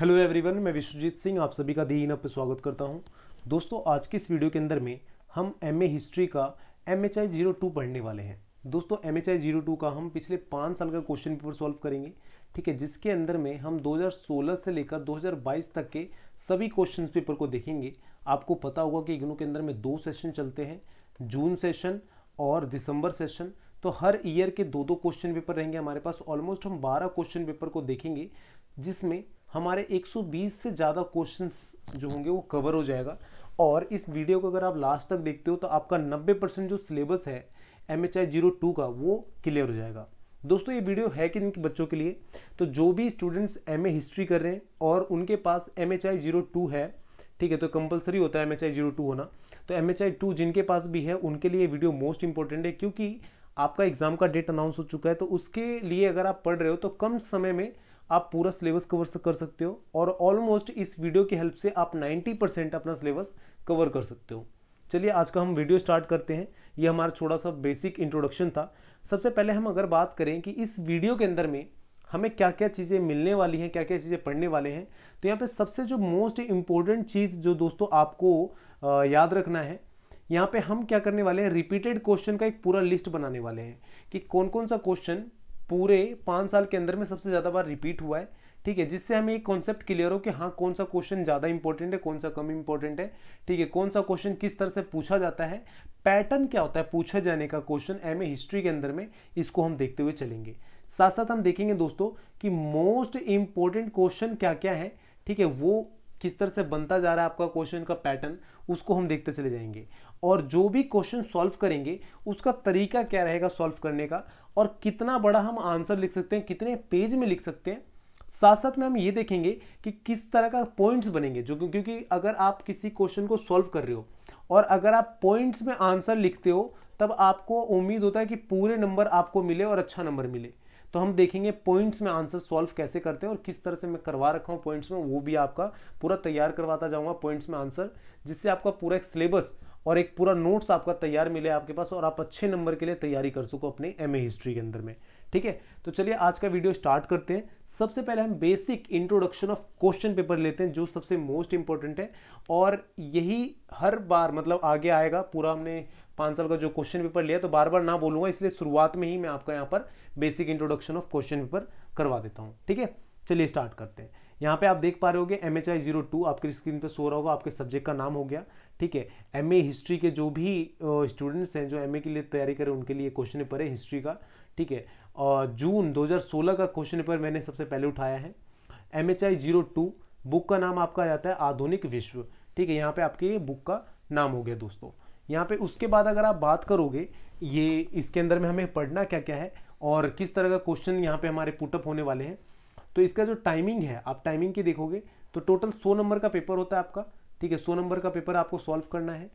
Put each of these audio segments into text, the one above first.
Hello everyone मैं विश्वजीत सिंह आप सभी का दी इन पर स्वागत करता हूं दोस्तों आज के इस वीडियो के अंदर में हम एम हिस्ट्री का M H I zero two पढ़ने वाले हैं दोस्तों M H I zero two का हम पिछले पाँच साल का क्वेश्चन पेपर सॉल्व करेंगे ठीक है जिसके अंदर में हम 2016 से लेकर 2022 तक के सभी क्वेश्चन पेपर को देखेंगे आपको पता होगा कि इग्नू के अंदर में दो सेशन चलते हैं जून सेशन और दिसंबर सेशन तो हर ईयर के दो दो क्वेश्चन पेपर रहेंगे हमारे पास ऑलमोस्ट हम बारह क्वेश्चन पेपर को देखेंगे जिसमें हमारे 120 से ज़्यादा क्वेश्चंस जो होंगे वो कवर हो जाएगा और इस वीडियो को अगर आप लास्ट तक देखते हो तो आपका 90 परसेंट जो सिलेबस है M H I zero two का वो क्लियर हो जाएगा दोस्तों ये वीडियो है कि इनके बच्चों के लिए तो जो भी स्टूडेंट्स एम ए हिस्ट्री कर रहे हैं और उनके पास M H I zero two है ठीक है तो कंपलसरी होता है M H I zero two होना तो एम एच आई टू जिनके पास भी है उनके लिए वीडियो मोस्ट इंपॉर्टेंट है क्योंकि आपका एग्ज़ाम का डेट अनाउंस हो चुका है तो उसके लिए अगर आप पढ़ रहे हो तो कम समय में आप पूरा सिलेबस कवर कर सकते हो और ऑलमोस्ट इस वीडियो की हेल्प से आप 90 परसेंट अपना सिलेबस कवर कर सकते हो चलिए आज का हम वीडियो स्टार्ट करते हैं ये हमारा छोटा सा बेसिक इंट्रोडक्शन था सबसे पहले हम अगर बात करें कि इस वीडियो के अंदर में हमें क्या क्या चीज़ें मिलने वाली हैं क्या क्या चीज़ें पढ़ने वाले हैं तो यहाँ पर सबसे जो मोस्ट इम्पोर्टेंट चीज़ जो दोस्तों आपको याद रखना है यहाँ पे हम क्या करने वाले हैं रिपीटेड क्वेश्चन का एक पूरा लिस्ट बनाने वाले हैं कि कौन कौन सा क्वेश्चन पूरे पाँच साल के अंदर में सबसे ज़्यादा बार रिपीट हुआ है ठीक है जिससे हमें एक कॉन्सेप्ट क्लियर हो कि हाँ कौन सा क्वेश्चन ज़्यादा इंपॉर्टेंट है कौन सा कम इंपॉर्टेंट है ठीक है कौन सा क्वेश्चन किस तरह से पूछा जाता है पैटर्न क्या होता है पूछा जाने का क्वेश्चन एम हिस्ट्री के अंदर में इसको हम देखते हुए चलेंगे साथ साथ हम देखेंगे दोस्तों कि मोस्ट इंपॉर्टेंट क्वेश्चन क्या क्या है ठीक है वो किस तरह से बनता जा रहा है आपका क्वेश्चन का पैटर्न उसको हम देखते चले जाएंगे और जो भी क्वेश्चन सॉल्व करेंगे उसका तरीका क्या रहेगा सॉल्व करने का और कितना बड़ा हम आंसर लिख सकते हैं कितने पेज में लिख सकते हैं साथ साथ में हम ये देखेंगे कि किस तरह का पॉइंट्स बनेंगे जो क्योंकि अगर आप किसी क्वेश्चन को सॉल्व कर रहे हो और अगर आप पॉइंट्स में आंसर लिखते हो तब आपको उम्मीद होता है कि पूरे नंबर आपको मिले और अच्छा नंबर मिले तो हम देखेंगे पॉइंट्स में आंसर सॉल्व कैसे करते हैं और किस तरह से मैं करवा रखा हूँ पॉइंट्स में वो भी आपका पूरा तैयार करवाता जाऊँगा पॉइंट्स में आंसर जिससे आपका पूरा एक सिलेबस और एक पूरा नोट्स आपका तैयार मिले आपके पास और आप अच्छे नंबर के लिए तैयारी कर सको अपने एम हिस्ट्री के अंदर में ठीक है तो चलिए आज का वीडियो स्टार्ट करते हैं सबसे पहले हम basic introduction of question paper लेते हैं जो सबसे मोस्ट इंपॉर्टेंट है और यही हर बार मतलब आगे आएगा पूरा हमने पाँच साल का जो क्वेश्चन पेपर लिया तो बार बार ना बोलूंगा इसलिए शुरुआत में ही मैं आपका यहाँ पर basic introduction of question paper करवा देता हूँ ठीक है चलिए स्टार्ट करते हैं यहाँ पे आप देख पा रहे होगे M H I zero two आपकी स्क्रीन पे सो रहा होगा आपके सब्जेक्ट का नाम हो गया ठीक है एम हिस्ट्री के जो भी स्टूडेंट्स हैं जो एम के लिए तैयारी करें उनके लिए क्वेश्चन पेपर है हिस्ट्री का ठीक है और जून 2016 का क्वेश्चन पेपर मैंने सबसे पहले उठाया है M H I zero two book का नाम आपका आ जाता है आधुनिक विश्व ठीक है यहाँ पे आपके ये बुक का नाम हो गया दोस्तों यहाँ पे उसके बाद अगर आप बात करोगे ये इसके अंदर में हमें पढ़ना क्या क्या है और किस तरह का क्वेश्चन यहाँ पे हमारे पुटअप होने वाले हैं तो इसका जो टाइमिंग है आप टाइमिंग की देखोगे तो टोटल सौ नंबर का पेपर होता है आपका ठीक है सौ नंबर का पेपर आपको सॉल्व करना है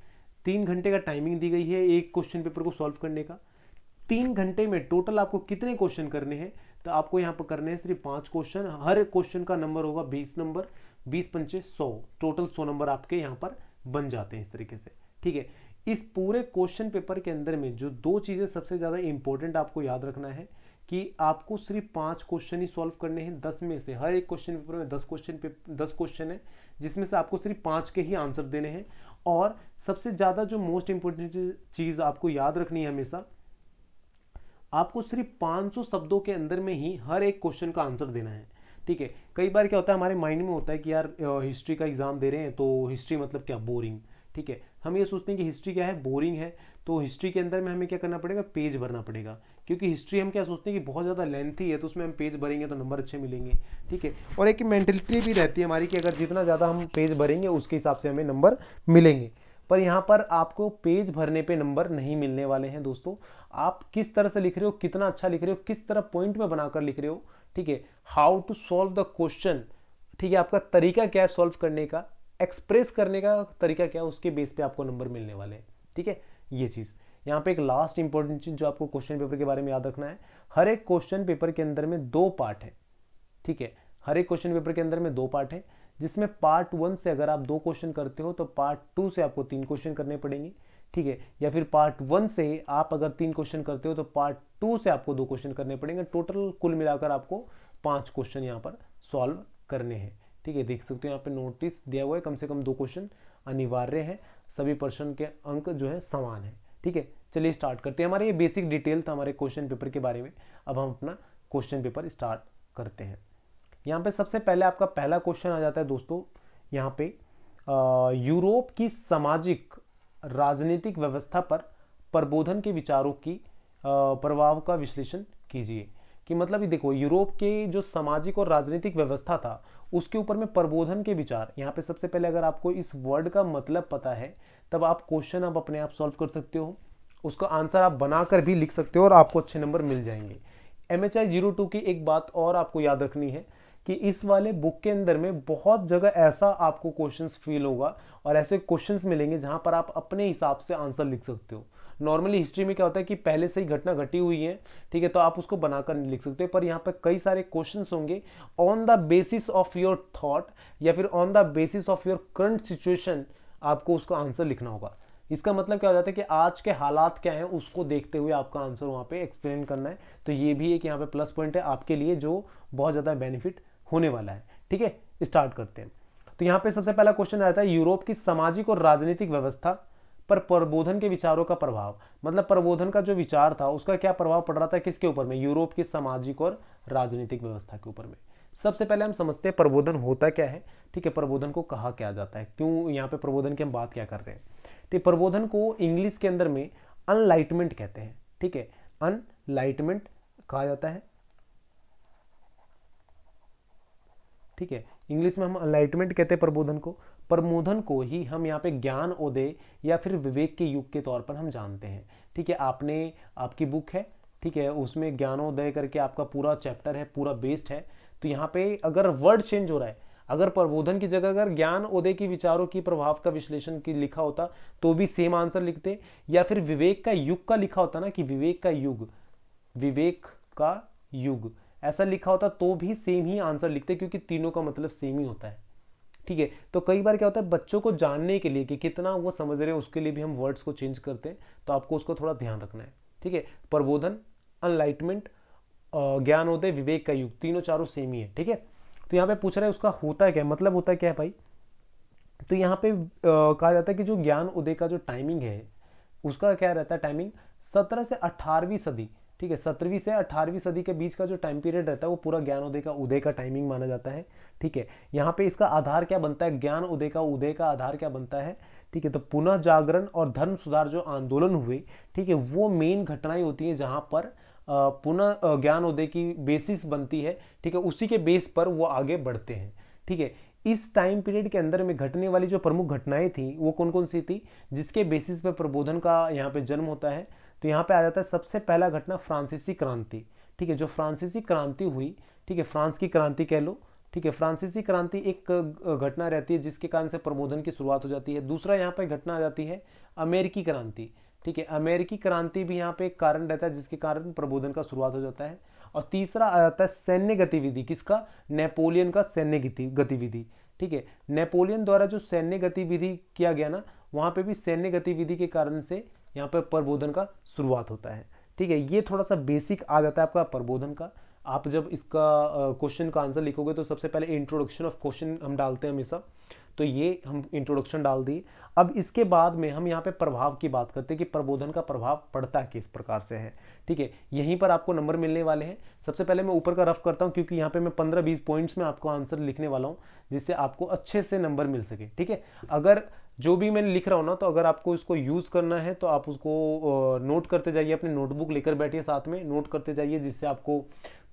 तीन घंटे का टाइमिंग दी गई है एक क्वेश्चन पेपर को सॉल्व करने का तीन घंटे में टोटल आपको कितने क्वेश्चन करने हैं तो आपको यहाँ पर करने हैं सिर्फ पांच क्वेश्चन हर क्वेश्चन का नंबर होगा बीस नंबर बीस पंचे सौ टोटल सौ नंबर आपके यहाँ पर बन जाते हैं इस तरीके से ठीक है इस पूरे क्वेश्चन पेपर के अंदर में जो दो चीज़ें सबसे ज़्यादा इंपॉर्टेंट आपको याद रखना है कि आपको सिर्फ पांच क्वेश्चन ही सॉल्व करने हैं दस में से हर एक क्वेश्चन पेपर में दस क्वेश्चन पे दस क्वेश्चन है जिसमें से आपको सिर्फ पांच के ही आंसर देने हैं और सबसे ज़्यादा जो मोस्ट इम्पोर्टेंट चीज़ आपको याद रखनी है हमेशा आपको सिर्फ 500 शब्दों के अंदर में ही हर एक क्वेश्चन का आंसर देना है ठीक है कई बार क्या होता है हमारे माइंड में होता है कि यार हिस्ट्री का एग्ज़ाम दे रहे हैं तो हिस्ट्री मतलब क्या बोरिंग ठीक है हम ये सोचते हैं कि हिस्ट्री क्या है बोरिंग है तो हिस्ट्री के अंदर में हमें क्या करना पड़ेगा पेज भरना पड़ेगा क्योंकि हिस्ट्री हम क्या सोचते हैं कि बहुत ज़्यादा लेंथी है तो उसमें हम पेज भरेंगे तो नंबर अच्छे मिलेंगे ठीक है और एक मेंटलिटी भी रहती है हमारी कि अगर जितना ज़्यादा हम पेज भरेंगे उसके हिसाब से हमें नंबर मिलेंगे पर यहाँ पर आपको पेज भरने पे नंबर नहीं मिलने वाले हैं दोस्तों आप किस तरह से लिख रहे हो कितना अच्छा लिख रहे हो किस तरह पॉइंट में बनाकर लिख रहे हो ठीक है how to solve the question ठीक है आपका तरीका क्या है सॉल्व करने का एक्सप्रेस करने का तरीका क्या है उसके बेस पे आपको नंबर मिलने वाले हैं ठीक है ये चीज़ यहाँ पे एक लास्ट इंपॉर्टेंट चीज़ जो आपको क्वेश्चन पेपर के बारे में याद रखना है हर एक क्वेश्चन पेपर के अंदर में दो पार्ट है ठीक है हर एक क्वेश्चन पेपर के अंदर में दो पार्ट है जिसमें पार्ट वन से अगर आप दो क्वेश्चन करते हो तो पार्ट टू से आपको तीन क्वेश्चन करने पड़ेंगे ठीक है या फिर पार्ट वन से आप अगर तीन क्वेश्चन करते हो तो पार्ट टू से आपको दो क्वेश्चन करने पड़ेंगे टोटल कुल मिलाकर आपको पांच क्वेश्चन यहाँ पर सॉल्व करने हैं ठीक है देख सकते हो यहाँ पे नोटिस दिया हुआ है कम से कम दो क्वेश्चन अनिवार्य है सभी प्रश्न के अंक जो है समान है ठीक है चलिए स्टार्ट करते हैं हमारे ये बेसिक डिटेल था हमारे क्वेश्चन पेपर के बारे में अब हम अपना क्वेश्चन पेपर स्टार्ट करते हैं यहाँ पे सबसे पहले आपका पहला क्वेश्चन आ जाता है दोस्तों यहाँ पे यूरोप की सामाजिक राजनीतिक व्यवस्था पर प्रबोधन के विचारों की प्रभाव का विश्लेषण कीजिए कि मतलब ये देखो यूरोप के जो सामाजिक और राजनीतिक व्यवस्था था उसके ऊपर में प्रबोधन के विचार यहाँ पे सबसे पहले अगर आपको इस वर्ड का मतलब पता है तब आप क्वेश्चन आप अपने आप सॉल्व कर सकते हो उसका आंसर आप बनाकर भी लिख सकते हो और आपको अच्छे नंबर मिल जाएंगे M H I zero two की एक बात और आपको याद रखनी है कि इस वाले बुक के अंदर में बहुत जगह ऐसा आपको क्वेश्चंस फील होगा और ऐसे क्वेश्चंस मिलेंगे जहाँ पर आप अपने हिसाब से आंसर लिख सकते हो नॉर्मली हिस्ट्री में क्या होता है कि पहले से ही घटना घटी हुई है ठीक है तो आप उसको बनाकर नहीं लिख सकते पर यहाँ पर कई सारे क्वेश्चन होंगे on the basis of your thought या फिर on the basis of your current situation आपको उसका आंसर लिखना होगा इसका मतलब क्या हो जाता है कि आज के हालात क्या हैं उसको देखते हुए आपका आंसर वहाँ पे एक्सप्लेन करना है तो ये भी एक यहाँ पे प्लस पॉइंट है आपके लिए जो बहुत ज़्यादा बेनिफिट होने वाला है ठीक है स्टार्ट करते हैं तो यहाँ पे सबसे पहला क्वेश्चन आता है यूरोप की सामाजिक और राजनीतिक व्यवस्था पर प्रबोधन के विचारों का प्रभाव मतलब प्रबोधन का जो विचार था उसका क्या प्रभाव पड़ रहा था किसके ऊपर में यूरोप की सामाजिक और राजनीतिक व्यवस्था के ऊपर में सबसे पहले हम समझते हैं प्रबोधन होता क्या है ठीक है प्रबोधन को कहा क्या जाता है क्यों यहाँ पे प्रबोधन की हम बात क्या कर रहे हैं ठीक प्रबोधन को इंग्लिश के अंदर में अनलाइटमेंट कहते हैं ठीक है अनलाइटमेंट कहा जाता है ठीक है इंग्लिश में हम अनलाइटमेंट कहते हैं प्रबोधन को प्रमोधन को ही हम यहाँ पे ज्ञान उदय या फिर विवेक के युग के तौर पर हम जानते हैं ठीक है आपने आपकी बुक है ठीक है उसमें ज्ञानोदय करके आपका पूरा चैप्टर है पूरा बेस्ड है तो यहाँ पे अगर वर्ड चेंज हो रहा है अगर प्रबोधन की जगह अगर ज्ञान उदय की विचारों की प्रभाव का विश्लेषण की लिखा होता तो भी सेम आंसर लिखते या फिर विवेक का युग का लिखा होता ना कि विवेक का युग विवेक का युग ऐसा लिखा होता तो भी सेम ही आंसर लिखते क्योंकि तीनों का मतलब सेम ही होता है ठीक है तो कई बार क्या होता है बच्चों को जानने के लिए कि कितना वो समझ रहे हैं उसके लिए भी हम वर्ड्स को चेंज करते हैं तो आपको उसको थोड़ा ध्यान रखना है ठीक है प्रबोधन अनलाइटमेंट ज्ञान होते विवेक का युग तीनों चारों सेम ही है ठीक है तो यहाँ पे पूछ रहा है उसका होता है क्या मतलब होता है क्या है भाई तो यहाँ पे कहा जाता है कि जो ज्ञान उदय का जो टाइमिंग है उसका क्या रहता है टाइमिंग सत्रह से अठारहवीं सदी ठीक है सत्रहवीं से अठारहवीं सदी के बीच का जो टाइम पीरियड रहता है वो पूरा ज्ञान उदय का उदय का टाइमिंग माना जाता है ठीक है यहाँ पे इसका आधार क्या बनता है ज्ञान उदय का उदय का आधार क्या बनता है ठीक है तो पुनः जागरण और धर्म सुधार जो आंदोलन हुए ठीक है वो मेन घटनाएं होती हैं जहाँ पर पुनः ज्ञान उदय की बेसिस बनती है ठीक है उसी के बेस पर वो आगे बढ़ते हैं ठीक है इस टाइम पीरियड के अंदर में घटने वाली जो प्रमुख घटनाएं थी वो कौन कौन सी थी जिसके बेसिस पर प्रबोधन का यहाँ पे जन्म होता है तो यहाँ पे आ जाता है सबसे पहला घटना फ्रांसीसी क्रांति ठीक है जो फ्रांसीसी क्रांति हुई ठीक है फ्रांस की क्रांति कह लो ठीक है फ्रांसीसी क्रांति एक घटना रहती है जिसके कारण से प्रबोधन की शुरुआत हो जाती है दूसरा यहाँ पर घटना आ जाती है अमेरिकी क्रांति ठीक है अमेरिकी क्रांति भी यहाँ पे एक कारण रहता है जिसके कारण प्रबोधन का शुरुआत हो जाता है और तीसरा आ जाता है सैन्य गतिविधि किसका नेपोलियन का सैन्य गतिविधि ठीक है नेपोलियन द्वारा जो सैन्य गतिविधि किया गया ना वहाँ पे भी सैन्य गतिविधि के कारण से यहाँ पर प्रबोधन का शुरुआत होता है ठीक है ये थोड़ा सा बेसिक आ जाता है आपका प्रबोधन का आप जब इसका क्वेश्चन का आंसर लिखोगे तो सबसे पहले इंट्रोडक्शन ऑफ क्वेश्चन हम डालते हैं हमेशा तो ये हम इंट्रोडक्शन डाल दिए अब इसके बाद में हम यहाँ पे प्रभाव की बात करते हैं कि प्रबोधन का प्रभाव पड़ता किस प्रकार से है ठीक है यहीं पर आपको नंबर मिलने वाले हैं सबसे पहले मैं ऊपर का रफ करता हूँ क्योंकि यहाँ पे मैं पंद्रह बीस पॉइंट्स में आपको आंसर लिखने वाला हूँ जिससे आपको अच्छे से नंबर मिल सके ठीक है अगर जो भी मैं लिख रहा हूँ ना तो अगर आपको इसको यूज़ करना है तो आप उसको नोट करते जाइए अपनी नोटबुक लेकर बैठिए साथ में नोट करते जाइए जिससे आपको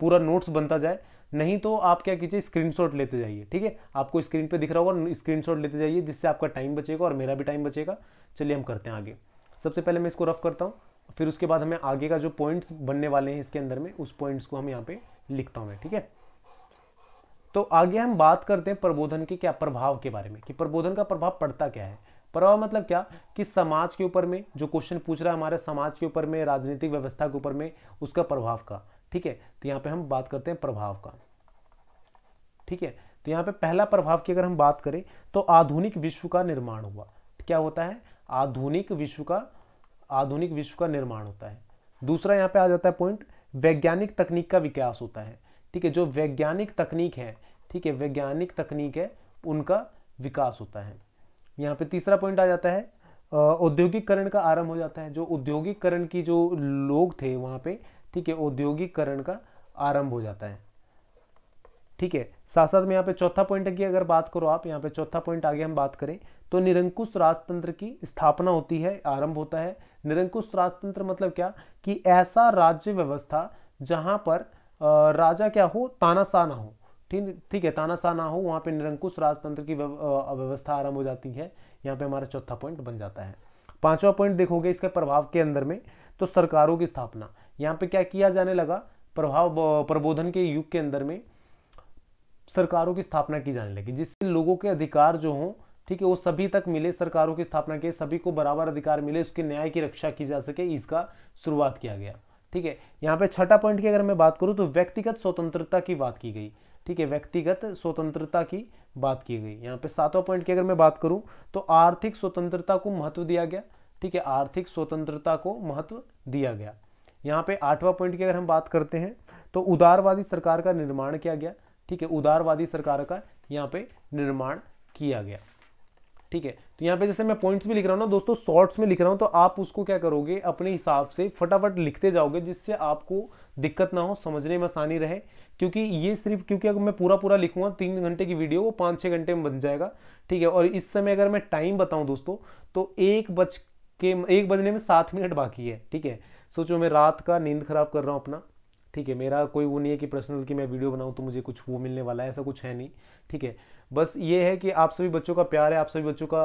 पूरा नोट्स बनता जाए नहीं तो आप क्या कीजिए स्क्रीनशॉट लेते जाइए ठीक है आपको स्क्रीन पे दिख रहा होगा स्क्रीनशॉट लेते जाइए जिससे आपका टाइम बचेगा और मेरा भी टाइम बचेगा चलिए हम करते हैं आगे सबसे पहले मैं इसको रफ़ करता हूँ फिर उसके बाद हमें आगे का जो पॉइंट्स बनने वाले हैं इसके अंदर में उस पॉइंट्स को हम यहाँ पे लिखता हूँ मैं ठीक है तो आगे हम बात करते हैं प्रबोधन के क्या प्रभाव के बारे में कि प्रबोधन का प्रभाव पड़ता क्या है प्रभाव मतलब क्या कि समाज के ऊपर में जो क्वेश्चन पूछ रहा है हमारे समाज के ऊपर में राजनीतिक व्यवस्था के ऊपर में उसका प्रभाव का ठीक है तो यहाँ पे हम बात करते हैं प्रभाव का ठीक है तो यहाँ पे पहला प्रभाव की अगर हम बात करें तो आधुनिक विश्व का निर्माण हुआ क्या होता है आधुनिक विश्व का आधुनिक विश्व का निर्माण होता है दूसरा यहाँ पे आ जाता है पॉइंट वैज्ञानिक तकनीक का विकास होता है ठीक है जो वैज्ञानिक तकनीक है ठीक है वैज्ञानिक तकनीक है उनका विकास होता है यहाँ पे तीसरा पॉइंट आ जाता है औद्योगिकरण का आरंभ हो जाता है जो औद्योगिकरण की जो लोग थे वहाँ पे ठीक है औद्योगिकरण का आरंभ हो जाता है ठीक है साथ साथ में यहाँ पे चौथा पॉइंट की अगर बात करो आप यहाँ पे चौथा पॉइंट आगे हम बात करें तो निरंकुश राजतंत्र की स्थापना होती है आरंभ होता है निरंकुश राजतंत्र मतलब क्या कि ऐसा राज्य व्यवस्था जहाँ पर राजा क्या हो तानाशाह ना हो ठीक ठीक है तानाशाह ना हो वहाँ पे निरंकुश राजतंत्र की व्यवस्था आरंभ हो जाती है यहाँ पे हमारा चौथा पॉइंट बन जाता है पांचवा पॉइंट देखोगे इसके प्रभाव के अंदर में तो सरकारों की स्थापना यहाँ पे क्या किया जाने लगा प्रभाव प्रबोधन के युग के अंदर में सरकारों की स्थापना की जाने लगी जिससे लोगों के अधिकार जो हों ठीक है वो सभी तक मिले सरकारों की स्थापना के सभी को बराबर अधिकार मिले उसके न्याय की रक्षा की जा सके इसका शुरुआत किया गया ठीक है यहाँ पे छठा पॉइंट की अगर मैं बात करूँ तो व्यक्तिगत स्वतंत्रता की बात की गई ठीक है व्यक्तिगत स्वतंत्रता की बात की गई यहाँ पे सातवां पॉइंट की अगर मैं बात करूँ तो आर्थिक स्वतंत्रता को महत्व दिया गया ठीक है आर्थिक स्वतंत्रता को महत्व दिया गया यहाँ पे आठवां पॉइंट की अगर हम बात करते हैं तो उदारवादी सरकार का निर्माण किया गया ठीक है उदारवादी सरकार का यहाँ पे निर्माण किया गया ठीक है तो यहाँ पे जैसे मैं पॉइंट्स भी लिख रहा हूँ ना दोस्तों शॉर्ट्स में लिख रहा हूँ तो आप उसको क्या करोगे अपने हिसाब से फटाफट लिखते जाओगे जिससे आपको दिक्कत ना हो समझने में आसानी रहे क्योंकि ये सिर्फ क्योंकि अगर मैं पूरा पूरा लिखूंगा तीन घंटे की वीडियो वो पाँच छः घंटे में बन जाएगा ठीक है और इस समय अगर मैं टाइम बताऊँ दोस्तों तो एक बज के एक बजने में सात मिनट बाकी है ठीक है सोचो मैं रात का नींद खराब कर रहा हूँ अपना ठीक है मेरा कोई वो नहीं है कि पर्सनल की मैं वीडियो बनाऊँ तो मुझे कुछ वो मिलने वाला है ऐसा कुछ है नहीं ठीक है बस ये है कि आप सभी बच्चों का प्यार है आप सभी बच्चों का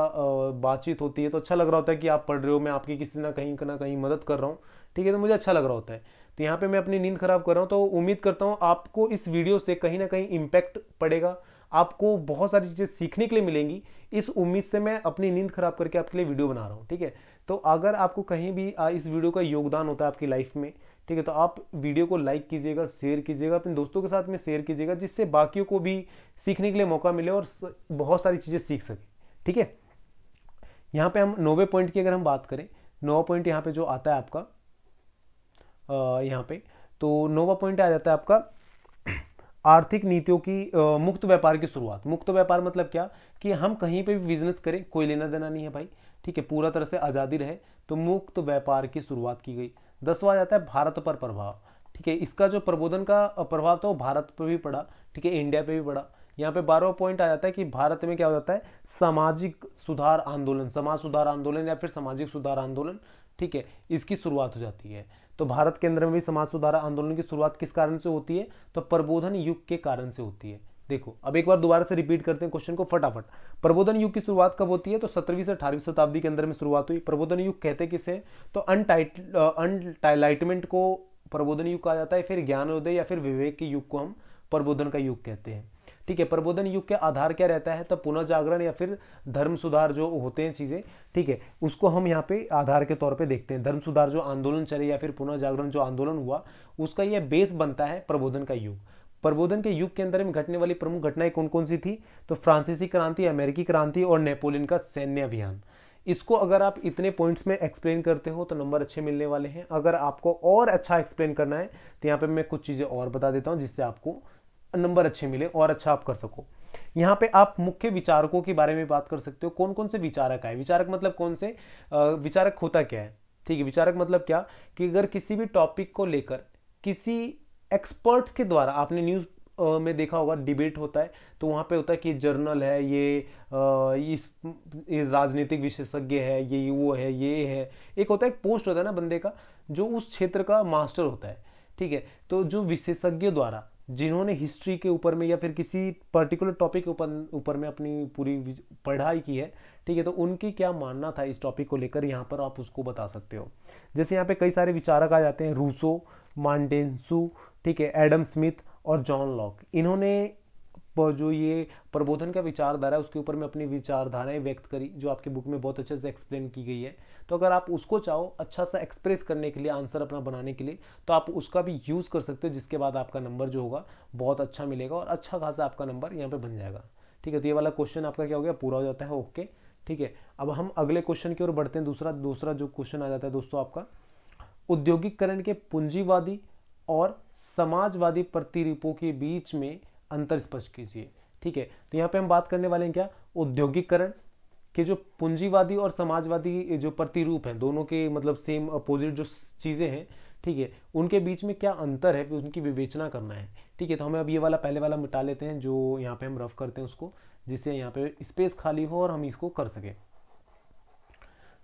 बातचीत होती है तो अच्छा लग रहा होता है कि आप पढ़ रहे हो मैं आपकी किसी ना कहीं ना कहीं मदद कर रहा हूँ ठीक है तो मुझे अच्छा लग रहा होता है तो यहाँ पे मैं अपनी नींद खराब कर रहा हूँ तो उम्मीद करता हूँ आपको इस वीडियो से कहीं ना कहीं इम्पैक्ट पड़ेगा आपको बहुत सारी चीज़ें सीखने के लिए मिलेंगी इस उम्मीद से मैं अपनी नींद खराब करके आपके लिए वीडियो बना रहा हूँ ठीक है तो अगर आपको कहीं भी इस वीडियो का योगदान होता है आपकी लाइफ में ठीक है तो आप वीडियो को लाइक कीजिएगा शेयर कीजिएगा अपने दोस्तों के साथ में शेयर कीजिएगा जिससे बाकियों को भी सीखने के लिए मौका मिले और बहुत सारी चीज़ें सीख सके ठीक है यहाँ पे हम नोवे पॉइंट की अगर हम बात करें नोवा पॉइंट यहाँ पे जो आता है आपका यहाँ पे तो नोवा पॉइंट आ जाता है आपका आर्थिक नीतियों की आ, मुक्त व्यापार की शुरुआत मुक्त व्यापार मतलब क्या कि हम कहीं पे भी बिजनेस करें कोई लेना देना नहीं है भाई ठीक है पूरा तरह से आज़ादी रहे तो मुक्त व्यापार की शुरुआत की गई दसवा आ जाता है भारत पर प्रभाव ठीक है इसका जो प्रबोधन का प्रभाव था वो तो भारत पर भी पड़ा ठीक है इंडिया पे भी पड़ा यहाँ पे बारहवा पॉइंट आ जाता है कि भारत में क्या हो जाता है सामाजिक सुधार आंदोलन समाज सुधार आंदोलन या फिर सामाजिक सुधार आंदोलन ठीक है इसकी शुरुआत हो जाती है तो भारत के अंदर में भी समाज सुधार आंदोलन की शुरुआत किस कारण से होती है तो प्रबोधन युग के कारण से होती है देखो अब एक बार दोबारा से रिपीट करते हैं क्वेश्चन को फटाफट प्रबोधन युग की शुरुआत कब होती है तो सत्रहवीं से अठारहवीं शताब्दी के अंदर में शुरुआत हुई प्रबोधन युग कहते किसे तो अनटाइलाइटमेंट को प्रबोधन युग कहा जाता है फिर ज्ञानोदय या फिर विवेक के युग को हम प्रबोधन का युग कहते हैं ठीक है प्रबोधन युग के आधार क्या रहता है तो पुनः जागरण या फिर धर्म सुधार जो होते हैं चीज़ें ठीक है उसको हम यहाँ पे आधार के तौर पे देखते हैं धर्म सुधार जो आंदोलन चले या फिर पुनः जागरण जो आंदोलन हुआ उसका यह बेस बनता है प्रबोधन का युग प्रबोधन के युग के अंदर में घटने वाली प्रमुख घटनाएं कौन कौन सी थी तो फ्रांसीसी क्रांति अमेरिकी क्रांति और नेपोलियन का सैन्य अभियान इसको अगर आप इतने पॉइंट्स में एक्सप्लेन करते हो तो नंबर अच्छे मिलने वाले हैं अगर आपको और अच्छा एक्सप्लेन करना है तो यहाँ पे मैं कुछ चीज़ें और बता देता हूँ जिससे आपको नंबर अच्छे मिले और अच्छा आप कर सको यहाँ पे आप मुख्य विचारकों के बारे में बात कर सकते हो कौन कौन से विचारक आए विचारक मतलब कौन से विचारक होता क्या है ठीक है विचारक मतलब क्या कि अगर किसी भी टॉपिक को लेकर किसी एक्सपर्ट्स के द्वारा आपने न्यूज़ में देखा होगा डिबेट होता है तो वहाँ पे होता है कि जर्नल है ये इस ये राजनीतिक विशेषज्ञ है ये वो है ये है एक होता है एक पोस्ट होता है ना बंदे का जो उस क्षेत्र का मास्टर होता है ठीक है तो जो विशेषज्ञ द्वारा जिन्होंने हिस्ट्री के ऊपर में या फिर किसी पर्टिकुलर टॉपिक के ऊपर ऊपर में अपनी पूरी पढ़ाई की है ठीक है तो उनकी क्या मानना था इस टॉपिक को लेकर यहाँ पर आप उसको बता सकते हो जैसे यहाँ पे कई सारे विचारक आ जाते हैं रूसो मांडेंसू ठीक है एडम स्मिथ और जॉन लॉक इन्होंने जो ये प्रबोधन का विचारधारा है उसके ऊपर मैं अपनी विचारधाराएं व्यक्त करी जो आपके बुक में बहुत अच्छे से एक्सप्लेन की गई है तो अगर आप उसको चाहो अच्छा सा एक्सप्रेस करने के लिए आंसर अपना बनाने के लिए तो आप उसका भी यूज़ कर सकते हो जिसके बाद आपका नंबर जो होगा बहुत अच्छा मिलेगा और अच्छा खासा आपका नंबर यहाँ पर बन जाएगा ठीक है तो ये वाला क्वेश्चन आपका क्या हो गया पूरा हो जाता है ओके ठीक है अब हम अगले क्वेश्चन की ओर बढ़ते हैं दूसरा दूसरा जो क्वेश्चन आ जाता है दोस्तों आपका औद्योगिकरण के पूंजीवादी और समाजवादी प्रतिरूपों के बीच में अंतर स्पष्ट कीजिए ठीक है तो यहाँ पे हम बात करने वाले हैं क्या औद्योगिकरण के जो पूंजीवादी और समाजवादी जो प्रतिरूप हैं दोनों के मतलब सेम अपोजिट जो चीज़ें हैं ठीक है उनके बीच में क्या अंतर है उनकी विवेचना करना है ठीक है तो हमें अब ये वाला पहले वाला मिटा लेते हैं जो यहाँ पे हम रफ करते हैं उसको जिससे यहाँ पे स्पेस खाली हो और हम इसको कर सकें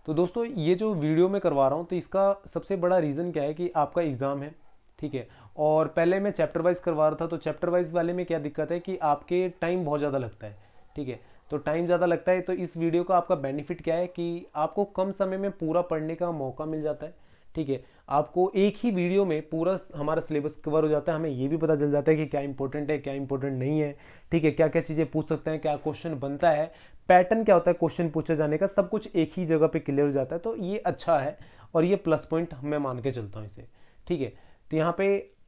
तो दोस्तों ये जो वीडियो में करवा रहा हूँ तो इसका सबसे बड़ा रीज़न क्या है कि आपका एग्ज़ाम है ठीक है और पहले मैं चैप्टर वाइज करवा रहा था तो चैप्टर वाइज वाले में क्या दिक्कत है कि आपके टाइम बहुत ज़्यादा लगता है ठीक है तो टाइम ज़्यादा लगता है तो इस वीडियो का आपका बेनिफिट क्या है कि आपको कम समय में पूरा पढ़ने का मौका मिल जाता है ठीक है आपको एक ही वीडियो में पूरा हमारा सिलेबस कवर हो जाता है हमें ये भी पता चल जाता है कि क्या इंपॉर्टेंट है क्या इंपॉर्टेंट नहीं है ठीक है क्या क्या चीज़ें पूछ सकते हैं क्या क्वेश्चन बनता है पैटर्न क्या होता है क्वेश्चन पूछे जाने का सब कुछ एक ही जगह पे क्लियर हो जाता है तो ये अच्छा है और ये प्लस पॉइंट मैं मान के चलता हूँ इसे ठीक है तो यहाँ पे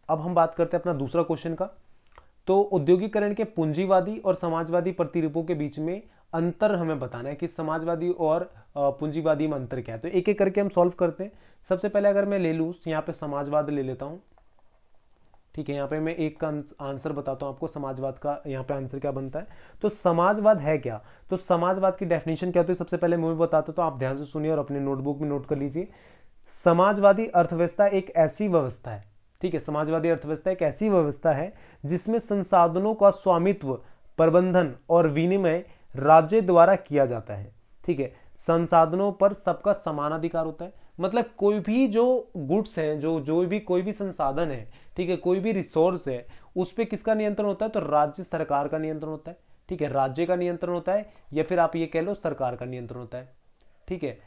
अब हम बात करते हैं अपना दूसरा क्वेश्चन का तो औद्योगिकरण के पूंजीवादी और समाजवादी प्रतिरूपों के बीच में अंतर हमें बताना है कि समाजवादी और पूंजीवादी में अंतर क्या है तो एक एक करके हम सॉल्व करते हैं सबसे पहले अगर मैं ले लूँ तो यहाँ पे समाजवाद ले लेता हूँ ठीक है यहाँ पे मैं एक आंसर बताता हूँ आपको समाजवाद का यहाँ पे आंसर क्या बनता है तो समाजवाद है क्या तो समाजवाद की डेफिनेशन क्या होती है सबसे पहले मैं बताता हूँ तो आप ध्यान से सुनिए और अपने नोटबुक में नोट कर लीजिए समाजवादी अर्थव्यवस्था एक ऐसी व्यवस्था है ठीक है समाजवादी अर्थव्यवस्था एक ऐसी व्यवस्था है जिसमें संसाधनों का स्वामित्व प्रबंधन और विनिमय राज्य द्वारा किया जाता है ठीक है संसाधनों पर सबका समान अधिकार होता है मतलब कोई भी जो गुड्स हैं जो जो भी कोई भी संसाधन है ठीक है कोई भी रिसोर्स है उस पर किसका नियंत्रण होता है तो राज्य सरकार का नियंत्रण होता है ठीक है राज्य का नियंत्रण होता है या फिर आप ये कह लो सरकार का नियंत्रण होता है ठीक है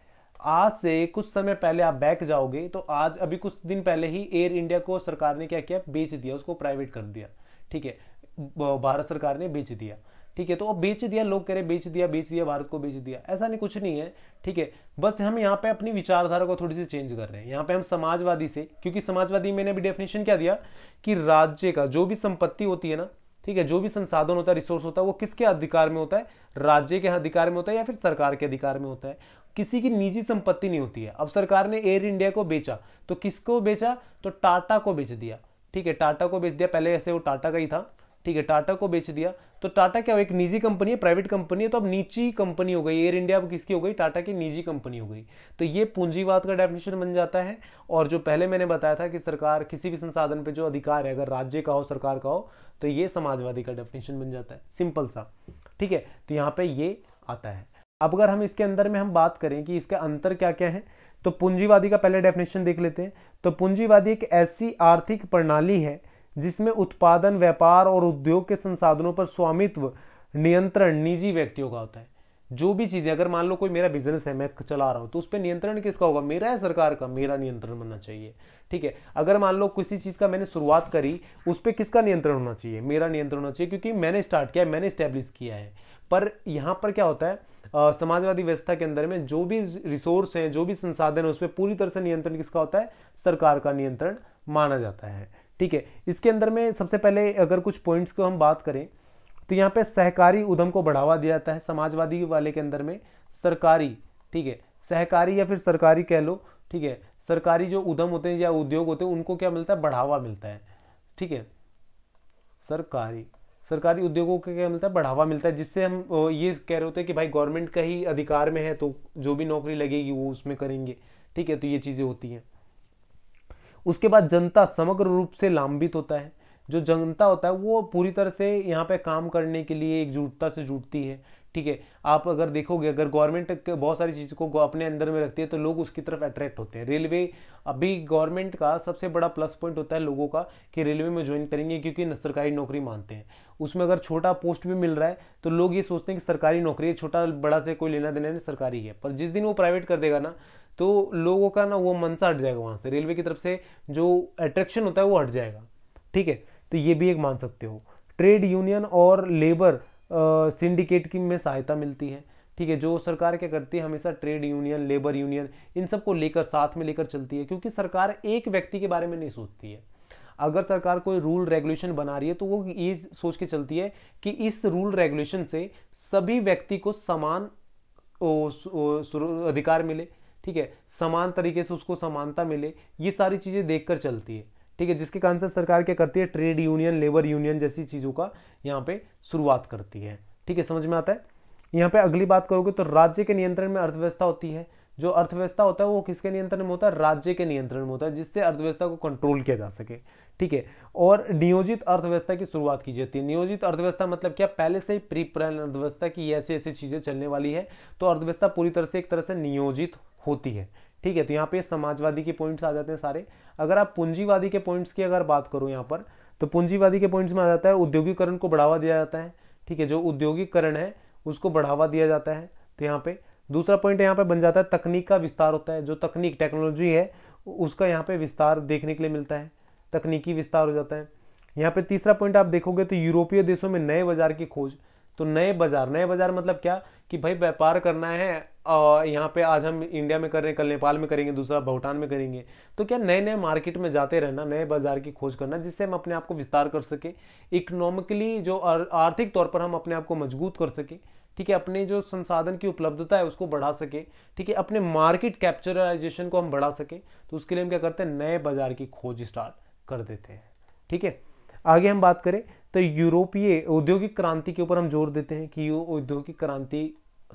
आज से कुछ समय पहले आप बैक जाओगे तो आज अभी कुछ दिन पहले ही एयर इंडिया को सरकार ने क्या किया बेच दिया उसको प्राइवेट कर दिया ठीक है भारत सरकार ने बेच दिया ठीक है तो अब बेच दिया लोग कह रहे बेच दिया बेच दिया भारत को बेच दिया ऐसा नहीं कुछ नहीं है ठीक है बस हम यहाँ पे अपनी विचारधारा को थोड़ी सी चेंज कर रहे हैं यहाँ पे हम समाजवादी से क्योंकि समाजवादी मैंने अभी डेफिनेशन क्या दिया कि राज्य का जो भी संपत्ति होती है ना ठीक है जो भी संसाधन होता है रिसोर्स होता है वो किसके अधिकार में होता है राज्य के अधिकार में होता है या फिर सरकार के अधिकार में होता है किसी की निजी संपत्ति नहीं होती है अब सरकार ने एयर इंडिया को बेचा तो किसको बेचा तो टाटा को बेच दिया ठीक है टाटा को बेच दिया पहले ऐसे वो टाटा का ही था ठीक है टाटा को बेच दिया तो टाटा क्या एक निजी कंपनी है प्राइवेट कंपनी है तो अब निजी कंपनी हो गई एयर इंडिया अब किसकी हो गई टाटा की निजी कंपनी हो गई तो ये पूंजीवाद का डेफिनेशन बन जाता है और जो पहले मैंने बताया था कि सरकार किसी भी संसाधन पे जो अधिकार है अगर राज्य का हो सरकार का हो तो ये समाजवादी का डेफिनेशन बन जाता है सिंपल सा ठीक है तो यहाँ पे ये आता है अब अगर हम इसके अंदर में हम बात करें कि इसका अंतर क्या क्या है तो पूंजीवादी का पहले डेफिनेशन देख लेते हैं तो पूंजीवादी एक ऐसी आर्थिक प्रणाली है जिसमें उत्पादन व्यापार और उद्योग के संसाधनों पर स्वामित्व नियंत्रण निजी व्यक्तियों का होता है जो भी चीज़ें अगर मान लो कोई मेरा बिजनेस है मैं चला रहा हूं तो उस पर नियंत्रण किसका होगा मेरा है सरकार का मेरा नियंत्रण बनना चाहिए ठीक है अगर मान लो किसी चीज़ का मैंने शुरुआत करी उस पर किसका नियंत्रण होना चाहिए मेरा नियंत्रण होना चाहिए क्योंकि मैंने स्टार्ट किया है मैंने स्टैब्लिश किया है पर यहां पर क्या होता है समाजवादी व्यवस्था के अंदर में जो भी रिसोर्स हैं जो भी संसाधन है उस पर पूरी तरह से नियंत्रण किसका होता है सरकार का नियंत्रण माना जाता है ठीक है इसके अंदर में सबसे पहले अगर कुछ पॉइंट्स को हम बात करें तो यहाँ पे सहकारी उद्यम को बढ़ावा दिया जाता है समाजवादी वाले के अंदर में सरकारी ठीक है सहकारी या फिर सरकारी कह लो ठीक है सरकारी जो उद्यम होते हैं या उद्योग होते हैं उनको क्या मिलता है बढ़ावा मिलता है ठीक है सरकारी सरकारी उद्योगों को क्या मिलता है बढ़ावा मिलता है जिससे हम ये कह रहे होते हैं कि भाई गवर्नमेंट का ही अधिकार में है तो जो भी नौकरी लगेगी वो उसमें करेंगे ठीक है तो ये चीज़ें होती हैं उसके बाद जनता समग्र रूप से लांबित होता है जो जनता होता है वो पूरी तरह से यहाँ पे काम करने के लिए एकजुटता से जुटती है ठीक है आप अगर देखोगे अगर गवर्नमेंट बहुत सारी चीज़ को अपने अंदर में रखती है तो लोग उसकी तरफ अट्रैक्ट होते हैं रेलवे अभी गवर्नमेंट का सबसे बड़ा प्लस पॉइंट होता है लोगों का कि रेलवे में ज्वाइन करेंगे क्योंकि सरकारी नौकरी मानते हैं उसमें अगर छोटा पोस्ट भी मिल रहा है तो लोग ये सोचते हैं कि सरकारी नौकरी है छोटा बड़ा से कोई लेना देना नहीं सरकारी है पर जिस दिन वो प्राइवेट कर देगा ना तो लोगों का ना वो मनसा हट जाएगा वहाँ से रेलवे की तरफ से जो अट्रैक्शन होता है वो हट जाएगा ठीक है तो ये भी एक मान सकते हो ट्रेड यूनियन और लेबर सिंडिकेट की में सहायता मिलती है ठीक है जो सरकार क्या करती है हमेशा ट्रेड यूनियन लेबर यूनियन इन सबको लेकर साथ में लेकर चलती है क्योंकि सरकार एक व्यक्ति के बारे में नहीं सोचती है अगर सरकार कोई रूल रेगुलेशन बना रही है तो वो ये सोच के चलती है कि इस रूल रेगुलेशन से सभी व्यक्ति को समान ओ, ओ, अधिकार मिले ठीक है समान तरीके से उसको समानता मिले ये सारी चीज़ें देखकर चलती है ठीक है जिसके कारण से सरकार क्या करती है ट्रेड यूनियन लेबर यूनियन जैसी चीज़ों का यहाँ पे शुरुआत करती है ठीक है समझ में आता है यहाँ पे अगली बात करोगे तो राज्य के नियंत्रण में अर्थव्यवस्था होती है जो अर्थव्यवस्था होता है वो किसके नियंत्रण में होता है राज्य के नियंत्रण में होता है जिससे अर्थव्यवस्था को कंट्रोल किया जा सके ठीक है और नियोजित अर्थव्यवस्था की शुरुआत की जाती है नियोजित अर्थव्यवस्था मतलब क्या पहले से ही प्री प्लान अर्थव्यवस्था की ऐसी ऐसी चीज़ें चलने वाली है तो अर्थव्यवस्था पूरी तरह से एक तरह से नियोजित होती है ठीक है तो यहाँ पे समाजवादी के पॉइंट्स आ जाते हैं सारे अगर आप पूंजीवादी के पॉइंट्स की अगर बात करो यहाँ पर तो पूंजीवादी के पॉइंट्स में आ जाता है उद्योगीकरण को बढ़ावा दिया जाता है ठीक है जो उद्योगीकरण है उसको बढ़ावा दिया जाता है तो यहाँ पे दूसरा पॉइंट यहाँ पे बन जाता है तकनीक का विस्तार होता है जो तकनीक टेक्नोलॉजी है उसका यहाँ पे विस्तार देखने के लिए मिलता है तकनीकी विस्तार हो जाता है यहाँ पे तीसरा पॉइंट आप देखोगे तो यूरोपीय देशों में नए बाजार की खोज तो नए बाजार नए बाजार मतलब क्या कि भाई व्यापार करना है और यहाँ पे आज हम इंडिया में कर रहे हैं कल नेपाल में करेंगे दूसरा भूटान में करेंगे तो क्या नए नए मार्केट में जाते रहना नए बाजार की खोज करना जिससे हम अपने आप को विस्तार कर सके इकोनॉमिकली जो आर्थिक तौर पर हम अपने आप को मजबूत कर सके ठीक है अपने जो संसाधन की उपलब्धता है उसको बढ़ा सके ठीक है अपने मार्केट कैप्चराइजेशन को हम बढ़ा सके तो उसके लिए हम क्या करते हैं नए बाजार की खोज स्टार्ट कर देते हैं ठीक है आगे हम बात करें तो यूरोपीय औद्योगिक क्रांति के ऊपर हम जोर देते हैं कि औद्योगिक क्रांति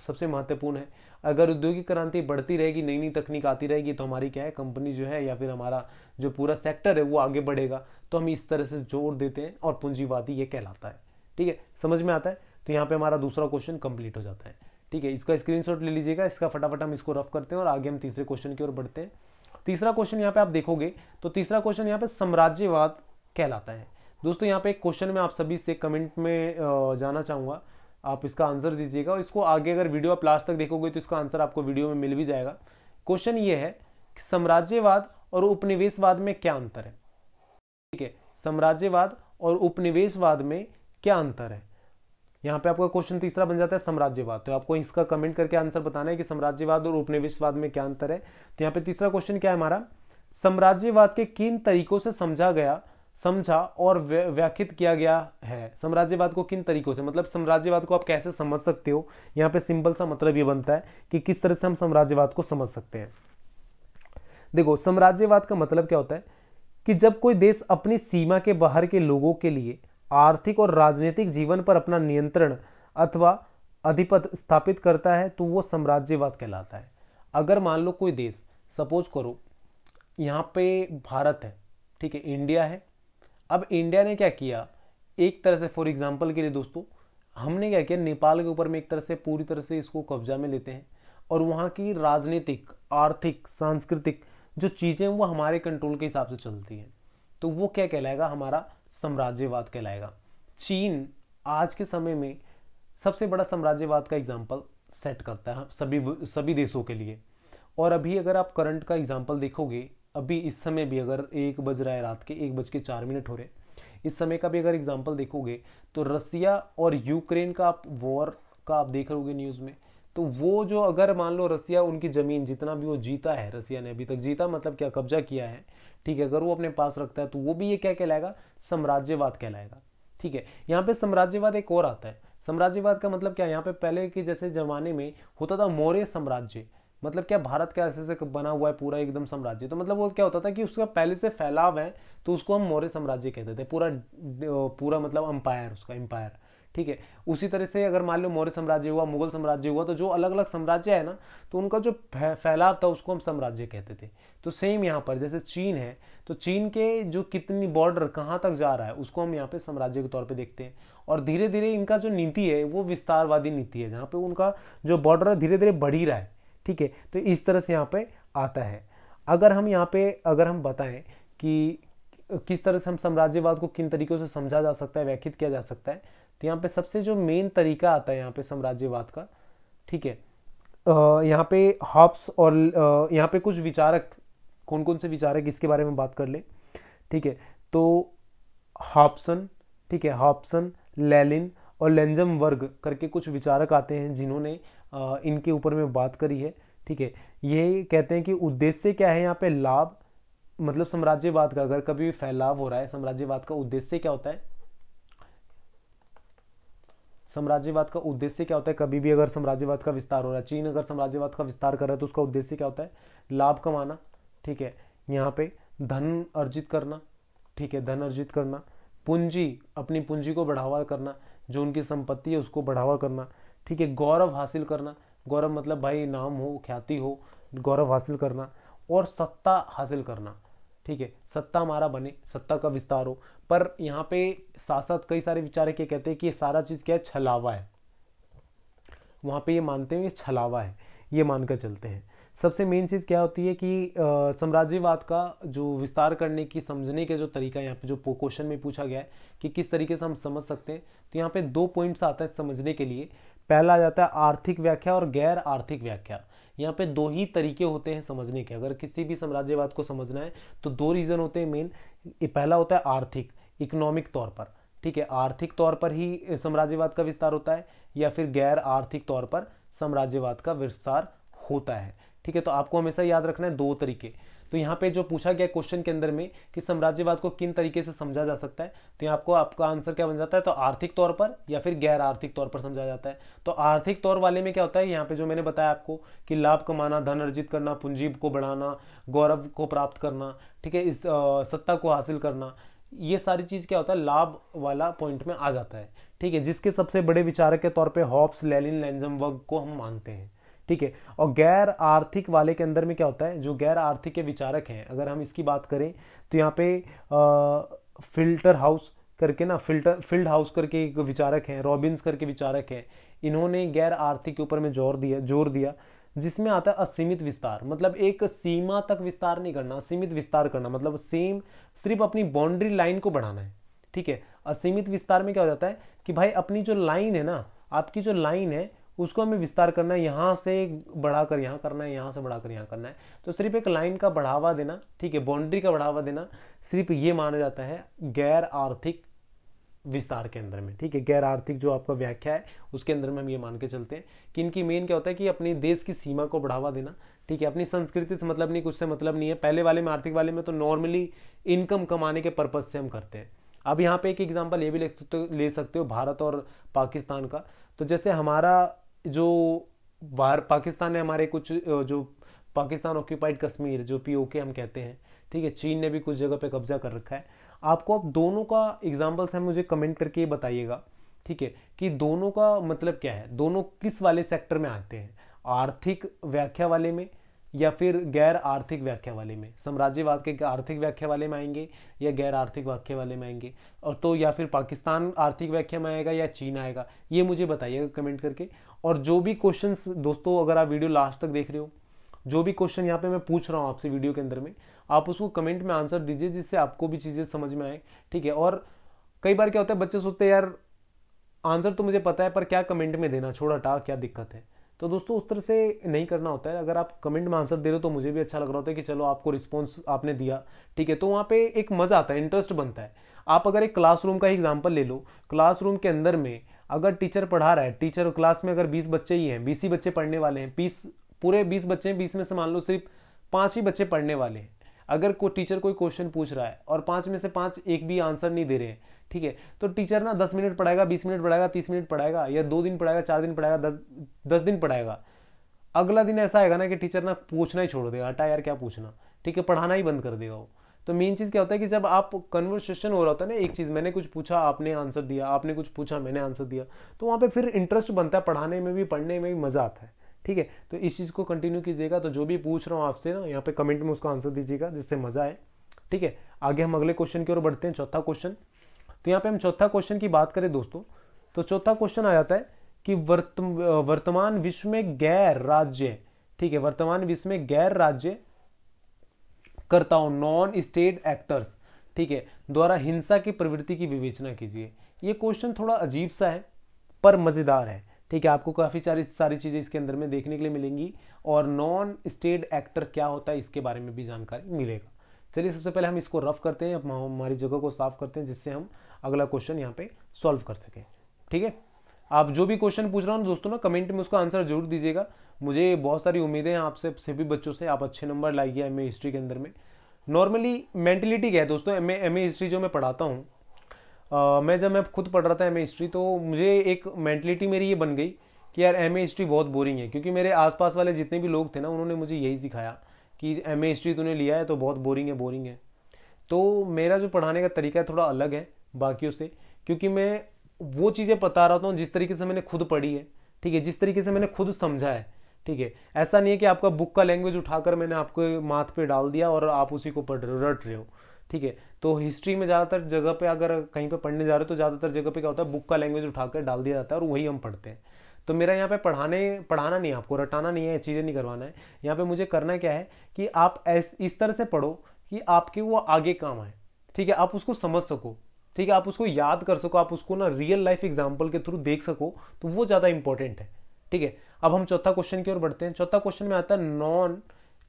सबसे महत्वपूर्ण है अगर औद्योगिक क्रांति बढ़ती रहेगी नई नई तकनीक आती रहेगी तो हमारी क्या है कंपनी जो है या फिर हमारा जो पूरा सेक्टर है वो आगे बढ़ेगा तो हम इस तरह से जोर देते हैं और पूंजीवादी ये कहलाता है ठीक है समझ में आता है तो यहाँ पे हमारा दूसरा क्वेश्चन कंप्लीट हो जाता है ठीक है इसका स्क्रीनशॉट ले लीजिएगा इसका फटाफट हम इसको रफ करते हैं और आगे हम तीसरे क्वेश्चन की ओर बढ़ते हैं तीसरा क्वेश्चन यहाँ पे आप देखोगे तो तीसरा क्वेश्चन यहाँ पे साम्राज्यवाद कहलाता है दोस्तों यहाँ पे एक क्वेश्चन में आप सभी से कमेंट में जाना चाहूंगा आप इसका आंसर दीजिएगा और इसको आगे अगर वीडियो आप लास्ट तक देखोगे तो इसका आंसर आपको वीडियो में मिल भी जाएगा क्वेश्चन ये है कि साम्राज्यवाद और उपनिवेशवाद में क्या अंतर है ठीक है साम्राज्यवाद और उपनिवेशवाद में क्या अंतर है यहाँ पे आपका क्वेश्चन तीसरा बन जाता है साम्राज्यवाद तो आपको इसका कमेंट करके आंसर बताना है कि साम्राज्यवाद और उपनिवेशवाद में क्या अंतर है तो यहाँ पे तीसरा क्वेश्चन क्या है हमारा साम्राज्यवाद के किन तरीकों से समझा गया समझा और व्याख्यात किया गया है साम्राज्यवाद को किन तरीकों से मतलब साम्राज्यवाद को आप कैसे समझ सकते हो यहाँ पे सिंपल सा मतलब ये बनता है कि किस तरह से हम साम्राज्यवाद को समझ सकते हैं देखो साम्राज्यवाद का मतलब क्या होता है कि जब कोई देश अपनी सीमा के बाहर के लोगों के लिए आर्थिक और राजनीतिक जीवन पर अपना नियंत्रण अथवा अधिपत स्थापित करता है तो वो साम्राज्यवाद कहलाता है अगर मान लो कोई देश सपोज करो यहाँ पे भारत है ठीक है इंडिया है अब इंडिया ने क्या किया एक तरह से फॉर एग्जाम्पल के लिए दोस्तों हमने क्या किया नेपाल के ऊपर में एक तरह से पूरी तरह से इसको कब्जा में लेते हैं और वहाँ की राजनीतिक आर्थिक सांस्कृतिक जो चीज़ें वो हमारे कंट्रोल के हिसाब से चलती हैं तो वो क्या कहलाएगा हमारा साम्राज्यवाद कहलाएगा चीन आज के समय में सबसे बड़ा साम्राज्यवाद का एग्जाम्पल सेट करता है हाँ, सभी सभी देशों के लिए और अभी अगर आप करंट का एग्जाम्पल देखोगे अभी इस समय भी अगर एक बज रहा है रात के एक बज के चार मिनट हो रहे इस समय का भी अगर एग्जाम्पल देखोगे तो रसिया और यूक्रेन का आप वॉर का आप देख रहोगे न्यूज़ में तो वो जो अगर मान लो रसिया उनकी ज़मीन जितना भी वो जीता है रसिया ने अभी तक जीता मतलब क्या कब्जा किया है ठीक है अगर वो अपने पास रखता है तो वो भी ये क्या कहलाएगा साम्राज्यवाद कहलाएगा ठीक है यहाँ पे साम्राज्यवाद एक और आता है साम्राज्यवाद का मतलब क्या यहाँ पे पहले के जैसे ज़माने में होता था मौर्य साम्राज्य मतलब क्या भारत का ऐसे से बना हुआ है पूरा एकदम साम्राज्य तो मतलब वो क्या होता था कि उसका पहले से फैलाव है तो उसको हम मौर्य साम्राज्य कहते थे पूरा पूरा मतलब अम्पायर उसका एम्पायर ठीक है उसी तरह से अगर मान लो मौर्य साम्राज्य हुआ मुगल साम्राज्य हुआ तो जो अलग अलग साम्राज्य है ना तो उनका जो फैलाव था उसको हम साम्राज्य कहते थे तो सेम यहाँ पर जैसे चीन है तो चीन के जो कितनी बॉर्डर कहाँ तक जा रहा है उसको हम यहाँ पे साम्राज्य के तौर पे देखते हैं और धीरे धीरे इनका जो नीति है वो विस्तारवादी नीति है जहाँ पे उनका जो बॉर्डर है धीरे धीरे बढ़ ही रहा है ठीक है तो इस तरह से यहाँ पे आता है अगर हम यहाँ पे अगर हम बताएं कि किस तरह से हम साम्राज्यवाद को किन तरीक़ों से समझा जा सकता है व्याख्यात किया जा सकता है तो यहाँ पे सबसे जो मेन तरीका आता है यहाँ पे साम्राज्यवाद का ठीक है यहाँ पे हॉब्स और यहाँ पे कुछ विचारक कौन कौन से विचारक इसके बारे में बात कर ले ठीक है तो हॉप्सन ठीक है हॉप्सन लेलिन और लेंजम वर्ग करके कुछ विचारक आते हैं जिन्होंने इनके ऊपर में बात करी है ठीक है ये कहते हैं कि उद्देश्य क्या है यहाँ पे लाभ मतलब साम्राज्यवाद का अगर कभी फैलाव हो रहा है साम्राज्यवाद का उद्देश्य क्या होता है साम्राज्यवाद का उद्देश्य क्या होता है कभी भी अगर साम्राज्यवाद का विस्तार हो रहा है चीन अगर साम्राज्यवाद का विस्तार कर रहा है तो उसका उद्देश्य क्या होता है लाभ कमाना ठीक है यहाँ पे धन अर्जित करना ठीक है धन अर्जित करना पूंजी अपनी पूंजी को बढ़ावा करना जो उनकी संपत्ति है उसको बढ़ावा करना ठीक है गौरव हासिल करना गौरव मतलब भाई नाम हो ख्याति हो गौरव हासिल करना और सत्ता हासिल करना ठीक है सत्ता हमारा बने सत्ता का विस्तार हो पर यहाँ पे साथ साथ कई सारे विचार के कहते हैं कि ये सारा चीज़ क्या है छलावा है वहाँ पे ये मानते हैं ये छलावा है ये मानकर चलते हैं सबसे मेन चीज़ क्या होती है कि साम्राज्यवाद का जो विस्तार करने की समझने के जो तरीका यहाँ पे जो क्वेश्चन में पूछा गया है कि किस तरीके से हम समझ सकते हैं तो यहाँ पे दो पॉइंट्स आता है समझने के लिए पहला आ जाता है आर्थिक व्याख्या और गैर आर्थिक व्याख्या यहाँ पे दो ही तरीके होते हैं समझने के अगर किसी भी साम्राज्यवाद को समझना है तो दो रीज़न होते हैं मेन पहला होता है आर्थिक इकोनॉमिक तौर पर ठीक है आर्थिक तौर पर ही साम्राज्यवाद का विस्तार होता है या फिर गैर आर्थिक तौर पर साम्राज्यवाद का विस्तार होता है ठीक है तो आपको हमेशा याद रखना है दो तरीके तो यहाँ पे जो पूछा गया क्वेश्चन के अंदर में कि साम्राज्यवाद को किन तरीके से समझा जा सकता है तो यहाँ आपको आपका आंसर क्या बन जाता है तो आर्थिक तौर पर या फिर गैर आर्थिक तौर पर समझा जाता है तो आर्थिक तौर वाले में क्या होता है यहाँ पे जो मैंने बताया आपको कि लाभ कमाना धन अर्जित करना पूंजी को बढ़ाना गौरव को प्राप्त करना ठीक है इस सत्ता को हासिल करना ये सारी चीज़ क्या होता है लाभ वाला पॉइंट में आ जाता है ठीक है जिसके सबसे बड़े विचारक के तौर पर हॉब्स लेलिन लैंजम वर्ग को हम मानते हैं ठीक है और गैर आर्थिक वाले के अंदर में क्या होता है जो गैर आर्थिक के विचारक हैं अगर हम इसकी बात करें तो यहाँ पे फिल्टर हाउस करके ना फिल्टर फील्ड हाउस करके एक विचारक हैं रॉबिन्स करके विचारक हैं इन्होंने गैर आर्थिक के ऊपर में जोर दिया जोर दिया जिसमें आता है असीमित विस्तार मतलब एक सीमा तक विस्तार नहीं करना सीमित विस्तार करना मतलब सेम सिर्फ अपनी बाउंड्री लाइन को बढ़ाना है ठीक है असीमित विस्तार में क्या हो जाता है कि भाई अपनी जो लाइन है ना आपकी जो लाइन है उसको हमें विस्तार करना है यहाँ से बढ़ाकर यहाँ करना है यहाँ से बढ़ाकर यहाँ करना है तो सिर्फ एक लाइन का बढ़ावा देना ठीक है बाउंड्री का बढ़ावा देना सिर्फ ये माना जाता है गैर आर्थिक विस्तार के अंदर में ठीक है गैर आर्थिक जो आपका व्याख्या है उसके अंदर में हम ये मान के चलते हैं कि इनकी मेन क्या होता है कि अपने देश की सीमा को बढ़ावा देना ठीक है अपनी संस्कृति से मतलब नहीं कुछ से मतलब नहीं है पहले वाले में आर्थिक वाले में तो नॉर्मली इनकम कमाने के पर्पज़ से हम करते हैं अब यहाँ पे एक एग्जाम्पल ये भी ले सकते हो भारत और पाकिस्तान का तो जैसे हमारा जो बाहर पाकिस्तान ने हमारे कुछ जो पाकिस्तान ऑक्यूपाइड कश्मीर जो पीओके हम कहते हैं ठीक है चीन ने भी कुछ जगह पे कब्जा कर रखा है आपको आप दोनों का एग्जाम्पल्स हैं मुझे कमेंट करके बताइएगा ठीक है कि दोनों का मतलब क्या है दोनों किस वाले सेक्टर में आते हैं आर्थिक व्याख्या वाले में या फिर गैर आर्थिक व्याख्या वाले में साम्राज्यवाद के आर्थिक व्याख्या वाले में आएंगे या गैर आर्थिक व्याख्या वाले में आएंगे और तो या फिर पाकिस्तान आर्थिक व्याख्या में आएगा या चीन आएगा ये मुझे बताइएगा कमेंट करके और जो भी क्वेश्चन दोस्तों अगर आप वीडियो लास्ट तक देख रहे हो जो भी क्वेश्चन यहाँ पे मैं पूछ रहा हूँ आपसे वीडियो के अंदर में आप उसको कमेंट में आंसर दीजिए जिससे आपको भी चीज़ें समझ में आए ठीक है और कई बार क्या होता है बच्चे सोचते हैं यार आंसर तो मुझे पता है पर क्या कमेंट में देना छोड़ हटा क्या दिक्कत है तो दोस्तों उस तरह से नहीं करना होता है अगर आप कमेंट में आंसर दे रहे हो तो मुझे भी अच्छा लग रहा होता है कि चलो आपको रिस्पॉन्स आपने दिया ठीक है तो वहाँ पर एक मज़ा आता है इंटरेस्ट बनता है आप अगर एक क्लासरूम का एग्जाम्पल ले लो क्लासरूम के अंदर में अगर टीचर पढ़ा रहा है टीचर क्लास में अगर बीस बच्चे ही हैं बीस ही बच्चे पढ़ने वाले हैं बीस पूरे बीस बच्चे हैं बीस में से मान लो सिर्फ पाँच ही बच्चे पढ़ने वाले हैं अगर को टीचर कोई क्वेश्चन पूछ रहा है और पाँच में से पाँच एक भी आंसर नहीं दे रहे हैं ठीक है तो टीचर ना दस मिनट पढ़ाएगा बीस मिनट पढ़ाएगा तीस मिनट पढ़ाएगा या दो दिन पढ़ाएगा चार दिन पढ़ाएगा दस दस दिन पढ़ाएगा अगला दिन ऐसा आएगा ना कि टीचर ना पूछना ही छोड़ देगा हटा यार क्या पूछना ठीक है पढ़ाना ही बंद कर देगा वो तो मेन चीज़ क्या होता है कि जब आप कन्वर्सेशन हो रहा होता है ना एक चीज़ मैंने कुछ पूछा आपने आंसर दिया आपने कुछ पूछा मैंने आंसर दिया तो वहाँ पर फिर इंटरेस्ट बनता है पढ़ाने में भी पढ़ने में भी मज़ा आता है ठीक है तो इस चीज़ को कंटिन्यू कीजिएगा तो जो भी पूछ रहा हूँ आपसे ना यहाँ पे कमेंट में उसका आंसर दीजिएगा जिससे मज़ा आए ठीक है आगे हम अगले क्वेश्चन की ओर बढ़ते हैं चौथा क्वेश्चन तो यहाँ पे हम चौथा क्वेश्चन की बात करें दोस्तों तो चौथा क्वेश्चन आ जाता है कि वर्त वर्तमान विश्व में गैर राज्य ठीक है वर्तमान विश्व में गैर राज्य कर्ताओं नॉन स्टेट एक्टर्स ठीक है द्वारा हिंसा की प्रवृत्ति की विवेचना कीजिए ये क्वेश्चन थोड़ा अजीब सा है पर मज़ेदार है ठीक है आपको काफ़ी सारी सारी चीज़ें इसके अंदर में देखने के लिए मिलेंगी और नॉन स्टेट एक्टर क्या होता है इसके बारे में भी जानकारी मिलेगा चलिए सबसे पहले हम इसको रफ करते हैं हमारी जगह को साफ करते हैं जिससे हम अगला क्वेश्चन यहाँ पे सॉल्व कर सकें ठीक है आप जो भी क्वेश्चन पूछ रहा हूँ दोस्तों ना कमेंट में उसका आंसर जरूर दीजिएगा मुझे बहुत सारी उम्मीदें हैं आपसे सभी बच्चों से आप अच्छे नंबर लाइए एम हिस्ट्री के अंदर में नॉर्मली मैंटिलिटी क्या है दोस्तों एम एम हिस्ट्री जो मैं पढ़ाता हूँ मैं जब मैं खुद पढ़ रहा था एम हिस्ट्री तो मुझे एक मैंटिलिटी मेरी ये बन गई कि यार एम हिस्ट्री बहुत बोरिंग है क्योंकि मेरे आसपास वाले जितने भी लोग थे ना उन्होंने मुझे यही सिखाया कि एम हिस्ट्री तूने लिया है तो बहुत बोरिंग है बोरिंग है तो मेरा जो पढ़ाने का तरीका है थोड़ा अलग है बाकियों से क्योंकि मैं वो चीज़ें बता रहा हूँ जिस तरीके से मैंने खुद पढ़ी है ठीक है जिस तरीके से मैंने खुद समझा है ठीक है ऐसा नहीं है कि आपका बुक का लैंग्वेज उठाकर मैंने आपको माथ पे डाल दिया और आप उसी को पढ़ रट रहे हो ठीक है तो हिस्ट्री में ज़्यादातर जगह पे अगर कहीं पे पढ़ने जा रहे हो तो ज़्यादातर जगह पे क्या होता है बुक का लैंग्वेज उठाकर डाल दिया जाता है और वही हम पढ़ते हैं तो मेरा यहाँ पे पढ़ाने पढ़ाना नहीं है आपको रटाना नहीं है चीज़ें नहीं करवाना है यहाँ पे मुझे करना क्या है कि आप ऐस इस तरह से पढ़ो कि आपके वो आगे काम आए ठीक है आप उसको समझ सको ठीक है आप उसको याद कर सको आप उसको ना रियल लाइफ एग्जाम्पल के थ्रू देख सको तो वो ज़्यादा इंपॉर्टेंट है ठीक है अब हम चौथा क्वेश्चन की ओर बढ़ते हैं चौथा क्वेश्चन में आता है नॉन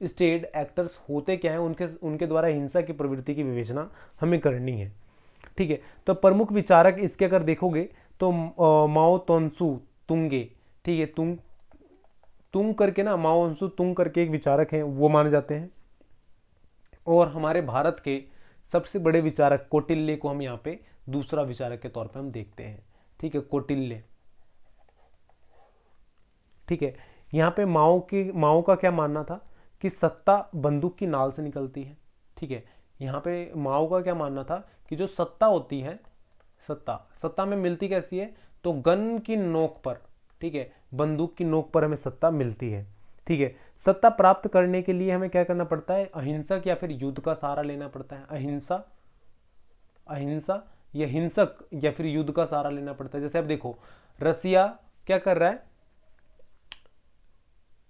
स्टेट एक्टर्स होते क्या हैं उनके उनके द्वारा हिंसा की प्रवृत्ति की विवेचना हमें करनी है ठीक है तो प्रमुख विचारक इसके अगर देखोगे तो माओ तोनसू तुंगे ठीक है तुंग तुंग करके ना माओ तोनसू तुंग करके एक विचारक हैं वो माने जाते हैं और हमारे भारत के सबसे बड़े विचारक कौटिल्य को हम यहाँ पे दूसरा विचारक के तौर पर हम देखते हैं ठीक है कौटिल्य ठीक है यहाँ पे माओ की माओ का क्या मानना था कि सत्ता बंदूक की नाल से निकलती है ठीक है यहाँ पे माओ का क्या मानना था कि जो सत्ता होती है सत्ता सत्ता में मिलती कैसी है तो गन की नोक पर ठीक है बंदूक की नोक पर हमें सत्ता मिलती है ठीक है सत्ता प्राप्त करने के लिए हमें क्या करना पड़ता है अहिंसक या फिर युद्ध का सहारा लेना पड़ता है अहिंसा अहिंसा या हिंसक या फिर युद्ध का सहारा लेना पड़ता है जैसे आप देखो रसिया क्या कर रहा है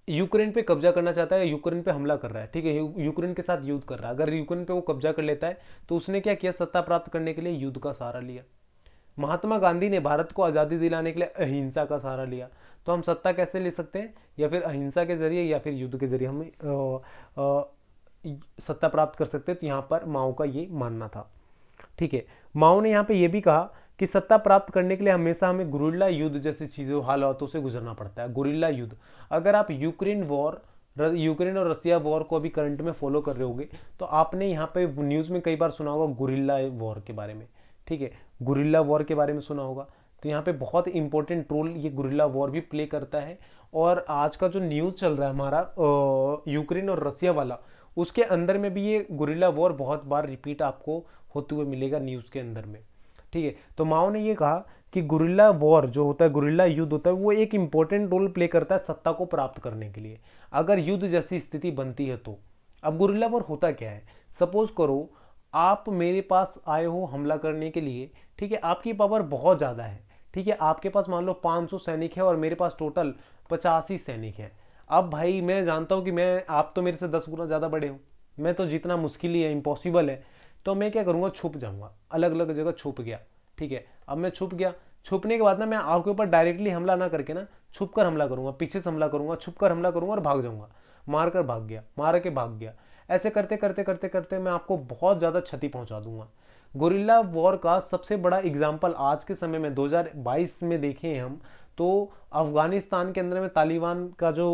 यूक्रेन पे कब्जा करना चाहता है यूक्रेन पे हमला कर रहा है ठीक है यूक्रेन के साथ युद्ध कर रहा है अगर यूक्रेन पे वो कब्जा कर लेता है तो उसने क्या किया सत्ता प्राप्त करने के लिए युद्ध का सहारा लिया महात्मा गांधी ने भारत को आज़ादी दिलाने के लिए अहिंसा का सहारा लिया तो हम सत्ता कैसे ले सकते हैं या फिर अहिंसा के जरिए या फिर युद्ध के जरिए हम सत्ता प्राप्त कर सकते हैं तो यहाँ पर माओ का ये मानना था ठीक है माओ ने यहाँ पे ये भी कहा कि सत्ता प्राप्त करने के लिए हमेशा हमें गुरिल्ला युद्ध जैसी चीज़ों हालातों से गुजरना पड़ता है गुरिल्ला युद्ध अगर आप यूक्रेन वॉर यूक्रेन और रसिया वॉर को अभी करंट में फॉलो कर रहे होगे तो आपने यहाँ पे न्यूज़ में कई बार सुना होगा गुरिल्ला वॉर के बारे में ठीक है गुरिल्ला वॉर के बारे में सुना होगा तो यहाँ पे बहुत इंपॉर्टेंट रोल ये गुरिल्ला वॉर भी प्ले करता है और आज का जो न्यूज़ चल रहा है हमारा यूक्रेन और रसिया वाला उसके अंदर में भी ये गुरिल्ला वॉर बहुत बार रिपीट आपको होते हुए मिलेगा न्यूज़ के अंदर में ठीक है तो माओ ने ये कहा कि गुरिल्ला वॉर जो होता है गुरिल्ला युद्ध होता है वो एक इंपॉर्टेंट रोल प्ले करता है सत्ता को प्राप्त करने के लिए अगर युद्ध जैसी स्थिति बनती है तो अब गुरिल्ला वॉर होता क्या है सपोज करो आप मेरे पास आए हो हमला करने के लिए ठीक है आपकी पावर बहुत ज़्यादा है ठीक है आपके पास मान लो 500 सैनिक है और मेरे पास टोटल पचासी सैनिक हैं अब भाई मैं जानता हूँ कि मैं आप तो मेरे से दस गुना ज़्यादा बड़े हो मैं तो जितना मुश्किल ही है इम्पॉसिबल है तो मैं क्या करूँगा छुप जाऊँगा अलग अलग जगह छुप गया ठीक है अब मैं छुप गया छुपने के बाद ना मैं आपके ऊपर डायरेक्टली हमला ना करके ना छुप कर हमला करूँगा पीछे से हमला करूँगा छुप कर हमला करूँगा और भाग जाऊँगा मार कर भाग गया मार के भाग गया ऐसे करते करते करते करते मैं आपको बहुत ज़्यादा क्षति पहुँचा दूंगा गोरिल्ला वॉर का सबसे बड़ा एग्जाम्पल आज के समय में 2022 में देखें हम तो अफगानिस्तान के अंदर में तालिबान का जो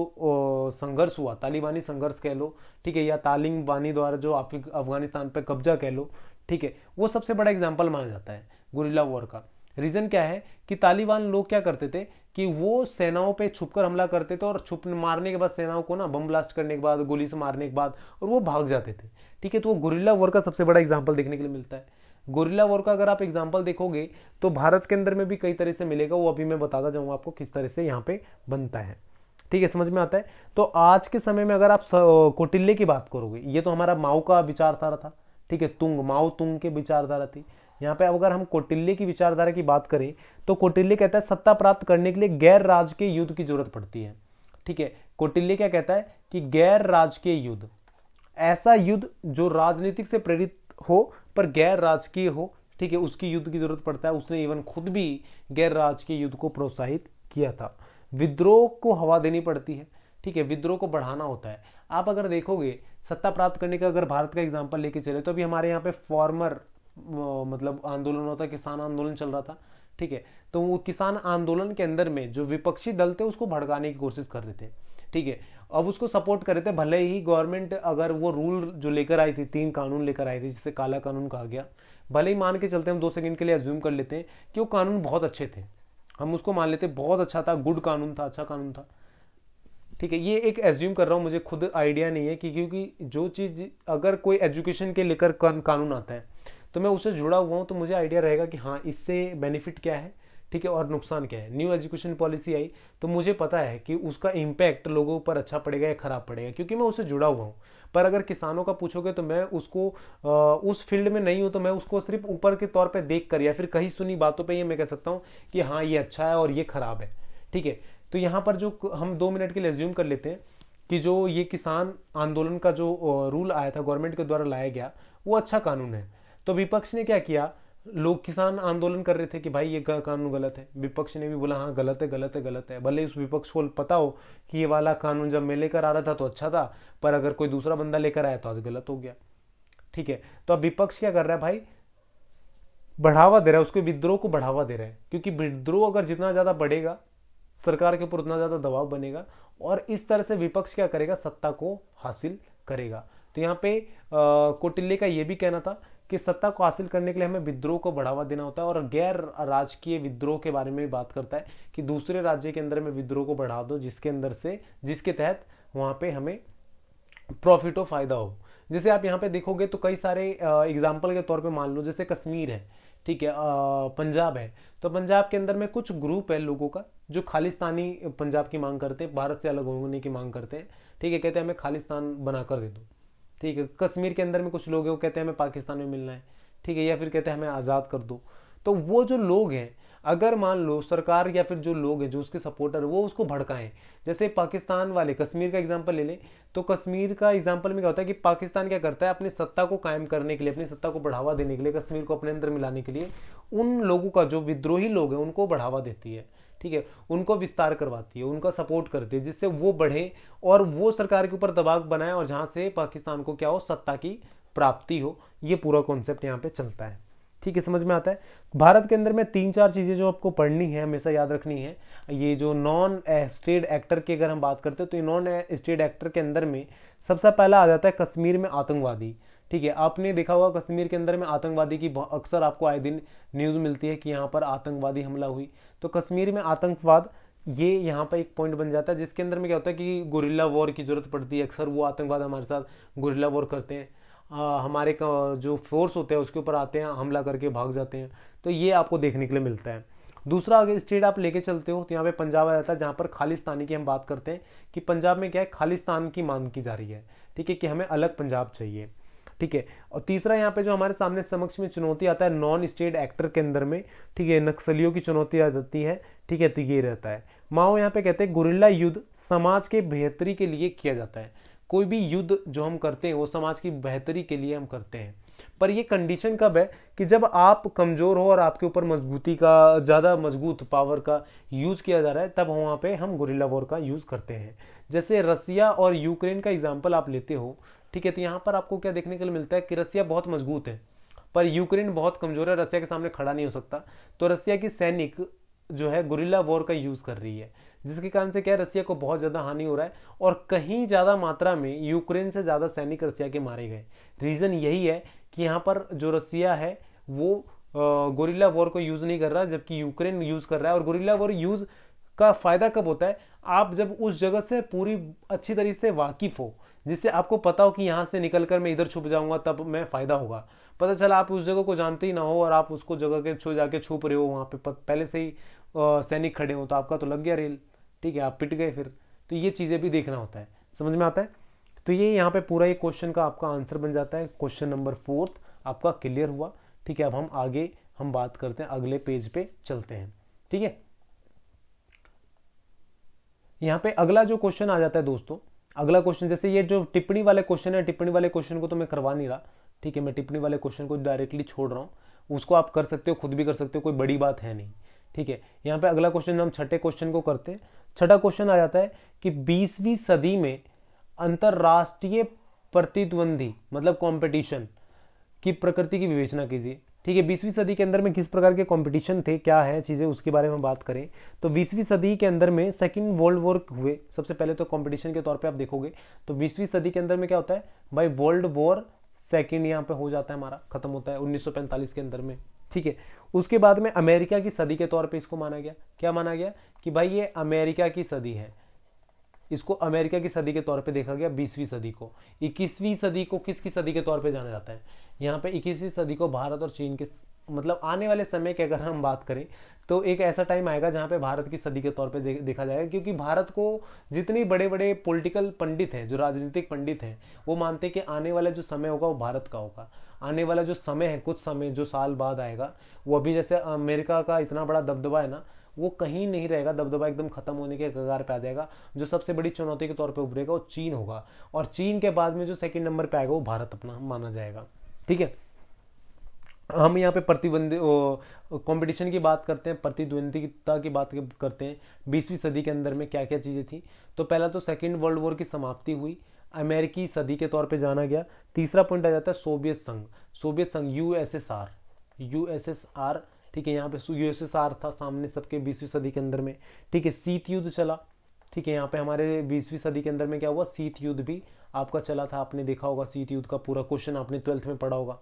संघर्ष हुआ तालिबानी संघर्ष कह लो ठीक है या तालिबानी द्वारा जो अफगानिस्तान पर कब्जा कह लो ठीक है वो सबसे बड़ा एग्जाम्पल माना जाता है गुरिला वॉर का रीज़न क्या है कि तालिबान लोग क्या करते थे कि वो सेनाओं पे छुपकर हमला करते थे और छुप मारने के बाद सेनाओं को ना बम ब्लास्ट करने के बाद गोली से मारने के बाद और वो भाग जाते थे ठीक है तो वो गुरिल्ला वॉर का सबसे बड़ा एग्जाम्पल देखने के लिए मिलता है गोरिल्ला वॉर का अगर आप एग्जाम्पल देखोगे तो भारत के अंदर में भी कई तरह से मिलेगा वो अभी मैं बताता जाऊँगा आपको किस तरह से यहाँ पे बनता है ठीक है समझ में आता है तो आज के समय में अगर आप कोटिल्ले की बात करोगे ये तो हमारा माओ का विचारधारा था ठीक है तुंग माओ तुंग की विचारधारा थी यहाँ पे अगर हम कोटिल्ले की विचारधारा की बात करें तो कोटिल्ले कहता है सत्ता प्राप्त करने के लिए गैर राजकीय युद्ध की जरूरत पड़ती है ठीक है कोटिल्ले क्या कहता है कि गैर राजकीय युद्ध ऐसा युद्ध जो राजनीतिक से प्रेरित हो पर गैर राजकीय हो ठीक है उसकी युद्ध की जरूरत पड़ता है उसने इवन खुद भी गैर राजकीय युद्ध को प्रोत्साहित किया था विद्रोह को हवा देनी पड़ती है ठीक है विद्रोह को बढ़ाना होता है आप अगर देखोगे सत्ता प्राप्त करने का अगर भारत का एग्जाम्पल लेके चले तो अभी हमारे यहाँ पे फॉर्मर मतलब आंदोलन होता किसान आंदोलन चल रहा था ठीक है तो वो किसान आंदोलन के अंदर में जो विपक्षी दल थे उसको भड़काने की कोशिश कर रहे थे ठीक है अब उसको सपोर्ट करे थे भले ही गवर्नमेंट अगर वो रूल जो लेकर आई थी तीन कानून लेकर आई थी जिसे काला कानून कहा गया भले ही मान के चलते हम दो सेकंड के लिए एज्यूम कर लेते हैं कि वो कानून बहुत अच्छे थे हम उसको मान लेते बहुत अच्छा था गुड कानून था अच्छा कानून था ठीक है ये एक एज्यूम कर रहा हूँ मुझे खुद आइडिया नहीं है कि क्योंकि जो चीज़ अगर कोई एजुकेशन के लेकर कानून आता है तो मैं उससे जुड़ा हुआ हूँ तो मुझे आइडिया रहेगा कि हाँ इससे बेनिफिट क्या है ठीक है और नुकसान क्या है न्यू एजुकेशन पॉलिसी आई तो मुझे पता है कि उसका इम्पैक्ट लोगों पर अच्छा पड़ेगा या ख़राब पड़ेगा क्योंकि मैं उससे जुड़ा हुआ हूँ पर अगर किसानों का पूछोगे तो मैं उसको आ, उस फील्ड में नहीं हूँ तो मैं उसको सिर्फ ऊपर के तौर पर देख कर या फिर कहीं सुनी बातों पर ये मैं कह सकता हूँ कि हाँ ये अच्छा है और ये ख़राब है ठीक है तो यहाँ पर जो हम दो मिनट के लिए रेज्यूम कर लेते हैं कि जो ये किसान आंदोलन का जो रूल आया था गवर्नमेंट के द्वारा लाया गया वो अच्छा कानून है तो विपक्ष ने क्या किया लोग किसान आंदोलन कर रहे थे कि भाई ये कानून गलत है विपक्ष ने भी बोला हाँ गलत है गलत है गलत है भले उस विपक्ष को पता हो कि ये वाला कानून जब मैं लेकर आ रहा था तो अच्छा था पर अगर कोई दूसरा बंदा लेकर आया तो आज गलत हो गया ठीक है तो अब विपक्ष क्या कर रहा है भाई बढ़ावा दे रहा है उसके विद्रोह को बढ़ावा दे रहा है क्योंकि विद्रोह अगर जितना ज़्यादा बढ़ेगा सरकार के ऊपर उतना ज़्यादा दबाव बनेगा और इस तरह से विपक्ष क्या करेगा सत्ता को हासिल करेगा तो यहाँ पे कोटिल्ले का ये भी कहना था कि सत्ता को हासिल करने के लिए हमें विद्रोह को बढ़ावा देना होता है और गैर राजकीय विद्रोह के बारे में भी बात करता है कि दूसरे राज्य के अंदर में विद्रोह को बढ़ा दो जिसके अंदर से जिसके तहत वहाँ पे हमें प्रॉफिट हो फायदा हो जैसे आप यहाँ पे देखोगे तो कई सारे एग्जाम्पल के तौर पर मान लो जैसे कश्मीर है ठीक है पंजाब है तो पंजाब के अंदर में कुछ ग्रुप है लोगों का जो खालिस्तानी पंजाब की मांग करते हैं भारत से अलग होने की मांग करते हैं ठीक है कहते हैं हमें खालिस्तान बना कर दे दो ठीक है कश्मीर के अंदर में कुछ लोग हैं वो कहते हैं हमें पाकिस्तान में मिलना है ठीक है या फिर कहते हैं हमें आज़ाद कर दो तो वो जो लोग हैं अगर मान लो सरकार या फिर जो लोग हैं जो उसके सपोर्टर वो उसको भड़काएं जैसे पाकिस्तान वाले कश्मीर का एग्जाम्पल ले लें तो कश्मीर का एग्जाम्पल में क्या होता है कि पाकिस्तान क्या करता है अपनी सत्ता को कायम करने के लिए अपनी सत्ता को बढ़ावा देने के लिए कश्मीर को अपने अंदर मिलाने के लिए उन लोगों का जो विद्रोही लोग हैं उनको बढ़ावा देती है ठीक है उनको विस्तार करवाती है उनका सपोर्ट करती है जिससे वो बढ़े और वो सरकार के ऊपर दबाव बनाए और जहाँ से पाकिस्तान को क्या हो सत्ता की प्राप्ति हो ये पूरा कॉन्सेप्ट यहाँ पे चलता है ठीक है समझ में आता है भारत के अंदर में तीन चार चीज़ें जो आपको पढ़नी है हमेशा याद रखनी है ये जो नॉन स्टेट एक्टर की अगर हम बात करते हैं तो ये नॉन स्टेट एक्टर के अंदर में सबसे पहला आ जाता है कश्मीर में आतंकवादी ठीक है आपने देखा होगा कश्मीर के अंदर में आतंकवादी की अक्सर आपको आए दिन न्यूज़ मिलती है कि यहाँ पर आतंकवादी हमला हुई तो कश्मीर में आतंकवाद ये यहाँ पर एक पॉइंट बन जाता है जिसके अंदर में क्या होता है कि गुरिल्ला वॉर की ज़रूरत पड़ती है अक्सर वो आतंकवाद हमारे साथ गुरिल्ला वॉर करते हैं आ, हमारे जो फोर्स होते हैं उसके ऊपर आते हैं हमला करके भाग जाते हैं तो ये आपको देखने के लिए मिलता है दूसरा अगर स्टेट आप लेके चलते हो तो यहाँ पे पंजाब आ जाता है जहाँ पर खालिस्तानी की हम बात करते हैं कि पंजाब में क्या है खालिस्तान की मांग की जा रही है ठीक है कि हमें अलग पंजाब चाहिए ठीक है और तीसरा यहाँ पे जो हमारे सामने समक्ष में चुनौती आता है नॉन स्टेट एक्टर के अंदर में ठीक है नक्सलियों की चुनौती आ जाती है ठीक है तो ये रहता है माओ यहाँ पे कहते हैं गुरिल्ला युद्ध समाज के बेहतरी के लिए किया जाता है कोई भी युद्ध जो हम करते हैं वो समाज की बेहतरी के लिए हम करते हैं पर ये कंडीशन कब है कि जब आप कमज़ोर हो और आपके ऊपर मजबूती का ज़्यादा मजबूत पावर का यूज़ किया जा रहा है तब वहाँ पे हम गोरिल्ला वॉर का यूज़ करते हैं जैसे रसिया और यूक्रेन का एग्जाम्पल आप लेते हो ठीक है तो यहाँ पर आपको क्या देखने के लिए मिलता है कि रसिया बहुत मजबूत है पर यूक्रेन बहुत कमजोर है रसिया के सामने खड़ा नहीं हो सकता तो रसिया की सैनिक जो है गुरिल्ला वॉर का यूज़ कर रही है जिसके कारण से क्या है रसिया को बहुत ज़्यादा हानि हो रहा है और कहीं ज़्यादा मात्रा में यूक्रेन से ज़्यादा सैनिक रसिया के मारे गए रीज़न यही है कि यहाँ पर जो रसिया है वो गोरिल्ला वॉर को यूज़ नहीं कर रहा जबकि यूक्रेन यूज़ कर रहा है और गोरिल्ला वॉर यूज़ का फ़ायदा कब होता है आप जब उस जगह से पूरी अच्छी तरीके से वाकिफ़ हो जिससे आपको पता हो कि यहाँ से निकल कर मैं इधर छुप जाऊँगा तब मैं फ़ायदा होगा पता चला आप उस जगह को जानते ही ना हो और आप उसको जगह के छो जाके छुप रहे हो वहाँ पे पहले से ही सैनिक खड़े हो तो आपका तो लग गया रेल ठीक है आप पिट गए फिर तो ये चीज़ें भी देखना होता है समझ में आता है तो ये यहाँ पर पूरा ये क्वेश्चन का आपका आंसर बन जाता है क्वेश्चन नंबर फोर्थ आपका क्लियर हुआ ठीक है अब हम आगे हम बात करते हैं अगले पेज पे चलते हैं ठीक है यहाँ पे अगला जो क्वेश्चन आ जाता है दोस्तों अगला क्वेश्चन जैसे ये जो टिप्पणी वाले क्वेश्चन है टिप्पणी वाले क्वेश्चन को तो मैं करवा नहीं रहा ठीक है मैं टिप्पणी वाले क्वेश्चन को डायरेक्टली छोड़ रहा हूँ उसको आप कर सकते हो खुद भी कर सकते हो कोई बड़ी बात है नहीं ठीक है यहाँ पे अगला क्वेश्चन हम छठे क्वेश्चन को करते हैं छठा क्वेश्चन आ जाता है कि बीसवीं सदी में अंतर्राष्ट्रीय प्रतिद्वंदी मतलब कॉम्पिटिशन की प्रकृति की विवेचना कीजिए ठीक है बीसवीं सदी के अंदर में किस प्रकार के कंपटीशन थे क्या है चीज़ें उसके बारे में बात करें तो बीसवीं सदी के अंदर में सेकंड वर्ल्ड वॉर हुए सबसे पहले तो कंपटीशन के तौर पे आप देखोगे तो बीसवीं सदी के अंदर में क्या होता है भाई वर्ल्ड वॉर सेकंड यहाँ पे हो जाता है हमारा खत्म होता है 1945 के अंदर में ठीक है उसके बाद में अमेरिका की सदी के तौर पर इसको माना गया क्या माना गया कि भाई ये अमेरिका की सदी है इसको अमेरिका की सदी के तौर पर देखा गया बीसवीं सदी को इक्कीसवीं सदी को किसकी सदी के तौर पर जाना जाता है यहाँ पे इक्कीसवीं सदी को भारत और चीन के मतलब आने वाले समय की अगर हम बात करें तो एक ऐसा टाइम आएगा जहाँ पे भारत की सदी के तौर पे दे, देखा जाएगा क्योंकि भारत को जितने बड़े बड़े पॉलिटिकल पंडित हैं जो राजनीतिक पंडित हैं वो मानते हैं कि आने वाला जो समय होगा वो भारत का होगा आने वाला जो समय है कुछ समय जो साल बाद आएगा वो अभी जैसे अमेरिका का इतना बड़ा दबदबा है ना वो कहीं नहीं रहेगा दबदबा एकदम खत्म होने के कगार पे आ जाएगा जो सबसे बड़ी चुनौती के तौर पे उभरेगा वो चीन होगा और चीन के बाद में जो सेकंड नंबर पे आएगा वो भारत अपना माना जाएगा ठीक है हम यहाँ पे प्रतिबंध कंपटीशन की बात करते हैं प्रतिद्वंदिता की बात करते हैं बीसवीं सदी के अंदर में क्या क्या चीज़ें थी तो पहला तो सेकेंड वर्ल्ड वॉर की समाप्ति हुई अमेरिकी सदी के तौर पे जाना गया तीसरा पॉइंट आ जाता है सोवियत संघ सोवियत संघ यूएसएसआर यूएसएसआर ठीक है यहाँ पे यूएसएसआर था सामने सबके बीसवीं सदी के अंदर में ठीक है शीत युद्ध चला ठीक है यहाँ पे हमारे बीसवीं सदी के अंदर में क्या हुआ शीत युद्ध भी आपका चला था आपने देखा होगा सीट युद्ध का पूरा क्वेश्चन आपने ट्वेल्थ में पढ़ा होगा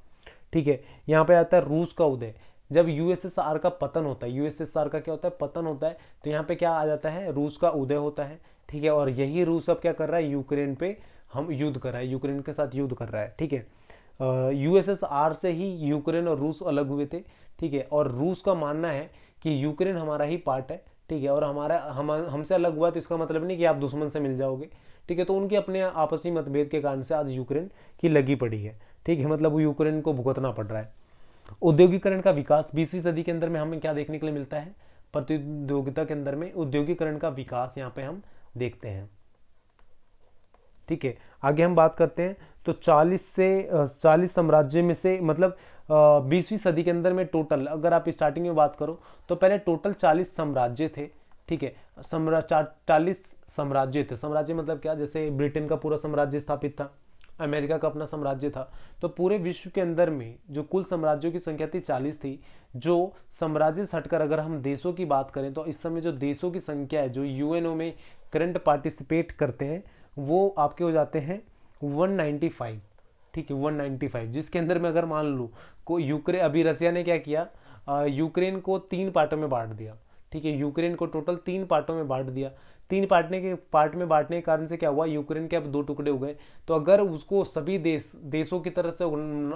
ठीक है यहाँ पे आता है रूस का उदय जब यूएसएसआर का पतन होता है यूएसएसआर का क्या होता है पतन होता है तो यहाँ पे क्या आ जाता है रूस का उदय होता है ठीक है और यही रूस अब क्या कर रहा है यूक्रेन पे हम युद्ध कर रहा है यूक्रेन के साथ युद्ध कर रहा है ठीक है यूएसएसआर से ही यूक्रेन और रूस अलग हुए थे ठीक है और रूस का मानना है कि यूक्रेन हमारा ही पार्ट है ठीक है और हमारा हम हमसे अलग हुआ तो इसका मतलब नहीं कि आप दुश्मन से मिल जाओगे ठीक है तो उनके अपने आपसी मतभेद के कारण से आज यूक्रेन की लगी पड़ी है ठीक है मतलब वो यूक्रेन को भुगतना पड़ रहा है औद्योगिकरण का विकास बीसवीं सदी के अंदर में हमें क्या देखने के लिए मिलता है प्रतियोगिता के अंदर में औद्योगिकरण का विकास यहाँ पे हम देखते हैं ठीक है आगे हम बात करते हैं तो 40 से 40 साम्राज्य में से मतलब बीसवीं सदी के अंदर में टोटल अगर आप स्टार्टिंग में बात करो तो पहले टोटल 40 साम्राज्य थे ठीक है सम्रा चालीस साम्राज्य थे साम्राज्य मतलब क्या जैसे ब्रिटेन का पूरा साम्राज्य स्थापित था अमेरिका का अपना साम्राज्य था तो पूरे विश्व के अंदर में जो कुल साम्राज्यों की संख्या थी चालीस थी जो साम्राज्य से हटकर अगर हम देशों की बात करें तो इस समय जो देशों की संख्या है जो यूएनओ में करंट पार्टिसिपेट करते हैं वो आपके हो जाते हैं 195 ठीक है 195 जिसके अंदर में अगर मान लूँ को यूक्रेन अभी रसिया ने क्या किया यूक्रेन को तीन पार्टों में बांट दिया ठीक है यूक्रेन को टोटल तीन पार्टों में बांट दिया तीन पार्टने के पार्ट में बांटने के कारण से क्या हुआ यूक्रेन के अब दो टुकड़े हो गए तो अगर उसको सभी देश देशों की तरफ से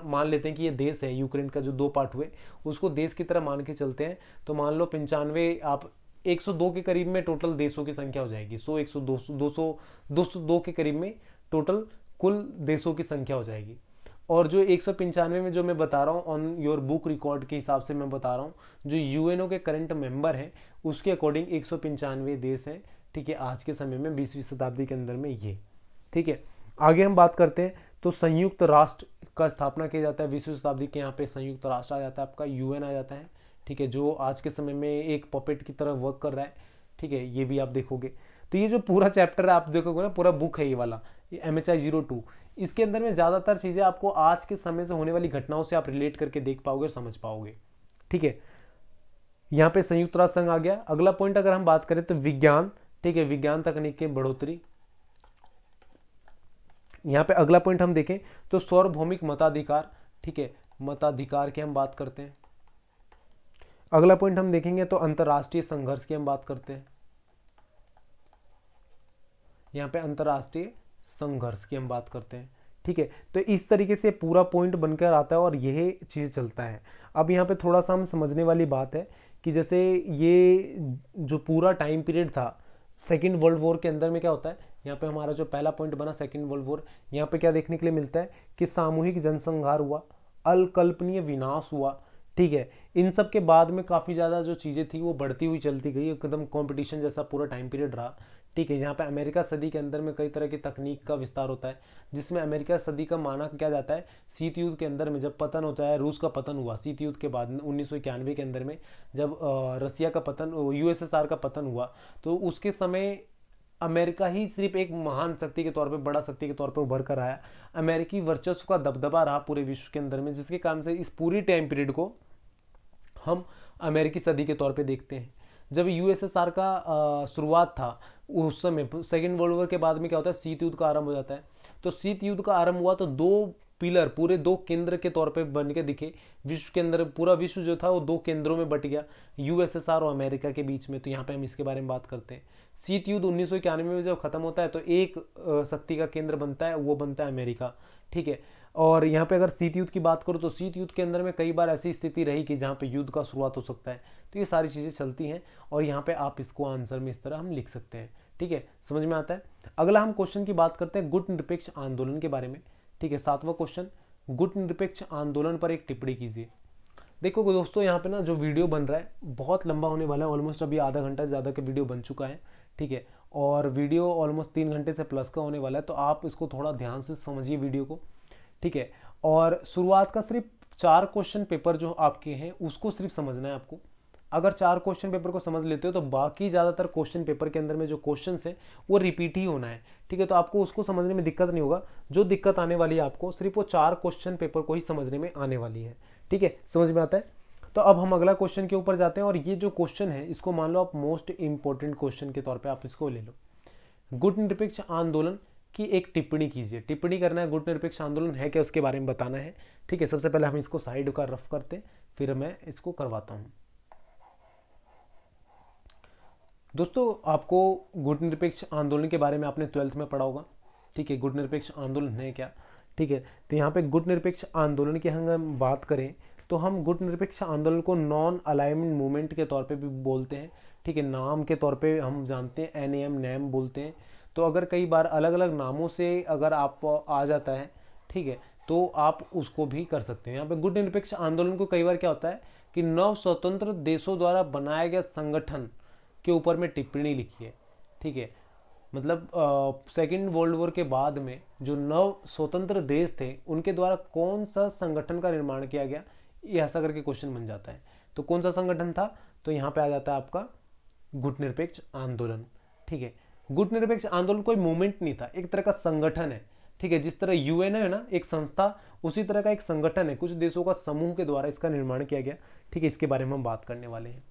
मान लेते हैं कि ये देश है यूक्रेन का जो दो पार्ट हुए उसको देश की तरह मान के चलते हैं तो मान लो पंचानवे आप 102 के करीब में टोटल देशों की संख्या हो जाएगी सो एक सौ के करीब में टोटल कुल देशों की संख्या हो जाएगी और जो एक में जो मैं बता रहा हूँ ऑन योर बुक रिकॉर्ड के हिसाब से मैं बता रहा हूँ जो यूएनओ के करंट मेंबर हैं उसके अकॉर्डिंग एक देश हैं ठीक है आज के समय में बीसवीं शताब्दी के अंदर में ये ठीक है आगे हम बात करते हैं तो संयुक्त राष्ट्र का स्थापना किया जाता है बीसवीं शताब्दी के यहाँ पे संयुक्त राष्ट्र आ जाता है आपका यूएन आ जाता है ठीक है जो आज के समय में एक पॉपेट की तरह वर्क कर रहा है ठीक है ये भी आप देखोगे तो ये जो पूरा चैप्टर है आप देखोगे ना पूरा बुक है ये वाला M H I zero two इसके अंदर में ज़्यादातर चीज़ें आपको आज के समय से होने वाली घटनाओं से आप रिलेट करके देख पाओगे और समझ पाओगे ठीक है यहाँ पे संयुक्त राष्ट्र संघ आ गया अगला पॉइंट अगर हम बात करें तो विज्ञान ठीक है विज्ञान तकनीक के बढ़ोतरी यहाँ पे अगला पॉइंट हम देखें तो सार्वभौमिक मताधिकार ठीक है मताधिकार की हम बात करते हैं अगला पॉइंट हम देखेंगे तो अंतर्राष्ट्रीय संघर्ष की हम बात करते हैं यहाँ पे अंतर्राष्ट्रीय संघर्ष की हम बात करते हैं ठीक है तो इस तरीके से पूरा पॉइंट बनकर आता है और यह चीज़ चलता है अब यहाँ पे थोड़ा सा हम समझने वाली बात है कि जैसे ये जो पूरा टाइम पीरियड था सेकेंड वर्ल्ड वॉर के अंदर में क्या होता है यहाँ पे हमारा जो पहला पॉइंट बना सेकेंड वर्ल्ड वॉर यहाँ पे क्या देखने के लिए मिलता है कि सामूहिक जनसंहार हुआ अलकल्पनीय विनाश हुआ ठीक है इन सब के बाद में काफ़ी ज़्यादा जो चीज़ें थी वो बढ़ती हुई चलती गई एकदम कंपटीशन जैसा पूरा टाइम पीरियड रहा ठीक है यहाँ पे अमेरिका सदी के अंदर में कई तरह की तकनीक का विस्तार होता है जिसमें अमेरिका सदी का माना क्या जाता है शीत युद्ध के अंदर में जब पतन होता है रूस का पतन हुआ शीत युद्ध के बाद में उन्नीस के अंदर में जब रसिया का पतन यूएसएसआर का पतन हुआ तो उसके समय अमेरिका ही सिर्फ एक महान शक्ति के तौर पे बड़ा शक्ति के तौर पे उभर कर आया अमेरिकी वर्चस्व का दबदबा रहा पूरे विश्व के अंदर में जिसके कारण से इस पूरी टाइम पीरियड को हम अमेरिकी सदी के तौर पे देखते हैं जब यूएसएसआर का शुरुआत था उस समय सेकेंड वर्ल्ड वॉर के बाद में क्या होता है शीत युद्ध का आरंभ हो जाता है तो शीत युद्ध का आरंभ हुआ तो दो पिलर पूरे दो केंद्र के तौर पे बन के दिखे विश्व के अंदर पूरा विश्व जो था वो दो केंद्रों में बट गया यूएसएसआर और अमेरिका के बीच में तो यहाँ पे हम इसके बारे में बात करते हैं शीत युद्ध उन्नीस में जब खत्म होता है तो एक शक्ति का केंद्र बनता है वो बनता है अमेरिका ठीक है और यहाँ पे अगर शीत युद्ध की बात करूँ तो शीत युद्ध के अंदर में कई बार ऐसी स्थिति रही कि जहाँ पे युद्ध का शुरुआत हो सकता है तो ये सारी चीज़ें चलती हैं और यहाँ पे आप इसको आंसर में इस तरह हम लिख सकते हैं ठीक है समझ में आता है अगला हम क्वेश्चन की बात करते हैं गुट निरपेक्ष आंदोलन के बारे में ठीक है सातवां क्वेश्चन गुट निरपेक्ष आंदोलन पर एक टिप्पणी कीजिए देखो दोस्तों यहाँ पे ना जो वीडियो बन रहा है बहुत लंबा होने वाला है ऑलमोस्ट अभी आधा घंटा से ज़्यादा का वीडियो बन चुका है ठीक है और वीडियो ऑलमोस्ट तीन घंटे से प्लस का होने वाला है तो आप इसको थोड़ा ध्यान से समझिए वीडियो को ठीक है और शुरुआत का सिर्फ चार क्वेश्चन पेपर जो आपके हैं उसको सिर्फ समझना है आपको अगर चार क्वेश्चन पेपर को समझ लेते हो तो बाकी ज़्यादातर क्वेश्चन पेपर के अंदर में जो क्वेश्चन है वो रिपीट ही होना है ठीक है तो आपको उसको समझने में दिक्कत नहीं होगा जो दिक्कत आने वाली है आपको सिर्फ वो चार क्वेश्चन पेपर को ही समझने में आने वाली है ठीक है समझ में आता है तो अब हम अगला क्वेश्चन के ऊपर जाते हैं और ये जो क्वेश्चन है इसको मान लो आप मोस्ट इंपॉर्टेंट क्वेश्चन के तौर पर आप इसको ले लो गुट निरपेक्ष आंदोलन की एक टिप्पणी कीजिए टिप्पणी करना है गुट निरपेक्ष आंदोलन है क्या उसके बारे में बताना है ठीक है सबसे पहले हम इसको साइड का रफ करते फिर मैं इसको करवाता हूँ दोस्तों आपको गुट निरपेक्ष आंदोलन के बारे में आपने ट्वेल्थ में पढ़ा होगा ठीक है गुट निरपेक्ष आंदोलन है क्या ठीक है तो यहाँ पे गुट निरपेक्ष आंदोलन की हम बात करें तो हम गुट निरपेक्ष आंदोलन को नॉन अलाइनमेंट मूवमेंट के तौर पे भी बोलते हैं ठीक है नाम के तौर पे हम जानते हैं एन एम नैम बोलते हैं तो अगर कई बार अलग अलग नामों से अगर आप आ जाता है ठीक है तो आप उसको भी कर सकते हैं यहाँ पर गुट निरपेक्ष आंदोलन को कई बार क्या होता है कि नव स्वतंत्र देशों द्वारा बनाया गया संगठन के ऊपर में टिप्पणी लिखी है ठीक है मतलब सेकेंड वर्ल्ड वॉर के बाद में जो नव स्वतंत्र देश थे उनके द्वारा कौन सा संगठन का निर्माण किया गया ये ऐसा करके क्वेश्चन बन जाता है तो कौन सा संगठन था तो यहाँ पे आ जाता है आपका गुट निरपेक्ष आंदोलन ठीक है गुट निरपेक्ष आंदोलन कोई मूवमेंट नहीं था एक तरह का संगठन है ठीक है जिस तरह यूएन है ना एक संस्था उसी तरह का एक संगठन है कुछ देशों का समूह के द्वारा इसका निर्माण किया गया ठीक है इसके बारे में हम बात करने वाले हैं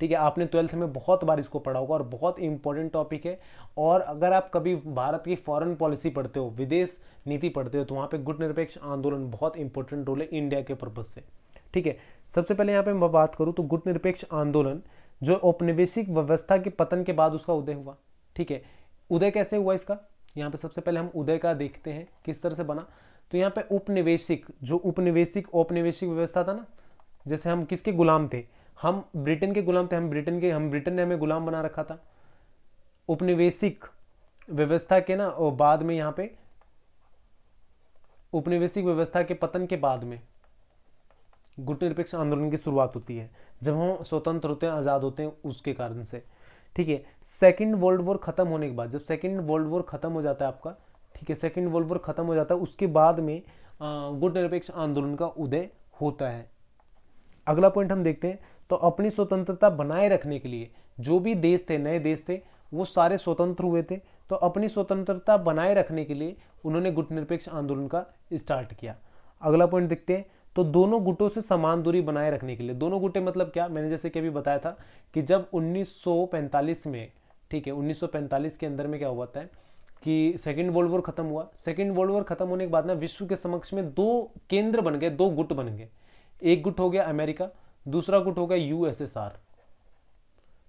ठीक है आपने ट्वेल्थ में बहुत बार इसको पढ़ा होगा और बहुत इंपॉर्टेंट टॉपिक है और अगर आप कभी भारत की फॉरेन पॉलिसी पढ़ते हो विदेश नीति पढ़ते हो तो वहाँ पे गुट निरपेक्ष आंदोलन बहुत इंपॉर्टेंट रोल है इंडिया के पर्पज से ठीक है सबसे पहले यहाँ पे मैं बात करूँ तो गुट निरपेक्ष आंदोलन जो औपनिवेशिक व्यवस्था के पतन के बाद उसका उदय हुआ ठीक है उदय कैसे हुआ इसका यहाँ पे सबसे पहले हम उदय का देखते हैं किस तरह से बना तो यहाँ पे उपनिवेशिक जो उपनिवेशिक औपनिवेशिक व्यवस्था था ना जैसे हम किसके गुलाम थे हम ब्रिटेन के गुलाम थे हम ब्रिटेन के हम ब्रिटेन ने हमें गुलाम बना रखा था उपनिवेशिक व्यवस्था के ना और बाद में यहाँ पे उपनिवेशिक व्यवस्था के पतन के बाद में गुटनिरपेक्ष आंदोलन की शुरुआत होती है जब हम स्वतंत्र होते हैं आज़ाद होते हैं उसके कारण से ठीक है सेकेंड वर्ल्ड वॉर खत्म होने के बाद जब सेकेंड वर्ल्ड वॉर खत्म हो जाता है आपका ठीक है सेकेंड वर्ल्ड वॉर खत्म हो जाता है उसके बाद में गुटनिरपेक्ष आंदोलन का उदय होता है अगला पॉइंट हम देखते हैं तो अपनी स्वतंत्रता बनाए रखने के लिए जो भी देश थे नए देश थे वो सारे स्वतंत्र हुए थे तो अपनी स्वतंत्रता बनाए रखने के लिए उन्होंने गुट निरपेक्ष आंदोलन का स्टार्ट किया अगला पॉइंट देखते हैं तो दोनों गुटों से समान दूरी बनाए रखने के लिए दोनों गुटे मतलब क्या मैंने जैसे कि अभी बताया था कि जब 1945 में ठीक है 1945 के अंदर में क्या हुआ था कि सेकेंड वर्ल्ड वॉर खत्म हुआ सेकेंड वर्ल्ड वॉर खत्म होने के बाद ना विश्व के समक्ष में दो केंद्र बन गए दो गुट बन गए एक गुट हो गया अमेरिका दूसरा गुट होगा यू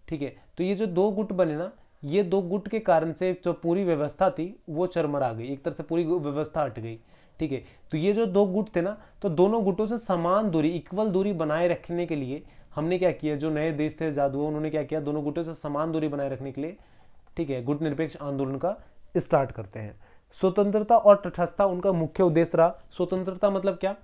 ठीक है तो ये जो दो गुट बने ना ये दो गुट के कारण से जो पूरी व्यवस्था थी वो चरमरा गई एक तरह से पूरी व्यवस्था हट गई ठीक है तो ये जो दो गुट थे ना तो दोनों गुटों से समान दूरी इक्वल दूरी बनाए रखने के लिए हमने क्या किया जो नए देश थे जादू उन्होंने क्या किया दोनों गुटों से समान दूरी बनाए रखने के लिए ठीक है गुट निरपेक्ष आंदोलन का स्टार्ट करते हैं स्वतंत्रता और तटस्थता उनका मुख्य उद्देश्य रहा स्वतंत्रता मतलब क्या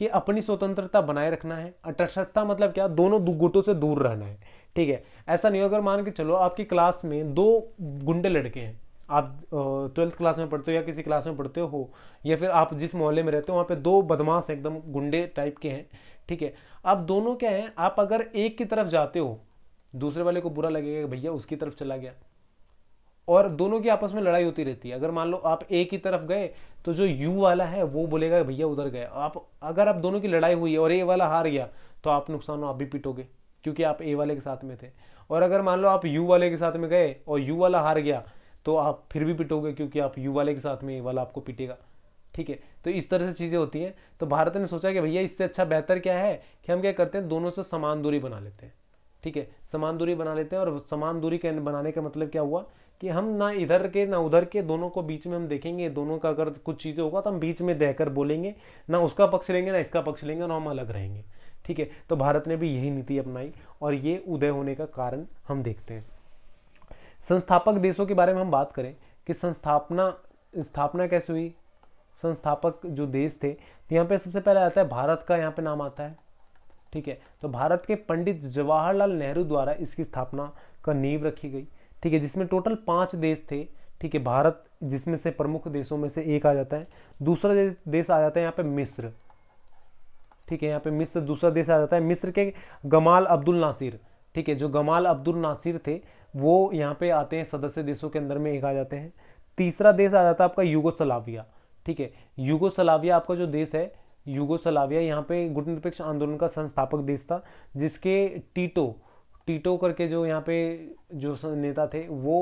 कि अपनी स्वतंत्रता बनाए रखना है तटस्थता मतलब क्या दोनों गुटों से दूर रहना है ठीक है ऐसा नहीं अगर मान के चलो आपकी क्लास में दो गुंडे लड़के हैं आप ट्वेल्थ क्लास में पढ़ते हो या किसी क्लास में पढ़ते हो या फिर आप जिस मोहल्ले में रहते हो वहाँ पे दो बदमाश एकदम गुंडे टाइप के हैं ठीक है आप दोनों क्या हैं आप अगर एक की तरफ जाते हो दूसरे वाले को बुरा लगेगा भैया उसकी तरफ चला गया और दोनों की आपस में लड़ाई होती रहती है अगर मान लो आप ए की तरफ गए तो जो यू वाला है वो बोलेगा भैया उधर गए आप अगर आप दोनों की लड़ाई हुई और ए वाला हार गया तो आप नुकसान हो आप भी पिटोगे क्योंकि आप ए वाले के साथ में थे और अगर मान लो आप यू वाले के साथ में गए और यू वाला हार गया तो आप फिर भी पिटोगे क्योंकि आप यू वाले के साथ में ए वाला आपको पिटेगा ठीक है तो इस तरह से चीज़ें होती हैं तो भारत ने सोचा कि भैया इससे अच्छा बेहतर क्या है कि हम क्या करते हैं दोनों से समान दूरी बना लेते हैं ठीक है समान दूरी बना लेते हैं और समान दूरी बनाने का मतलब क्या हुआ कि हम ना इधर के ना उधर के दोनों को बीच में हम देखेंगे दोनों का अगर कुछ चीज़ें होगा तो हम बीच में देकर बोलेंगे ना उसका पक्ष लेंगे ना इसका पक्ष लेंगे और हम अलग रहेंगे ठीक है तो भारत ने भी यही नीति अपनाई और ये उदय होने का कारण हम देखते हैं संस्थापक देशों के बारे में हम बात करें कि संस्थापना स्थापना कैसे हुई संस्थापक जो देश थे तो यहाँ पे सबसे पहले आता है भारत का यहाँ पे नाम आता है ठीक है तो भारत के पंडित जवाहरलाल नेहरू द्वारा इसकी स्थापना का नींव रखी गई ठीक है जिसमें टोटल पाँच देश थे ठीक है भारत जिसमें से प्रमुख देशों में से एक आ जाता है दूसरा देश आ जाता है यहाँ पे मिस्र ठीक है यहाँ पे मिस्र दूसरा देश आ जाता है मिस्र के गमाल अब्दुल नासिर ठीक है जो गमाल अब्दुल नासिर थे वो यहाँ पे आते हैं सदस्य देशों के अंदर में एक आ जाते हैं तीसरा देश आ जाता है आपका यूगोसलाविया ठीक है यूगोसलाविया आपका जो देश है सलाविया यहाँ पे गुटनिरपेक्ष आंदोलन का संस्थापक देश था जिसके टीटो टीटो करके जो यहाँ पे जो नेता थे वो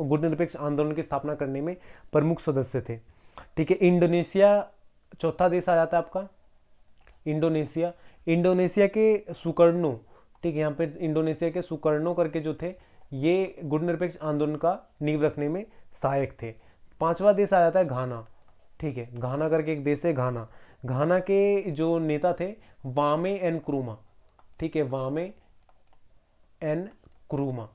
गुट निरपेक्ष आंदोलन की स्थापना करने में प्रमुख सदस्य थे ठीक है इंडोनेशिया चौथा देश आ जाता है आपका इंडोनेशिया इंडोनेशिया के सुकर्णो ठीक है यहाँ पे इंडोनेशिया के सुकर्णो करके जो थे ये गुट निरपेक्ष आंदोलन का नींव रखने में सहायक थे पांचवा देश आ जाता है घाना ठीक है घाना करके एक देश है घाना घाना के जो नेता थे वामे एंड क्रूमा ठीक है वामे एन क्रूमा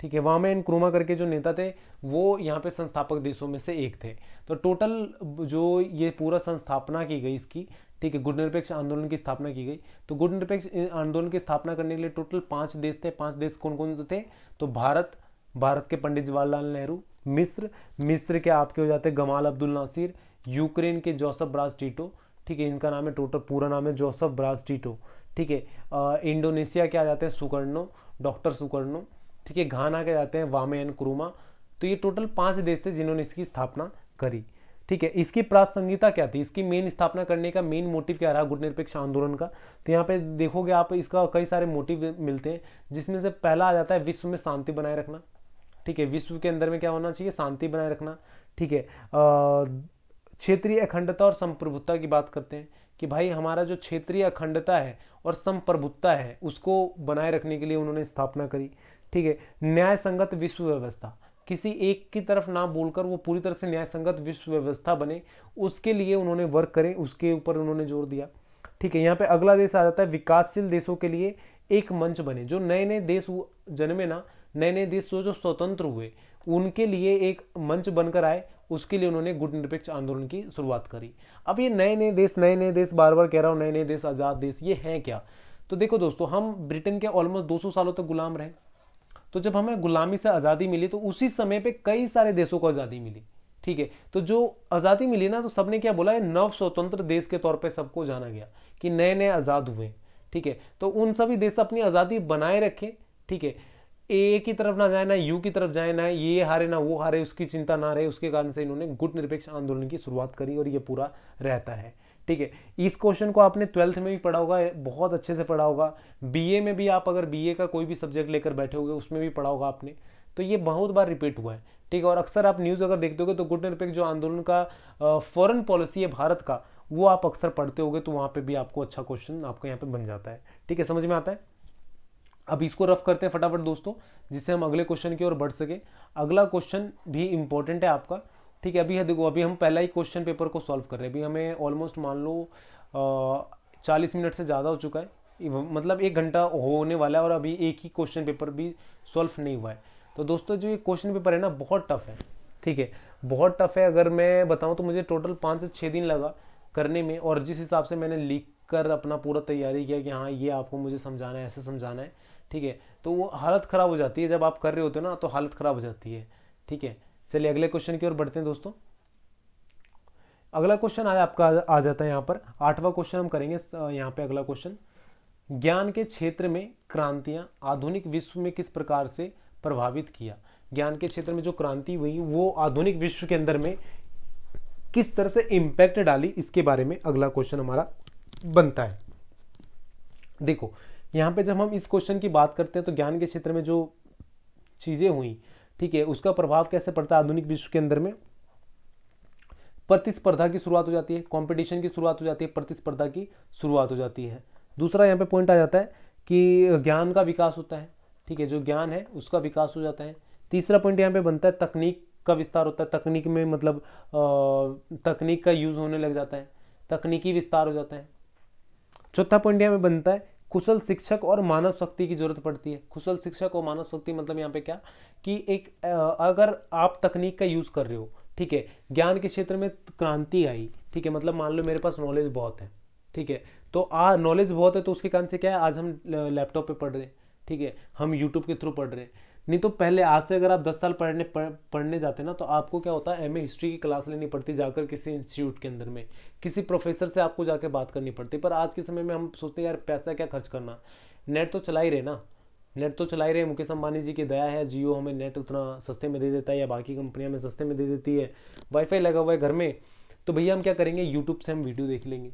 ठीक है वामे एन क्रूमा करके जो नेता थे वो यहाँ पे संस्थापक देशों में से एक थे तो टोटल जो ये पूरा संस्थापना की गई इसकी ठीक है गुटनिरपेक्ष आंदोलन की स्थापना की गई तो गुटनिरपेक्ष आंदोलन की स्थापना करने के लिए टोटल पांच देश थे पांच देश कौन कौन से थे तो भारत भारत के पंडित जवाहरलाल नेहरू मिस्र मिस्र के आपके हो जाते गमाल अब्दुल नासिर यूक्रेन के जोसफ ब्रास टीटो ठीक है इनका नाम है टोटल पूरा नाम है जोसफ ब्रास टीटो ठीक है इंडोनेशिया के आ जाते हैं सुकर्णो डॉक्टर सुकर्णो ठीक है घाना के जाते हैं वामे एंड क्रूमा तो ये टोटल पाँच देश थे जिन्होंने इसकी स्थापना करी ठीक है इसकी प्रासंगिकता क्या थी इसकी मेन स्थापना करने का मेन मोटिव क्या रहा गुटनिरपेक्ष आंदोलन का तो यहाँ पे देखोगे आप इसका कई सारे मोटिव मिलते हैं जिसमें से पहला आ जाता है विश्व में शांति बनाए रखना ठीक है विश्व के अंदर में क्या होना चाहिए शांति बनाए रखना ठीक है क्षेत्रीय अखंडता और संप्रभुता की बात करते हैं कि भाई हमारा जो क्षेत्रीय अखंडता है और संप्रभुता है उसको बनाए रखने के लिए उन्होंने स्थापना करी ठीक है न्याय संगत विश्व व्यवस्था किसी एक की तरफ ना बोलकर वो पूरी तरह से न्याय संगत विश्व व्यवस्था बने उसके लिए उन्होंने वर्क करें उसके ऊपर उन्होंने जोर दिया ठीक है यहाँ पे अगला देश आ जाता है विकासशील देशों के लिए एक मंच बने जो नए नए देश जन्मे ना नए नए देश जो स्वतंत्र हुए उनके लिए एक मंच बनकर आए उसके लिए उन्होंने गुट निरपेक्ष आंदोलन की शुरुआत करी अब ये नए नए देश नए नए देश बार बार कह रहा हूँ नए नए देश आज़ाद देश ये हैं क्या तो देखो दोस्तों हम ब्रिटेन के ऑलमोस्ट 200 सालों तक तो गुलाम रहे तो जब हमें गुलामी से आज़ादी मिली तो उसी समय पर कई सारे देशों को आज़ादी मिली ठीक है तो जो आज़ादी मिली ना तो सबने क्या बोला है नव स्वतंत्र देश के तौर पे सबको जाना गया कि नए नए आज़ाद हुए ठीक है तो उन सभी देश अपनी आज़ादी बनाए रखें ठीक है ए की तरफ ना जाए ना यू की तरफ जाए ना ये हारे ना वो हारे उसकी चिंता ना रहे उसके कारण से इन्होंने गुट निरपेक्ष आंदोलन की शुरुआत करी और ये पूरा रहता है ठीक है इस क्वेश्चन को आपने ट्वेल्थ में भी पढ़ा होगा बहुत अच्छे से पढ़ा होगा बीए में भी आप अगर बीए का कोई भी सब्जेक्ट लेकर बैठे होगे उसमें भी पढ़ा होगा आपने तो ये बहुत बार रिपीट हुआ है ठीक है और अक्सर आप न्यूज़ अगर देखते हो तो गुट निरपेक्ष जो आंदोलन का फॉरन पॉलिसी है भारत का वो आप अक्सर पढ़ते होगे तो वहाँ पे भी आपको अच्छा क्वेश्चन आपको यहाँ पे बन जाता है ठीक है समझ में आता है अब इसको रफ करते हैं फटाफट दोस्तों जिससे हम अगले क्वेश्चन की ओर बढ़ सके अगला क्वेश्चन भी इंपॉर्टेंट है आपका ठीक है अभी है देखो अभी हम पहला ही क्वेश्चन पेपर को सॉल्व कर रहे हैं अभी हमें ऑलमोस्ट मान लो चालीस मिनट से ज़्यादा हो चुका है मतलब एक घंटा होने वाला है और अभी एक ही क्वेश्चन पेपर भी सॉल्व नहीं हुआ है तो दोस्तों जो ये क्वेश्चन पेपर है ना बहुत टफ है ठीक है बहुत टफ है अगर मैं बताऊँ तो मुझे टोटल पाँच से छः दिन लगा करने में और जिस हिसाब से मैंने लिख कर अपना पूरा तैयारी किया कि हाँ ये आपको मुझे समझाना है ऐसे समझाना है ठीक है तो वो हालत ख़राब हो जाती है जब आप कर रहे होते हो ना तो हालत ख़राब हो जाती है ठीक है चलिए अगले क्वेश्चन की ओर बढ़ते हैं दोस्तों अगला क्वेश्चन आज आपका आ जाता है यहाँ पर आठवां क्वेश्चन हम करेंगे यहाँ पे अगला क्वेश्चन ज्ञान के क्षेत्र में क्रांतियाँ आधुनिक विश्व में किस प्रकार से प्रभावित किया ज्ञान के क्षेत्र में जो क्रांति हुई वो आधुनिक विश्व के अंदर में किस तरह से इम्पैक्ट डाली इसके बारे में अगला क्वेश्चन हमारा बनता है देखो यहाँ पे जब हम इस क्वेश्चन की बात करते हैं तो ज्ञान के क्षेत्र में जो चीज़ें हुई ठीक है उसका प्रभाव कैसे पड़ता है आधुनिक विश्व के अंदर में प्रतिस्पर्धा की शुरुआत हो जाती है कंपटीशन की शुरुआत हो जाती है प्रतिस्पर्धा की शुरुआत हो जाती है दूसरा यहाँ पे पॉइंट आ जाता है कि ज्ञान का विकास होता है ठीक है जो ज्ञान है उसका विकास हो जाता है तीसरा पॉइंट यहाँ पे बनता है तकनीक का विस्तार होता है तकनीक में मतलब तकनीक का यूज़ होने लग जाता है तकनीकी विस्तार हो जाता है चौथा पॉइंट यहाँ पे बनता है कुशल शिक्षक और मानव शक्ति की जरूरत पड़ती है कुशल शिक्षक और मानव शक्ति मतलब यहाँ पे क्या कि एक अगर आप तकनीक का यूज़ कर रहे हो ठीक है ज्ञान के क्षेत्र में क्रांति आई ठीक है मतलब मान लो मेरे पास नॉलेज बहुत है ठीक है तो आ नॉलेज बहुत है तो उसके कारण से क्या है आज हम लैपटॉप पे पढ़ रहे हैं ठीक है हम यूट्यूब के थ्रू पढ़ रहे हैं नहीं तो पहले आज से अगर आप दस साल पढ़ने पढ़ने जाते ना तो आपको क्या होता है एम हिस्ट्री की क्लास लेनी पड़ती जाकर किसी इंस्टीट्यूट के अंदर में किसी प्रोफेसर से आपको जाकर बात करनी पड़ती पर आज के समय में हम सोचते हैं यार पैसा क्या खर्च करना नेट तो चला ही रहे ना नेट तो चला ही रहे मुकेश अंबानी जी की दया है जियो हमें नेट उतना सस्ते में दे देता है या बाकी कंपनियां हमें सस्ते में दे देती है वाईफाई लगा हुआ है घर में तो भैया हम क्या करेंगे यूट्यूब से हम वीडियो देख लेंगे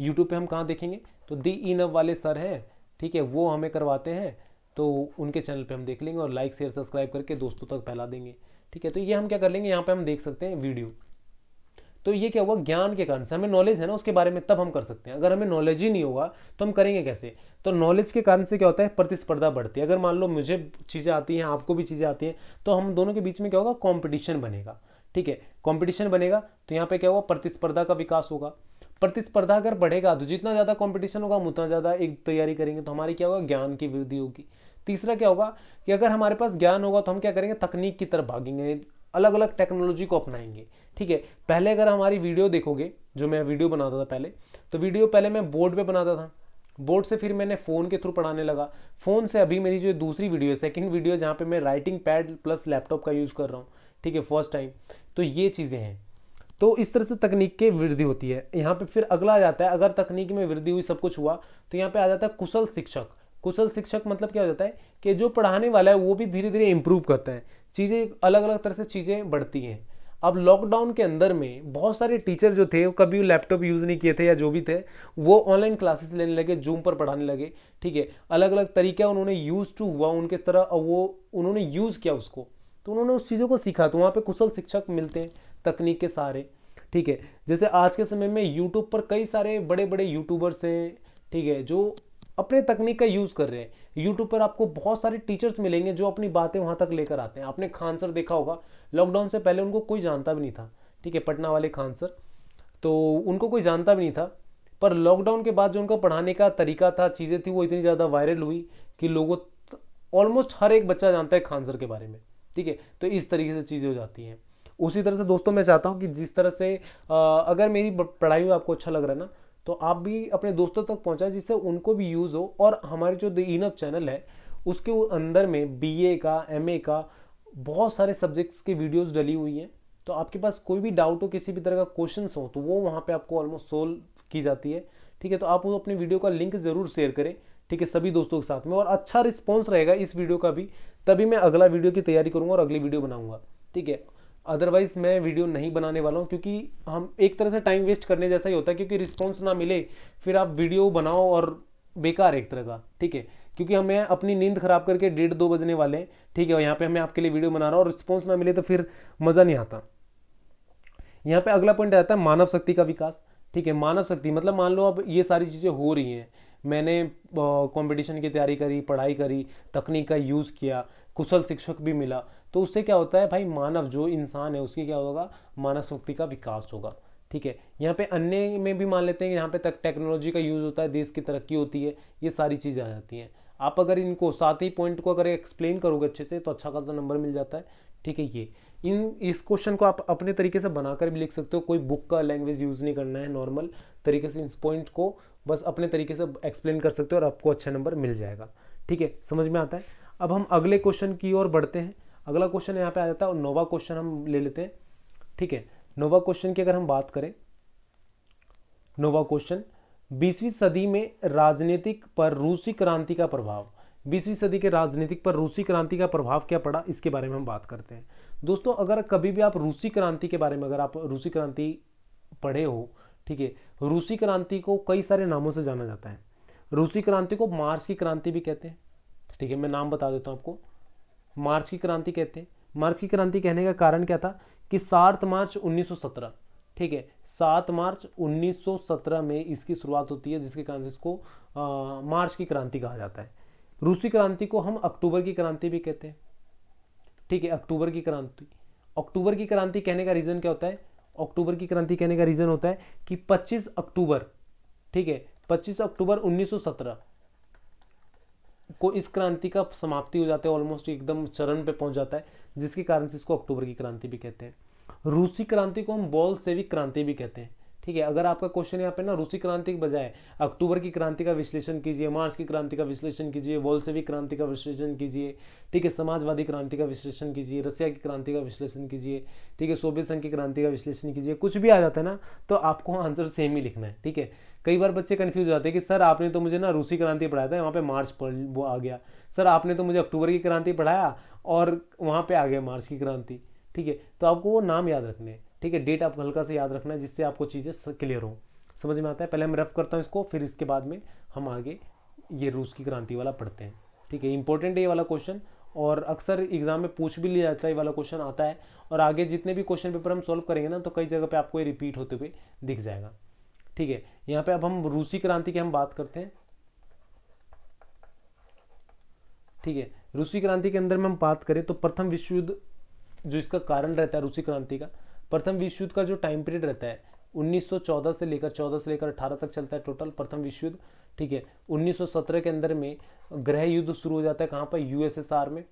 यूट्यूब पर हम कहाँ देखेंगे तो दी इनव नव वाले सर हैं ठीक है वो हमें करवाते हैं तो उनके चैनल पे हम देख लेंगे और लाइक शेयर सब्सक्राइब करके दोस्तों तक फैला देंगे ठीक है तो ये हम क्या कर लेंगे यहाँ पे हम देख सकते हैं वीडियो तो ये क्या हुआ ज्ञान के कारण से हमें नॉलेज है ना उसके बारे में तब हम कर सकते हैं अगर हमें नॉलेज ही नहीं होगा तो हम करेंगे कैसे तो नॉलेज के कारण से क्या होता है प्रतिस्पर्धा बढ़ती है अगर मान लो मुझे चीज़ें आती हैं आपको भी चीज़ें आती हैं तो हम दोनों के बीच में क्या होगा कॉम्पिटिशन बनेगा ठीक है कॉम्पिटिशन बनेगा तो यहाँ पर क्या हुआ प्रतिस्पर्धा का विकास होगा प्रतिस्पर्धा अगर बढ़ेगा तो जितना ज़्यादा कॉम्पिटिशन होगा हम उतना ज़्यादा एक तैयारी करेंगे तो हमारी क्या होगा ज्ञान की वृद्धि होगी तीसरा क्या होगा कि अगर हमारे पास ज्ञान होगा तो हम क्या करेंगे तकनीक की तरफ भागेंगे अलग अलग टेक्नोलॉजी को अपनाएंगे ठीक है पहले अगर हमारी वीडियो देखोगे जो मैं वीडियो बनाता था पहले तो वीडियो पहले मैं बोर्ड पे बनाता था बोर्ड से फिर मैंने फ़ोन के थ्रू पढ़ाने लगा फ़ोन से अभी मेरी जो दूसरी वीडियो है सेकेंड वीडियो जहाँ पर मैं राइटिंग पैड प्लस लैपटॉप का यूज़ कर रहा हूँ ठीक है फर्स्ट टाइम तो ये चीज़ें हैं तो इस तरह से तकनीक के वृद्धि होती है यहाँ पे फिर अगला आ जाता है अगर तकनीक में वृद्धि हुई सब कुछ हुआ तो यहाँ पे आ जाता है कुशल शिक्षक कुशल शिक्षक मतलब क्या हो जाता है कि जो पढ़ाने वाला है वो भी धीरे धीरे इम्प्रूव करता है चीज़ें अलग अलग तरह से चीज़ें बढ़ती हैं अब लॉकडाउन के अंदर में बहुत सारे टीचर जो थे वो कभी लैपटॉप यूज़ नहीं किए थे या जो भी थे वो ऑनलाइन क्लासेस लेने लगे जूम पर पढ़ाने लगे ठीक है अलग अलग तरीका उन्होंने यूज़ टू हुआ उनके तरह और वो उन्होंने यूज़ किया उसको तो उन्होंने उस चीज़ों को सीखा तो वहाँ पर कुशल शिक्षक मिलते हैं तकनीक के सहारे ठीक है जैसे आज के समय में यूट्यूब पर कई सारे बड़े बड़े यूट्यूबर्स हैं ठीक है जो अपने तकनीक का यूज़ कर रहे हैं यूट्यूब पर आपको बहुत सारे टीचर्स मिलेंगे जो अपनी बातें वहाँ तक लेकर आते हैं आपने खान सर देखा होगा लॉकडाउन से पहले उनको कोई जानता भी नहीं था ठीक है पटना वाले खान सर तो उनको कोई जानता भी नहीं था पर लॉकडाउन के बाद जो उनका पढ़ाने का तरीका था चीज़ें थी वो इतनी ज़्यादा वायरल हुई कि लोगों ऑलमोस्ट हर एक बच्चा जानता है खान सर के बारे में ठीक है तो इस तरीके से चीज़ें हो जाती हैं उसी तरह से दोस्तों मैं चाहता हूँ कि जिस तरह से आ, अगर मेरी पढ़ाई में आपको अच्छा लग रहा है ना तो आप भी अपने दोस्तों तक पहुंचाएं जिससे उनको भी यूज़ हो और हमारे जो द इनअप चैनल है उसके अंदर में बीए का एमए का बहुत सारे सब्जेक्ट्स की वीडियोस डली हुई हैं तो आपके पास कोई भी डाउट हो किसी भी तरह का क्वेश्चन हो तो वो वहाँ पर आपको ऑलमोस्ट सोल्व की जाती है ठीक है तो आप वो अपने वीडियो का लिंक ज़रूर शेयर करें ठीक है सभी दोस्तों के साथ में और अच्छा रिस्पॉन्स रहेगा इस वीडियो का भी तभी मैं अगला वीडियो की तैयारी करूँगा और अगली वीडियो बनाऊँगा ठीक है अदरवाइज मैं वीडियो नहीं बनाने वाला हूँ क्योंकि हम एक तरह से टाइम वेस्ट करने जैसा ही होता है क्योंकि रिस्पॉन्स ना मिले फिर आप वीडियो बनाओ और बेकार एक तरह का ठीक है क्योंकि हमें अपनी नींद खराब करके डेढ़ दो बजने वाले हैं ठीक है और यहाँ पे हमें आपके लिए वीडियो बना रहा हूँ और रिस्पॉन्स ना मिले तो फिर मज़ा नहीं आता यहाँ पे अगला पॉइंट आता है मानव शक्ति का विकास ठीक है मानव शक्ति मतलब मान लो अब ये सारी चीज़ें हो रही हैं मैंने कॉम्पिटिशन की तैयारी करी पढ़ाई करी तकनीक का यूज़ किया कुशल शिक्षक भी मिला तो उससे क्या होता है भाई मानव जो इंसान है उसकी क्या होगा मानव शक्ति का विकास होगा ठीक है यहाँ पे अन्य में भी मान लेते हैं यहाँ पे तक टेक्नोलॉजी का यूज़ होता है देश की तरक्की होती है ये सारी चीज़ें आ जाती हैं आप अगर इनको साथ ही पॉइंट को अगर एक्सप्लेन करोगे अच्छे से तो अच्छा खासा नंबर मिल जाता है ठीक है ये इन इस क्वेश्चन को आप अपने तरीके से बनाकर भी लिख सकते हो कोई बुक का लैंग्वेज यूज़ नहीं करना है नॉर्मल तरीके से इस पॉइंट को बस अपने तरीके से एक्सप्लेन कर सकते हो और आपको अच्छा नंबर मिल जाएगा ठीक है समझ में आता है अब हम अगले क्वेश्चन की ओर बढ़ते हैं अगला क्वेश्चन यहाँ पे आ जाता है और नोवा क्वेश्चन हम ले लेते हैं ठीक है नोवा क्वेश्चन की अगर हम बात करें नोवा क्वेश्चन बीसवीं सदी में राजनीतिक पर रूसी क्रांति का प्रभाव बीसवीं सदी के राजनीतिक पर रूसी क्रांति का प्रभाव क्या पड़ा इसके बारे में हम बात करते हैं दोस्तों अगर कभी भी आप रूसी क्रांति के बारे में अगर आप रूसी क्रांति पढ़े हो ठीक है रूसी क्रांति को कई सारे नामों से जाना जाता है रूसी क्रांति को मार्च की क्रांति भी कहते हैं ठीक है मैं नाम बता देता हूँ आपको मार्च की क्रांति कहते हैं मार्च की क्रांति कहने का कारण क्या था कि सात मार्च 1917 ठीक है सात मार्च 1917 में इसकी शुरुआत होती है जिसके कारण इसको आ, मार्च की क्रांति कहा जाता है रूसी क्रांति को हम अक्टूबर की क्रांति भी कहते हैं ठीक है अक्टूबर की क्रांति अक्टूबर की क्रांति कहने का रीज़न क्या होता है अक्टूबर की क्रांति कहने का रीज़न होता है कि 25 अक्टूबर ठीक है 25 अक्टूबर 1917 को इस क्रांति का समाप्ति हो जाता है ऑलमोस्ट एकदम चरण पे पहुंच जाता है जिसके कारण से इसको अक्टूबर की क्रांति भी कहते हैं रूसी क्रांति को हम बॉल सेविक क्रांति भी कहते हैं ठीक है अगर आपका क्वेश्चन यहाँ पे ना रूसी क्रांति के बजाय अक्टूबर की क्रांति का विश्लेषण कीजिए मार्च की क्रांति का विश्लेषण कीजिए सेविक क्रांति का विश्लेषण कीजिए ठीक है समाजवादी क्रांति का विश्लेषण कीजिए रसिया की क्रांति का विश्लेषण कीजिए ठीक है सोवियत संघ की क्रांति का विश्लेषण कीजिए कुछ भी आ जाता है ना तो आपको आंसर सेम ही लिखना है ठीक है कई बार बच्चे कन्फ्यूज हो जाते हैं कि सर आपने तो मुझे ना रूसी क्रांति पढ़ाया था वहाँ पे मार्च वो आ गया सर आपने तो मुझे अक्टूबर की क्रांति पढ़ाया और वहाँ पे आ गया मार्च की क्रांति ठीक है तो आपको वो नाम याद रखने हैं ठीक है डेट आपको हल्का से याद रखना है जिससे आपको चीज़ें क्लियर हों समझ में आता है पहले मैं रफ करता हूँ इसको फिर इसके बाद में हम आगे ये रूस की क्रांति वाला पढ़ते हैं ठीक है इंपॉर्टेंट है ये वाला क्वेश्चन और अक्सर एग्जाम में पूछ भी लिया जाता है ये वाला क्वेश्चन आता है और आगे जितने भी क्वेश्चन पेपर हम सॉल्व करेंगे ना तो कई जगह पे आपको ये रिपीट होते हुए दिख जाएगा ठीक है यहां पे अब हम रूसी क्रांति की हम बात करते हैं ठीक है रूसी क्रांति के अंदर में हम बात करें तो प्रथम विश्व युद्ध जो इसका कारण रहता है रूसी क्रांति का प्रथम विश्व युद्ध का जो टाइम पीरियड रहता है 1914 से लेकर 14 से लेकर 18 तक चलता है टोटल प्रथम विश्व युद्ध ठीक है 1917 के अंदर में ग्रह युद्ध शुरू हो जाता है कहाँ पर यूएसएसआर में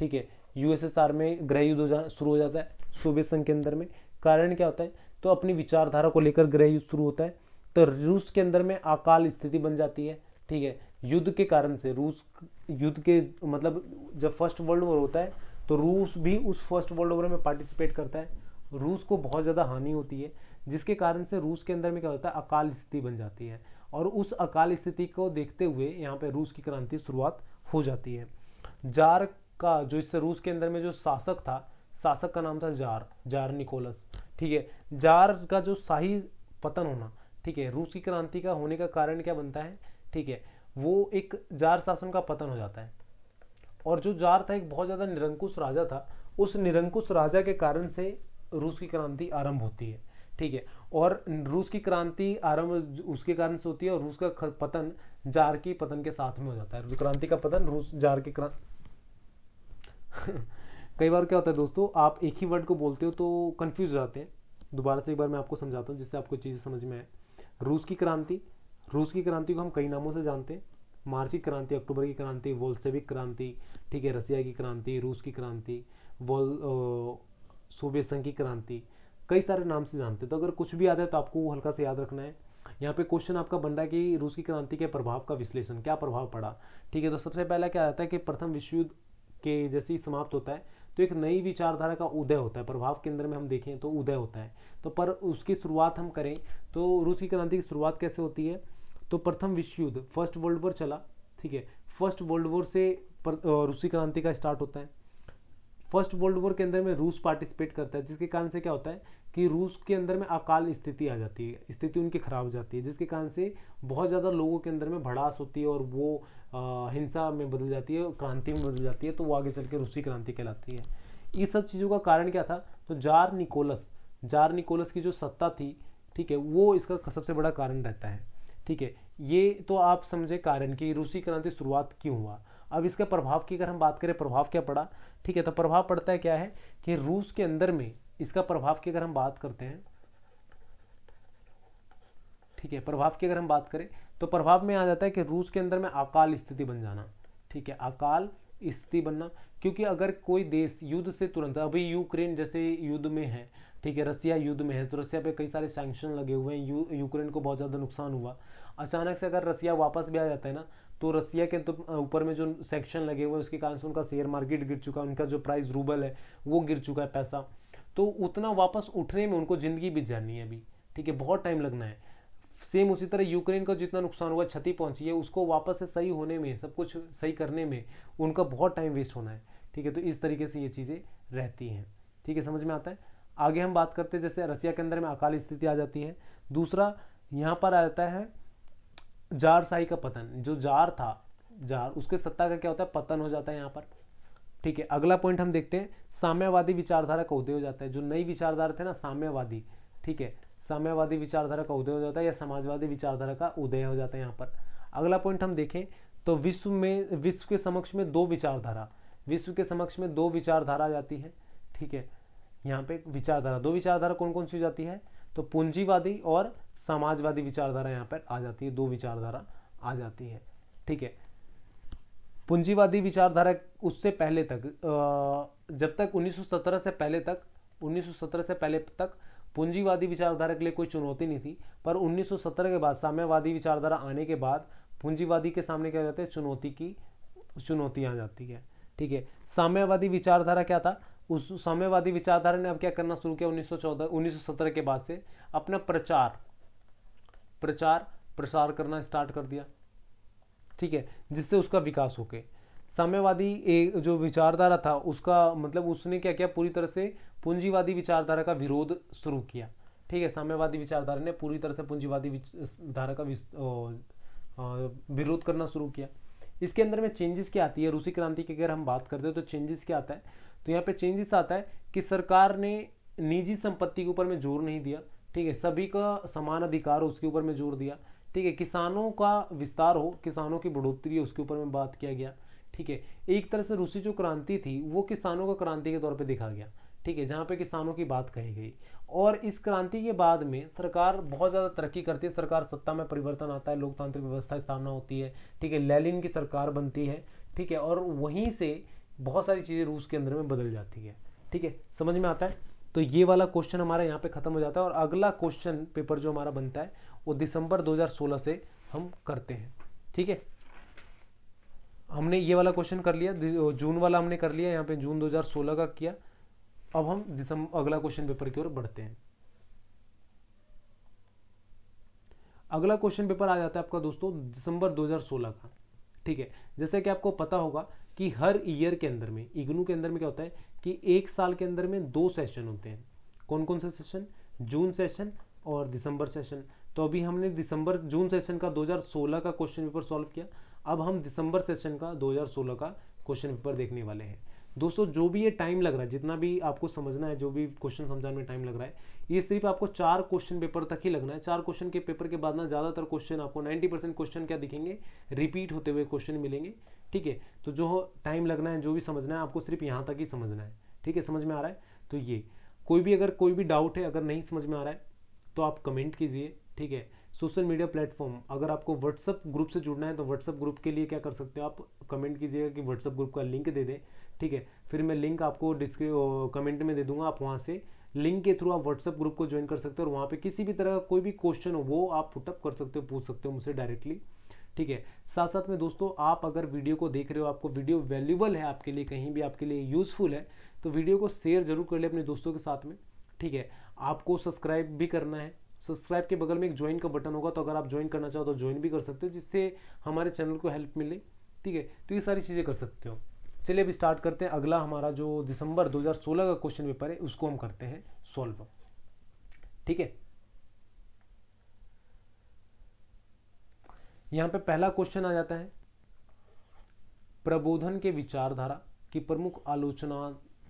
ठीक है यूएसएसआर में ग्रह युद्ध शुरू हो जाता है सोवियत संघ के अंदर में कारण क्या होता है तो अपनी विचारधारा को लेकर गृह युद्ध शुरू होता है तो रूस के अंदर में अकाल स्थिति बन जाती है ठीक है युद्ध के कारण से रूस युद्ध के मतलब जब फर्स्ट वर्ल्ड वॉर होता है तो रूस भी उस फर्स्ट वर्ल्ड वॉर में पार्टिसिपेट करता है रूस को बहुत ज़्यादा हानि होती है जिसके कारण से रूस के अंदर में क्या होता है अकाल स्थिति बन जाती है और उस अकाल स्थिति को देखते हुए यहाँ पे रूस की क्रांति शुरुआत हो जाती है जार का जो इससे रूस के अंदर में जो शासक था शासक का नाम था जार जार निकोलस ठीक है जार का जो शाही पतन होना ठीक है रूस की क्रांति का होने का कारण क्या बनता है ठीक है वो एक जार शासन का पतन हो जाता है और जो जार था एक बहुत ज़्यादा निरंकुश राजा था उस निरंकुश राजा के कारण से रूस की क्रांति आरंभ होती है ठीक है और रूस की क्रांति आरंभ उसके कारण से होती है और रूस का पतन जार की पतन के साथ में हो जाता है क्रांति का पतन रूस जार की क्रांति कई बार क्या होता है दोस्तों आप एक ही वर्ड को बोलते हो तो कन्फ्यूज हो जाते हैं दोबारा से एक बार मैं आपको समझाता हूँ जिससे आपको चीज़ें समझ में आए रूस की क्रांति रूस की क्रांति को हम कई नामों से जानते हैं मार्च की क्रांति अक्टूबर की क्रांति वोल्सेविक क्रांति ठीक है रसिया की क्रांति रूस की क्रांति वोल सोवियत संघ की क्रांति कई सारे नाम से जानते हैं तो अगर कुछ भी याद है तो आपको हल्का से याद रखना है यहाँ पे क्वेश्चन आपका बन रहा है कि रूस की क्रांति के प्रभाव का विश्लेषण क्या प्रभाव पड़ा ठीक है तो सबसे पहला क्या आता है कि प्रथम विश्व युद्ध के जैसे ही समाप्त होता है तो एक नई विचारधारा का उदय होता है प्रभाव केंद्र में हम देखें तो उदय होता है तो पर उसकी शुरुआत हम करें तो रूस की क्रांति की शुरुआत कैसे होती है तो प्रथम विश्व युद्ध फर्स्ट वर्ल्ड वॉर चला ठीक है फर्स्ट वर्ल्ड वॉर से रूसी क्रांति का स्टार्ट होता है फर्स्ट वर्ल्ड वॉर के अंदर में रूस पार्टिसिपेट करता है जिसके कारण से क्या होता है कि रूस के अंदर में अकाल स्थिति आ जाती है स्थिति उनकी खराब हो जाती है जिसके कारण से बहुत ज़्यादा लोगों के अंदर में भड़ास होती है और वो हिंसा में बदल जाती है क्रांति में बदल जाती है तो वो आगे चल के रूसी क्रांति कहलाती है इस सब चीज़ों का कारण क्या था तो जार निकोलस जार निकोलस की जो सत्ता थी ठीक है वो इसका सबसे बड़ा कारण रहता है ठीक है ये तो आप समझे कारण कि रूसी क्रांति शुरुआत क्यों हुआ अब इसके प्रभाव की अगर हम बात करें प्रभाव क्या पड़ा ठीक है तो प्रभाव पड़ता है क्या है कि रूस के अंदर में इसका प्रभाव की अगर हम बात करते हैं ठीक है प्रभाव की अगर हम बात करें तो प्रभाव में आ जाता है कि रूस के अंदर में अकाल स्थिति बन जाना ठीक है अकाल स्थिति बनना क्योंकि अगर कोई देश युद्ध से तुरंत अभी यूक्रेन जैसे युद्ध में है ठीक है रसिया युद्ध में है तो रसिया पे कई सारे सैंक्शन लगे हुए हैं यू, यूक्रेन को बहुत ज़्यादा नुकसान हुआ अचानक से अगर रसिया वापस भी आ जाता है ना तो रसिया के तो ऊपर में जो सेक्शन लगे हुए हैं उसके कारण से उनका शेयर मार्केट गिर चुका है उनका जो प्राइस रूबल है वो गिर चुका है पैसा तो उतना वापस उठने में उनको ज़िंदगी बीत जानी है अभी ठीक है बहुत टाइम लगना है सेम उसी तरह यूक्रेन का जितना नुकसान हुआ क्षति पहुंची है उसको वापस से सही होने में सब कुछ सही करने में उनका बहुत टाइम वेस्ट होना है ठीक है तो इस तरीके से ये चीज़ें रहती हैं ठीक है समझ में आता है आगे हम बात करते हैं जैसे रसिया के अंदर में अकाल स्थिति आ जाती है दूसरा यहाँ पर आ जाता है जार साई का पतन जो जार था जार उसके सत्ता का क्या होता है पतन हो जाता है यहाँ पर ठीक है अगला पॉइंट हम देखते हैं साम्यवादी विचारधारा का उदय हो जाता है जो नई विचारधारा थे ना साम्यवादी ठीक है साम्यवादी विचारधारा का उदय हो जाता है या समाजवादी विचारधारा का उदय हो जाता है यहाँ पर अगला पॉइंट हम देखें तो विश्व में विश्व के समक्ष में दो विचारधारा विश्व के समक्ष में दो विचारधारा आ जाती है ठीक है यहाँ पे विचारधारा दो विचारधारा कौन कौन सी हो जाती है तो पूंजीवादी और समाजवादी विचारधारा यहाँ पर आ जाती है दो विचारधारा आ जाती है ठीक है पूंजीवादी विचारधारा उससे पहले तक जब तक 1917 से पहले तक 1917 से पहले तक पूंजीवादी विचारधारा के लिए कोई चुनौती नहीं थी पर 1917 के बाद साम्यवादी विचारधारा आने के बाद पूंजीवादी के सामने क्या जाते हैं चुनौती की चुनौती आ जाती है ठीक है साम्यवादी विचारधारा क्या था उस साम्यवादी विचारधारा ने अब क्या करना शुरू किया 1914 1917 के बाद से अपना प्रचार प्रचार प्रसार करना स्टार्ट कर दिया ठीक है जिससे उसका विकास हो गया साम्यवादी जो विचारधारा था उसका मतलब उसने क्या किया पूरी तरह से पूंजीवादी विचारधारा का विरोध शुरू किया ठीक है साम्यवादी विचारधारा ने पूरी तरह से पूंजीवादी धारा का विरोध करना शुरू किया इसके अंदर में चेंजेस क्या आती है रूसी क्रांति की अगर हम बात करते हैं तो चेंजेस क्या आता है तो यहाँ पे चेंजेस आता है कि सरकार ने निजी संपत्ति के ऊपर में जोर नहीं दिया ठीक है सभी का समान अधिकार हो उसके ऊपर में जोर दिया ठीक है किसानों का विस्तार हो किसानों की बढ़ोतरी हो उसके ऊपर में बात किया गया ठीक है एक तरह से रूसी जो क्रांति थी वो किसानों का क्रांति के तौर पर देखा गया ठीक है जहाँ पे किसानों की बात कही गई और इस क्रांति के बाद में सरकार बहुत ज़्यादा तरक्की करती है सरकार सत्ता में परिवर्तन आता है लोकतांत्रिक व्यवस्था स्थापना होती है ठीक है लेलिन की सरकार बनती है ठीक है और वहीं से बहुत सारी चीज़ें रूस के अंदर में बदल जाती है ठीक है समझ में आता है तो ये वाला क्वेश्चन हमारा यहाँ पे ख़त्म हो जाता है और अगला क्वेश्चन पेपर जो हमारा बनता है वो दिसंबर 2016 से हम करते हैं ठीक है हमने ये वाला क्वेश्चन कर लिया जून वाला हमने कर लिया यहाँ पे जून 2016 का किया अब हम दिसंबर अगला क्वेश्चन पेपर की ओर बढ़ते हैं अगला क्वेश्चन पेपर आ जाता है आपका दोस्तों दिसंबर 2016 का ठीक है जैसे कि आपको पता होगा कि हर ईयर के अंदर में इग्नू के अंदर में क्या होता है कि एक साल के अंदर में दो सेशन होते हैं कौन कौन से सेशन जून सेशन और दिसंबर सेशन तो अभी हमने दिसंबर जून सेशन का 2016 का क्वेश्चन पेपर सॉल्व किया अब हम दिसंबर सेशन का 2016 का क्वेश्चन पेपर देखने वाले हैं दोस्तों जो भी ये टाइम लग रहा है जितना भी आपको समझना है जो भी क्वेश्चन समझाने में टाइम लग रहा है ये सिर्फ आपको चार क्वेश्चन पेपर तक ही लगना है चार क्वेश्चन के पेपर के बाद ना ज़्यादातर क्वेश्चन आपको 90 परसेंट क्वेश्चन क्या दिखेंगे रिपीट होते हुए क्वेश्चन मिलेंगे ठीक है तो जो टाइम लगना है जो भी समझना है आपको सिर्फ यहाँ तक ही समझना है ठीक है समझ में आ रहा है तो ये कोई भी अगर कोई भी डाउट है अगर नहीं समझ में आ रहा है तो आप कमेंट कीजिए ठीक है सोशल मीडिया प्लेटफॉर्म अगर आपको व्हाट्सअप ग्रुप से जुड़ना है तो व्हाट्सअप ग्रुप के लिए क्या कर सकते हो आप कमेंट कीजिएगा कि व्हाट्सअप ग्रुप का लिंक दे दें ठीक है फिर मैं लिंक आपको डिस्क्रि कमेंट में दे दूंगा आप वहाँ से लिंक के थ्रू आप व्हाट्सअप ग्रुप को ज्वाइन कर सकते हो और वहाँ पे किसी भी तरह का कोई भी क्वेश्चन हो वो आप पुटअप कर सकते हो पूछ सकते हो मुझसे डायरेक्टली ठीक है साथ साथ में दोस्तों आप अगर वीडियो को देख रहे हो आपको वीडियो वैल्यूबल है आपके लिए कहीं भी आपके लिए यूज़फुल है तो वीडियो को शेयर जरूर कर ले अपने दोस्तों के साथ में ठीक है आपको सब्सक्राइब भी करना है सब्सक्राइब के बगल में एक ज्वाइन का बटन होगा तो अगर आप ज्वाइन करना चाहो तो ज्वाइन भी कर सकते हो जिससे हमारे चैनल को हेल्प मिले ठीक है तो ये सारी चीज़ें कर सकते हो चलिए अभी स्टार्ट करते हैं अगला हमारा जो दिसंबर 2016 का क्वेश्चन पेपर है उसको हम करते हैं सॉल्व ठीक है यहां पे पहला क्वेश्चन आ जाता है प्रबोधन के विचारधारा की प्रमुख आलोचना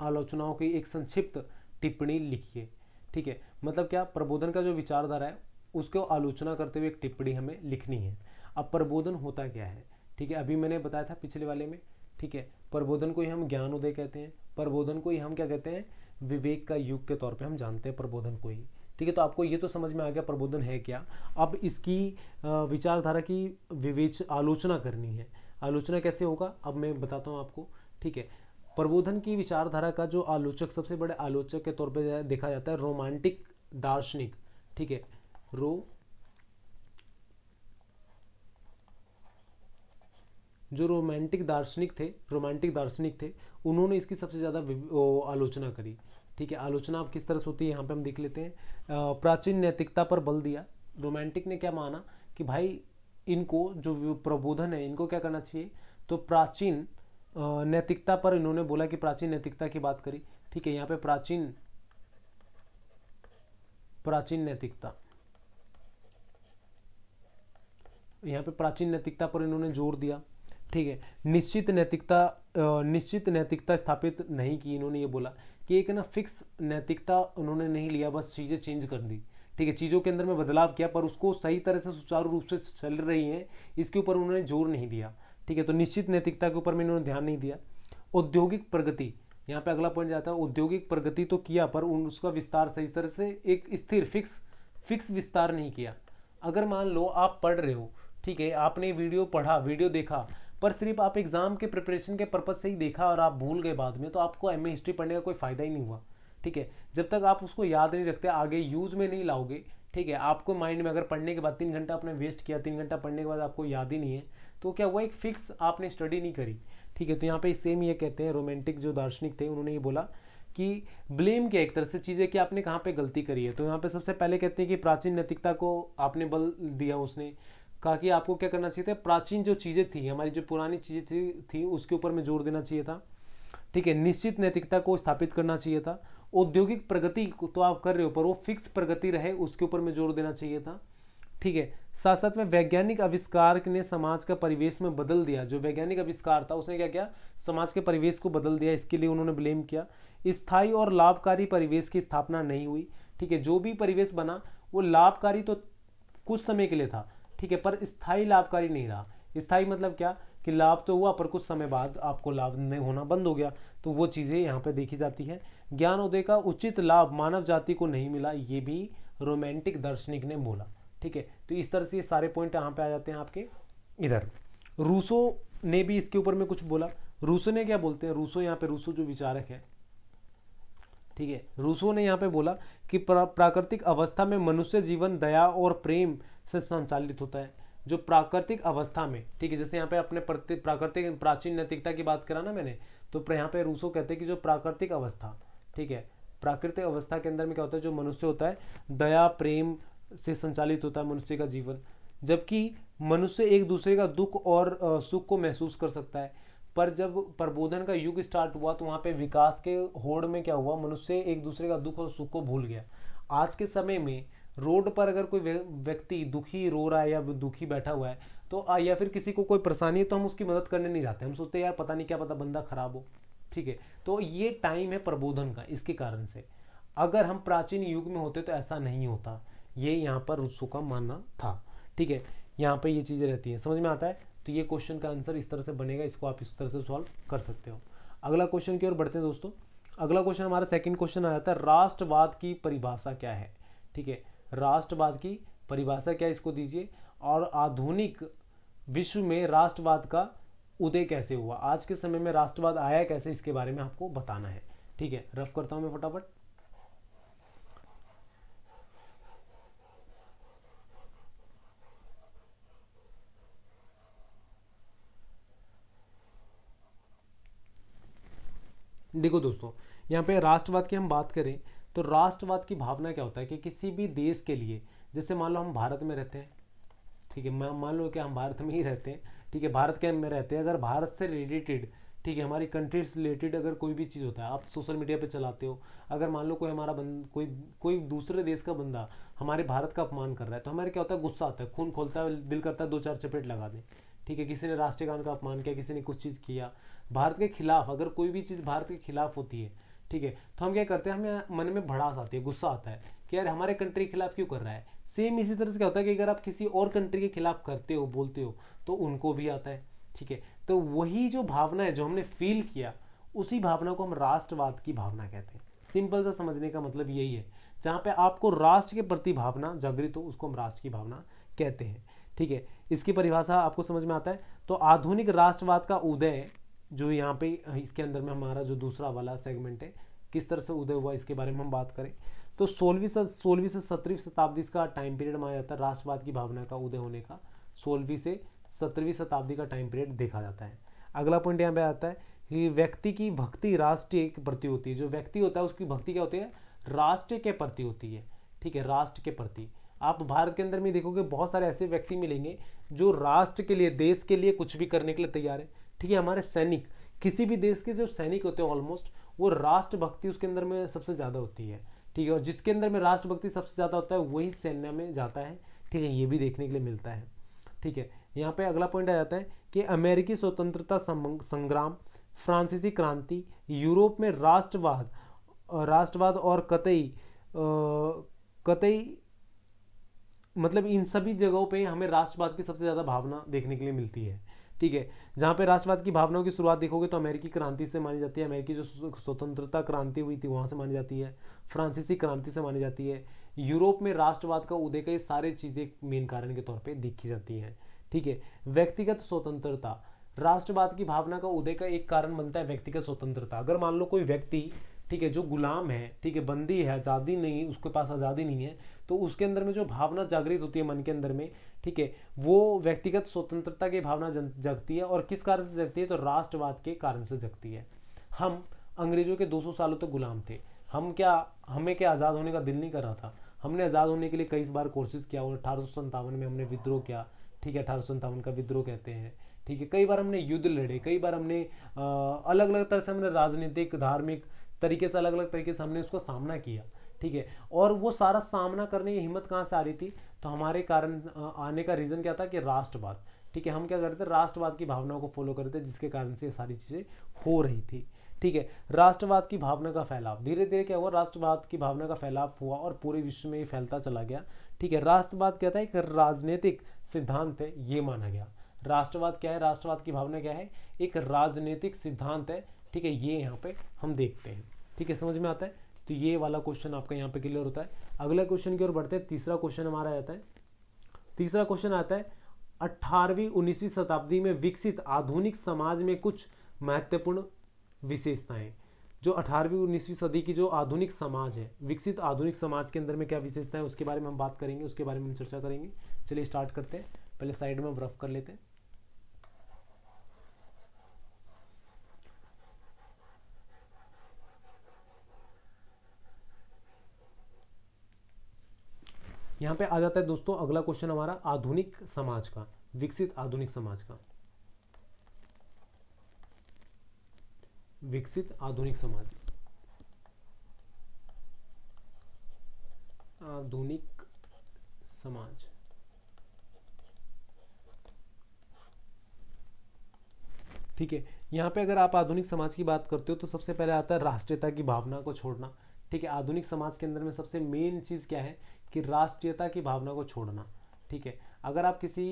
आलोचनाओं की एक संक्षिप्त टिप्पणी लिखिए ठीक है मतलब क्या प्रबोधन का जो विचारधारा है उसको आलोचना करते हुए एक टिप्पणी हमें लिखनी है अब प्रबोधन होता क्या है ठीक है अभी मैंने बताया था पिछले वाले में ठीक है प्रबोधन को ही हम ज्ञान उदय कहते हैं प्रबोधन को ही हम क्या कहते हैं विवेक का युग के तौर पे हम जानते हैं प्रबोधन को ही ठीक है तो आपको ये तो समझ में आ गया प्रबोधन है क्या अब इसकी विचारधारा की विवेच आलोचना करनी है आलोचना कैसे होगा अब मैं बताता हूँ आपको ठीक है प्रबोधन की विचारधारा का जो आलोचक सबसे बड़े आलोचक के तौर पर देखा जाता है रोमांटिक दार्शनिक ठीक है रो जो रोमांटिक दार्शनिक थे रोमांटिक दार्शनिक थे उन्होंने इसकी सबसे ज़्यादा आलोचना करी ठीक है आलोचना आप किस तरह से होती है यहाँ पे हम देख लेते हैं प्राचीन नैतिकता पर बल दिया रोमांटिक ने क्या माना कि भाई इनको जो प्रबोधन है इनको क्या करना चाहिए तो प्राचीन नैतिकता पर इन्होंने बोला कि प्राचीन नैतिकता की बात करी ठीक है यहाँ पे प्राचीन प्राचीन नैतिकता यहाँ पे प्राचीन नैतिकता पर इन्होंने जोर दिया ठीक है निश्चित नैतिकता निश्चित नैतिकता स्थापित नहीं की इन्होंने ये बोला कि एक ना फिक्स नैतिकता उन्होंने नहीं लिया बस चीज़ें चेंज कर दी ठीक है चीज़ों के अंदर में बदलाव किया पर उसको सही तरह से सुचारू रूप से चल रही हैं इसके ऊपर उन्होंने जोर नहीं दिया ठीक है तो निश्चित नैतिकता के ऊपर में इन्होंने ध्यान नहीं दिया औद्योगिक प्रगति यहाँ पे अगला पॉइंट जाता है औद्योगिक प्रगति तो किया पर उन उसका विस्तार सही तरह से एक स्थिर फिक्स फिक्स विस्तार नहीं किया अगर मान लो आप पढ़ रहे हो ठीक है आपने वीडियो पढ़ा वीडियो देखा पर सिर्फ आप एग्ज़ाम के प्रिपरेशन के पर्पज़ से ही देखा और आप भूल गए बाद में तो आपको एम हिस्ट्री पढ़ने का कोई फ़ायदा ही नहीं हुआ ठीक है जब तक आप उसको याद नहीं रखते आगे यूज़ में नहीं लाओगे ठीक है आपको माइंड में अगर पढ़ने के बाद तीन घंटा आपने वेस्ट किया तीन घंटा पढ़ने के बाद आपको याद ही नहीं है तो क्या हुआ एक फ़िक्स आपने स्टडी नहीं करी ठीक है तो यहाँ पे सेम ये कहते हैं रोमांटिक जो दार्शनिक थे उन्होंने ये बोला कि ब्लेम क्या एक तरह से चीज़ें कि आपने कहाँ पे गलती करी है तो यहाँ पे सबसे पहले कहते हैं कि प्राचीन नैतिकता को आपने बल दिया उसने कहा कि आपको क्या करना चाहिए था प्राचीन जो चीज़ें थी हमारी जो पुरानी चीज़ें थी, थी उसके ऊपर में जोर देना चाहिए था ठीक है निश्चित नैतिकता को स्थापित करना चाहिए था औद्योगिक प्रगति तो आप कर रहे हो पर वो फिक्स प्रगति रहे उसके ऊपर में जोर देना चाहिए था ठीक है साथ साथ में वैज्ञानिक आविष्कार ने समाज का परिवेश में बदल दिया जो वैज्ञानिक आविष्कार था उसने क्या किया समाज के परिवेश को बदल दिया इसके लिए उन्होंने ब्लेम किया स्थायी और लाभकारी परिवेश की स्थापना नहीं हुई ठीक है जो भी परिवेश बना वो लाभकारी तो कुछ समय के लिए था ठीक है पर स्थायी लाभकारी नहीं रहा स्थाई मतलब क्या कि लाभ तो हुआ पर कुछ समय बाद आपको लाभ नहीं होना बंद हो गया तो वो चीज़ें यहाँ पे देखी जाती है उदय का उचित लाभ मानव जाति को नहीं मिला ये भी रोमांटिक दार्शनिक ने बोला ठीक है तो इस तरह से ये सारे पॉइंट यहाँ पे आ जाते हैं आपके इधर रूसो ने भी इसके ऊपर में कुछ बोला रूसो ने क्या बोलते हैं रूसो यहाँ पे रूसो जो विचारक है ठीक है रूसो ने यहाँ पे बोला कि प्राकृतिक अवस्था में मनुष्य जीवन दया और प्रेम से संचालित होता है जो प्राकृतिक अवस्था में ठीक है जैसे यहाँ पे अपने प्राकृतिक प्राचीन नैतिकता की बात करा ना मैंने तो यहाँ पे रूसो कहते हैं कि जो प्राकृतिक अवस्था ठीक है प्राकृतिक अवस्था के अंदर में क्या होता है जो मनुष्य होता है दया प्रेम से संचालित होता है मनुष्य का जीवन जबकि मनुष्य एक दूसरे का दुख और सुख को महसूस कर सकता है पर जब प्रबोधन का युग स्टार्ट हुआ तो वहाँ पे विकास के होड़ में क्या हुआ मनुष्य एक दूसरे का दुख और सुख को भूल गया आज के समय में रोड पर अगर कोई व्यक्ति दुखी रो रहा है या दुखी बैठा हुआ है तो आ, या फिर किसी को कोई परेशानी है तो हम उसकी मदद करने नहीं जाते हम सोचते यार पता नहीं क्या पता बंदा खराब हो ठीक है तो ये टाइम है प्रबोधन का इसके कारण से अगर हम प्राचीन युग में होते तो ऐसा नहीं होता ये यहाँ पर रुस्सो का मानना था ठीक है यहाँ पर ये चीज़ें रहती हैं समझ में आता है तो ये क्वेश्चन का आंसर इस तरह से बनेगा इसको आप इस तरह से सॉल्व कर सकते हो अगला क्वेश्चन की ओर बढ़ते हैं दोस्तों अगला क्वेश्चन हमारा सेकंड क्वेश्चन आ जाता है राष्ट्रवाद की परिभाषा क्या है ठीक है राष्ट्रवाद की परिभाषा क्या इसको दीजिए और आधुनिक विश्व में राष्ट्रवाद का उदय कैसे हुआ आज के समय में राष्ट्रवाद आया कैसे इसके बारे में आपको बताना है ठीक है रफ करता हूं मैं फटाफट देखो दोस्तों यहां पे राष्ट्रवाद की हम बात करें तो राष्ट्रवाद की भावना क्या होता है कि किसी भी देश के लिए जैसे मान लो हम भारत में रहते हैं ठीक है मान लो कि हम भारत में ही रहते हैं ठीक है भारत के में रहते हैं अगर भारत से रिलेटेड ठीक है हमारी कंट्री से रिलेटेड अगर कोई भी चीज़ होता है आप सोशल मीडिया पे चलाते हो अगर मान लो कोई हमारा बंद कोई कोई दूसरे देश का बंदा हमारे भारत का अपमान कर रहा है तो हमारे क्या होता है गुस्सा आता है खून खोलता है दिल करता है दो चार चपेट लगा दें ठीक है किसी ने राष्ट्रीय गान का अपमान किया किसी ने कुछ चीज़ किया भारत के खिलाफ अगर कोई भी चीज़ भारत के खिलाफ होती है ठीक है तो हम क्या करते हैं हमें मन में भड़ास आती है गुस्सा आता है कि यार हमारे कंट्री के खिलाफ क्यों कर रहा है सेम इसी तरह से क्या होता है कि अगर आप किसी और कंट्री के खिलाफ करते हो बोलते हो तो उनको भी आता है ठीक है तो वही जो भावना है जो हमने फील किया उसी भावना को हम राष्ट्रवाद की भावना कहते हैं सिंपल सा समझने का मतलब यही है जहाँ पे आपको राष्ट्र के प्रति भावना जागृत हो उसको हम राष्ट्र की भावना कहते हैं ठीक है इसकी परिभाषा आपको समझ में आता है तो आधुनिक राष्ट्रवाद का उदय जो यहाँ पे इसके अंदर में हमारा जो दूसरा वाला सेगमेंट है किस तरह से उदय हुआ इसके बारे में हम बात करें तो सोलहवीं सोलहवीं से सत्रहवीं शताब्दी का टाइम पीरियड माना जाता है राष्ट्रवाद की भावना का उदय होने का सोलहवीं से सत्रहवीं शताब्दी का टाइम पीरियड देखा जाता है अगला पॉइंट यहाँ पे आता है कि व्यक्ति की भक्ति राष्ट्र के प्रति होती है जो व्यक्ति होता है उसकी भक्ति क्या होती है राष्ट्र के प्रति होती है ठीक है राष्ट्र के प्रति आप भारत के अंदर में देखोगे बहुत सारे ऐसे व्यक्ति मिलेंगे जो राष्ट्र के लिए देश के लिए कुछ भी करने के लिए तैयार है ठीक है हमारे सैनिक किसी भी देश के जो सैनिक होते हैं ऑलमोस्ट वो राष्ट्रभक्ति उसके अंदर में सबसे ज़्यादा होती है ठीक है और जिसके अंदर में राष्ट्रभक्ति सबसे ज़्यादा होता है वही सैन्य में जाता है ठीक है ये भी देखने के लिए मिलता है ठीक है यहाँ पे अगला पॉइंट आ जाता है कि अमेरिकी स्वतंत्रता संग्राम फ्रांसीसी क्रांति यूरोप में राष्ट्रवाद राष्ट्रवाद और कतई कतई मतलब इन सभी जगहों पे हमें राष्ट्रवाद की सबसे ज़्यादा भावना देखने के लिए मिलती है ठीक है जहाँ पे राष्ट्रवाद की भावनाओं की शुरुआत देखोगे तो अमेरिकी क्रांति से मानी जाती है अमेरिकी जो स्वतंत्रता क्रांति हुई थी वहाँ से मानी जाती है फ्रांसीसी क्रांति से मानी जाती है यूरोप में राष्ट्रवाद का उदय का ये सारे चीज़ें मेन कारण के तौर पर देखी जाती हैं ठीक है व्यक्तिगत स्वतंत्रता राष्ट्रवाद की भावना का उदय का एक कारण बनता है व्यक्तिगत स्वतंत्रता अगर मान लो कोई व्यक्ति ठीक है जो गुलाम है ठीक है बंदी है आज़ादी नहीं उसके पास आज़ादी नहीं है तो उसके अंदर में जो भावना जागृत होती है मन के अंदर में ठीक है वो व्यक्तिगत स्वतंत्रता की भावना जगती है और किस कारण से जगती है तो राष्ट्रवाद के कारण से जगती है हम अंग्रेजों के 200 सालों तक तो गुलाम थे हम क्या हमें क्या आज़ाद होने का दिल नहीं कर रहा था हमने आज़ाद होने के लिए कई बार कोशिश किया और अठारह में हमने विद्रोह किया ठीक है अठारह का विद्रोह कहते हैं ठीक है कई बार हमने युद्ध लड़े कई बार हमने आ, अलग अलग तरह से हमने राजनीतिक धार्मिक तरीके से अलग अलग तरीके से हमने उसका सामना किया ठीक है और वो सारा सामना करने की हिम्मत कहाँ से आ रही थी तो हमारे कारण आने का रीज़न क्या था कि राष्ट्रवाद ठीक है हम क्या करते थे राष्ट्रवाद की भावनाओं को फॉलो करते थे जिसके कारण से ये सारी चीज़ें हो रही थी ठीक है राष्ट्रवाद की भावना का फैलाव धीरे धीरे क्या हुआ राष्ट्रवाद की भावना का फैलाव हुआ और पूरे विश्व में ये फैलता चला गया ठीक है राष्ट्रवाद क्या था एक राजनीतिक सिद्धांत है ये माना गया राष्ट्रवाद क्या है राष्ट्रवाद की भावना क्या है एक राजनीतिक सिद्धांत है ठीक है ये यहाँ पे हम देखते हैं ठीक है समझ में आता है तो ये वाला क्वेश्चन आपका यहाँ पे क्लियर होता है अगला क्वेश्चन की ओर बढ़ते हैं तीसरा क्वेश्चन हमारा आता है तीसरा क्वेश्चन आता है अट्ठारहवीं उन्नीसवीं शताब्दी में विकसित आधुनिक समाज में कुछ महत्वपूर्ण विशेषताएं जो अठारहवीं उन्नीसवीं सदी की जो आधुनिक समाज है विकसित आधुनिक समाज के अंदर में क्या विशेषता है उसके बारे में हम बात करेंगे उसके बारे में हम चर्चा करेंगे चलिए स्टार्ट करते हैं पहले साइड में हम रफ कर लेते हैं यहाँ पे आ जाता है दोस्तों अगला क्वेश्चन हमारा आधुनिक समाज का विकसित आधुनिक समाज का विकसित आधुनिक समाज आधुनिक समाज ठीक है यहाँ पे अगर आप आधुनिक समाज की बात करते हो तो सबसे पहले आता है राष्ट्रीयता की भावना को छोड़ना ठीक है आधुनिक समाज के अंदर में सबसे मेन चीज़ क्या है कि राष्ट्रीयता की भावना को छोड़ना ठीक है अगर आप किसी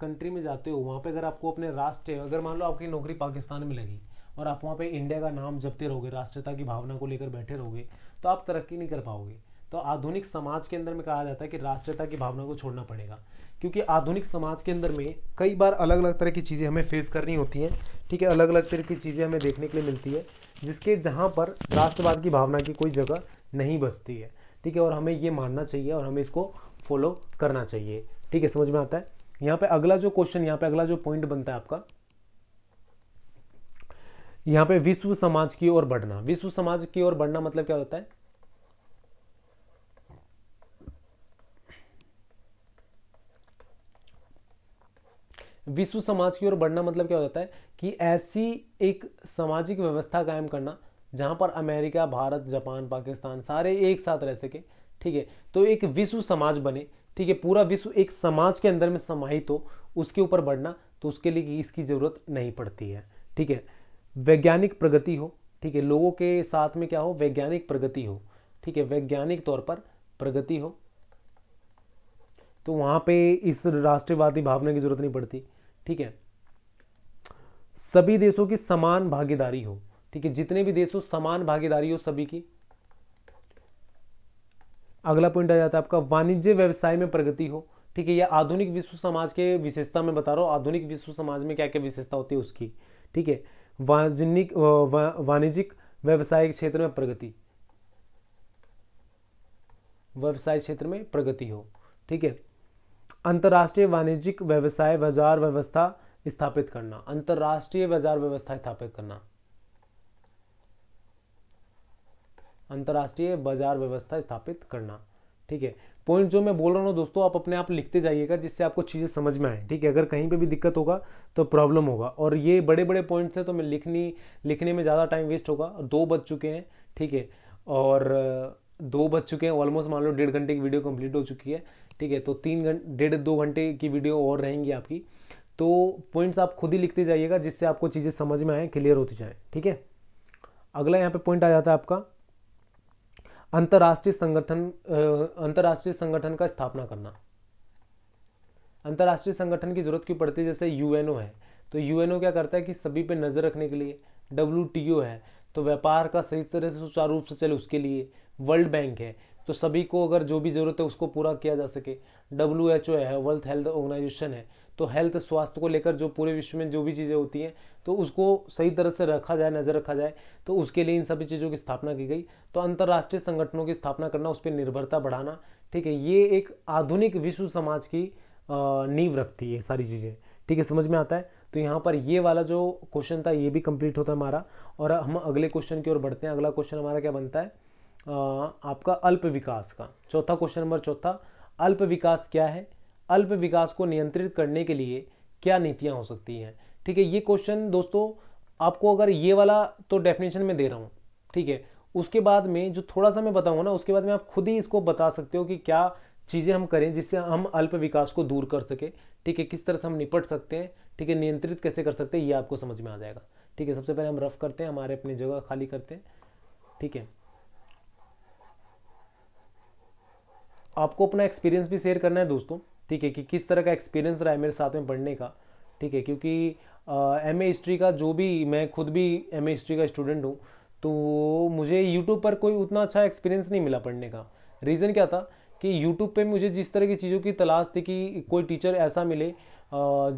कंट्री में जाते हो वहाँ पे अगर आपको अपने राष्ट्र अगर मान लो आपकी नौकरी पाकिस्तान में लगी और आप वहाँ पे इंडिया का नाम जपते रहोगे राष्ट्रीयता की भावना को लेकर बैठे रहोगे तो आप तरक्की नहीं कर पाओगे तो आधुनिक समाज के अंदर में कहा जाता है कि राष्ट्रीयता की भावना को छोड़ना पड़ेगा क्योंकि आधुनिक समाज के अंदर में कई बार अलग अलग तरह की चीज़ें हमें फेस करनी होती हैं ठीक है अलग अलग तरह की चीज़ें हमें देखने के लिए मिलती है जिसके जहाँ पर राष्ट्रवाद की भावना की कोई जगह नहीं बसती है ठीक है और हमें ये मानना चाहिए और हमें इसको फॉलो करना चाहिए ठीक है समझ में आता है यहाँ पे अगला जो क्वेश्चन यहाँ पे अगला जो पॉइंट बनता है आपका यहाँ पे विश्व समाज की ओर बढ़ना विश्व समाज की ओर बढ़ना मतलब क्या होता है विश्व समाज की ओर बढ़ना मतलब क्या होता है कि ऐसी एक सामाजिक व्यवस्था कायम करना जहाँ पर अमेरिका भारत जापान पाकिस्तान सारे एक साथ रह सके ठीक है तो एक विश्व समाज बने ठीक है पूरा विश्व एक समाज के अंदर में समाहित हो उसके ऊपर बढ़ना तो उसके लिए इसकी ज़रूरत नहीं पड़ती है ठीक है वैज्ञानिक प्रगति हो ठीक है लोगों के साथ में क्या हो वैज्ञानिक प्रगति हो ठीक है वैज्ञानिक तौर पर प्रगति हो तो वहाँ पे इस राष्ट्रवादी भावना की जरूरत नहीं पड़ती ठीक है सभी देशों की समान भागीदारी हो ठीक है जितने भी देश हो समान भागीदारी हो सभी की अगला पॉइंट आ जाता है आपका वाणिज्य व्यवसाय में प्रगति हो ठीक है यह आधुनिक विश्व समाज के विशेषता में बता रहा हूं आधुनिक विश्व समाज में क्या क्या विशेषता होती है उसकी ठीक है वाणिज्यिक वाणिज्यिक व्यवसाय क्षेत्र में प्रगति व्यवसाय क्षेत्र में प्रगति हो ठीक है अंतर्राष्ट्रीय वाणिज्यिक व्यवसाय बाजार व्यवस्था स्थापित करना अंतर्राष्ट्रीय बाजार व्यवस्था स्थापित करना अंतर्राष्ट्रीय बाजार व्यवस्था स्थापित करना ठीक है पॉइंट जो मैं बोल रहा हूँ दोस्तों आप अपने आप लिखते जाइएगा जिससे आपको चीज़ें समझ में आए ठीक है अगर कहीं पे भी दिक्कत होगा तो प्रॉब्लम होगा और ये बड़े बड़े पॉइंट्स हैं तो मैं लिखनी लिखने में ज़्यादा टाइम वेस्ट होगा दो बज चुके हैं ठीक है और दो बज चुके हैं ऑलमोस्ट मान लो डेढ़ घंटे की वीडियो कंप्लीट हो चुकी है ठीक है तो तीन घंटे डेढ़ दो घंटे की वीडियो और रहेंगी आपकी तो पॉइंट्स आप खुद ही लिखते जाइएगा जिससे आपको चीज़ें समझ में आएँ क्लियर होती जाएँ ठीक है अगला यहाँ पर पॉइंट आ जाता है आपका अंतर्राष्ट्रीय संगठन अंतर्राष्ट्रीय संगठन का स्थापना करना अंतर्राष्ट्रीय संगठन की जरूरत क्यों पड़ती है जैसे यूएनओ है तो यूएनओ क्या करता है कि सभी पे नज़र रखने के लिए डब्ल्यू है तो व्यापार का सही तरह से सुचारू रूप से चले उसके लिए वर्ल्ड बैंक है तो सभी को अगर जो भी ज़रूरत है उसको पूरा किया जा सके डब्ल्यू एच ओ है वर्ल्ड हेल्थ ऑर्गेनाइजेशन है तो हेल्थ स्वास्थ्य को लेकर जो पूरे विश्व में जो भी चीज़ें होती हैं तो उसको सही तरह से रखा जाए नज़र रखा जाए तो उसके लिए इन सभी चीज़ों की स्थापना की गई तो अंतर्राष्ट्रीय संगठनों की स्थापना करना उस पर निर्भरता बढ़ाना ठीक है ये एक आधुनिक विश्व समाज की नींव रखती है सारी चीज़ें ठीक है समझ में आता है तो यहाँ पर ये वाला जो क्वेश्चन था ये भी कंप्लीट होता है हमारा और हम अगले क्वेश्चन की ओर बढ़ते हैं अगला क्वेश्चन हमारा क्या बनता है आपका अल्प विकास का चौथा क्वेश्चन नंबर चौथा अल्प विकास क्या है अल्प विकास को नियंत्रित करने के लिए क्या नीतियाँ हो सकती हैं ठीक है ये क्वेश्चन दोस्तों आपको अगर ये वाला तो डेफिनेशन में दे रहा हूँ ठीक है उसके बाद में जो थोड़ा सा मैं बताऊँगा ना उसके बाद में आप खुद ही इसको बता सकते हो कि क्या चीज़ें हम करें जिससे हम अल्प विकास को दूर कर सके ठीक है किस तरह से हम निपट सकते हैं ठीक है नियंत्रित कैसे कर सकते हैं ये आपको समझ में आ जाएगा ठीक है सबसे पहले हम रफ करते हैं हमारे अपनी जगह खाली करते हैं ठीक है आपको अपना एक्सपीरियंस भी शेयर करना है दोस्तों ठीक है कि किस तरह का एक्सपीरियंस रहा है मेरे साथ में पढ़ने का ठीक है क्योंकि एम ए हिस्ट्री का जो भी मैं खुद भी एम ए हिस्ट्री का स्टूडेंट हूँ तो मुझे यूट्यूब पर कोई उतना अच्छा एक्सपीरियंस नहीं मिला पढ़ने का रीज़न क्या था कि यूट्यूब पे मुझे जिस तरह की चीज़ों की तलाश थी कि कोई टीचर ऐसा मिले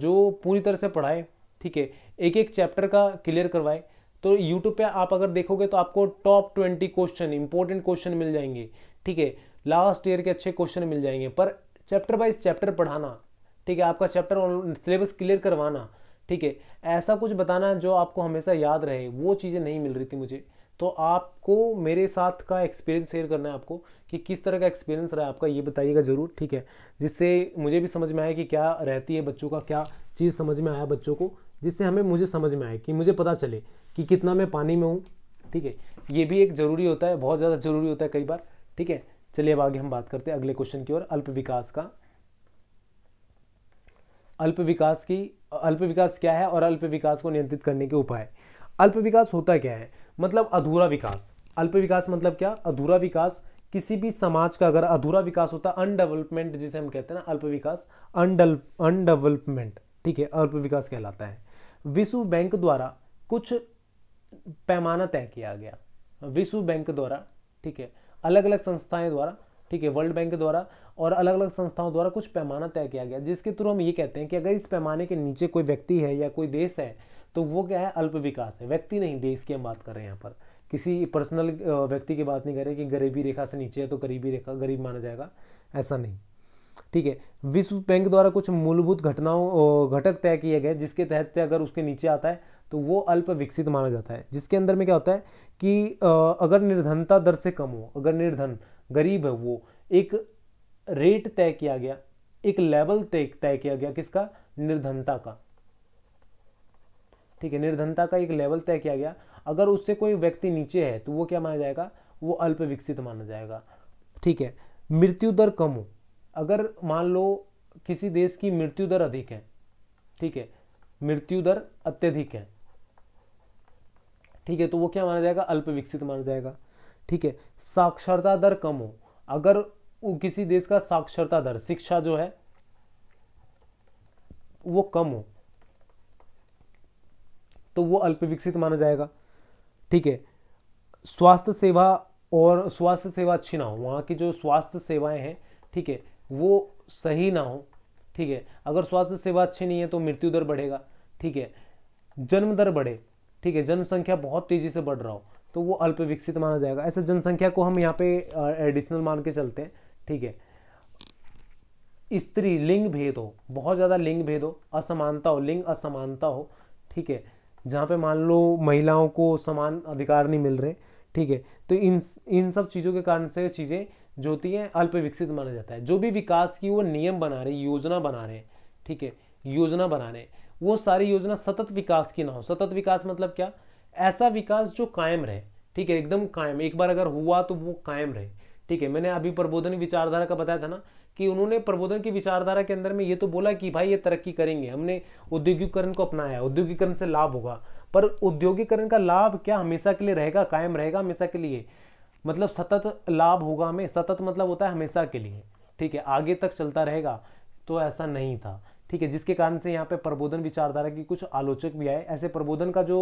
जो पूरी तरह से पढ़ाए ठीक है एक एक चैप्टर का क्लियर करवाए तो यूट्यूब पे आप अगर देखोगे तो आपको top twenty question important question मिल जाएंगे ठीक है लास्ट ईयर के अच्छे क्वेश्चन मिल जाएंगे पर चैप्टर वाइज चैप्टर पढ़ाना ठीक है आपका चैप्टर सिलेबस क्लियर करवाना ठीक है ऐसा कुछ बताना जो आपको हमेशा याद रहे वो चीज़ें नहीं मिल रही थी मुझे तो आपको मेरे साथ का एक्सपीरियंस शेयर करना है आपको कि किस तरह का एक्सपीरियंस रहा आपका ये बताइएगा ज़रूर ठीक है जिससे मुझे भी समझ में आए कि क्या रहती है बच्चों का क्या चीज़ समझ में आया बच्चों को जिससे हमें मुझे समझ में आए कि मुझे पता चले कि कितना मैं पानी में हूँ ठीक है ये भी एक ज़रूरी होता है बहुत ज़्यादा ज़रूरी होता है कई बार ठीक है चलिए अब आगे हम बात करते हैं अगले क्वेश्चन की ओर अल्प विकास का अल्प विकास की अल्प विकास क्या है और अल्प विकास को नियंत्रित करने के उपाय अल्प विकास होता क्या है मतलब अधूरा विकास अल्प विकास मतलब क्या अधूरा विकास किसी भी समाज का अगर अधूरा विकास होता अनडेवलपमेंट जिसे हम कहते हैं ना अल्प विकास अनडेवलपमेंट ठीक है अल्प विकास कहलाता है विश्व बैंक द्वारा कुछ पैमाना तय किया गया विश्व बैंक द्वारा ठीक है अलग अलग संस्थाएं द्वारा ठीक है वर्ल्ड बैंक द्वारा और अलग अलग संस्थाओं द्वारा कुछ पैमाना तय किया गया जिसके थ्रू हम ये कहते हैं कि अगर इस पैमाने के नीचे कोई व्यक्ति है या कोई देश है तो वो क्या है अल्प विकास है व्यक्ति नहीं देश की हम बात कर रहे हैं यहाँ पर किसी पर्सनल व्यक्ति की बात नहीं कर रहे कि गरीबी रेखा से नीचे है तो गरीबी रेखा गरीब माना जाएगा ऐसा नहीं ठीक है विश्व बैंक द्वारा कुछ मूलभूत घटनाओं घटक तय किए गए जिसके तहत अगर उसके नीचे आता है तो वो अल्प विकसित माना जाता है जिसके अंदर में क्या होता है कि अगर निर्धनता दर से कम हो अगर निर्धन गरीब है वो एक रेट तय किया गया एक लेवल तय तय किया गया किसका निर्धनता का ठीक है निर्धनता का एक लेवल तय किया गया अगर उससे कोई व्यक्ति नीचे है तो वो क्या माना जाएगा वो अल्प विकसित माना जाएगा ठीक है मृत्यु दर कम हो अगर मान लो किसी देश की मृत्यु दर अधिक है ठीक है मृत्यु दर अत्यधिक है ठीक है तो वो क्या माना जाएगा अल्प विकसित माना जाएगा ठीक है साक्षरता दर कम हो अगर किसी देश का साक्षरता दर शिक्षा जो है वो कम हो तो वो अल्प विकसित माना जाएगा ठीक है स्वास्थ्य सेवा और स्वास्थ्य सेवा अच्छी ना हो वहाँ की जो स्वास्थ्य सेवाएं हैं ठीक है वो सही ना हो ठीक है अगर स्वास्थ्य सेवा अच्छी नहीं है तो मृत्यु दर बढ़ेगा ठीक है जन्म दर बढ़े ठीक है जनसंख्या बहुत तेज़ी से बढ़ रहा हो तो वो अल्प विकसित माना जाएगा ऐसे जनसंख्या को हम यहाँ पे एडिशनल मान के चलते हैं ठीक है स्त्री लिंग भेद हो बहुत ज़्यादा लिंग भेद हो असमानता हो लिंग असमानता हो ठीक है जहाँ पे मान लो महिलाओं को समान अधिकार नहीं मिल रहे ठीक है तो इन इन सब चीज़ों के कारण से चीज़ें जो होती हैं अल्प विकसित माना जाता है जो भी विकास की वो नियम बना रहे योजना बना रहे ठीक है योजना बना रहे हैं वो सारी योजना सतत विकास की ना हो सतत विकास मतलब क्या ऐसा विकास जो कायम रहे ठीक है एकदम कायम एक बार अगर हुआ तो वो कायम रहे ठीक है मैंने अभी प्रबोधन विचारधारा का बताया था ना कि उन्होंने प्रबोधन की विचारधारा के अंदर में ये तो बोला कि भाई ये तरक्की करेंगे हमने उद्योगीकरण को अपनाया उद्योगीकरण से लाभ होगा पर उद्योगीकरण का लाभ क्या हमेशा के लिए रहेगा कायम रहेगा हमेशा के लिए मतलब सतत लाभ होगा हमें सतत मतलब होता है हमेशा के लिए ठीक है आगे तक चलता रहेगा तो ऐसा नहीं था ठीक है जिसके कारण से यहाँ पे प्रबोधन विचारधारा की कुछ आलोचक भी आए ऐसे प्रबोधन का जो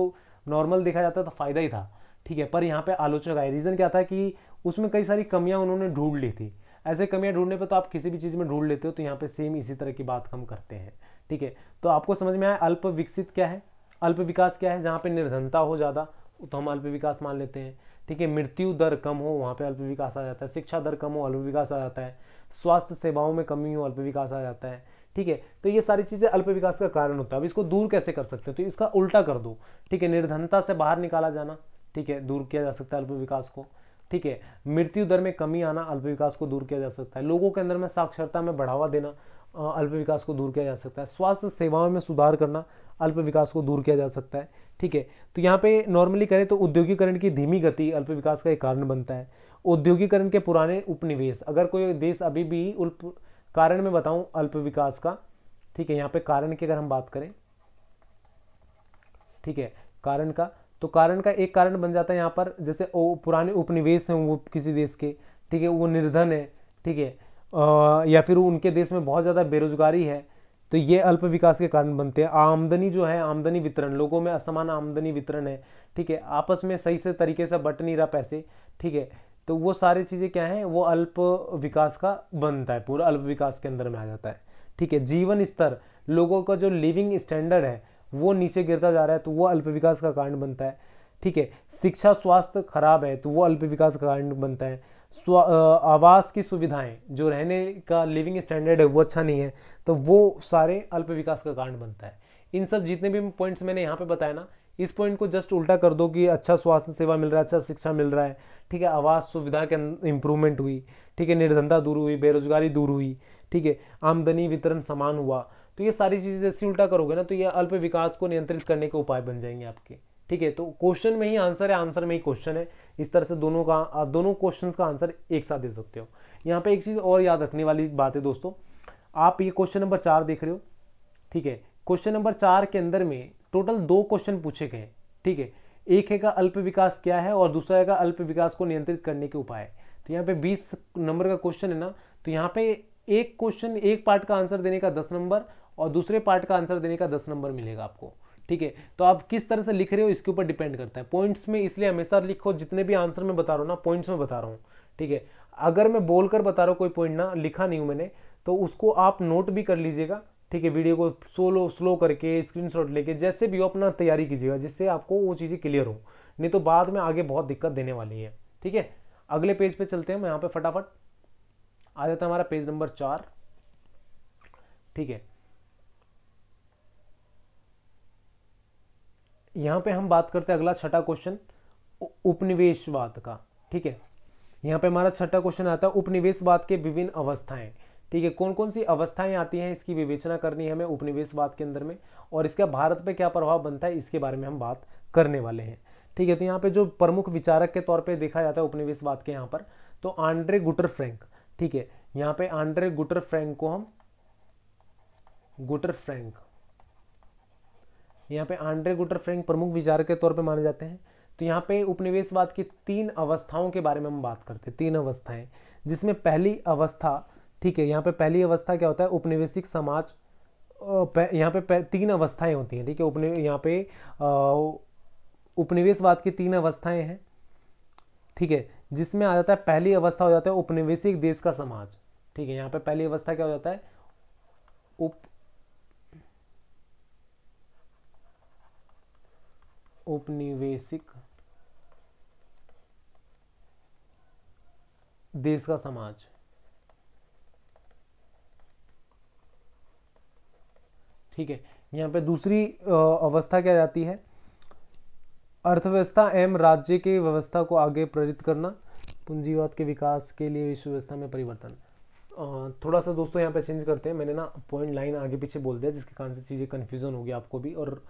नॉर्मल देखा जाता था फायदा ही था ठीक है पर यहाँ पे आलोचक आए रीज़न क्या था कि उसमें कई सारी कमियाँ उन्होंने ढूंढ ली थी ऐसे कमियाँ ढूंढने पर तो आप किसी भी चीज़ में ढूंढ लेते हो तो यहाँ पे सेम इसी तरह की बात हम करते हैं ठीक है तो आपको समझ में आया अल्प विकसित क्या है अल्प विकास क्या है जहाँ पे निर्धनता हो ज़्यादा तो हम अल्प विकास मान लेते हैं ठीक है मृत्यु दर कम हो वहाँ पे अल्प विकास आ जाता है शिक्षा दर कम हो अल्प विकास आ जाता है स्वास्थ्य सेवाओं में कमी हो अल्प विकास आ जाता है ठीक है तो ये सारी चीज़ें अल्प विकास का कारण होता है अब इसको दूर कैसे कर सकते हैं तो इसका उल्टा कर दो ठीक है निर्धनता से बाहर निकाला जाना ठीक है दूर किया जा सकता है अल्प विकास को ठीक है मृत्यु दर में कमी आना अल्प विकास को दूर किया जा सकता है लोगों के अंदर में साक्षरता में बढ़ावा देना अल्प विकास को दूर किया जा सकता है स्वास्थ्य सेवाओं में सुधार करना अल्प विकास को दूर किया जा सकता है ठीक है तो यहाँ पे नॉर्मली करें तो औद्योगिकरण की धीमी गति अल्प विकास का एक कारण बनता है औद्योगिकरण के पुराने उपनिवेश अगर कोई देश अभी भी उल्प कारण मैं बताऊं अल्प विकास का ठीक है यहाँ पे कारण की अगर हम बात करें ठीक है कारण का तो कारण का एक कारण बन जाता है यहाँ पर जैसे ओ, पुराने उपनिवेश हैं वो किसी देश के ठीक है वो निर्धन है ठीक है या फिर उनके देश में बहुत ज़्यादा बेरोजगारी है तो ये अल्प विकास के कारण बनते हैं आमदनी जो है आमदनी वितरण लोगों में असमान आमदनी वितरण है ठीक है आपस में सही से तरीके से बट नहीं रहा पैसे ठीक है तो वो सारी चीज़ें क्या हैं वो अल्प विकास का बनता है पूरा अल्प विकास के अंदर में आ जाता है ठीक है जीवन स्तर लोगों का जो लिविंग स्टैंडर्ड है वो नीचे गिरता जा रहा है तो वो अल्प विकास का कारण बनता है ठीक है शिक्षा स्वास्थ्य खराब है तो वो अल्प विकास का कारण बनता है स्व आवास की सुविधाएं जो रहने का लिविंग स्टैंडर्ड है वो अच्छा नहीं है तो वो सारे अल्प विकास का कारण बनता है इन सब जितने भी पॉइंट्स मैंने यहाँ पे बताया ना इस पॉइंट को जस्ट उल्टा कर दो कि अच्छा स्वास्थ्य सेवा मिल रहा है अच्छा शिक्षा मिल रहा है ठीक है आवास सुविधा के इम्प्रूवमेंट हुई ठीक है निर्धनता दूर हुई बेरोजगारी दूर हुई ठीक है आमदनी वितरण समान हुआ तो ये सारी चीज़ें जैसे उल्टा करोगे ना तो ये अल्प विकास को नियंत्रित करने के उपाय बन जाएंगे आपके ठीक है तो क्वेश्चन में ही आंसर है आंसर में ही क्वेश्चन है इस तरह से दोनों का आप दोनों क्वेश्चन का आंसर एक साथ दे सकते हो यहाँ पे एक चीज़ और याद रखने वाली बात है दोस्तों आप ये क्वेश्चन नंबर चार देख रहे हो ठीक है क्वेश्चन नंबर चार के अंदर में टोटल दो क्वेश्चन पूछे गए ठीक है एक है का अल्प विकास क्या है और दूसरा है का अल्प विकास को नियंत्रित करने के उपाय तो यहाँ पे 20 नंबर का क्वेश्चन है ना तो यहाँ पे एक क्वेश्चन एक पार्ट का आंसर देने का 10 नंबर और दूसरे पार्ट का आंसर देने का 10 नंबर मिलेगा आपको ठीक है तो आप किस तरह से लिख रहे हो इसके ऊपर डिपेंड करता है पॉइंट्स में इसलिए हमेशा लिखो जितने भी आंसर में बता रहा हूँ ना पॉइंट्स में बता रहा हूँ ठीक है अगर मैं बोलकर बता रहा हूँ कोई पॉइंट ना लिखा नहीं हूँ मैंने तो उसको आप नोट भी कर लीजिएगा ठीक है वीडियो को सोलो स्लो करके स्क्रीनशॉट लेके जैसे भी हो अपना तैयारी कीजिएगा जिससे आपको वो चीज़ें क्लियर हो नहीं तो बाद में आगे बहुत दिक्कत देने वाली है ठीक है अगले पेज पे चलते हैं मैं यहाँ पे फटाफट आ जाता है हमारा पेज नंबर चार ठीक है यहाँ पे हम बात करते हैं अगला छठा क्वेश्चन उपनिवेशवाद का ठीक है यहाँ पे हमारा छठा क्वेश्चन आता है उपनिवेशवाद के विभिन्न अवस्थाएं ठीक है कौन कौन सी अवस्थाएं आती हैं इसकी विवेचना करनी है हमें उपनिवेशवाद के अंदर में और इसका भारत पे क्या प्रभाव बनता है इसके बारे में हम बात करने वाले हैं ठीक है तो यहाँ पे जो प्रमुख विचारक के तौर पे देखा जाता है उपनिवेशवाद के यहाँ पर तो आंड्रे गुटर फ्रैंक ठीक है यहाँ पे आंड्रे गुटर फ्रैंक को हम गुटर फ्रैंक यहाँ पे आंड्रे गुटर फ्रैंक प्रमुख विचारक के तौर पर माने जाते हैं तो यहाँ पे उपनिवेशवाद की तीन अवस्थाओं के बारे में हम बात करते हैं तीन अवस्थाएं जिसमें पहली अवस्था ठीक है यहाँ पे पहली अवस्था क्या होता है उपनिवेशिक समाज यहाँ पे तीन अवस्थाएं होती हैं ठीक है उपनि यहाँ पे उपनिवेशवाद की तीन अवस्थाएं हैं ठीक है जिसमें आ जाता है पहली अवस्था हो जाता है उपनिवेशिक देश का समाज ठीक है यहाँ पे पहली अवस्था क्या हो जाता है उप उपनिवेशिक देश का समाज ठीक है यहाँ पे दूसरी अवस्था क्या जाती है अर्थव्यवस्था एवं राज्य की व्यवस्था को आगे प्रेरित करना पूंजीवाद के विकास के लिए विश्व व्यवस्था में परिवर्तन थोड़ा सा दोस्तों यहाँ पे चेंज करते हैं मैंने ना पॉइंट लाइन आगे पीछे बोल दिया जिसके कारण से चीज़ें कन्फ्यूज़न होगी आपको भी और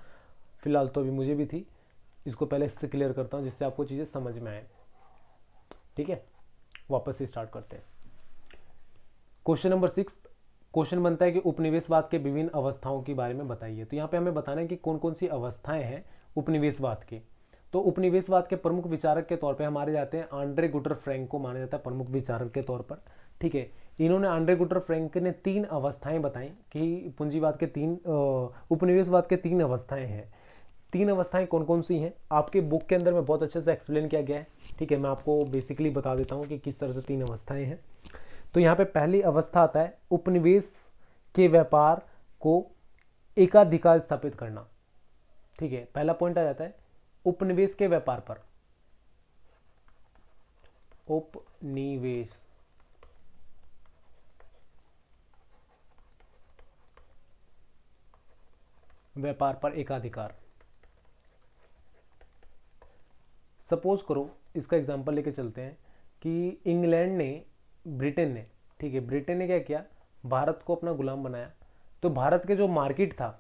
फिलहाल तो अभी मुझे भी थी इसको पहले इससे क्लियर करता हूँ जिससे आपको चीज़ें समझ में आए ठीक है वापस से स्टार्ट करते हैं क्वेश्चन नंबर सिक्स क्वेश्चन बनता है कि उपनिवेशवाद के विभिन्न अवस्थाओं के बारे में बताइए तो यहाँ पे हमें बताना है कि कौन कौन सी अवस्थाएं हैं उपनिवेशवाद के तो उपनिवेशवाद के प्रमुख विचारक के तौर पे हमारे जाते हैं आंड्रे गुटर फ्रेंक को माना जाता है प्रमुख विचारक के तौर पर ठीक है इन्होंने आंड्रे गुटर फ्रेंक ने तीन अवस्थाएं बताई कि पूंजीवाद के तीन उपनिवेशवाद के तीन अवस्थाएं हैं तीन अवस्थाएं कौन कौन सी हैं आपके बुक के अंदर में बहुत अच्छे से एक्सप्लेन किया गया है ठीक है मैं आपको बेसिकली बता देता हूँ कि किस तरह से तीन अवस्थाएं हैं तो यहाँ पे पहली अवस्था आता है उपनिवेश के व्यापार को एकाधिकार स्थापित करना ठीक है पहला पॉइंट आ जाता है उपनिवेश के व्यापार पर उपनिवेश व्यापार पर एकाधिकार सपोज करो इसका एग्जांपल लेके चलते हैं कि इंग्लैंड ने ब्रिटेन ने ठीक है ब्रिटेन ने क्या किया भारत को अपना गुलाम बनाया तो भारत के जो मार्केट था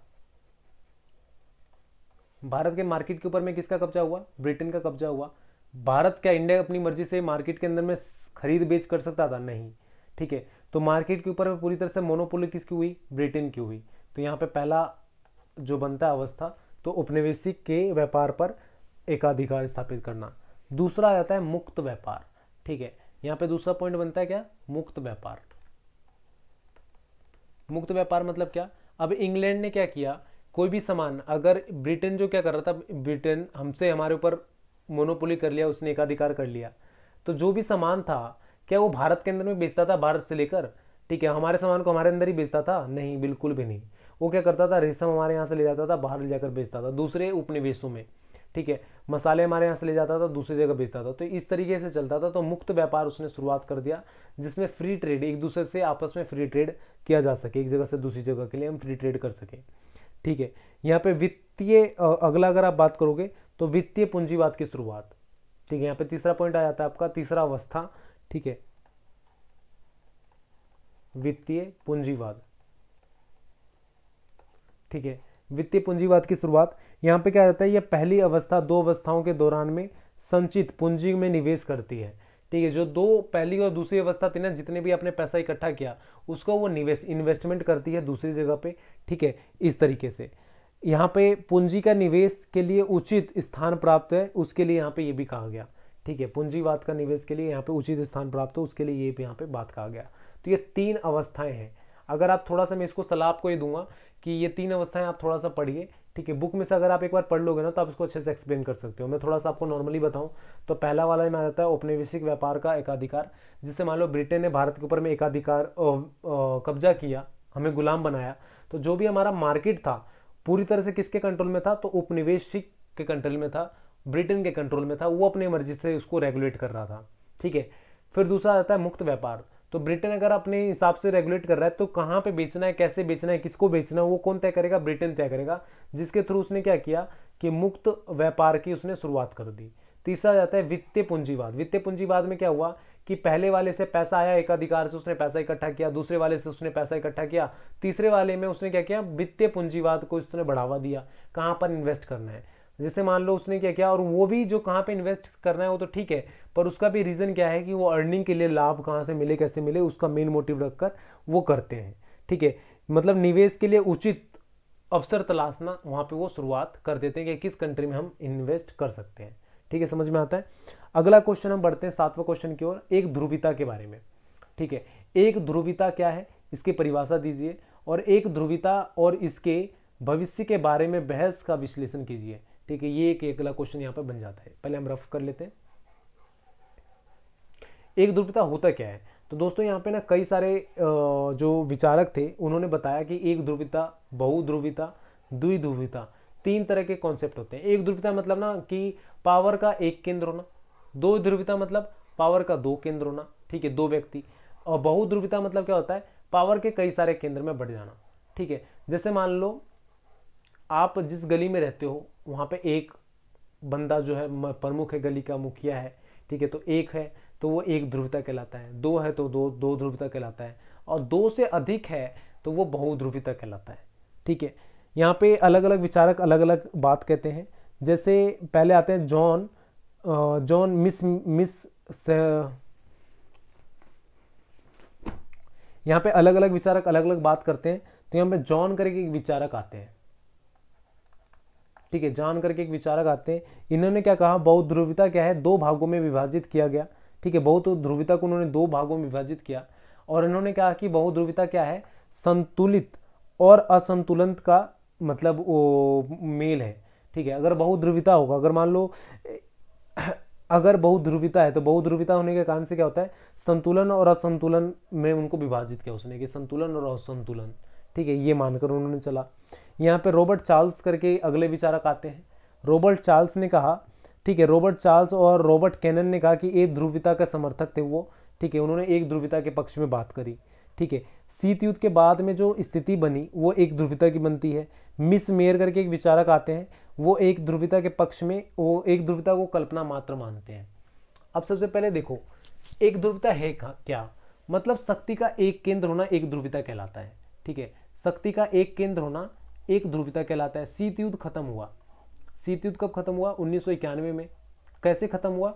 भारत के मार्केट के ऊपर में किसका कब्जा हुआ ब्रिटेन का कब्जा हुआ भारत क्या इंडिया अपनी मर्जी से मार्केट के अंदर में खरीद बेच कर सकता था नहीं ठीक है तो मार्केट के ऊपर पूरी तरह से मोनोपोली किसकी हुई ब्रिटेन की हुई तो यहाँ पे पहला जो बनता है अवस्था तो उपनिवेशिक के व्यापार पर एकाधिकार स्थापित करना दूसरा आ जाता है मुक्त व्यापार ठीक है यहां पे दूसरा पॉइंट बनता है क्या मुक्त व्यापार मुक्त व्यापार मतलब क्या अब इंग्लैंड ने क्या किया कोई भी सामान अगर ब्रिटेन जो क्या कर रहा था ब्रिटेन हमसे हमारे ऊपर मोनोपोली कर लिया उसने एकाधिकार कर लिया तो जो भी सामान था क्या वो भारत के अंदर में बेचता था भारत से लेकर ठीक है हमारे सामान को हमारे अंदर ही बेचता था नहीं बिल्कुल भी नहीं वो क्या करता था रेशम हमारे यहाँ से ले जाता था बाहर ले जाकर बेचता था दूसरे उपनिवेशों में ठीक है मसाले हमारे यहाँ से ले जाता था दूसरी जगह बेचता था तो इस तरीके से चलता था तो मुक्त व्यापार उसने शुरुआत कर दिया जिसमें फ्री ट्रेड एक दूसरे से आपस में फ्री ट्रेड किया जा सके एक जगह से दूसरी जगह के लिए हम फ्री ट्रेड कर सकें ठीक है यहाँ पे वित्तीय अगला अगर आप बात करोगे तो वित्तीय पूंजीवाद की शुरुआत ठीक है यहाँ पे तीसरा पॉइंट आ जाता है आपका तीसरा अवस्था ठीक है वित्तीय पूंजीवाद ठीक है वित्तीय पूंजीवाद की शुरुआत यहाँ पे क्या रहता है यह पहली अवस्था दो अवस्थाओं के दौरान में संचित पूंजी में निवेश करती है ठीक है जो दो पहली और दूसरी अवस्था थी ना जितने भी आपने पैसा इकट्ठा किया उसको वो निवेश इन्वेस्टमेंट करती है दूसरी जगह पे ठीक है इस तरीके से यहाँ पे पूंजी का निवेश के लिए उचित स्थान प्राप्त है उसके लिए यहाँ पे ये भी कहा गया ठीक है पूंजीवाद का निवेश के लिए यहाँ पे उचित स्थान प्राप्त हो उसके लिए ये भी यहाँ पे बात कहा गया तो ये तीन अवस्थाएं हैं अगर आप थोड़ा सा मैं इसको सलाह आपको ये दूंगा कि ये तीन अवस्थाएं आप थोड़ा सा पढ़िए ठीक है बुक में से अगर आप एक बार पढ़ लोगे ना तो आप इसको अच्छे से एक्सप्लेन कर सकते हो मैं थोड़ा सा आपको नॉर्मली बताऊं तो पहला वाला में आ जाता है औपनिवेशिक व्यापार का एकाधिकार जिससे मान लो ब्रिटेन ने भारत के ऊपर में एकाधिकार कब्जा किया हमें गुलाम बनाया तो जो भी हमारा मार्केट था पूरी तरह से किसके कंट्रोल में था तो उपनिवेशिक के कंट्रोल में था ब्रिटेन के कंट्रोल में था वो अपनी मर्जी से उसको रेगुलेट कर रहा था ठीक है फिर दूसरा आता है मुक्त व्यापार तो ब्रिटेन अगर अपने हिसाब से रेगुलेट कर रहा है तो कहाँ पे बेचना है कैसे बेचना है किसको बेचना है वो कौन तय करेगा ब्रिटेन तय करेगा जिसके थ्रू उसने क्या किया कि मुक्त व्यापार की उसने शुरुआत कर दी तीसरा जाता है वित्तीय पूंजीवाद वित्तीय पूंजीवाद में क्या हुआ कि पहले वाले से पैसा आया एक अधिकार से उसने पैसा इकट्ठा किया दूसरे वाले से उसने पैसा इकट्ठा किया तीसरे वाले में उसने क्या किया वित्तीय पूंजीवाद को उसने बढ़ावा दिया कहाँ पर इन्वेस्ट करना है जैसे मान लो उसने क्या किया और वो भी जो कहाँ पे इन्वेस्ट करना है वो तो ठीक है पर उसका भी रीज़न क्या है कि वो अर्निंग के लिए लाभ कहाँ से मिले कैसे मिले उसका मेन मोटिव रखकर वो करते हैं ठीक है मतलब निवेश के लिए उचित अवसर तलाशना वहाँ पे वो शुरुआत कर देते हैं कि किस कंट्री में हम इन्वेस्ट कर सकते हैं ठीक है समझ में आता है अगला क्वेश्चन हम बढ़ते हैं सातवां क्वेश्चन की ओर एक ध्रुविता के बारे में ठीक है एक ध्रुविता क्या है इसकी परिभाषा दीजिए और एक ध्रुविता और इसके भविष्य के बारे में बहस का विश्लेषण कीजिए ठीक है ये एक अगला क्वेश्चन यहाँ पर बन जाता है पहले हम रफ कर लेते हैं एक ध्रुवता होता क्या है तो दोस्तों यहाँ पे ना कई सारे जो विचारक थे उन्होंने बताया कि एक ध्रुवता बहुध्रुविता द्विध्रुविता तीन तरह के कॉन्सेप्ट होते हैं एक ध्रुवता मतलब ना कि पावर का एक केंद्र होना दो ध्रुविता मतलब पावर का दो केंद्र होना ठीक है दो व्यक्ति और बहुध्रुविता मतलब क्या होता है पावर के कई सारे केंद्र में बढ़ जाना ठीक है जैसे मान लो आप जिस गली में रहते हो वहाँ पे एक बंदा जो है प्रमुख है गली का मुखिया है ठीक है तो एक है तो वो एक ध्रुवता कहलाता है दो है तो दो दो ध्रुवता कहलाता है और दो से अधिक है तो वो बहुध्रुविता कहलाता है ठीक है यहाँ पे अलग अलग विचारक अलग अलग बात कहते हैं जैसे पहले आते हैं जॉन जॉन मिस मिस यहाँ पे अलग अलग विचारक अलग अलग बात करते हैं तो यहाँ पे जॉन करके एक विचारक आते हैं ठीक है जान करके एक विचारक आते हैं इन्होंने क्या कहा बहुत ध्रुवता क्या है दो भागों में विभाजित किया गया ठीक है बहुत ध्रुविता को उन्होंने दो भागों में विभाजित किया और इन्होंने कहा कि ध्रुवता क्या है संतुलित और असंतुलन का मतलब वो मेल है ठीक है अगर बहुध्रुविता होगा अगर मान लो अगर बहुध्रुविता है तो बहुध्रुविता होने के कारण से क्या होता है संतुलन और असंतुलन में उनको विभाजित किया उसने कि संतुलन और असंतुलन ठीक है ये मानकर उन्होंने चला यहाँ पे रॉबर्ट चार्ल्स करके अगले विचारक आते हैं रॉबर्ट चार्ल्स ने कहा ठीक है रॉबर्ट चार्ल्स और रॉबर्ट कैनन ने कहा कि एक ध्रुविता का समर्थक थे वो ठीक है उन्होंने एक ध्रुविता के पक्ष में बात करी ठीक है शीत युद्ध के बाद में जो स्थिति बनी वो एक ध्रुविता की बनती है मिस मेयर करके एक विचारक आते हैं वो एक ध्रुविता के पक्ष में वो एक ध्रुविता को कल्पना मात्र मानते हैं अब सबसे पहले देखो एक ध्रुविता है क्या मतलब शक्ति का एक केंद्र होना एक ध्रुविता कहलाता है ठीक है शक्ति का एक केंद्र होना एक ध्रुवता कहलाता है शीत युद्ध खत्म हुआ शीत युद्ध कब खत्म हुआ उन्नीस में कैसे खत्म हुआ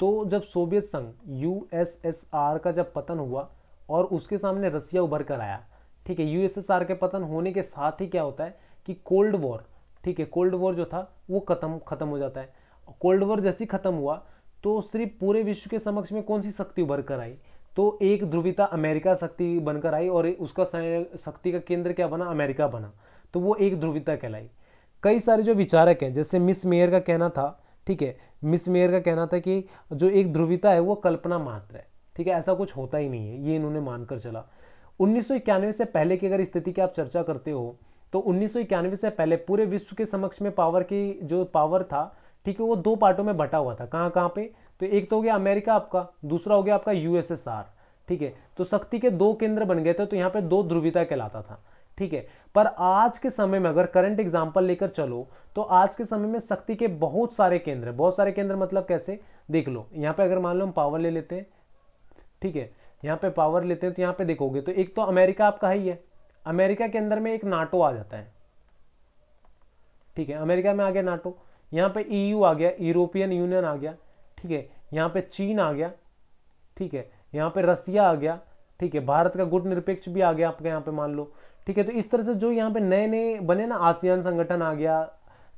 तो जब सोवियत संघ यूएसएसआर का जब पतन हुआ और उसके सामने रसिया उभर कर आया ठीक है यूएसएसआर के पतन होने के साथ ही क्या होता है कि कोल्ड वॉर ठीक है कोल्ड वॉर जो था वो खत्म खत्म हो जाता है कोल्ड वॉर जैसे खत्म हुआ तो सिर्फ पूरे विश्व के समक्ष में कौन सी शक्ति उभर कर आई तो एक ध्रुविता अमेरिका शक्ति बनकर आई और उसका शक्ति का केंद्र क्या बना अमेरिका बना तो वो एक ध्रुविता कहलाई कई सारे जो विचारक हैं जैसे मिस मेयर का कहना था ठीक है मिस मेयर का कहना था कि जो एक ध्रुविता है वो कल्पना मात्र है ठीक है ऐसा कुछ होता ही नहीं है ये इन्होंने मानकर चला उन्नीस से पहले की अगर स्थिति की आप चर्चा करते हो तो उन्नीस से पहले पूरे विश्व के समक्ष में पावर की जो पावर था ठीक है वो दो पार्टों में बटा हुआ था कहाँ कहाँ पे तो एक तो हो गया अमेरिका आपका दूसरा हो गया आपका यूएसएसआर ठीक है तो शक्ति के दो केंद्र बन गए थे तो यहाँ पे दो ध्रुविता कहलाता था ठीक है पर आज के समय में अगर करंट एग्जाम्पल लेकर चलो तो आज के समय में शक्ति के बहुत सारे केंद्र बहुत सारे केंद्र मतलब कैसे देख लो यहाँ पे अगर मान लो हम पावर ले लेते हैं ठीक है यहाँ पे पावर लेते हैं तो यहाँ पे देखोगे तो एक तो अमेरिका आपका ही है अमेरिका के अंदर में एक नाटो आ जाता है ठीक है अमेरिका में आ गया नाटो यहाँ पे ईयू e आ गया यूरोपियन यूनियन आ गया ठीक है यहाँ पे चीन आ गया ठीक है यहाँ पे रसिया आ गया ठीक है भारत का गुट निरपेक्ष भी आ गया आपका यहाँ पे मान लो ठीक है तो इस तरह से जो यहाँ पे नए नए बने ना आसियान संगठन आ गया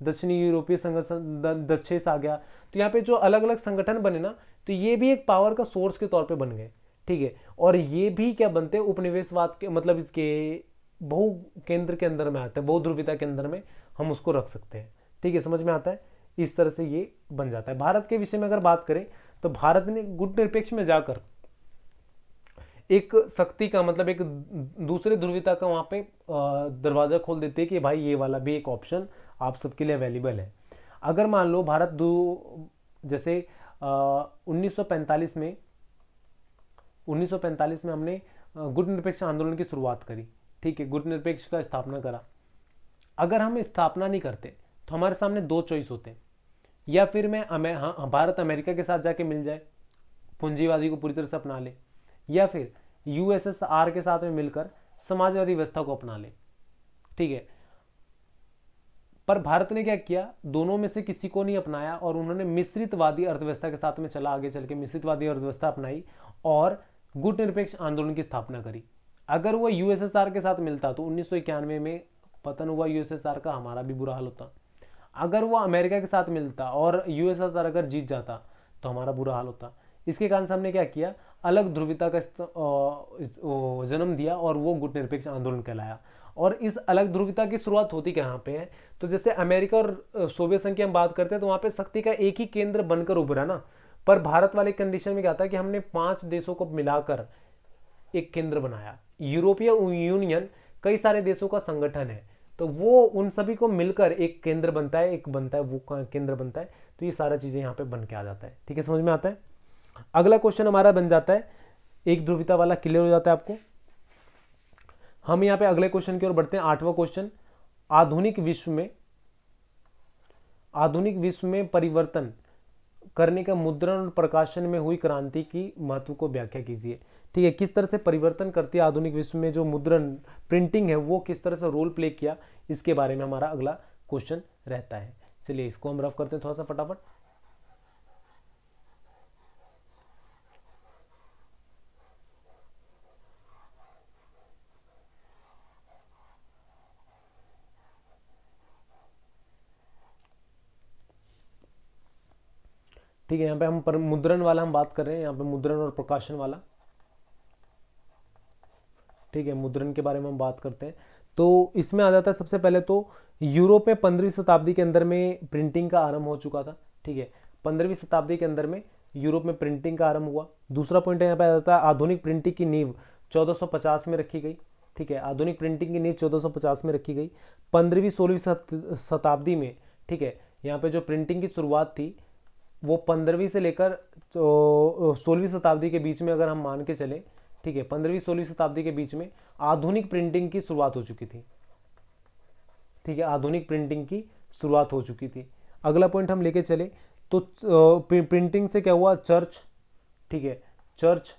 दक्षिणी यूरोपीय संगठन दक्षेस आ गया तो यहाँ पे जो अलग अलग संगठन बने ना तो ये भी एक पावर का सोर्स के तौर पे बन गए ठीक है और ये भी क्या बनते हैं उपनिवेशवाद के मतलब इसके बहु केंद्र के अंदर में आता है बहु ध्रुविता के अंदर में हम उसको रख सकते हैं ठीक है समझ में आता है इस तरह से ये बन जाता है भारत के विषय में अगर बात करें तो भारत ने गुट निरपेक्ष में जाकर एक शक्ति का मतलब एक दूसरे ध्रुवीता का वहाँ पे दरवाज़ा खोल देते हैं कि भाई ये वाला भी एक ऑप्शन आप सबके लिए अवेलेबल है अगर मान लो भारत दो जैसे उन्नीस में 1945 में हमने गुट निरपेक्ष आंदोलन की शुरुआत करी ठीक है गुट निरपेक्ष का स्थापना करा अगर हम स्थापना नहीं करते तो हमारे सामने दो चॉइस होते हैं या फिर मैं अमे, हाँ, भारत अमेरिका के साथ जाके मिल जाए पूंजीवादी को पूरी तरह से अपना ले या फिर यूएसएसआर के साथ में मिलकर समाजवादी व्यवस्था को अपना ले ठीक है पर भारत ने क्या किया दोनों में से किसी को नहीं अपनाया और उन्होंने मिश्रितवादी अर्थव्यवस्था के साथ में चला आगे चल के मिश्रितवादी अर्थव्यवस्था अपनाई और गुट निरपेक्ष आंदोलन की स्थापना करी अगर वह यूएसएसआर के साथ मिलता तो उन्नीस में पतन हुआ यूएसएसआर का हमारा भी बुरा हाल होता अगर वह अमेरिका के साथ मिलता और यूएसएसआर अगर जीत जाता तो हमारा बुरा हाल होता इसके कारण हमने क्या किया अलग ध्रुविता का जन्म दिया और वो गुट निरपेक्ष आंदोलन कहलाया और इस अलग ध्रुविता की शुरुआत होती कहाँ पे है तो जैसे अमेरिका और सोवियत संघ की हम बात करते हैं तो वहाँ पे शक्ति का एक ही केंद्र बनकर उभरा ना पर भारत वाले कंडीशन में क्या था कि हमने पांच देशों को मिलाकर एक केंद्र बनाया यूरोपीय यूनियन कई सारे देशों का संगठन है तो वो उन सभी को मिलकर एक केंद्र बनता है एक बनता है वो केंद्र बनता है तो ये सारा चीज़ें यहाँ पे बन के आ जाता है ठीक है समझ में आता है अगला क्वेश्चन हमारा बन जाता है एक ध्रुविता वाला क्लियर हो जाता है आपको हम यहां पे अगले क्वेश्चन की ओर बढ़ते हैं आठवां क्वेश्चन आधुनिक विश्व में आधुनिक विश्व में परिवर्तन करने का मुद्रण और प्रकाशन में हुई क्रांति की महत्व को व्याख्या कीजिए ठीक है किस तरह से परिवर्तन करती है आधुनिक विश्व में जो मुद्रण प्रिंटिंग है वो किस तरह से रोल प्ले किया इसके बारे में हमारा अगला क्वेश्चन रहता है चलिए इसको हम रफ करते हैं थोड़ा सा फटाफट ठीक है यहाँ पे हम पर मुद्रण वाला हम बात कर रहे हैं यहाँ पे मुद्रण और प्रकाशन वाला ठीक है मुद्रण के बारे में हम बात करते हैं तो इसमें आ जाता है सबसे पहले तो यूरोप में पंद्रहवीं शताब्दी के अंदर में प्रिंटिंग का आरंभ हो चुका था ठीक है पंद्रहवीं शताब्दी के अंदर में यूरोप में प्रिंटिंग का आरंभ हुआ दूसरा पॉइंट यहाँ पे आ जाता है आधुनिक प्रिंटिंग की नींव चौदह में रखी गई ठीक है आधुनिक प्रिंटिंग की नींव चौदह में रखी गई पंद्रहवीं सोलहवीं शताब्दी में ठीक है यहाँ पे जो प्रिंटिंग की शुरुआत थी वो पंद्रहवीं से लेकर तो सोलहवीं शताब्दी के बीच में अगर हम मान के चलें ठीक है पंद्रहवीं सोलहवीं शताब्दी के बीच में आधुनिक प्रिंटिंग की शुरुआत हो चुकी थी ठीक है आधुनिक प्रिंटिंग की शुरुआत हो चुकी थी अगला पॉइंट हम लेके चले तो प्रिंटिंग से क्या हुआ चर्च ठीक है चर्च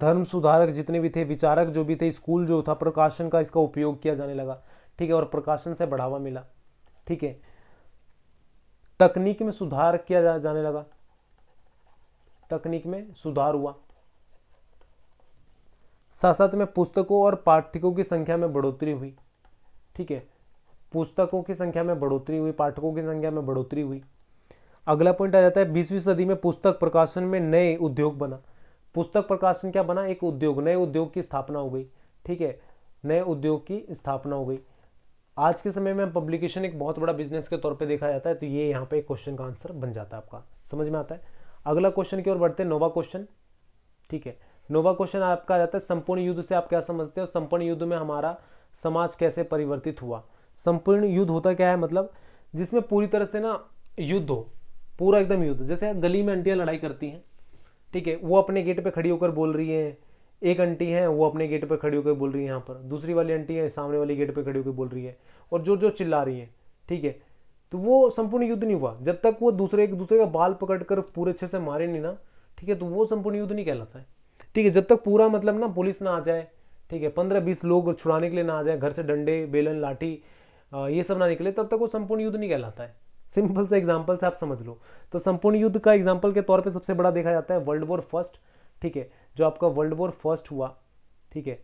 धर्म सुधारक जितने भी थे विचारक जो भी थे स्कूल जो था प्रकाशन का इसका उपयोग किया जाने लगा ठीक है और प्रकाशन से बढ़ावा मिला ठीक है तकनीक में सुधार किया जा, जाने लगा तकनीक में सुधार हुआ साथ साथ में पुस्तकों और पाठकों की संख्या में बढ़ोतरी हुई ठीक है पुस्तकों की संख्या में बढ़ोतरी हुई पाठकों की संख्या में बढ़ोतरी हुई अगला पॉइंट आ जाता है बीसवीं सदी में पुस्तक प्रकाशन में नए उद्योग बना पुस्तक प्रकाशन क्या बना एक उद्योग नए उद्योग की स्थापना हो गई ठीक है नए उद्योग की स्थापना हो गई आज के समय में पब्लिकेशन एक बहुत बड़ा बिजनेस के तौर पे देखा जाता है तो ये यहाँ पे क्वेश्चन का आंसर बन जाता है आपका समझ में आता है अगला क्वेश्चन की ओर बढ़ते हैं नोवा क्वेश्चन ठीक है नोवा क्वेश्चन आपका आ जाता है संपूर्ण युद्ध से आप क्या समझते हैं संपूर्ण युद्ध में हमारा समाज कैसे परिवर्तित हुआ संपूर्ण युद्ध होता क्या है मतलब जिसमें पूरी तरह से ना युद्ध हो पूरा एकदम युद्ध जैसे गली में अंटियाँ लड़ाई करती हैं ठीक है वो अपने गेट पर खड़ी होकर बोल रही है एक आंटी हैं वो अपने गेट पर खड़ी होकर बोल रही है यहाँ पर दूसरी वाली आंटी है सामने वाली गेट पर खड़ी होकर बोल रही है और जो जो चिल्ला रही है ठीक है तो वो संपूर्ण युद्ध नहीं हुआ जब तक वो दूसरे एक दूसरे का बाल पकड़ कर पूरे अच्छे से मारे नहीं ना ठीक है तो वो संपूर्ण युद्ध नहीं कहलाता है ठीक है जब तक पूरा मतलब ना पुलिस ना आ जाए ठीक है पंद्रह बीस लोग छुड़ाने के लिए ना आ जाए घर से डंडे बेलन लाठी ये सब ना निकले तब तक वो संपूर्ण युद्ध नहीं कहलाता है सिंपल से एग्जाम्पल से आप समझ लो तो संपूर्ण युद्ध का एग्जाम्पल के तौर पर सबसे बड़ा देखा जाता है वर्ल्ड वॉर फर्स्ट ठीक है जो आपका वर्ल्ड वॉर फर्स्ट हुआ ठीक है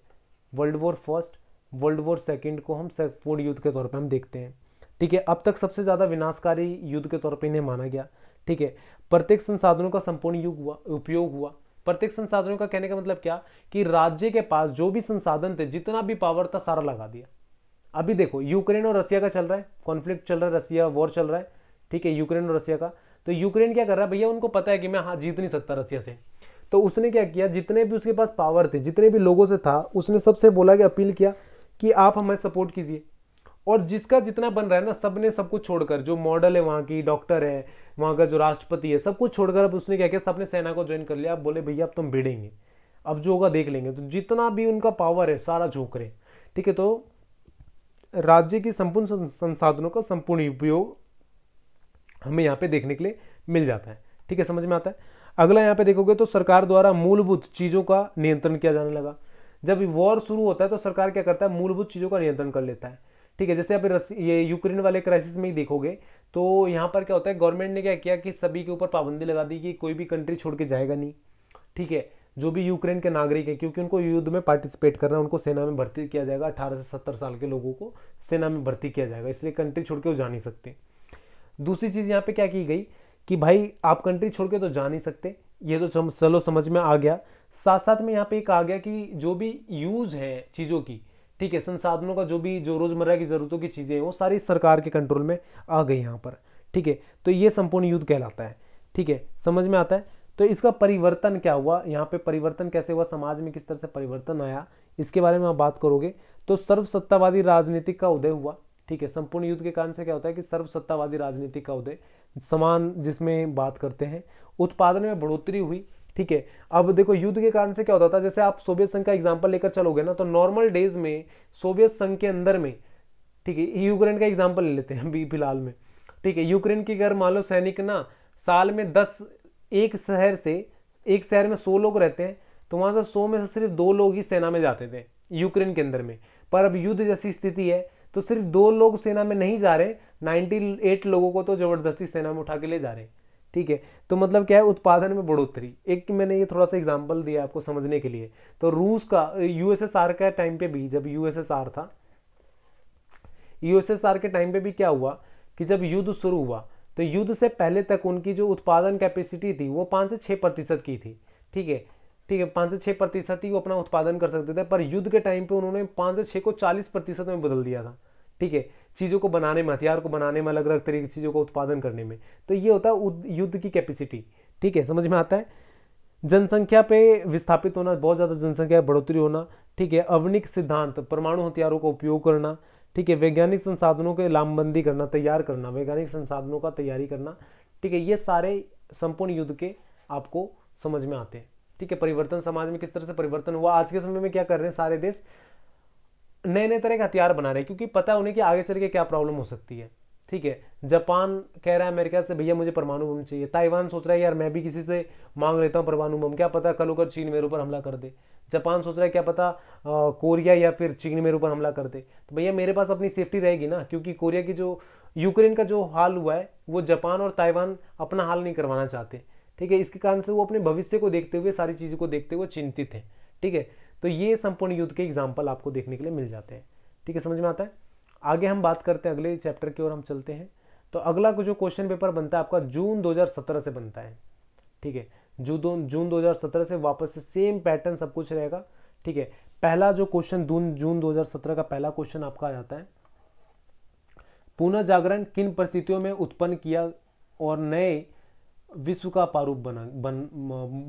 world war first world war second को हम पूर्ण युद्ध के तौर पर हम देखते हैं ठीक है अब तक सबसे ज़्यादा विनाशकारी युद्ध के तौर पर इन्हें माना गया ठीक है प्रत्येक संसाधनों का संपूर्ण युग हुआ उपयोग हुआ प्रत्येक संसाधनों का कहने का मतलब क्या कि राज्य के पास जो भी संसाधन थे जितना भी पावर था सारा लगा दिया अभी देखो यूक्रेन और रसिया का चल रहा है कॉन्फ्लिक्ट चल रहा है रसिया वॉर चल रहा है ठीक है यूक्रेन और रसिया का तो यूक्रेन क्या कर रहा है भैया उनको पता है कि मैं हाँ जीत नहीं सकता रसिया से तो उसने क्या किया जितने भी उसके पास पावर थे जितने भी लोगों से था उसने सबसे बोला कि अपील किया कि आप हमें सपोर्ट कीजिए और जिसका जितना बन रहा है ना सब ने सबको छोड़कर जो मॉडल है वहाँ की डॉक्टर है वहाँ का जो राष्ट्रपति है सब कुछ छोड़कर अब उसने क्या किया सबने सेना को ज्वाइन कर लिया अब बोले भैया अब तुम भिड़ेंगे अब जो होगा देख लेंगे तो जितना भी उनका पावर है सारा झोंक रहे ठीक है तो राज्य की संपूर्ण संसाधनों का संपूर्ण उपयोग हमें यहाँ पे देखने के लिए मिल जाता है ठीक है समझ में आता है अगला यहाँ पे देखोगे तो सरकार द्वारा मूलभूत चीज़ों का नियंत्रण किया जाने लगा जब वॉर शुरू होता है तो सरकार क्या करता है मूलभूत चीज़ों का नियंत्रण कर लेता है ठीक है जैसे आप ये यूक्रेन वाले क्राइसिस में ही देखोगे तो यहाँ पर क्या होता है गवर्नमेंट ने क्या किया कि सभी के ऊपर पाबंदी लगा दी कि कोई भी कंट्री छोड़ के जाएगा नहीं ठीक है जो भी यूक्रेन के नागरिक हैं क्योंकि उनको युद्ध में पार्टिसिपेट करना है उनको सेना में भर्ती किया जाएगा अठारह से सत्तर साल के लोगों को सेना में भर्ती किया जाएगा इसलिए कंट्री छोड़ के वो जा नहीं सकते दूसरी चीज़ यहाँ पे क्या की गई कि भाई आप कंट्री छोड़ के तो जा नहीं सकते ये तो चलो समझ में आ गया साथ साथ में यहाँ पे एक आ गया कि जो भी यूज़ है चीज़ों की ठीक है संसाधनों का जो भी जो रोज़मर्रा की ज़रूरतों की चीज़ें हैं वो सारी सरकार के कंट्रोल में आ गई यहाँ पर ठीक है तो ये संपूर्ण युद्ध कहलाता है ठीक है समझ में आता है तो इसका परिवर्तन क्या हुआ यहाँ पे परिवर्तन कैसे हुआ समाज में किस तरह से परिवर्तन आया इसके बारे में आप बात करोगे तो सर्वसत्तावादी राजनीतिक का उदय हुआ ठीक है संपूर्ण युद्ध के कारण से क्या होता है कि सर्वसत्तावादी राजनीति का उदय समान जिसमें बात करते हैं उत्पादन में बढ़ोतरी हुई ठीक है अब देखो युद्ध के कारण से क्या होता था जैसे आप सोवियत संघ का एग्जाम्पल लेकर चलोगे ना तो नॉर्मल डेज में सोवियत संघ के अंदर में ठीक है यूक्रेन का एग्जाम्पल ले लेते हैं अभी फिलहाल में ठीक है यूक्रेन की अगर मान लो सैनिक ना साल में दस एक शहर से एक शहर में सौ लोग रहते हैं तो वहाँ से सौ में से सिर्फ दो लोग ही सेना में जाते थे यूक्रेन के अंदर में पर अब युद्ध जैसी स्थिति है तो सिर्फ दो लोग सेना में नहीं जा रहे 98 लोगों को तो ज़बरदस्ती सेना में उठा के ले जा रहे ठीक है तो मतलब क्या है उत्पादन में बढ़ोतरी एक मैंने ये थोड़ा सा एग्जाम्पल दिया आपको समझने के लिए तो रूस का यूएसएसआर का टाइम पे भी जब यूएसएसआर था यूएसएसआर के टाइम पे भी क्या हुआ कि जब युद्ध शुरू हुआ तो युद्ध से पहले तक उनकी जो उत्पादन कैपेसिटी थी वो पाँच से छः प्रतिशत की थी ठीक है ठीक है पाँच से छः प्रतिशत ही वो अपना उत्पादन कर सकते थे पर युद्ध के टाइम पे उन्होंने पाँच से छः को चालीस प्रतिशत में बदल दिया था ठीक है चीज़ों को बनाने में हथियार को बनाने में अलग अलग तरीके की चीज़ों को उत्पादन करने में तो ये होता है युद्ध की कैपेसिटी ठीक है समझ में आता है जनसंख्या पे विस्थापित होना बहुत ज़्यादा जनसंख्या बढ़ोतरी होना ठीक है अवनिक सिद्धांत परमाणु हथियारों का उपयोग करना ठीक है वैज्ञानिक संसाधनों के लामबंदी करना तैयार करना वैज्ञानिक संसाधनों का तैयारी करना ठीक है ये सारे संपूर्ण युद्ध के आपको समझ में आते हैं ठीक है परिवर्तन समाज में किस तरह से परिवर्तन हुआ आज के समय में क्या कर रहे हैं सारे देश नए नए तरह के हथियार बना रहे हैं क्योंकि पता है उन्हें कि आगे चल के क्या प्रॉब्लम हो सकती है ठीक है जापान कह रहा है अमेरिका से भैया मुझे परमाणु बम चाहिए ताइवान सोच रहा है यार मैं भी किसी से मांग लेता हूँ परमाणु बम क्या पता कल होकर चीन मेरे ऊपर हमला कर दे जापान सोच रहा है क्या पता आ, कोरिया या फिर चीन मेरे ऊपर हमला कर दे तो भैया मेरे पास अपनी सेफ्टी रहेगी ना क्योंकि कोरिया की जो यूक्रेन का जो हाल हुआ है वो जापान और ताइवान अपना हाल नहीं करवाना चाहते ठीक है इसके कारण से वो अपने भविष्य को देखते हुए सारी चीज़ों को देखते हुए चिंतित हैं ठीक है तो ये संपूर्ण युद्ध के एग्जाम्पल आपको देखने के लिए मिल जाते हैं ठीक है समझ में आता है आगे हम बात करते हैं अगले चैप्टर की ओर हम चलते हैं तो अगला जो क्वेश्चन पेपर बनता है आपका जून 2017 से बनता है ठीक है जून जून 2017 से वापस से सेम पैटर्न सब कुछ रहेगा ठीक है पहला जो क्वेश्चन जून जून 2017 का पहला क्वेश्चन आपका आ जाता है पुनर्जागरण किन परिस्थितियों में उत्पन्न किया और नए विश्व का प्रारूप बना बन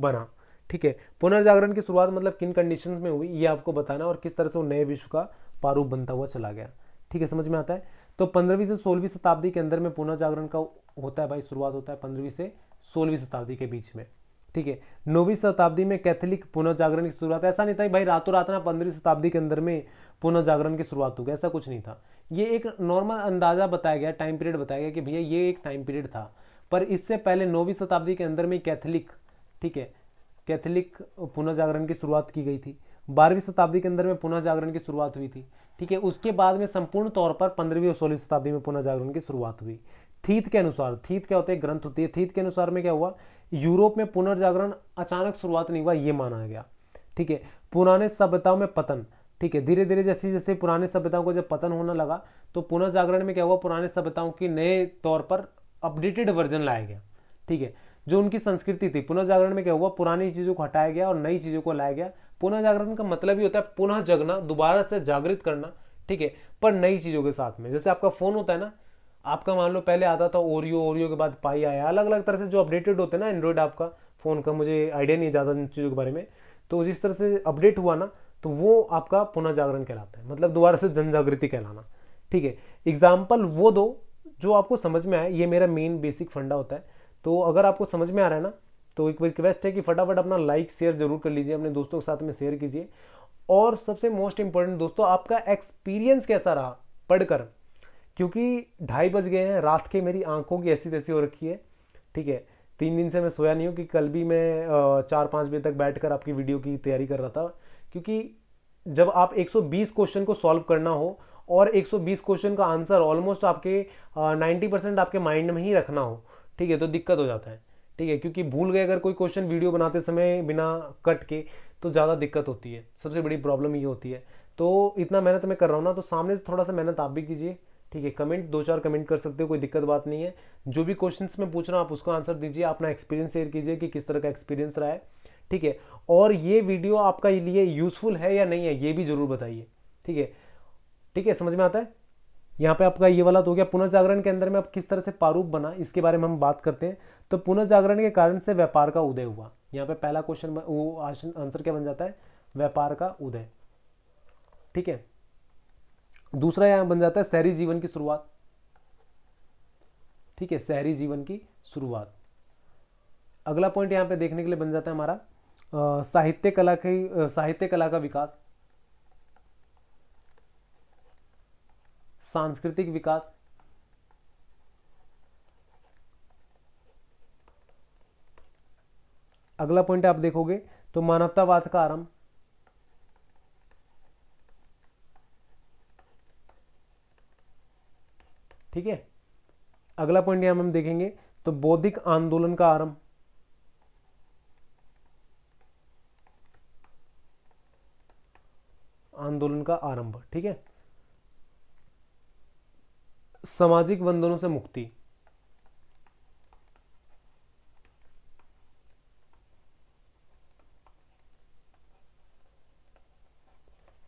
बना ठीक है पुनर्जागरण की शुरुआत मतलब किन कंडीशन में हुई ये आपको बताना और किस तरह से वो नए विश्व का प्रारूप बनता हुआ चला गया ठीक है समझ में आता है तो पंद्रहवीं से सोलहवीं शताब्दी के अंदर में पुनर्जागरण का होता है भाई शुरुआत होता है पंद्रहवीं से सोलहवीं शताब्दी के बीच में ठीक है नौवीं शताब्दी में कैथलिक पुनर्जागरण की शुरुआत ऐसा नहीं था भाई रातों रात ना पंद्रहवीं शताब्दी के अंदर में पुनर्जागरण की शुरुआत हो गई ऐसा कुछ नहीं था ये एक नॉर्मल अंदाजा बताया गया टाइम पीरियड बताया गया कि भैया ये एक टाइम पीरियड था पर इससे पहले नौवीं शताब्दी के अंदर में कैथलिक ठीक है कैथलिक पुनर्जागरण की शुरुआत की गई थी बारहवीं शताब्दी के अंदर में पुनर्जागरण की शुरुआत हुई थी ठीक है उसके बाद में संपूर्ण तौर पर पंद्रहवीं और सोलहवीं शताब्दी में पुनर्जागरण की शुरुआत हुई थीत के अनुसार थीत क्या होता है ग्रंथ होती है थीत के अनुसार में क्या हुआ यूरोप में पुनर्जागरण अचानक शुरुआत नहीं हुआ ये माना गया ठीक है पुराने सभ्यताओं में पतन ठीक है धीरे धीरे जैसे जैसे पुराने सभ्यताओं को जब पतन होने लगा तो पुनर्जागरण में क्या हुआ पुराने सभ्यताओं की नए तौर पर अपडेटेड वर्जन लाया गया ठीक है जो उनकी संस्कृति थी पुनः जागरण में क्या हुआ पुरानी चीज़ों को हटाया गया और नई चीज़ों को लाया गया पुनः जागरण का मतलब ही होता है पुनः जगना दोबारा से जागृत करना ठीक है पर नई चीज़ों के साथ में जैसे आपका फ़ोन होता है ना आपका मान लो पहले आता था ओरियो ओरियो के बाद पाई आया अलग अलग तरह से जो अपडेटेड होते हैं ना एंड्रॉयड आपका फ़ोन का मुझे आइडिया नहीं ज़्यादा इन चीज़ों के बारे में तो जिस तरह से अपडेट हुआ ना तो वो आपका पुनः जागरण कहलाता है मतलब दोबारा से जन कहलाना ठीक है एग्जाम्पल वो दो जो आपको समझ में आए ये मेरा मेन बेसिक फंडा होता है तो अगर आपको समझ में आ रहा है ना तो एक रिक्वेस्ट है कि फटाफट अपना लाइक शेयर जरूर कर लीजिए अपने दोस्तों के साथ में शेयर कीजिए और सबसे मोस्ट इम्पॉर्टेंट दोस्तों आपका एक्सपीरियंस कैसा रहा पढ़कर क्योंकि ढाई बज गए हैं रात के मेरी आंखों की ऐसी तैसी हो रखी है ठीक है तीन दिन से मैं सोया नहीं हूँ कि कल भी मैं चार पाँच बजे तक बैठ कर आपकी वीडियो की तैयारी कर रहा था क्योंकि जब आप 120 क्वेश्चन को सॉल्व करना हो और 120 क्वेश्चन का आंसर ऑलमोस्ट आपके नाइन्टी परसेंट आपके माइंड में ही रखना हो ठीक है तो दिक्कत हो जाता है ठीक है क्योंकि भूल गए अगर कोई क्वेश्चन वीडियो बनाते समय बिना कट के तो ज़्यादा दिक्कत होती है सबसे बड़ी प्रॉब्लम ये होती है तो इतना मेहनत मैं कर रहा हूँ ना तो सामने से थोड़ा सा मेहनत आप भी कीजिए ठीक है कमेंट दो चार कमेंट कर सकते हो कोई दिक्कत बात नहीं है जो भी क्वेश्चंस मैं पूछ रहा हूँ आप उसका आंसर दीजिए अपना एक्सपीरियंस शेयर कीजिए कि किस तरह का एक्सपीरियंस रहा है ठीक है और ये वीडियो आपका लिए यूज़फुल है या नहीं है ये भी ज़रूर बताइए ठीक है ठीक है समझ में आता है यहाँ पे आपका ये वाला तो हो गया पुनर्जागरण के अंदर में आप किस तरह से प्रारूप बना इसके बारे में हम बात करते हैं तो पुनर्जागरण के कारण से व्यापार का उदय हुआ यहाँ पे पहला क्वेश्चन वो आंसर क्या बन जाता है व्यापार का उदय ठीक है दूसरा यहाँ बन जाता है शहरी जीवन की शुरुआत ठीक है शहरी जीवन की शुरुआत अगला पॉइंट यहाँ पे देखने के लिए बन जाता है हमारा साहित्य कला की साहित्य कला का विकास सांस्कृतिक विकास अगला पॉइंट आप देखोगे तो मानवतावाद का आरंभ ठीक है अगला पॉइंट यहां हम देखेंगे तो बौद्धिक आंदोलन का आरंभ आंदोलन का आरंभ ठीक है सामाजिक बंधनों से मुक्ति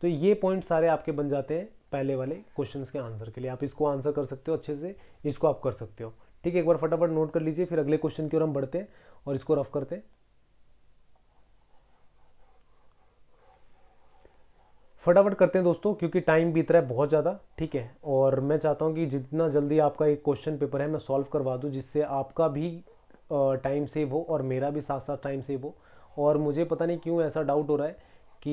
तो ये पॉइंट सारे आपके बन जाते हैं पहले वाले क्वेश्चंस के आंसर के लिए आप इसको आंसर कर सकते हो अच्छे से इसको आप कर सकते हो ठीक है एक बार फटाफट नोट कर लीजिए फिर अगले क्वेश्चन की ओर हम बढ़ते हैं और इसको रफ करते हैं फटाफट करते हैं दोस्तों क्योंकि टाइम बीत रहा है बहुत ज़्यादा ठीक है और मैं चाहता हूँ कि जितना जल्दी आपका एक क्वेश्चन पेपर है मैं सॉल्व करवा दूँ जिससे आपका भी टाइम सेव हो और मेरा भी साथ साथ टाइम सेव हो और मुझे पता नहीं क्यों ऐसा डाउट हो रहा है कि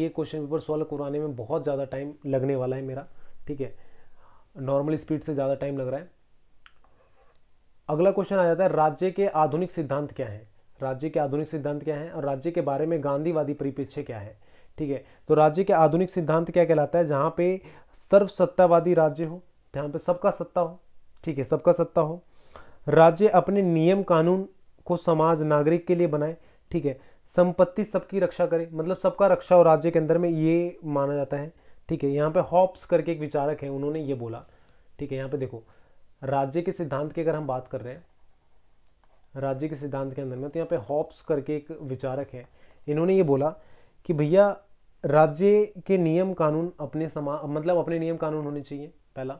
ये क्वेश्चन पेपर सॉल्व करवाने में बहुत ज़्यादा टाइम लगने वाला है मेरा ठीक है नॉर्मल स्पीड से ज़्यादा टाइम लग रहा है अगला क्वेश्चन आ जाता है राज्य के आधुनिक सिद्धांत क्या हैं राज्य के आधुनिक सिद्धांत क्या हैं और राज्य के बारे में गांधीवादी परिप्रेक्ष्य क्या है ठीक है तो राज्य के आधुनिक सिद्धांत क्या कहलाता है जहाँ पे सर्वसत्तावादी राज्य हो जहाँ पे सबका सत्ता हो ठीक है सबका सत्ता हो राज्य अपने नियम कानून को समाज नागरिक के लिए बनाए ठीक है संपत्ति सबकी रक्षा करे मतलब सबका रक्षा और राज्य के अंदर में ये माना जाता है ठीक है यहाँ पे हॉप्स करके एक विचारक है उन्होंने ये बोला ठीक है यहाँ पे देखो राज्य के सिद्धांत की अगर हम बात कर रहे हैं राज्य के सिद्धांत के अंदर में तो यहाँ पे हॉप्स करके एक विचारक है इन्होंने ये बोला कि भैया राज्य के नियम कानून अपने समा मतलब अपने नियम कानून होने चाहिए पहला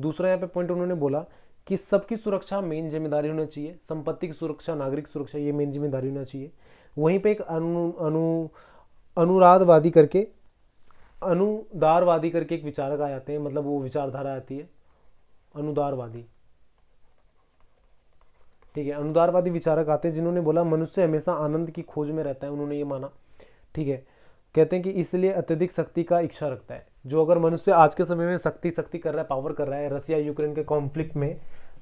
दूसरा यहाँ पे पॉइंट उन्होंने बोला कि सबकी सुरक्षा मेन जिम्मेदारी होना चाहिए संपत्ति की सुरक्षा नागरिक सुरक्षा ये मेन जिम्मेदारी होना चाहिए वहीं पे एक अनु अनु अनुराधवादी करके अनुदारवादी करके एक विचारक आ जाते हैं मतलब वो विचारधारा आती है अनुदारवादी ठीक है अनुदारवादी विचारक आते हैं जिन्होंने बोला मनुष्य हमेशा आनंद की खोज में रहता है उन्होंने ये माना ठीक है कहते हैं कि इसलिए अत्यधिक शक्ति का इच्छा रखता है जो अगर मनुष्य आज के समय में शक्ति शक्ति कर रहा है पावर कर रहा है रसिया यूक्रेन के कॉन्फ्लिक्ट में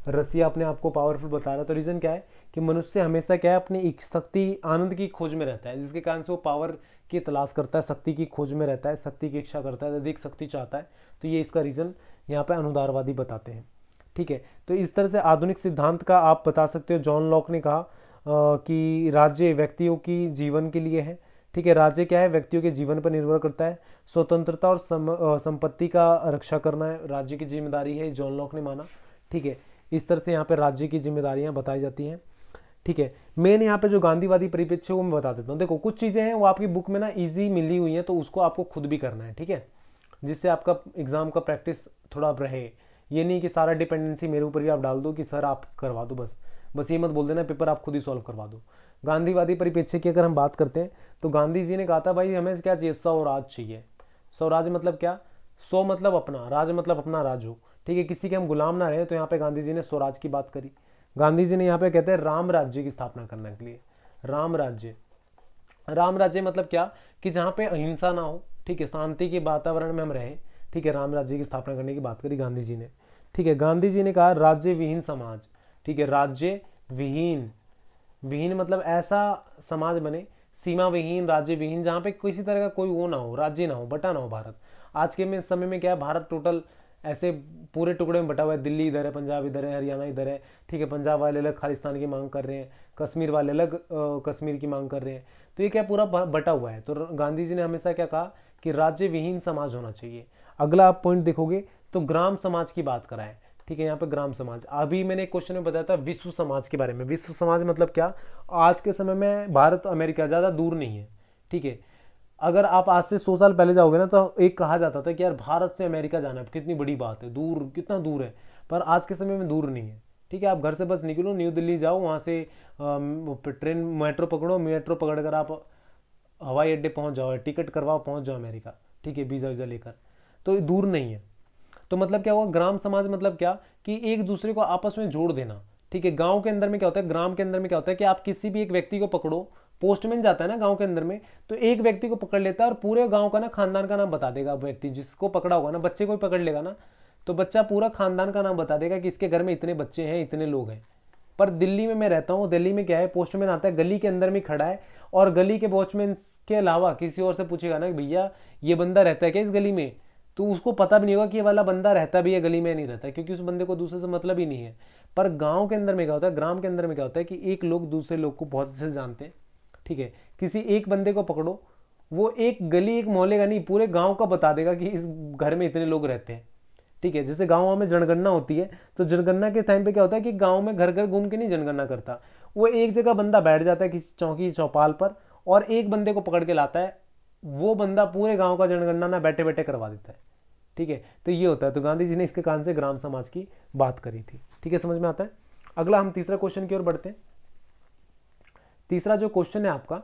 रसिया अपने आप को पावरफुल बता रहा है तो रीज़न क्या है कि मनुष्य हमेशा क्या है अपनी शक्ति आनंद की खोज में रहता है जिसके कारण से वो पावर की तलाश करता है शक्ति की खोज में रहता है शक्ति की इच्छा करता है अधिक शक्ति चाहता है तो ये इसका रीज़न यहाँ पर अनुदारवादी बताते हैं ठीक है तो इस तरह से आधुनिक सिद्धांत का आप बता सकते हो जॉन लॉक ने कहा आ, कि राज्य व्यक्तियों की जीवन के लिए है ठीक है राज्य क्या है व्यक्तियों के जीवन पर निर्भर करता है स्वतंत्रता और सम, आ, संपत्ति का रक्षा करना है राज्य की जिम्मेदारी है जॉन लॉक ने माना ठीक है इस तरह से यहाँ पर राज्य की जिम्मेदारियाँ बताई जाती हैं ठीक है मेन यहाँ पे जो गांधीवादी परिप्रेक्ष्य वो मैं बता देता हूँ देखो कुछ चीज़ें हैं वो आपकी बुक में ना इजी मिली हुई हैं तो उसको आपको खुद भी करना है ठीक है जिससे आपका एग्ज़ाम का प्रैक्टिस थोड़ा रहे ये नहीं कि सारा डिपेंडेंसी मेरे ऊपर ही आप डाल दो कि सर आप करवा दो बस बस ये मत बोल देना पेपर आप खुद ही सॉल्व करवा दो गांधीवादी परिप्रेक्ष्य की अगर हम बात करते हैं तो गांधी जी ने कहा था भाई हमें क्या चाहिए स्वराज चाहिए स्वराज मतलब क्या सौ मतलब अपना राज मतलब अपना राज हो ठीक है किसी के हम गुलाम ना रहे तो यहाँ पे गांधी जी ने स्वराज की बात करी गांधी जी ने यहाँ पे कहते हैं राम राज्य की स्थापना करने के लिए राम राज्य राम राज्य मतलब क्या कि जहाँ पे अहिंसा ना हो ठीक है शांति के वातावरण में हम रहें ठीक है राम राज्य की स्थापना करने की बात करी गांधी जी ने ठीक है गांधी जी ने कहा राज्य विहीन समाज ठीक है राज्य विहीन विहीन मतलब ऐसा समाज बने सीमा विहीन राज्य विहीन जहाँ पे किसी तरह का कोई वो ना हो राज्य ना हो बटा ना हो भारत आज के में समय में क्या है भारत टोटल ऐसे पूरे टुकड़े में बटा हुआ है दिल्ली इधर है पंजाब इधर है हरियाणा इधर है ठीक है पंजाब वाले अलग खालिस्तान की मांग कर रहे हैं कश्मीर वाले अलग कश्मीर की मांग कर रहे हैं तो ये क्या पूरा बटा हुआ है तो गांधी जी ने हमेशा क्या कहा कि राज्य विहीन समाज होना चाहिए अगला आप पॉइंट देखोगे तो ग्राम समाज की बात कराएं ठीक है यहाँ पे ग्राम समाज अभी मैंने क्वेश्चन में बताया था विश्व समाज के बारे में विश्व समाज मतलब क्या आज के समय में भारत अमेरिका ज़्यादा दूर नहीं है ठीक है अगर आप आज से सौ साल पहले जाओगे ना तो एक कहा जाता था कि यार भारत से अमेरिका जाना है कितनी बड़ी बात है दूर कितना दूर है पर आज के समय में दूर नहीं है ठीक है आप घर से बस निकलो न्यू दिल्ली जाओ वहाँ से ट्रेन मेट्रो पकड़ो मेट्रो पकड़ कर आप हवाई अड्डे पहुँच जाओ टिकट करवाओ पहुँच जाओ अमेरिका ठीक है वीज़ा वीज़ा लेकर तो दूर नहीं है तो मतलब क्या हुआ ग्राम समाज मतलब क्या कि एक दूसरे को आपस में जोड़ देना ठीक है गांव के अंदर में क्या होता है ग्राम के अंदर में क्या होता है कि आप किसी भी एक व्यक्ति को पकड़ो पोस्टमैन जाता है ना गांव के अंदर में तो एक व्यक्ति को पकड़ लेता है और पूरे गांव का ना खानदान का नाम बता देगा व्यक्ति जिसको पकड़ा होगा ना बच्चे को भी पकड़ लेगा ना तो बच्चा पूरा खानदान का नाम बता देगा कि इसके घर में इतने बच्चे हैं इतने लोग हैं पर दिल्ली में मैं रहता हूँ दिल्ली में क्या है पोस्टमैन आता है गली के अंदर में खड़ा है और गली के वॉचमैन के अलावा किसी और से पूछेगा ना कि भैया ये बंदा रहता है क्या इस गली में तो उसको पता भी नहीं होगा कि ये वाला बंदा रहता भी है गली में नहीं रहता है क्योंकि उस बंदे को दूसरे से मतलब ही नहीं है पर गांव के अंदर में क्या होता है ग्राम के अंदर में क्या होता है कि एक लोग दूसरे लोग को बहुत अच्छे से जानते हैं ठीक है किसी एक बंदे को पकड़ो वो एक गली एक मोहल्ले का नहीं पूरे गाँव का बता देगा कि इस घर में इतने लोग रहते हैं ठीक है जैसे गाँव में जनगणना होती है तो जनगणना के टाइम पर क्या होता है कि गाँव में घर घर घूम के नहीं जनगणना करता वो एक जगह बंदा बैठ जाता है किसी चौकी चौपाल पर और एक बंदे को पकड़ के लाता है वो बंदा पूरे गांव का जनगणना ना बैठे बैठे करवा देता है ठीक है तो ये होता है तो गांधी जी ने इसके कारण से ग्राम समाज की बात करी थी ठीक है समझ में आता है अगला हम तीसरा क्वेश्चन की ओर बढ़ते हैं तीसरा जो क्वेश्चन है आपका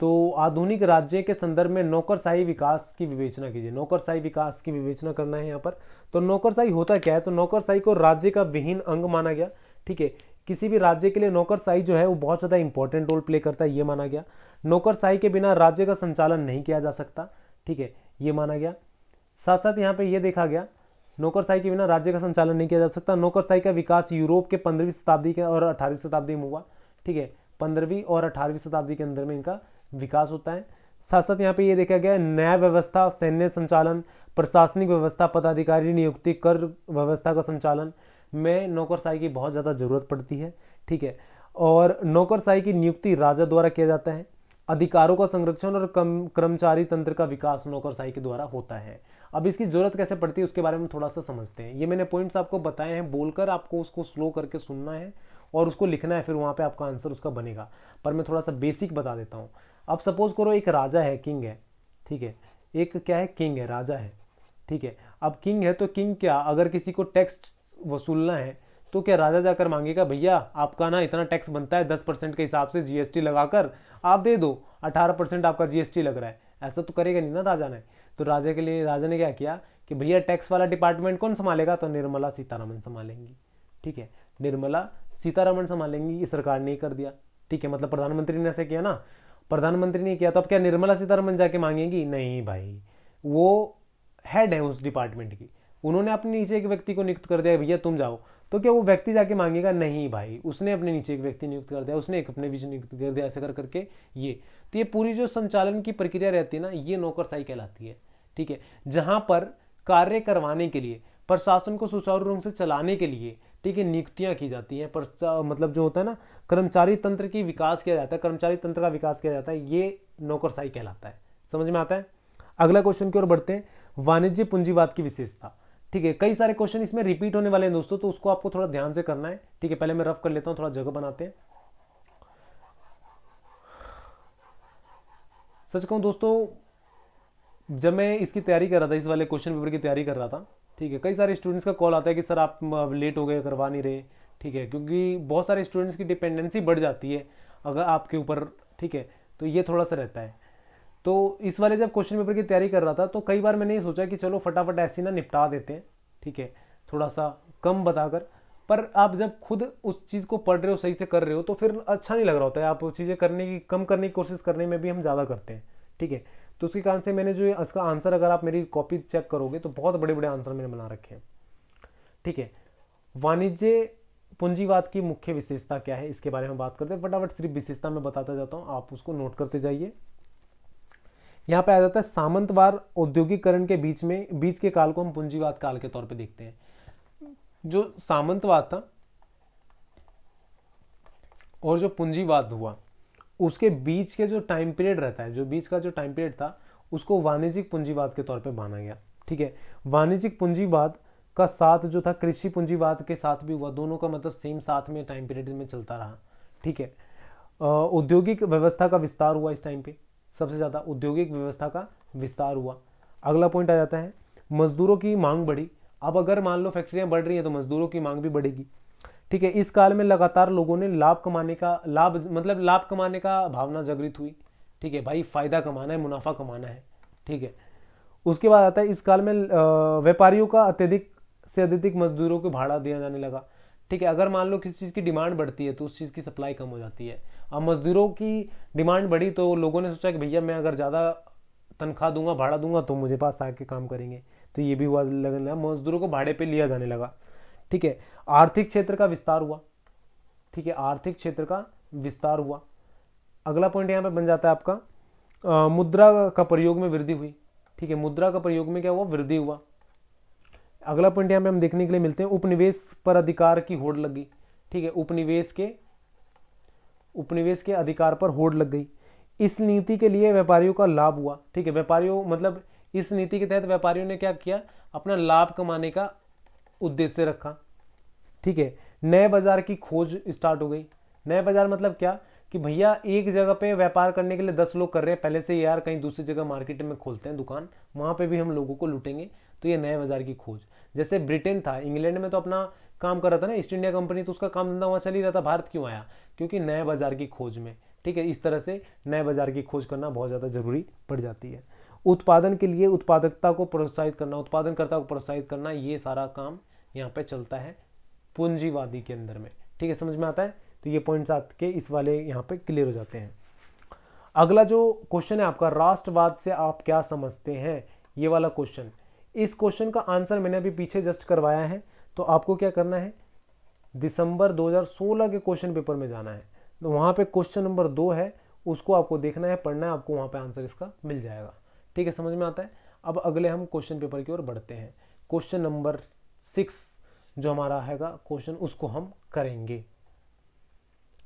तो आधुनिक राज्य के संदर्भ में नौकरशाही विकास की विवेचना कीजिए नौकरशाही विकास की विवेचना करना है यहाँ पर तो नौकरशाही होता क्या है तो नौकरशाही को राज्य का विहीन अंग माना गया ठीक है किसी भी राज्य के लिए नौकरशाही जो है वो बहुत ज़्यादा इंपॉर्टेंट रोल प्ले करता है ये माना गया नौकरशाही के बिना राज्य का संचालन नहीं किया जा सकता ठीक है ये माना गया साथ साथ यहाँ पे ये देखा गया नौकरशाही के बिना राज्य का संचालन नहीं किया जा सकता नौकरशाही का विकास यूरोप के पंद्रहवीं शताब्दी के और अठारहवीं शताब्दी में हुआ ठीक है पंद्रहवीं और अठारहवीं शताब्दी के अंदर में इनका विकास होता है साथ साथ यहाँ पे ये देखा गया न्याय व्यवस्था सैन्य संचालन प्रशासनिक व्यवस्था पदाधिकारी नियुक्ति कर व्यवस्था का संचालन में नौकरशाही की बहुत ज़्यादा ज़रूरत पड़ती है ठीक है और नौकरशाही की नियुक्ति राजा द्वारा किया जाता है अधिकारों का संरक्षण और कर्मचारी तंत्र का विकास नौकरशाही के द्वारा होता है अब इसकी जरूरत कैसे पड़ती है उसके बारे में थोड़ा सा समझते हैं ये मैंने पॉइंट्स आपको बताए हैं बोलकर आपको उसको स्लो करके सुनना है और उसको लिखना है फिर वहाँ पे आपका आंसर उसका बनेगा पर मैं थोड़ा सा बेसिक बता देता हूँ अब सपोज करो एक राजा है किंग है ठीक है एक क्या है किंग है राजा है ठीक है अब किंग है तो किंग क्या अगर किसी को टैक्स वसूलना है तो क्या राजा जाकर मांगेगा भैया आपका ना इतना टैक्स बनता है दस परसेंट के हिसाब से जीएसटी लगाकर आप दे दो अठारह परसेंट आपका जीएसटी लग रहा है ऐसा तो करेगा नहीं ना राजा ने तो राजा के लिए राजा ने क्या किया कि भैया टैक्स वाला डिपार्टमेंट कौन संभालेगा तो निर्मला सीतारामन संभालेंगी ठीक है निर्मला सीतारामन संभालेंगी ये सरकार ने कर दिया ठीक है मतलब प्रधानमंत्री ने ऐसा किया ना प्रधानमंत्री ने किया तो अब क्या निर्मला सीतारामन जाके मांगेंगी नहीं भाई वो हेड है उस डिपार्टमेंट की उन्होंने अपने नीचे एक व्यक्ति को नियुक्त कर दिया भैया तुम जाओ तो क्या वो व्यक्ति जाके मांगेगा नहीं भाई उसने अपने नीचे एक व्यक्ति नियुक्त कर दिया उसने एक अपने बीच नियुक्त कर दिया ऐसा कर करके ये तो ये पूरी जो संचालन की प्रक्रिया रहती है ना ये नौकरशाही कहलाती है ठीक है जहाँ पर कार्य करवाने के लिए प्रशासन को सुचारू रूप से चलाने के लिए ठीक है नियुक्तियाँ की जाती हैं पर मतलब जो होता है ना कर्मचारी तंत्र की विकास किया जाता है कर्मचारी तंत्र का विकास किया जाता है ये नौकरशाही कहलाता है समझ में आता है अगला क्वेश्चन की ओर बढ़ते हैं वाणिज्य पूंजीवाद की विशेषता ठीक है कई सारे क्वेश्चन इसमें रिपीट होने वाले हैं दोस्तों तो उसको आपको थोड़ा ध्यान से करना है ठीक है पहले मैं रफ कर लेता हूँ थोड़ा जगह बनाते हैं सच कहूं दोस्तों जब मैं इसकी तैयारी कर रहा था इस वाले क्वेश्चन पेपर की तैयारी कर रहा था ठीक है कई सारे स्टूडेंट्स का कॉल आता है कि सर आप लेट हो गए करवा नहीं रहे ठीक है क्योंकि बहुत सारे स्टूडेंट्स की डिपेंडेंसी बढ़ जाती है अगर आपके ऊपर ठीक है तो ये थोड़ा सा रहता है तो इस वाले जब क्वेश्चन पेपर की तैयारी कर रहा था तो कई बार मैंने ये सोचा कि चलो फटाफट ऐसी ना निपटा देते हैं ठीक है थोड़ा सा कम बताकर पर आप जब खुद उस चीज़ को पढ़ रहे हो सही से कर रहे हो तो फिर अच्छा नहीं लग रहा होता है आप चीज़ें करने की कम करने की कोशिश करने में भी हम ज़्यादा करते हैं ठीक है तो उसके कारण से मैंने जो इसका आंसर अगर आप मेरी कॉपी चेक करोगे तो बहुत बड़े बड़े आंसर मैंने बना रखे हैं ठीक है वाणिज्य पूंजीवाद की मुख्य विशेषता क्या है इसके बारे में बात करते हैं फटाफट सिर्फ विशेषता मैं बताता जाता हूँ आप उसको नोट करते जाइए यहाँ पे आ जाता है सामंतवार औद्योगिकरण के बीच में बीच के काल को हम पूंजीवाद काल के तौर पे देखते हैं जो सामंतवाद था और जो पूंजीवाद हुआ उसके बीच के जो टाइम पीरियड रहता है जो बीच का जो टाइम पीरियड था उसको वाणिज्यिक पूंजीवाद के तौर पे माना गया ठीक है वाणिज्यिक पूंजीवाद का साथ जो था कृषि पूंजीवाद के साथ भी हुआ दोनों का मतलब सेम साथ में टाइम पीरियड में चलता रहा ठीक है औद्योगिक व्यवस्था का विस्तार हुआ इस टाइम पे सबसे ज़्यादा औद्योगिक व्यवस्था का विस्तार हुआ अगला पॉइंट आ जाता है मजदूरों की मांग बढ़ी अब अगर मान लो फैक्ट्रियाँ बढ़ रही हैं तो मजदूरों की मांग भी बढ़ेगी ठीक है इस काल में लगातार लोगों ने लाभ कमाने का लाभ मतलब लाभ कमाने का भावना जागृत हुई ठीक है भाई फायदा कमाना है मुनाफा कमाना है ठीक है उसके बाद आता है इस काल में व्यापारियों का अत्यधिक से अत्यधिक मजदूरों को भाड़ा दिया जाने लगा ठीक है अगर मान लो किसी चीज़ की डिमांड बढ़ती है तो उस चीज़ की सप्लाई कम हो जाती है अब मज़दूरों की डिमांड बढ़ी तो लोगों ने सोचा कि भैया मैं अगर ज़्यादा तनख्वाह दूंगा भाड़ा दूंगा तो मुझे पास आके काम करेंगे तो ये भी हुआ लगने लगा मजदूरों को भाड़े पर लिया जाने लगा ठीक है आर्थिक क्षेत्र का विस्तार हुआ ठीक है आर्थिक क्षेत्र का विस्तार हुआ अगला पॉइंट यहाँ पे बन जाता है आपका आ, मुद्रा का प्रयोग में वृद्धि हुई ठीक है मुद्रा का प्रयोग में क्या हुआ वृद्धि हुआ अगला पॉइंट यहाँ पे हम देखने के लिए मिलते हैं उपनिवेश पर अधिकार की होड़ लगी ठीक है उपनिवेश के उपनिवेश के अधिकार पर होड़ लग गई इस नीति के लिए व्यापारियों का लाभ हुआ ठीक है व्यापारियों मतलब इस नीति के तहत व्यापारियों ने क्या किया अपना लाभ कमाने का उद्देश्य रखा ठीक है नए बाजार की खोज स्टार्ट हो गई नए बाजार मतलब क्या कि भैया एक जगह पे व्यापार करने के लिए दस लोग कर रहे हैं पहले से यार कहीं दूसरी जगह मार्केट में खोलते हैं दुकान वहाँ पे भी हम लोगों को लूटेंगे तो ये नए बाजार की खोज जैसे ब्रिटेन था इंग्लैंड में तो अपना काम कर रहा था ना ईस्ट इंडिया कंपनी तो उसका काम धंधा वहाँ चल ही रहा था भारत क्यों आया क्योंकि नए बाजार की खोज में ठीक है इस तरह से नए बाजार की खोज करना बहुत ज़्यादा जरूरी पड़ जाती है उत्पादन के लिए उत्पादकता को प्रोत्साहित करना उत्पादनकर्ता को प्रोत्साहित करना ये सारा काम यहाँ पे चलता है पूंजीवादी के अंदर में ठीक है समझ में आता है तो ये पॉइंट्स आपके इस वाले यहाँ पे क्लियर हो जाते हैं अगला जो क्वेश्चन है आपका राष्ट्रवाद से आप क्या समझते हैं ये वाला क्वेश्चन इस क्वेश्चन का आंसर मैंने अभी पीछे जस्ट करवाया है तो आपको क्या करना है दिसंबर 2016 के क्वेश्चन पेपर में जाना है तो वहाँ पे क्वेश्चन नंबर दो है उसको आपको देखना है पढ़ना है आपको वहाँ पे आंसर इसका मिल जाएगा ठीक है समझ में आता है अब अगले हम क्वेश्चन पेपर की ओर बढ़ते हैं क्वेश्चन नंबर सिक्स जो हमारा हैगा क्वेश्चन उसको हम करेंगे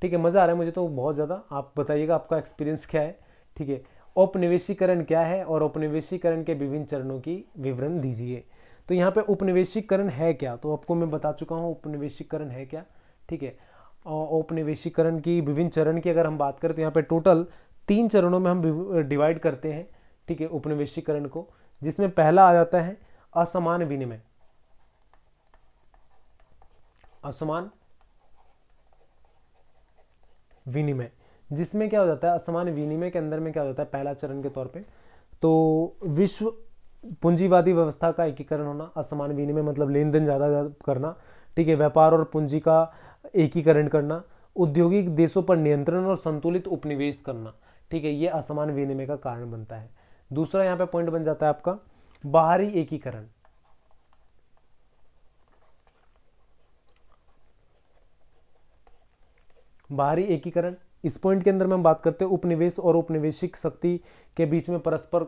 ठीक है मज़ा आ रहा है मुझे तो बहुत ज़्यादा आप बताइएगा आपका एक्सपीरियंस क्या है ठीक है औपनिवेशीकरण क्या है और औपनिवेशीकरण के विभिन्न चरणों की विवरण दीजिए तो यहाँ पे उपनिवेशीकरण है क्या तो आपको मैं बता चुका हूँ उपनिवेशीकरण है क्या ठीक है औपनिवेशीकरण की विभिन्न चरण की अगर हम बात करें तो यहाँ पे टोटल तीन चरणों में हम डिवाइड करते हैं ठीक है उपनिवेशीकरण को जिसमें पहला आ जाता है असमान विनिमय असमान विनिमय जिसमें क्या हो जाता है असमान विनिमय के अंदर में क्या हो जाता है पहला चरण के तौर पे तो विश्व पूंजीवादी व्यवस्था का एकीकरण होना असमान विनिमय मतलब लेन देन ज़्यादा करना ठीक है व्यापार और पूंजी का एकीकरण करना औद्योगिक देशों पर नियंत्रण और संतुलित उपनिवेश करना ठीक है ये असमान विनिमय का कारण बनता है दूसरा यहाँ पे पॉइंट बन जाता है आपका बाहरी एकीकरण बाहरी एकीकरण इस पॉइंट के अंदर में हम बात करते हैं उपनिवेश और उपनिवेशिक शक्ति के बीच में परस्पर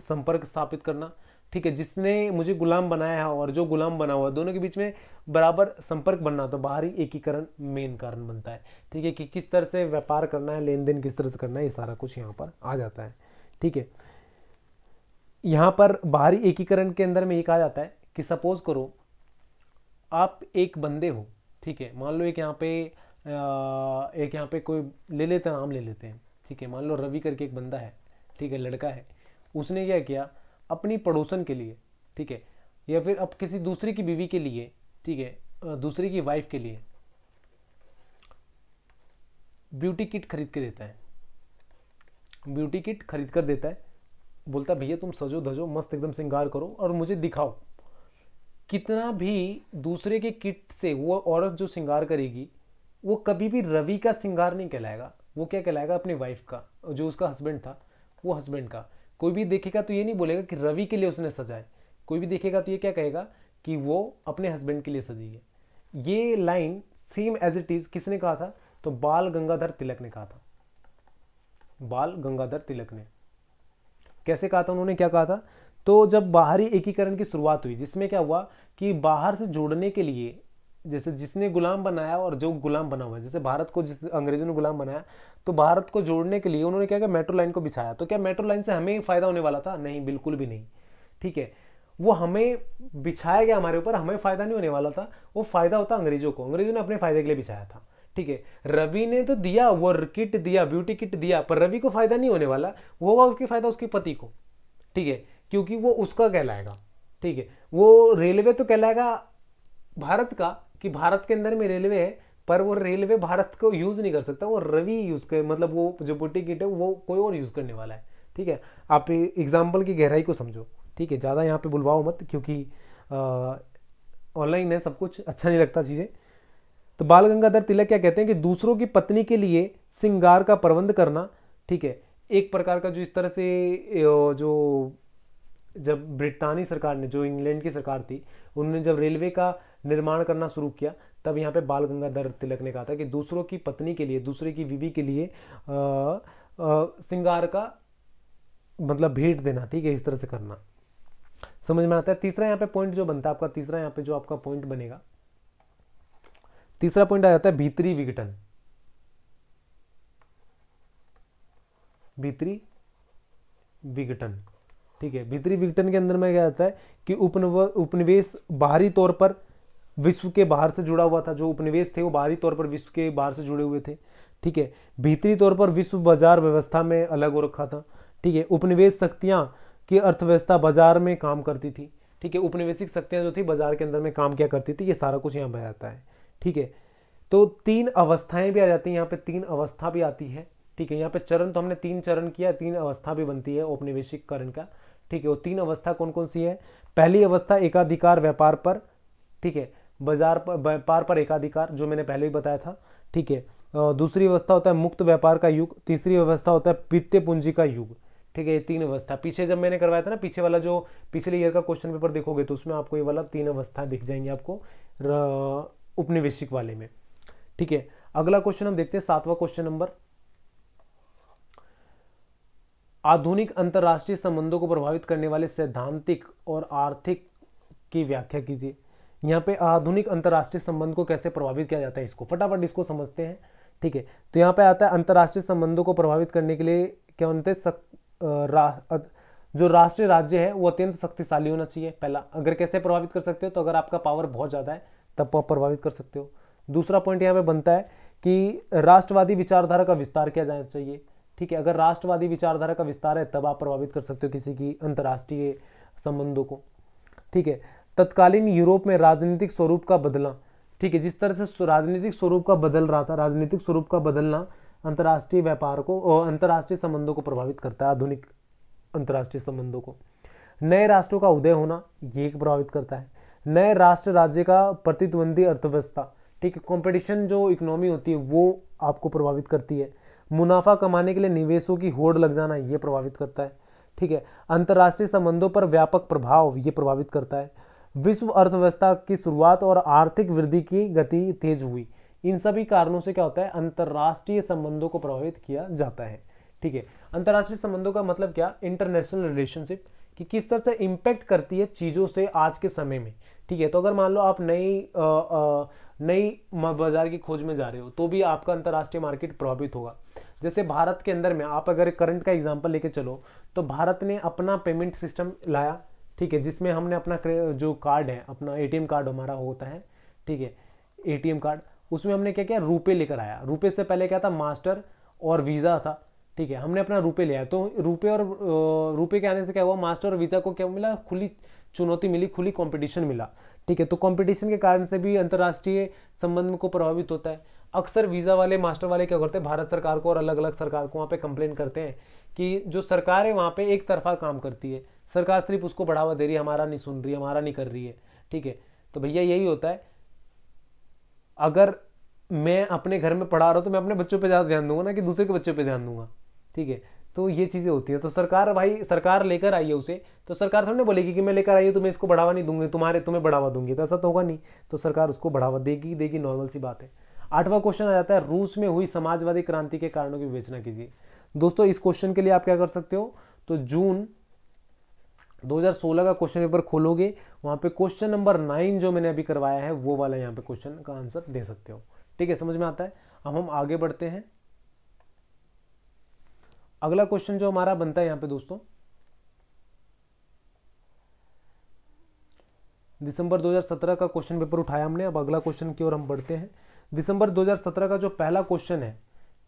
संपर्क स्थापित करना ठीक है जिसने मुझे गुलाम बनाया है और जो गुलाम बना हुआ है दोनों के बीच में बराबर संपर्क बनना तो बाहरी एकीकरण मेन कारण बनता है ठीक है कि किस तरह से व्यापार करना है लेन देन किस तरह से करना है ये सारा कुछ यहाँ पर आ जाता है ठीक है यहाँ पर बाहरी एकीकरण के अंदर में ये कहा जाता है कि सपोज करो आप एक बंदे हो ठीक है मान लो एक यहाँ पे एक यहाँ पे कोई ले लेते हैं नाम ले लेते हैं ठीक है मान लो रवि करके एक बंदा है ठीक है लड़का है उसने क्या किया अपनी पड़ोसन के लिए ठीक है या फिर अब किसी दूसरे की बीवी के लिए ठीक है दूसरे की वाइफ के लिए ब्यूटी किट खरीद के देता है ब्यूटी किट खरीद कर देता है बोलता भैया तुम सजो धजो मस्त एकदम श्रृंगार करो और मुझे दिखाओ कितना भी दूसरे के किट से वो औरत जो श्रृंगार करेगी वो कभी भी रवि का श्रृंगार नहीं कहलाएगा वो क्या कहलाएगा अपनी वाइफ का जो उसका हस्बैंड था वो हस्बैंड का कोई भी देखेगा तो ये नहीं बोलेगा कि रवि के लिए उसने सजाए कोई भी देखेगा तो ये क्या कहेगा कि वो अपने हस्बैंड के लिए सजी है ये line same as it is किसने कहा था तो बाल गंगाधर तिलक ने कहा था बाल गंगाधर तिलक ने कैसे कहा था उन्होंने क्या कहा था तो जब बाहरी एकीकरण की शुरुआत हुई जिसमें क्या हुआ कि बाहर से जोड़ने के लिए जैसे जिसने गुलाम बनाया और जो गुलाम बना हुआ है जैसे भारत को जिस अंग्रेजों ने गुलाम बनाया तो भारत को जोड़ने के लिए उन्होंने क्या किया मेट्रो लाइन को बिछाया तो क्या मेट्रो लाइन से हमें फ़ायदा होने वाला था नहीं बिल्कुल भी नहीं ठीक है वो हमें बिछाया गया हमारे ऊपर हमें फ़ायदा नहीं होने वाला था वो फ़ायदा होता अंग्रेजों को अंग्रेजों ने अपने फ़ायदे के लिए बिछाया था ठीक है रवि ने तो दिया वो किट दिया ब्यूटी किट दिया पर रवि को फ़ायदा नहीं होने वाला वो होगा उसकी फ़ायदा उसके पति को ठीक है क्योंकि वो उसका कहलाएगा ठीक है वो रेलवे तो कहलाएगा भारत का कि भारत के अंदर में रेलवे है पर वो रेलवे भारत को यूज़ नहीं कर सकता वो रवि यूज़ कर मतलब वो जो बुटी किट है वो कोई और यूज़ करने वाला है ठीक है आप एग्जाम्पल की गहराई को समझो ठीक है ज़्यादा यहाँ पे बुलवाओ मत क्योंकि ऑनलाइन है सब कुछ अच्छा नहीं लगता चीज़ें तो बाल गंगाधर तिलक क्या कहते हैं कि दूसरों की पत्नी के लिए सिंगार का प्रबंध करना ठीक है एक प्रकार का जो इस तरह से जो जब ब्रिटानी सरकार ने जो इंग्लैंड की सरकार थी उन्होंने जब रेलवे का निर्माण करना शुरू किया तब यहाँ पे बाल गंगाधर तिलक ने कहा था कि दूसरों की पत्नी के लिए दूसरे की बीवी के लिए सिंगार का मतलब भेंट देना ठीक है इस तरह से करना समझ में आता है तीसरा यहाँ पे पॉइंट जो बनता है आपका तीसरा यहाँ पे जो आपका पॉइंट बनेगा तीसरा पॉइंट आ जाता है भीतरी विघटन भीतरी विघटन ठीक है भीतरी विघटन के अंदर में क्या आता है कि उपनिव उपनिवेश बाहरी तौर पर विश्व के बाहर से जुड़ा हुआ था जो उपनिवेश थे वो बाहरी तौर पर विश्व के बाहर से जुड़े हुए थे ठीक है भीतरी तौर पर विश्व बाजार व्यवस्था में अलग हो रखा था ठीक है उपनिवेश शक्तियाँ की अर्थव्यवस्था बाजार में काम करती थी ठीक है उपनिवेशिक शक्तियाँ जो थी बाजार के अंदर में काम क्या करती थी ये सारा कुछ यहाँ पर आता है ठीक है तो तीन अवस्थाएं भी आ जाती हैं यहाँ पे तीन अवस्था भी आती है ठीक है यहाँ पे चरण तो हमने तीन चरण किया तीन अवस्था भी बनती है औपनिवेशिकरण का ठीक है वो तीन अवस्था कौन कौन सी है पहली अवस्था एकाधिकार व्यापार पर ठीक है बाजार पर व्यापार पर एकाधिकार जो मैंने पहले भी बताया था ठीक है दूसरी अवस्था होता है मुक्त व्यापार का युग तीसरी अवस्था होता है वित्तीय पूंजी का युग ठीक है ये तीन अवस्था पीछे जब मैंने करवाया था ना पीछे वाला जो पिछले ईयर का क्वेश्चन पेपर देखोगे तो उसमें आपको ये वाला तीन अवस्था दिख जाएंगे आपको उपनिवेशिक वाले में ठीक है अगला क्वेश्चन हम देखते हैं सातवां क्वेश्चन नंबर आधुनिक अंतर्राष्ट्रीय संबंधों को प्रभावित करने वाले सैद्धांतिक और आर्थिक की व्याख्या कीजिए यहाँ पे आधुनिक अंतर्राष्ट्रीय संबंध को कैसे प्रभावित किया जाता है इसको फटाफट इसको समझते हैं ठीक है तो यहाँ पे आता है अंतर्राष्ट्रीय संबंधों को प्रभावित करने के लिए क्या होते हैं रा, जो राष्ट्रीय राज्य है वो अत्यंत शक्तिशाली होना चाहिए पहला अगर कैसे प्रभावित कर सकते हो तो अगर आपका पावर बहुत ज़्यादा है तब आप प्रभावित कर सकते हो दूसरा पॉइंट यहाँ पे बनता है कि राष्ट्रवादी विचारधारा का विस्तार किया जाना चाहिए ठीक है अगर राष्ट्रवादी विचारधारा का विस्तार है तब आप प्रभावित कर सकते हो किसी की अंतर्राष्ट्रीय संबंधों को ठीक है तत्कालीन यूरोप में राजनीतिक स्वरूप का बदलना ठीक है जिस तरह से राजनीतिक स्वरूप का बदल रहा था राजनीतिक स्वरूप का बदलना अंतर्राष्ट्रीय व्यापार को और अंतर्राष्ट्रीय संबंधों को प्रभावित करता है आधुनिक अंतर्राष्ट्रीय संबंधों को नए राष्ट्रों का उदय होना ये प्रभावित करता है नए राष्ट्र राज्य का प्रतिद्वंदी अर्थव्यवस्था ठीक है कॉम्पिटिशन जो इकोनॉमी होती है वो आपको प्रभावित करती है मुनाफा कमाने के लिए निवेशों की होड़ लग जाना ये प्रभावित करता है ठीक है अंतर्राष्ट्रीय संबंधों पर व्यापक प्रभाव ये प्रभावित करता है विश्व अर्थव्यवस्था की शुरुआत और आर्थिक वृद्धि की गति तेज हुई इन सभी कारणों से क्या होता है अंतर्राष्ट्रीय संबंधों को प्रभावित किया जाता है ठीक है अंतर्राष्ट्रीय संबंधों का मतलब क्या इंटरनेशनल रिलेशनशिप कि किस तरह से इम्पैक्ट करती है चीज़ों से आज के समय में ठीक है तो अगर मान लो आप नई नई बाजार की खोज में जा रहे हो तो भी आपका अंतर्राष्ट्रीय मार्केट प्रभावित होगा जैसे भारत के अंदर में आप अगर करंट का एग्जाम्पल लेके चलो तो भारत ने अपना पेमेंट सिस्टम लाया ठीक है जिसमें हमने अपना जो कार्ड है अपना ए कार्ड हमारा होता है ठीक है ए कार्ड उसमें हमने क्या किया रुपये लेकर आया रुपये से पहले क्या था मास्टर और वीज़ा था ठीक है हमने अपना रुपये लिया तो रुपये और रुपये के आने से क्या हुआ मास्टर और वीज़ा को क्या मिला खुली चुनौती मिली खुली कंपटीशन मिला ठीक है तो कंपटीशन के कारण से भी अंतर्राष्ट्रीय संबंध को प्रभावित होता है अक्सर वीज़ा वाले मास्टर वाले क्या करते हैं भारत सरकार को और अलग अलग सरकार को वहाँ पे कंप्लेन करते हैं कि जो सरकार है वहाँ पे एक तरफा काम करती है सरकार सिर्फ उसको बढ़ावा दे रही है हमारा नहीं सुन रही है हमारा नहीं कर रही है ठीक है तो भैया यही होता है अगर मैं अपने घर में पढ़ा रहा हूँ तो मैं अपने बच्चों पर ज़्यादा ध्यान दूंगा ना कि दूसरे के बच्चों पर ध्यान दूंगा ठीक है तो ये चीज़ें होती है तो सरकार भाई सरकार लेकर आई है उसे तो सरकार थोड़ी ना बोलेगी कि मैं लेकर आई हूँ मैं इसको बढ़ावा नहीं दूंगी तुम्हारे तुम्हें बढ़ावा दूंगी तो ऐसा तो होगा नहीं तो सरकार उसको बढ़ावा देगी देगी नॉर्मल सी बात है आठवां क्वेश्चन आ जाता है रूस में हुई समाजवादी क्रांति के कारणों की विवेचना कीजिए दोस्तों इस क्वेश्चन के लिए आप क्या कर सकते हो तो जून 2016 का क्वेश्चन पेपर खोलोगे वहाँ पे क्वेश्चन नंबर नाइन जो मैंने अभी करवाया है वो वाला यहाँ पे क्वेश्चन का आंसर दे सकते हो ठीक है समझ में आता है अब हम आगे बढ़ते हैं अगला क्वेश्चन जो हमारा बनता है यहां पे दोस्तों दिसंबर 2017 का क्वेश्चन पेपर उठाया हमने अब अगला क्वेश्चन की ओर हम बढ़ते हैं दिसंबर 2017 का जो पहला क्वेश्चन है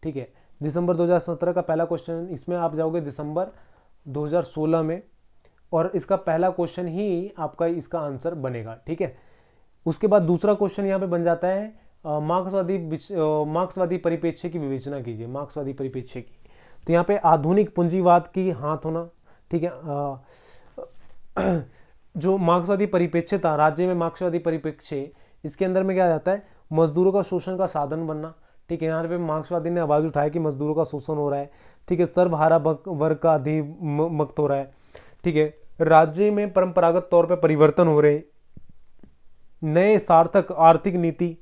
ठीक है दिसंबर 2017 का पहला क्वेश्चन इसमें आप जाओगे दिसंबर 2016 में और इसका पहला क्वेश्चन ही आपका इसका आंसर बनेगा ठीक है उसके बाद दूसरा क्वेश्चन यहाँ पे बन जाता है मार्क्सवादी मार्क्सवादी परिपेक्ष्य की विवेचना कीजिए मार्क्सवादी परिपेक्ष्य की तो यहाँ पे आधुनिक पूंजीवाद की हाथ होना ठीक है जो मार्क्सवादी परिप्रेक्ष्य था राज्य में मार्क्सवादी परिप्रेक्ष्य इसके अंदर में क्या जाता है मजदूरों का शोषण का साधन बनना ठीक है यहाँ पे मार्क्सवादी ने आवाज़ उठाया कि मजदूरों का शोषण हो रहा है ठीक है सर्वहारा वर्ग का अधिमक्त हो रहा है ठीक है राज्य में परंपरागत तौर पर परिवर्तन हो रहे नए सार्थक आर्थिक नीति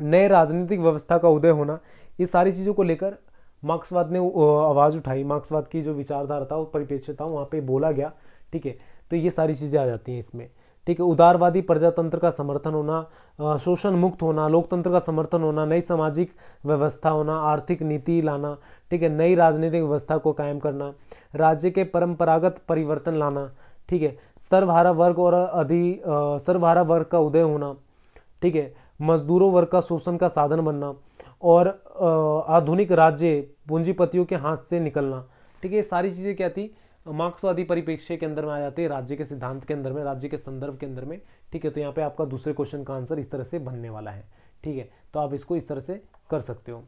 नए राजनीतिक व्यवस्था का उदय होना ये सारी चीज़ों को लेकर मार्क्सवाद ने आवाज़ उठाई मार्क्सवाद की जो विचारधारा था वो था वहाँ पे बोला गया ठीक है तो ये सारी चीज़ें आ जाती हैं इसमें ठीक है उदारवादी प्रजातंत्र का समर्थन होना शोषण मुक्त होना लोकतंत्र का समर्थन होना नई सामाजिक व्यवस्था होना आर्थिक नीति लाना ठीक है नई राजनीतिक व्यवस्था को कायम करना राज्य के परंपरागत परिवर्तन लाना ठीक है सर्वहारा वर्ग और अधि सर्वहारा वर्ग का उदय होना ठीक है मजदूरों वर्ग का शोषण का साधन बनना और आधुनिक राज्य पूंजीपतियों के हाथ से निकलना ठीक है ये सारी चीज़ें क्या थी मार्क्सवादी परिप्रेक्ष्य के अंदर में आ जाते हैं राज्य के सिद्धांत के अंदर में राज्य के संदर्भ के अंदर में ठीक है तो यहाँ पे आपका दूसरे क्वेश्चन का आंसर इस तरह से बनने वाला है ठीक है तो आप इसको इस तरह से कर सकते हो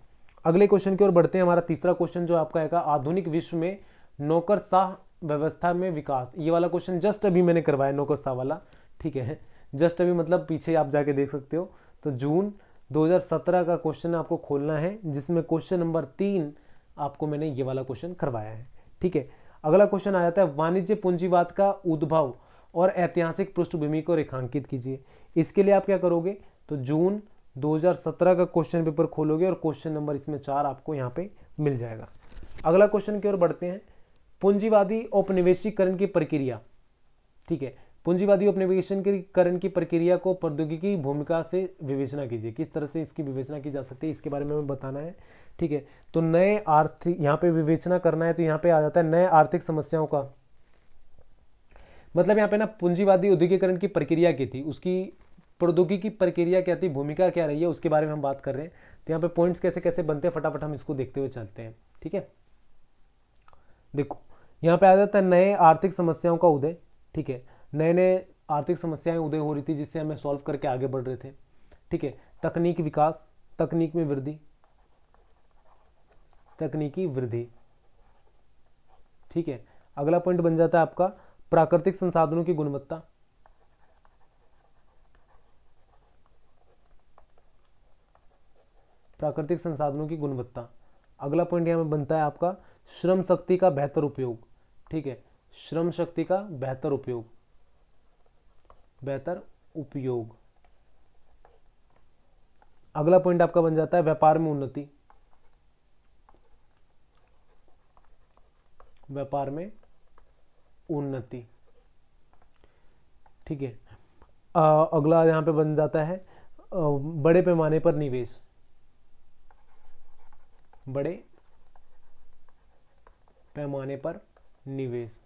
अगले क्वेश्चन की ओर बढ़ते हैं हमारा तीसरा क्वेश्चन जो आपका आएगा आधुनिक विश्व में नौकर शाह व्यवस्था में विकास ये वाला क्वेश्चन जस्ट अभी मैंने करवाया नौकर शाह वाला ठीक है जस्ट अभी मतलब पीछे आप जाके देख सकते हो तो जून 2017 का क्वेश्चन आपको खोलना है जिसमें क्वेश्चन नंबर तीन आपको मैंने ये वाला क्वेश्चन करवाया है ठीक है अगला क्वेश्चन आ जाता है वाणिज्य पूंजीवाद का उद्भव और ऐतिहासिक पृष्ठभूमि को रेखांकित कीजिए इसके लिए आप क्या करोगे तो जून 2017 का क्वेश्चन पेपर खोलोगे और क्वेश्चन नंबर इसमें चार आपको यहाँ पे मिल जाएगा अगला क्वेश्चन की ओर बढ़ते हैं पूंजीवादी औपनिवेशीकरण की प्रक्रिया ठीक है पूंजीवादी उपनिवेशन के करण की प्रक्रिया को प्रौद्योगिकी भूमिका से विवेचना कीजिए किस तरह से इसकी विवेचना की जा सकती है इसके बारे में हमें बताना है ठीक है तो नए आर्थिक यहाँ पे विवेचना करना है तो यहाँ पे आ जाता है नए आर्थिक समस्याओं का मतलब यहाँ पे ना पूंजीवादी उद्योगीकरण की प्रक्रिया की थी उसकी प्रौद्योगिकी प्रक्रिया क्या थी भूमिका क्या रही है उसके बारे में हम बात कर रहे हैं तो यहाँ पे पॉइंट्स कैसे कैसे बनते हैं फटाफट हम इसको देखते हुए चलते हैं ठीक है देखो यहाँ पे आ जाता है नए आर्थिक समस्याओं का उदय ठीक है नए नए आर्थिक समस्याएं उदय हो रही थी जिससे हमें सॉल्व करके आगे बढ़ रहे थे ठीक है तकनीक विकास तकनीक में वृद्धि तकनीकी वृद्धि ठीक है अगला पॉइंट बन जाता है आपका प्राकृतिक संसाधनों की गुणवत्ता प्राकृतिक संसाधनों की गुणवत्ता अगला पॉइंट यहां में बनता है आपका श्रम शक्ति का बेहतर उपयोग ठीक है श्रम शक्ति का बेहतर उपयोग बेहतर उपयोग अगला पॉइंट आपका बन जाता है व्यापार में उन्नति व्यापार में उन्नति ठीक है अगला यहां पे बन जाता है बड़े पैमाने पर निवेश बड़े पैमाने पर निवेश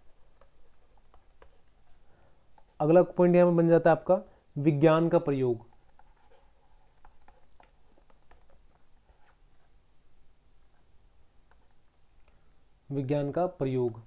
अगला पॉइंट यहां पर बन जाता है आपका विज्ञान का प्रयोग विज्ञान का प्रयोग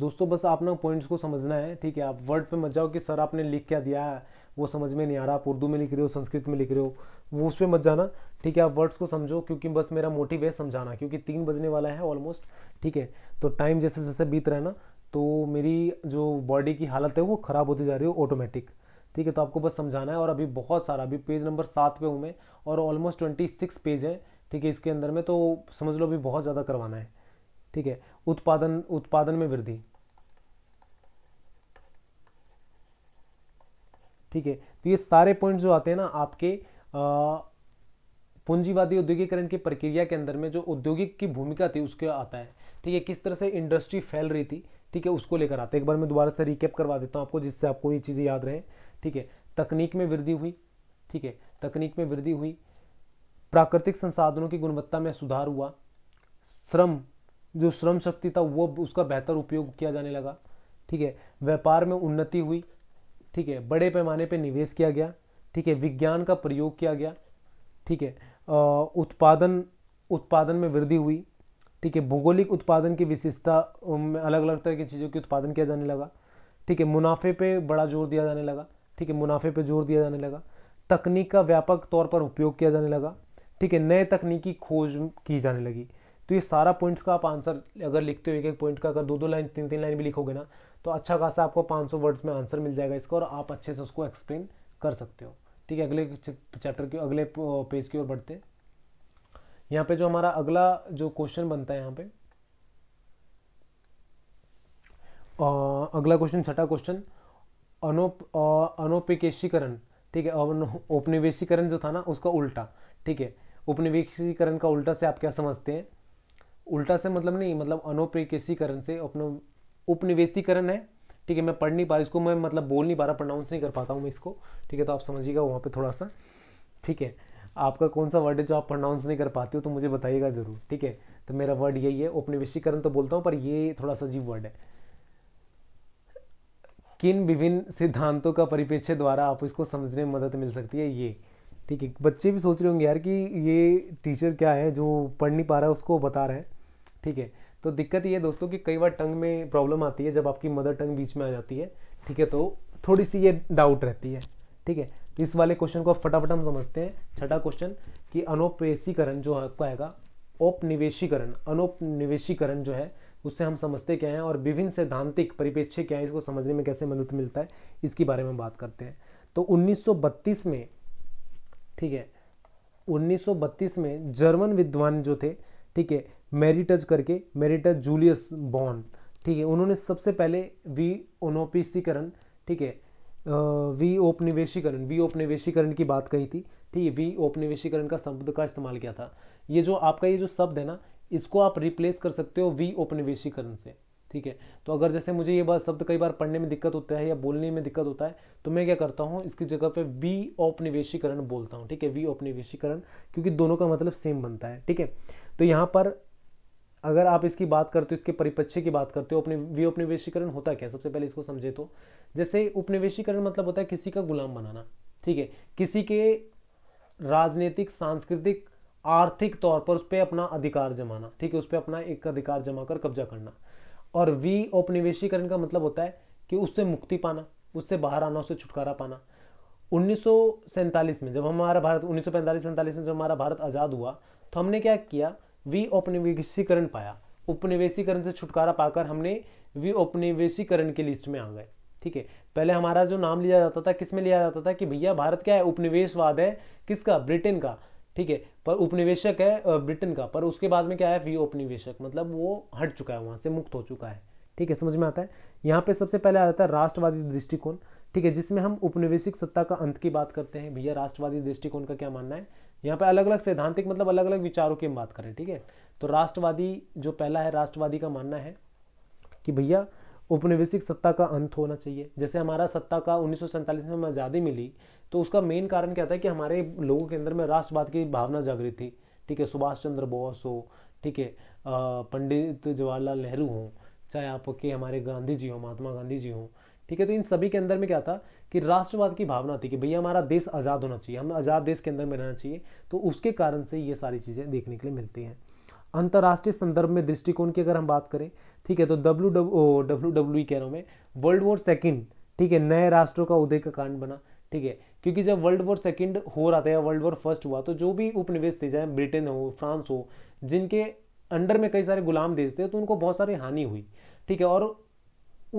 दोस्तों बस आपने पॉइंट्स को समझना है ठीक है आप वर्ड पे मत जाओ कि सर आपने लिख क्या दिया है वो समझ में नहीं आ रहा आप उर्दू में लिख रहे हो संस्कृत में लिख रहे हो वो उस पर मत जाना ठीक है आप वर्ड्स को समझो क्योंकि बस मेरा मोटिव है समझाना क्योंकि तीन बजने वाला है ऑलमोस्ट ठीक है तो टाइम जैसे जैसे बीत रहा है ना तो मेरी जो बॉडी की हालत है वो ख़राब होती जा रही है ऑटोमेटिक ठीक है तो आपको बस समझाना है और अभी बहुत सारा अभी पेज नंबर सात पे हूँ मैं और ऑलमोस्ट ट्वेंटी सिक्स पेज है ठीक है इसके अंदर में तो समझ लो अभी बहुत ज़्यादा करवाना है ठीक है उत्पादन उत्पादन में वृद्धि ठीक है तो ये सारे पॉइंट जो आते हैं ना आपके पूंजीवादी औद्योगिकरण की प्रक्रिया के अंदर में जो औद्योगिक की भूमिका थी उसके आता है ठीक है किस तरह से इंडस्ट्री फैल रही थी ठीक है उसको लेकर आते हैं एक बार मैं दोबारा से रिकेप करवा देता हूँ आपको जिससे आपको ये चीज़ें याद रहें ठीक है तकनीक में वृद्धि हुई ठीक है तकनीक में वृद्धि हुई प्राकृतिक संसाधनों की गुणवत्ता में सुधार हुआ श्रम जो श्रम शक्ति था वो उसका बेहतर उपयोग किया जाने लगा ठीक है व्यापार में उन्नति हुई ठीक है बड़े पैमाने पर निवेश किया गया ठीक है विज्ञान का प्रयोग किया गया ठीक है उत्पादन उत्पादन में वृद्धि हुई ठीक है भौगोलिक उत्पादन की विशेषता में अलग अलग तरह की चीज़ों के उत्पादन किया जाने लगा ठीक है मुनाफे पे बड़ा जोर दिया जाने लगा ठीक है मुनाफे पे जोर दिया जाने लगा तकनीक का व्यापक तौर पर उपयोग किया जाने लगा ठीक है नए तकनीकी खोज की जाने लगी तो ये सारा पॉइंट्स का आप आंसर अगर लिखते हो एक एक पॉइंट का अगर दो दो लाइन तीन तीन लाइन भी लिखोगे ना तो अच्छा खासा आपको 500 वर्ड्स में आंसर मिल जाएगा इसका और आप अच्छे से उसको एक्सप्लेन कर सकते हो ठीक है अगले चैप्टर के अगले पेज की ओर बढ़ते हैं यहाँ पे जो हमारा अगला जो क्वेश्चन बनता है यहाँ पे आ, अगला क्वेश्चन छठा क्वेश्चन अनोप अनोपिकेशीकरण ठीक है उपनिवेशीकरण जो था ना उसका उल्टा ठीक है उपनिवेशीकरण का उल्टा से आप क्या समझते हैं उल्टा से मतलब नहीं मतलब अनोपिकेशीकरण से अपनो उपनिवेशीकरण है ठीक है मैं पढ़ नहीं पा रहा इसको मैं मतलब बोल नहीं पा रहा प्रोनाउंस नहीं कर पाता हूँ मैं इसको ठीक है तो आप समझिएगा वहाँ पे थोड़ा सा ठीक है आपका कौन सा वर्ड है जो आप प्रोनाउंस नहीं कर पाते हो तो मुझे बताइएगा ज़रूर ठीक है तो मेरा वर्ड यही है उपनिवेशीकरण तो बोलता हूँ पर ये थोड़ा सा अजीब वर्ड है किन विभिन्न सिद्धांतों का परिप्रेक्ष्य द्वारा आप इसको समझने में मदद मिल सकती है ये ठीक है बच्चे भी सोच रहे होंगे यार कि ये टीचर क्या है जो पढ़ नहीं पा रहा है उसको बता रहे हैं ठीक है तो दिक्कत ये है दोस्तों कि कई बार टंग में प्रॉब्लम आती है जब आपकी मदर टंग बीच में आ जाती है ठीक है तो थोड़ी सी ये डाउट रहती है ठीक है तो इस वाले क्वेश्चन को फटाफट हम समझते हैं छठा क्वेश्चन कि अनुपेशीकरण जो आपका आएगा औपनिवेशीकरण अनुपनिवेशीकरण जो है उससे हम समझते क्या हैं और विभिन्न सैद्धांतिक परिप्रेक्ष्य क्या है इसको समझने में कैसे मदद मिलता है इसके बारे में बात करते हैं तो 1932 में ठीक है 1932 में जर्मन विद्वान जो थे ठीक है मेरिटज करके मेरिटज जूलियस बॉन ठीक है उन्होंने सबसे पहले वी ओनोपीसीकरण ठीक है वी औपनिवेशीकरण वी औपनिवेशीकरण की बात कही थी ठीक है वी औपनिवेशीकरण का शब्द का इस्तेमाल किया था ये जो आपका ये जो शब्द है ना इसको आप रिप्लेस कर सकते हो वी औपनिवेशीकरण से ठीक है तो अगर जैसे मुझे ये बात शब्द कई बार पढ़ने में दिक्कत होता है या बोलने में दिक्कत होता है तो मैं क्या करता हूँ इसकी जगह पे वी औपनिवेशीकरण बोलता हूँ ठीक है वी औपनिवेशीकरण क्योंकि दोनों का मतलब सेम बनता है ठीक है तो यहाँ पर अगर आप इसकी बात करते हो इसके परिपक्ष की बात करते हो अपने वी उपनिवेशीकरण होता क्या सबसे पहले इसको समझे तो जैसे उपनिवेशीकरण मतलब होता है किसी का गुलाम बनाना ठीक है किसी के राजनीतिक सांस्कृतिक आर्थिक तौर पर उस पर अपना अधिकार जमाना ठीक है उस पर अपना एक अधिकार जमा कर कब्जा करना और वी औपनिवेशीकरण का मतलब होता है कि उससे मुक्ति पाना उससे बाहर आना उससे छुटकारा पाना उन्नीस में जब हमारा भारत उन्नीस सौ में जब हमारा भारत आज़ाद हुआ तो हमने क्या किया वी औपनिवेशीकरण पाया उपनिवेशीकरण से छुटकारा पाकर हमने वी औपनिवेशीकरण की लिस्ट में आ गए ठीक है पहले हमारा जो नाम लिया जाता था किस में लिया जाता था कि भैया भारत क्या है उपनिवेशवाद है किसका ब्रिटेन का ठीक है पर उपनिवेशक है ब्रिटेन का पर उसके बाद में क्या है वी औपनिवेशक मतलब वो हट चुका है वहाँ से मुक्त हो चुका है ठीक है समझ में आता है यहाँ पे सबसे पहले आ जाता है राष्ट्रवादी दृष्टिकोण ठीक है जिसमें हम उपनिवेशिक सत्ता का अंत की बात करते हैं भैया राष्ट्रवादी दृष्टिकोण का क्या मानना है यहाँ पे अलग अलग सैद्धांतिक मतलब अलग अलग विचारों की हम बात करें ठीक है तो राष्ट्रवादी जो पहला है राष्ट्रवादी का मानना है कि भैया उपनिवेशिक सत्ता का अंत होना चाहिए जैसे हमारा सत्ता का उन्नीस में हमें आज़ादी मिली तो उसका मेन कारण क्या था कि हमारे लोगों के अंदर में राष्ट्रवाद की भावना जागृत थी ठीक है सुभाष चंद्र बोस हो ठीक है पंडित जवाहरलाल नेहरू हों चाहे आपके हमारे गांधी जी हों महात्मा गांधी जी हों ठीक है तो इन सभी के अंदर में क्या था कि राष्ट्रवाद की भावना थी कि भैया हमारा देश आज़ाद होना चाहिए हमें आज़ाद देश के अंदर में रहना चाहिए तो उसके कारण से ये सारी चीज़ें देखने के लिए मिलती हैं अंतर्राष्ट्रीय संदर्भ में दृष्टिकोण की अगर हम बात करें ठीक है तो डब्ल्यू डब्ल्यू डब्ल्यू कह रहा हूँ मैं वर्ल्ड वॉर सेकेंड ठीक है नए राष्ट्रों का उदय का कारण बना ठीक है क्योंकि जब वर्ल्ड वॉर सेकेंड हो रहा था या वर्ल्ड वॉर फर्स्ट हुआ तो जो भी उपनिवेश थे चाहे ब्रिटेन हो फ्रांस हो जिनके अंडर में कई सारे गुलाम देश थे तो उनको बहुत सारी हानि हुई ठीक है और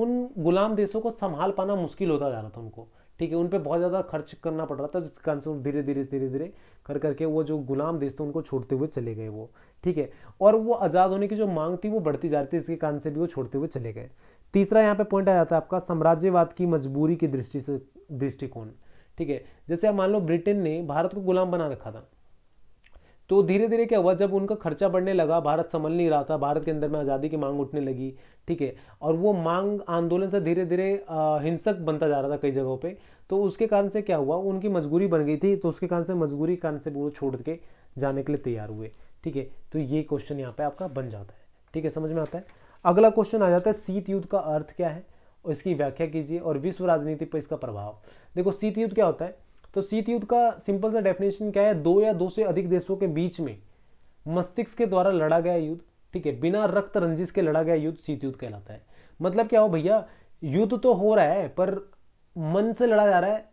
उन गुलाम देशों को संभाल पाना मुश्किल होता जा रहा था उनको ठीक है उन पर बहुत ज़्यादा खर्च करना पड़ रहा था जिसके कारण से धीरे धीरे धीरे धीरे कर करके वो जो गुलाम देश थे उनको छोड़ते हुए चले गए वो ठीक है और वो आज़ाद होने की जो मांग थी वो बढ़ती जा रही थी इसके कारण से भी वो छोड़ते हुए चले गए तीसरा यहाँ पे पॉइंट आ जाता है आपका साम्राज्यवाद की मजबूरी की दृष्टि से दृष्टिकोण ठीक है जैसे आप मान लो ब्रिटेन ने भारत को गुलाम बना रखा था तो धीरे धीरे क्या हुआ जब उनका खर्चा बढ़ने लगा भारत संभल नहीं रहा था भारत के अंदर में आज़ादी की मांग उठने लगी ठीक है और वो मांग आंदोलन से धीरे धीरे हिंसक बनता जा रहा था कई जगहों पे तो उसके कारण से क्या हुआ उनकी मजबूरी बन गई थी तो उसके कारण से मजबूरी कारण से वो छोड़ के जाने के लिए तैयार हुए ठीक है तो ये क्वेश्चन यहाँ पर आपका बन जाता है ठीक है समझ में आता है अगला क्वेश्चन आ जाता है शीत युद्ध का अर्थ क्या है और इसकी व्याख्या कीजिए और विश्व राजनीति पर इसका प्रभाव देखो शीत युद्ध क्या होता है तो शीत युद्ध का सिंपल सा डेफिनेशन क्या है दो या दो से अधिक देशों के बीच में मस्तिष्क के द्वारा लड़ा गया युद्ध ठीक है बिना रक्त रंजिश के लड़ा गया युद्ध शीत युद्ध कहलाता है मतलब क्या हो भैया युद्ध तो हो रहा है पर मन से लड़ा जा रहा है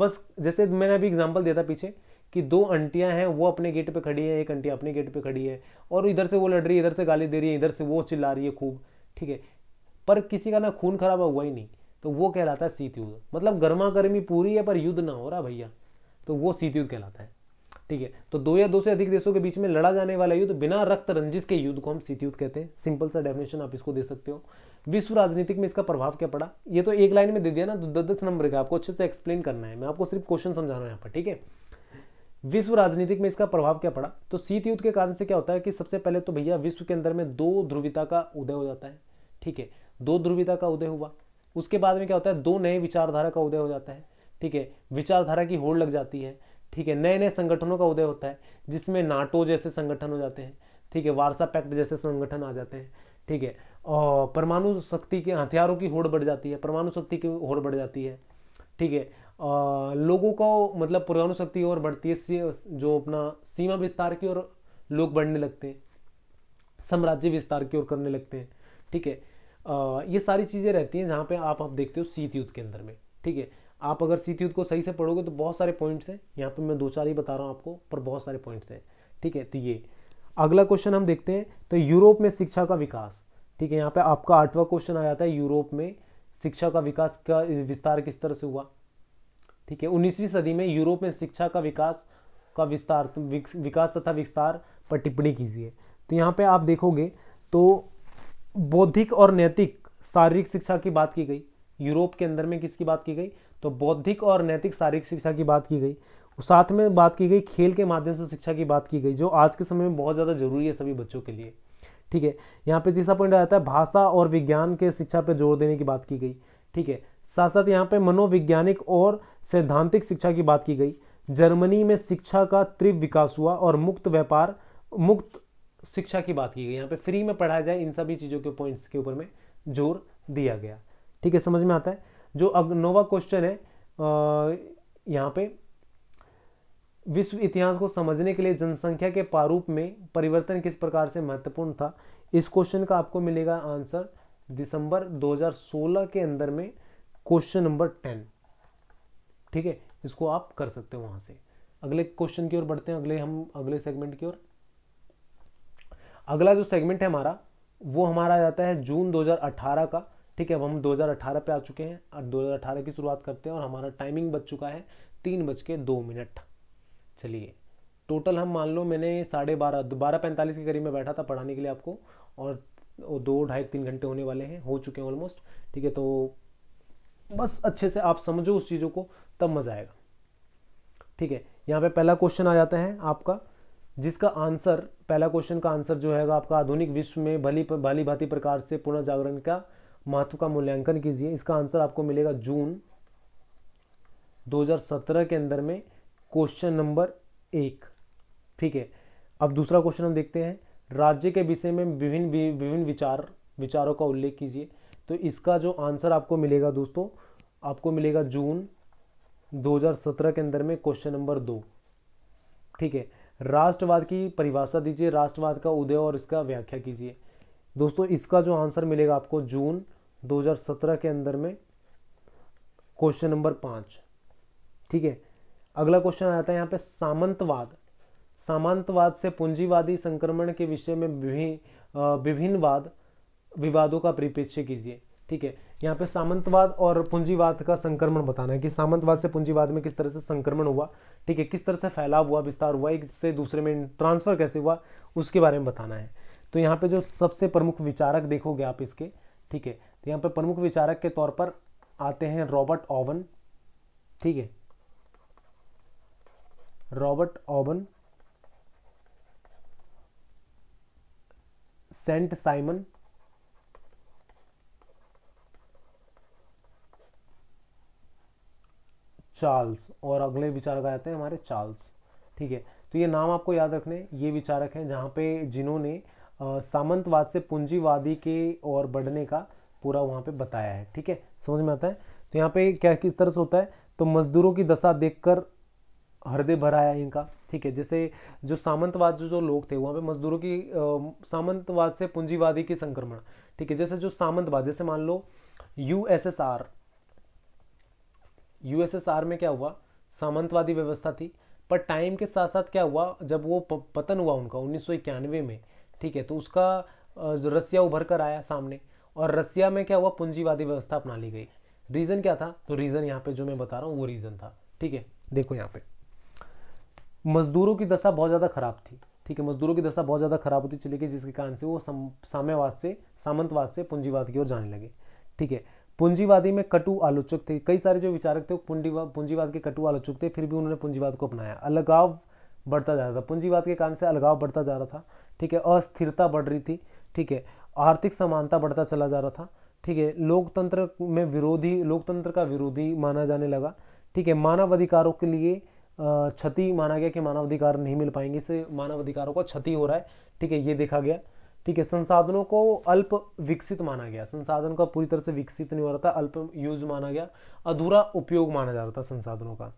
बस जैसे मैंने अभी एग्जाम्पल दिया था पीछे कि दो अंटियाँ हैं वो अपने गेट पे खड़ी है एक अंटिया अपने गेट पे खड़ी है और इधर से वो लड़ रही है इधर से गाली दे रही है इधर से वो चिल्ला रही है खूब ठीक है पर किसी का ना खून खराब हुआ ही नहीं तो वो कहलाता है शीत युद्ध मतलब गर्मा गर्मी पूरी है पर युद्ध ना हो रहा भैया तो वो शीत युद्ध कहलाता है ठीक है तो दो या दो से अधिक देशों के बीच में लड़ा जाने वाला युद्ध बिना रक्त रंजिश के युद्ध को हम शीत कहते हैं सिंपल सा डेफिनेशन आप इसको दे सकते हो विश्व राजनीतिक में इसका प्रभाव क्या पड़ा ये तो एक लाइन में दे दिया ना तो दस दस नंबर का आपको अच्छे से एक्सप्लेन करना है मैं आपको सिर्फ क्वेश्चन समझाना हूँ यहाँ पर ठीक है विश्व राजनीतिक में इसका प्रभाव क्या पड़ा तो शीत युद्ध के कारण से क्या होता है कि सबसे पहले तो भैया विश्व के अंदर में दो ध्रुविता का उदय हो जाता है ठीक है दो ध्रुविता का उदय हुआ उसके बाद में क्या होता है दो नए विचारधारा का उदय हो जाता है ठीक है विचारधारा की होड़ लग जाती है ठीक है नए नए संगठनों का उदय होता है जिसमें नाटो जैसे संगठन हो जाते हैं ठीक है वारसा पैक्ट जैसे संगठन आ जाते हैं ठीक है और परमाणु शक्ति के हथियारों की होड़ बढ़ जाती है परमाणु शक्ति की होड़ बढ़ जाती है ठीक है लोगों का मतलब परमाणु शक्ति और बढ़ती है जो अपना सीमा विस्तार की ओर लोग बढ़ने लगते हैं साम्राज्य विस्तार की ओर करने लगते हैं ठीक है ये सारी चीज़ें रहती हैं जहाँ पे आप आप देखते हो सीत युद्ध के अंदर में ठीक है आप अगर सीत युद्ध को सही से पढ़ोगे तो बहुत सारे पॉइंट्स हैं यहाँ पे मैं दो चार ही बता रहा हूँ आपको पर बहुत सारे पॉइंट्स हैं ठीक है तो ये अगला क्वेश्चन हम देखते हैं तो यूरोप में शिक्षा का विकास ठीक है यहाँ पर आपका आठवां क्वेश्चन आ जाता है यूरोप में शिक्षा का विकास का विस्तार किस तरह से हुआ ठीक है उन्नीसवीं सदी में यूरोप में शिक्षा का विकास का विस्तार विकास तथा विस्तार पर टिप्पणी कीजिए तो यहाँ पे आप देखोगे तो बौद्धिक और नैतिक शारीरिक शिक्षा की बात की गई यूरोप के अंदर में किसकी बात की गई तो बौद्धिक और नैतिक शारीरिक शिक्षा की बात की गई साथ में बात की गई खेल के माध्यम से शिक्षा की बात की गई जो आज के समय में बहुत ज़्यादा जरूरी है सभी बच्चों के लिए ठीक है यहाँ पे तीसरा पॉइंट आ जाता है भाषा और विज्ञान के शिक्षा पर जोर देने की बात की गई ठीक है साथ साथ यहाँ पे मनोविज्ञानिक और सैद्धांतिक शिक्षा की बात की गई जर्मनी में शिक्षा का तीव्र विकास हुआ और मुक्त व्यापार मुक्त शिक्षा की बात की गई यहाँ पे फ्री में पढ़ाया जाए इन सभी चीज़ों के पॉइंट्स के ऊपर में जोर दिया गया ठीक है समझ में आता है जो अग नोवा क्वेश्चन है यहाँ पे विश्व इतिहास को समझने के लिए जनसंख्या के प्रारूप में परिवर्तन किस प्रकार से महत्वपूर्ण था इस क्वेश्चन का आपको मिलेगा आंसर दिसंबर 2016 के अंदर में क्वेश्चन नंबर टेन ठीक है इसको आप कर सकते हो वहाँ से अगले क्वेश्चन की ओर बढ़ते हैं अगले हम अगले सेगमेंट की ओर अगला जो सेगमेंट है हमारा वो हमारा जाता है जून 2018 का ठीक है अब हम 2018 पे आ चुके हैं और 2018 की शुरुआत करते हैं और हमारा टाइमिंग बच चुका है तीन बज के दो मिनट चलिए टोटल हम मान लो मैंने साढ़े बारह बारह पैंतालीस के करीब में बैठा था पढ़ाने के लिए आपको और दो ढाई तीन घंटे होने वाले हैं हो चुके हैं ऑलमोस्ट ठीक है तो बस अच्छे से आप समझो उस चीज़ों को तब मज़ा आएगा ठीक है यहाँ पे पहला क्वेश्चन आ जाता है आपका जिसका आंसर पहला क्वेश्चन का आंसर जो है आपका आधुनिक विश्व में भली भली भांति प्रकार से पुनर्जागरण का महत्व का मूल्यांकन कीजिए इसका आंसर आपको मिलेगा जून 2017 के अंदर में क्वेश्चन नंबर एक ठीक है अब दूसरा क्वेश्चन हम देखते हैं राज्य के विषय में विभिन्न विभिन्न विचार विचारों का उल्लेख कीजिए तो इसका जो आंसर आपको मिलेगा दोस्तों आपको मिलेगा जून 2017 के अंदर में क्वेश्चन नंबर दो ठीक है राष्ट्रवाद की परिभाषा दीजिए राष्ट्रवाद का उदय और इसका व्याख्या कीजिए दोस्तों इसका जो आंसर मिलेगा आपको जून 2017 के अंदर में क्वेश्चन नंबर पाँच ठीक है अगला क्वेश्चन आता है यहाँ पे सामंतवाद सामंतवाद से पूंजीवादी संक्रमण के विषय में विभिन्न विभिन्नवाद विवादों का परिप्रेक्ष्य कीजिए ठीक है यहाँ पे सामंतवाद और पूंजीवाद का संक्रमण बताना है कि सामंतवाद से पूंजीवाद में किस तरह से संक्रमण हुआ ठीक है किस तरह से फैलाव हुआ विस्तार हुआ एक से दूसरे में ट्रांसफ़र कैसे हुआ उसके बारे में बताना है तो यहाँ पे जो सबसे प्रमुख विचारक देखोगे आप इसके ठीक है तो यहाँ पे प्रमुख विचारक के तौर पर आते हैं रॉबर्ट ओवन ठीक है Robert Owen Saint Simon Charles और अगले विचारक आ जाते हैं हमारे चार्ल्स ठीक है तो ये नाम आपको याद रखने ये विचारक हैं जहाँ पे जिन्होंने सामंतवाद से पूंजीवादी के और बढ़ने का पूरा वहाँ पे बताया है ठीक है समझ में आता है तो यहाँ पे क्या किस तरह से होता है तो मजदूरों की दशा देखकर हृदय भराया इनका ठीक है जैसे जो सामंतवाद जो जो लोग थे वहाँ पे मजदूरों की सामंतवाद से पूंजीवादी की संक्रमण ठीक है जैसे जो सामंतवाद जैसे मान लो U S S R USSR में क्या हुआ सामंतवादी व्यवस्था थी पर टाइम के साथ साथ क्या हुआ जब वो पतन हुआ उनका उन्नीस में ठीक है तो उसका रसिया उभर कर आया सामने और रसिया में क्या हुआ पूंजीवादी व्यवस्था अपना ली गई रीज़न क्या था तो रीज़न यहाँ पे जो मैं बता रहा हूँ वो रीज़न था ठीक है देखो यहाँ पे मजदूरों की दशा बहुत ज़्यादा खराब थी ठीक है मजदूरों की दशा बहुत ज़्यादा खराब होती चली गई जिसके कारण से वो साम्यवाद से सामंतवाद से पूंजीवाद की ओर जाने लगे ठीक है पूंजीवादी में कटु आलोचक थे कई सारे जो विचारक थे वो पूंजीवाद के कटु आलोचक थे फिर भी उन्होंने पूंजीवाद को अपनाया अलगाव बढ़ता जा रहा था पूंजीवाद के कारण से अलगाव बढ़ता जा रहा था ठीक है अस्थिरता बढ़ रही थी ठीक है आर्थिक समानता बढ़ता चला जा रहा था ठीक है लोकतंत्र में विरोधी लोकतंत्र का विरोधी माना जाने लगा ठीक है मानवाधिकारों के लिए क्षति माना गया कि मानवाधिकार नहीं मिल पाएंगे इससे मानवाधिकारों का क्षति हो रहा है ठीक है ये देखा गया ठीक है संसाधनों को अल्प विकसित माना गया संसाधन का पूरी तरह से विकसित नहीं हो रहा था अल्प यूज माना गया अधूरा उपयोग माना जा रहा था संसाधनों का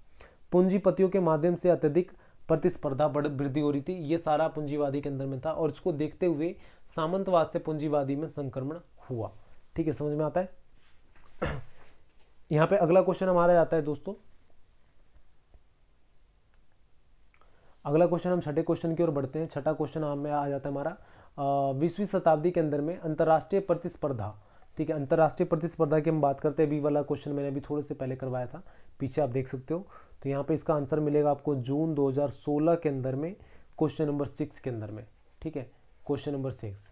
पूंजीपतियों के माध्यम से अत्यधिक प्रतिस्पर्धा बढ़ वृद्धि हो रही थी ये सारा पूंजीवादी के अंदर में था और इसको देखते हुए सामंतवाद से पूंजीवादी में संक्रमण हुआ ठीक है समझ में आता है यहाँ पे अगला क्वेश्चन हमारा आता है दोस्तों अगला क्वेश्चन हम छठे क्वेश्चन की ओर बढ़ते हैं छठा क्वेश्चन हमें आ जाता है हमारा बीसवीं शताब्दी के अंदर में अंतर्राष्ट्रीय प्रतिस्पर्धा ठीक है अंतर्राष्ट्रीय प्रतिस्पर्धा की हम बात करते हैं अभी वाला क्वेश्चन मैंने अभी थोड़े से पहले करवाया था पीछे आप देख सकते हो तो यहाँ पे इसका आंसर मिलेगा आपको जून 2016 के अंदर में क्वेश्चन नंबर सिक्स के अंदर में ठीक है क्वेश्चन नंबर सिक्स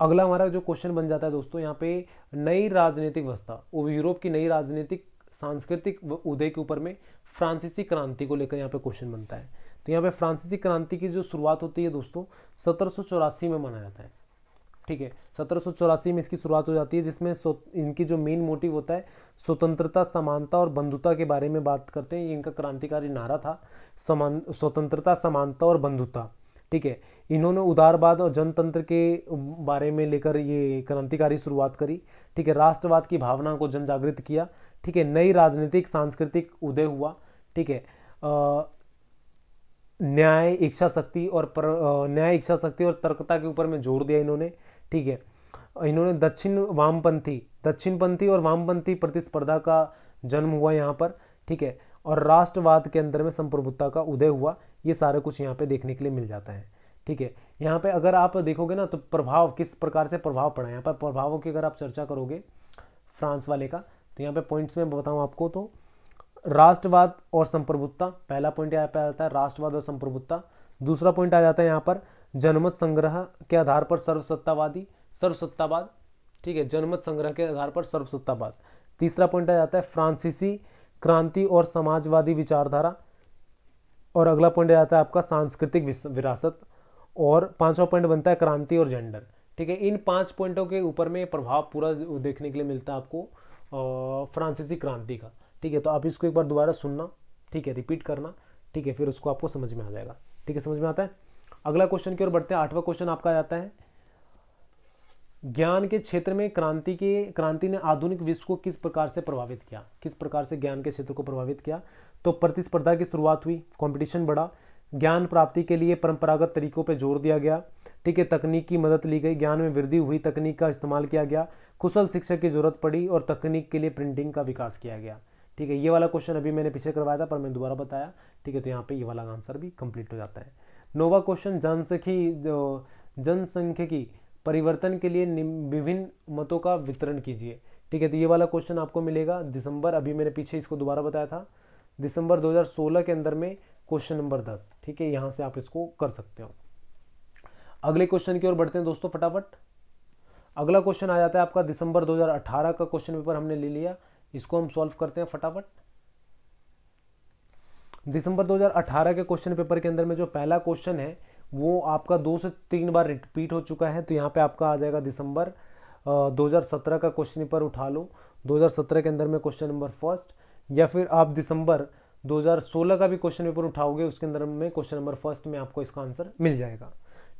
अगला हमारा जो क्वेश्चन बन जाता है दोस्तों यहाँ पे नई राजनीतिक व्यवस्था यूरोप की नई राजनीतिक सांस्कृतिक उदय के ऊपर में फ्रांसीसी क्रांति को लेकर यहाँ पे क्वेश्चन बनता है तो यहाँ पे फ्रांसीसी क्रांति की जो शुरुआत होती है दोस्तों सत्रह में माना जाता है ठीक है सत्रह में इसकी शुरुआत हो जाती है जिसमें इनकी जो मेन मोटिव होता है स्वतंत्रता समानता और बंधुता के बारे में बात करते हैं ये इनका क्रांतिकारी नारा था समान स्वतंत्रता समानता और बंधुता ठीक है इन्होंने उदारवाद और जनतंत्र के बारे में लेकर ये क्रांतिकारी शुरुआत करी ठीक है राष्ट्रवाद की भावना को जन जागृत किया ठीक है नई राजनीतिक सांस्कृतिक उदय हुआ ठीक है न्याय इच्छा शक्ति और पर न्याय इच्छा शक्ति और तर्कता के ऊपर में जोर दिया इन्होंने ठीक है इन्होंने दक्षिण वामपंथी दक्षिणपंथी और वामपंथी प्रतिस्पर्धा का जन्म हुआ यहाँ पर ठीक है और राष्ट्रवाद के अंदर में संप्रभुता का उदय हुआ ये सारा कुछ यहाँ पे देखने के लिए मिल जाता है ठीक है यहाँ पे अगर आप देखोगे ना तो प्रभाव किस प्रकार से प्रभाव पड़ा यहाँ पर प्रभावों की अगर आप चर्चा करोगे फ्रांस वाले का तो यहाँ पे पॉइंट्स में बताऊँ आपको तो राष्ट्रवाद और संप्रभुता पहला पॉइंट यहाँ पे आ जाता है राष्ट्रवाद और संप्रभुता दूसरा पॉइंट आ जाता है यहाँ पर जनमत संग्रह के आधार पर सर्वसत्तावादी सर्वसत्तावाद ठीक है जनमत संग्रह के आधार पर सर्वसत्तावाद तीसरा पॉइंट आ जाता है फ्रांसीसी क्रांति और समाजवादी विचारधारा और अगला पॉइंट आ जाता है आपका सांस्कृतिक विरासत और पांचवा पॉइंट बनता है क्रांति और जेंडर ठीक है इन पांच पॉइंटों के ऊपर में प्रभाव पूरा देखने के लिए मिलता है आपको फ्रांसीसी क्रांति का ठीक है तो आप इसको एक बार दोबारा सुनना ठीक है रिपीट करना ठीक है फिर उसको आपको समझ में आ जाएगा ठीक है समझ में आता है अगला क्वेश्चन की ओर बढ़ते हैं आठवां क्वेश्चन आपका आता है ज्ञान के क्षेत्र में क्रांति के क्रांति ने आधुनिक विश्व को किस प्रकार से प्रभावित किया किस प्रकार से ज्ञान के क्षेत्र को प्रभावित किया तो प्रतिस्पर्धा की शुरुआत हुई कॉम्पिटिशन बढ़ा ज्ञान प्राप्ति के लिए परंपरागत तरीकों पर जोर दिया गया ठीक है तकनीक की मदद ली गई ज्ञान में वृद्धि हुई तकनीक का इस्तेमाल किया गया कुशल शिक्षक की जरूरत पड़ी और तकनीक के लिए प्रिंटिंग का विकास किया गया ठीक है ये वाला क्वेश्चन अभी मैंने पीछे करवाया था पर मैंने दोबारा बताया ठीक है तो यहाँ पे ये वाला आंसर भी कंप्लीट हो जाता है नोवा क्वेश्चन जनसंख्यी जो की परिवर्तन के लिए विभिन्न मतों का वितरण कीजिए ठीक है तो ये वाला क्वेश्चन आपको मिलेगा दिसंबर अभी मैंने पीछे इसको दोबारा बताया था दिसंबर दो के अंदर में क्वेश्चन नंबर दस ठीक है यहाँ से आप इसको कर सकते हो अगले क्वेश्चन की ओर बढ़ते हैं दोस्तों फटाफट अगला क्वेश्चन आ जाता है आपका दिसंबर 2018 का क्वेश्चन पेपर हमने ले लिया इसको हम सॉल्व करते हैं फटाफट दिसंबर 2018 के क्वेश्चन पेपर के अंदर में जो पहला क्वेश्चन है वो आपका दो से तीन बार रिपीट हो चुका है तो यहाँ पे आपका आ जाएगा दिसंबर 2017 का क्वेश्चन पेपर उठा लो 2017 के अंदर में क्वेश्चन नंबर फर्स्ट या फिर आप दिसंबर 2016 का भी क्वेश्चन पेपर उठाओगे उसके अंदर में क्वेश्चन नंबर फर्स्ट में आपको इसका आंसर मिल जाएगा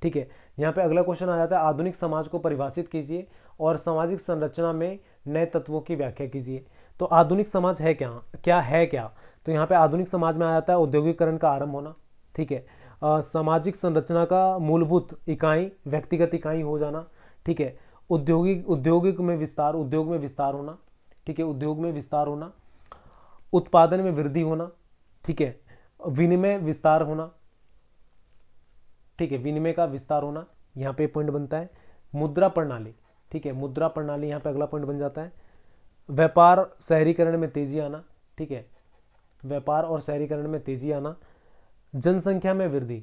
ठीक है यहाँ पे अगला क्वेश्चन आ जाता है आधुनिक समाज को परिभाषित कीजिए और सामाजिक संरचना में नए तत्वों की व्याख्या कीजिए तो आधुनिक समाज है क्या क्या है क्या तो यहाँ पे आधुनिक समाज में आ जाता है औद्योगिकरण का आरंभ होना ठीक है आ, सामाजिक संरचना का मूलभूत इकाई व्यक्तिगत इकाई हो जाना ठीक है औद्योगिक औद्योगिक में विस्तार उद्योग में विस्तार होना ठीक है उद्योग में विस्तार होना उत्पादन में वृद्धि होना ठीक है विनिमय विस्तार होना ठीक है विनिमय का विस्तार होना यहाँ पे पॉइंट बनता है मुद्रा प्रणाली ठीक है मुद्रा प्रणाली यहाँ पे अगला पॉइंट बन जाता है व्यापार शहरीकरण में तेजी आना ठीक है व्यापार और शहरीकरण में तेजी आना जनसंख्या में वृद्धि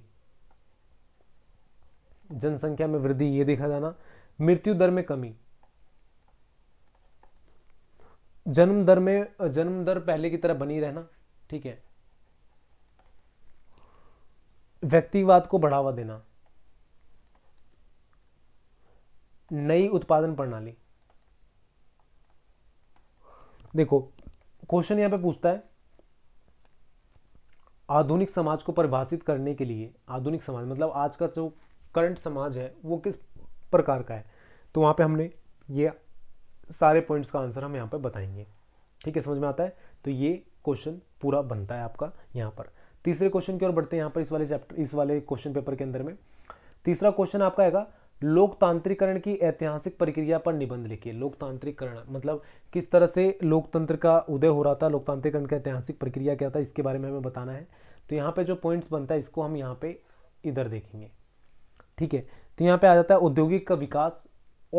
जनसंख्या में वृद्धि ये देखा जाना मृत्यु दर में कमी जन्म दर में जन्म दर पहले की तरह बनी रहना ठीक है व्यक्तिवाद को बढ़ावा देना नई उत्पादन प्रणाली देखो क्वेश्चन यहाँ पे पूछता है आधुनिक समाज को परिभाषित करने के लिए आधुनिक समाज मतलब आज का जो करंट समाज है वो किस प्रकार का है तो वहाँ पे हमने ये सारे पॉइंट्स का आंसर हम यहाँ पे बताएंगे ठीक है समझ में आता है तो ये क्वेश्चन पूरा बनता है आपका यहाँ पर तीसरे क्वेश्चन की ओर बढ़ते हैं यहाँ पर इस वाले चैप्टर इस वाले क्वेश्चन पेपर के अंदर में तीसरा क्वेश्चन आपका आएगा लोकतांत्रिकरण की ऐतिहासिक प्रक्रिया पर निबंध लिखिए लोकतांत्रिकरण मतलब किस तरह से लोकतंत्र का उदय हो रहा था लोकतांत्रिकरण का ऐतिहासिक प्रक्रिया क्या था इसके बारे में हमें बताना है तो यहाँ पे जो पॉइंट्स बनता है इसको हम यहाँ पे इधर देखेंगे ठीक है तो यहाँ पे आ जाता है औद्योगिक का विकास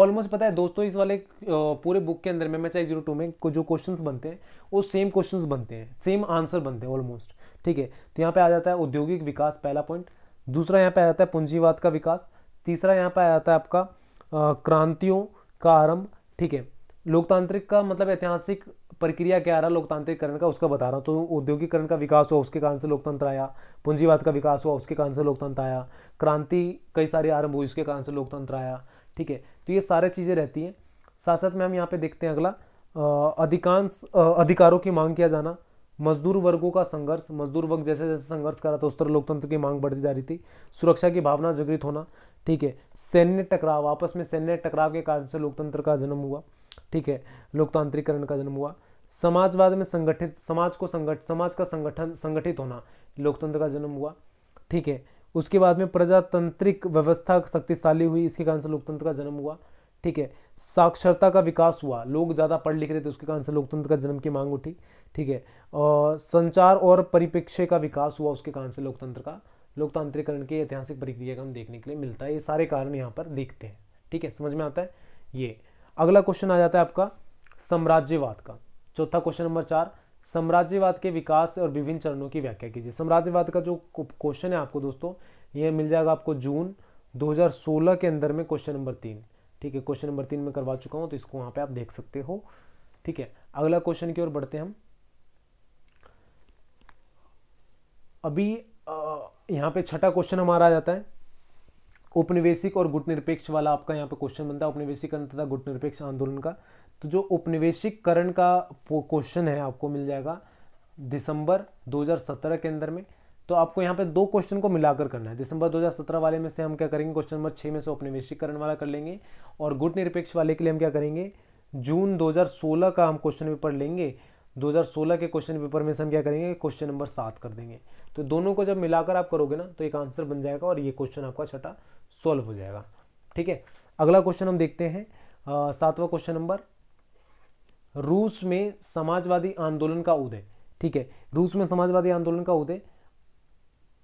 ऑलमोस्ट पता है दोस्तों इस वाले पूरे बुक के अंदर में मैं चाहे जीरो टू में जो क्वेश्चंस बनते हैं वो सेम क्वेश्चंस बनते हैं सेम आंसर बनते हैं ऑलमोस्ट ठीक है तो यहाँ पे आ जाता है औद्योगिक विकास पहला पॉइंट दूसरा यहाँ पे आ जाता है पूंजीवाद का विकास तीसरा यहाँ पर आता है आपका क्रांतियों का आरंभ ठीक है लोकतांत्रिक का मतलब ऐतिहासिक प्रक्रिया क्या रहा लोकतांत्रिकरण का उसका बता रहा हूँ तो औद्योगिकरण का विकास हुआ उसके कारण से लोकतंत्र आया पूंजीवाद का विकास हुआ उसके कारण से लोकतंत्र आया क्रांति कई सारी आरंभ हुई उसके कारण से लोकतंत्र आया ठीक है तो ये सारे चीज़ें रहती हैं साथ साथ में हम यहाँ पे देखते हैं अगला अधिकांश अधिकारों की मांग किया जाना मजदूर वर्गों का संघर्ष मजदूर वर्ग जैसे जैसे संघर्ष कर रहा था उस तरह लोकतंत्र की मांग बढ़ती जा रही थी सुरक्षा की भावना जागृत होना ठीक है सैन्य टकराव आपस में सैन्य टकराव के कारण से लोकतंत्र का जन्म हुआ ठीक है लोकतांत्रिकरण का जन्म हुआ समाजवाद में संगठित समाज को संगठ समाज का संगठन संगठित होना लोकतंत्र का जन्म हुआ ठीक है उसके बाद में प्रजातंत्रिक व्यवस्था शक्तिशाली हुई इसके कारण से लोकतंत्र का जन्म हुआ ठीक है साक्षरता का विकास हुआ लोग ज़्यादा पढ़ लिख रहे थे उसके कारण से लोकतंत्र का जन्म की मांग उठी ठीक है और संचार और परिप्रेक्ष्य का विकास हुआ उसके कारण से लोकतंत्र का लोकतांत्रिकरण की ऐतिहासिक प्रक्रिया का हम देखने के लिए मिलता है ये सारे कारण यहाँ पर देखते हैं ठीक है समझ में आता है ये अगला क्वेश्चन आ जाता है आपका साम्राज्यवाद का चौथा क्वेश्चन नंबर चार साम्राज्यवाद के विकास और विभिन्न चरणों की व्याख्या कीजिए साम्राज्यवाद का जो क्वेश्चन है आपको दोस्तों यह मिल जाएगा आपको जून 2016 के अंदर में क्वेश्चन नंबर तीन ठीक है क्वेश्चन नंबर तीन में करवा चुका हूं तो इसको वहां पे आप देख सकते हो ठीक है अगला क्वेश्चन की ओर बढ़ते हम अभी आ, यहाँ पे छठा क्वेश्चन हमारा आ जाता है उपनिवेशिक और गुटनिरपेक्ष वाला आपका यहाँ पे क्वेश्चन बनता है उपनिवेशीकरण तथा गुटनिरपेक्ष आंदोलन का तो जो उपनिवेशिकरण का क्वेश्चन है आपको मिल जाएगा दिसंबर 2017 के अंदर में तो आपको यहाँ पे दो क्वेश्चन को मिलाकर करना है दिसंबर 2017 वाले में से हम क्या करेंगे क्वेश्चन नंबर छः में से उपनिवेशीकरण वाला कर लेंगे और गुट निरपेक्ष वाले के लिए हम क्या करेंगे जून दो का हम क्वेश्चन पेपर लेंगे 2016 के क्वेश्चन पेपर में से हम क्या करेंगे क्वेश्चन नंबर सात कर देंगे तो दोनों को जब मिलाकर आप करोगे ना तो एक आंसर बन जाएगा और ये क्वेश्चन आपका छठा सॉल्व हो जाएगा ठीक है अगला क्वेश्चन हम देखते हैं सातवां क्वेश्चन नंबर रूस में समाजवादी आंदोलन का उदय ठीक है रूस में समाजवादी आंदोलन का उदय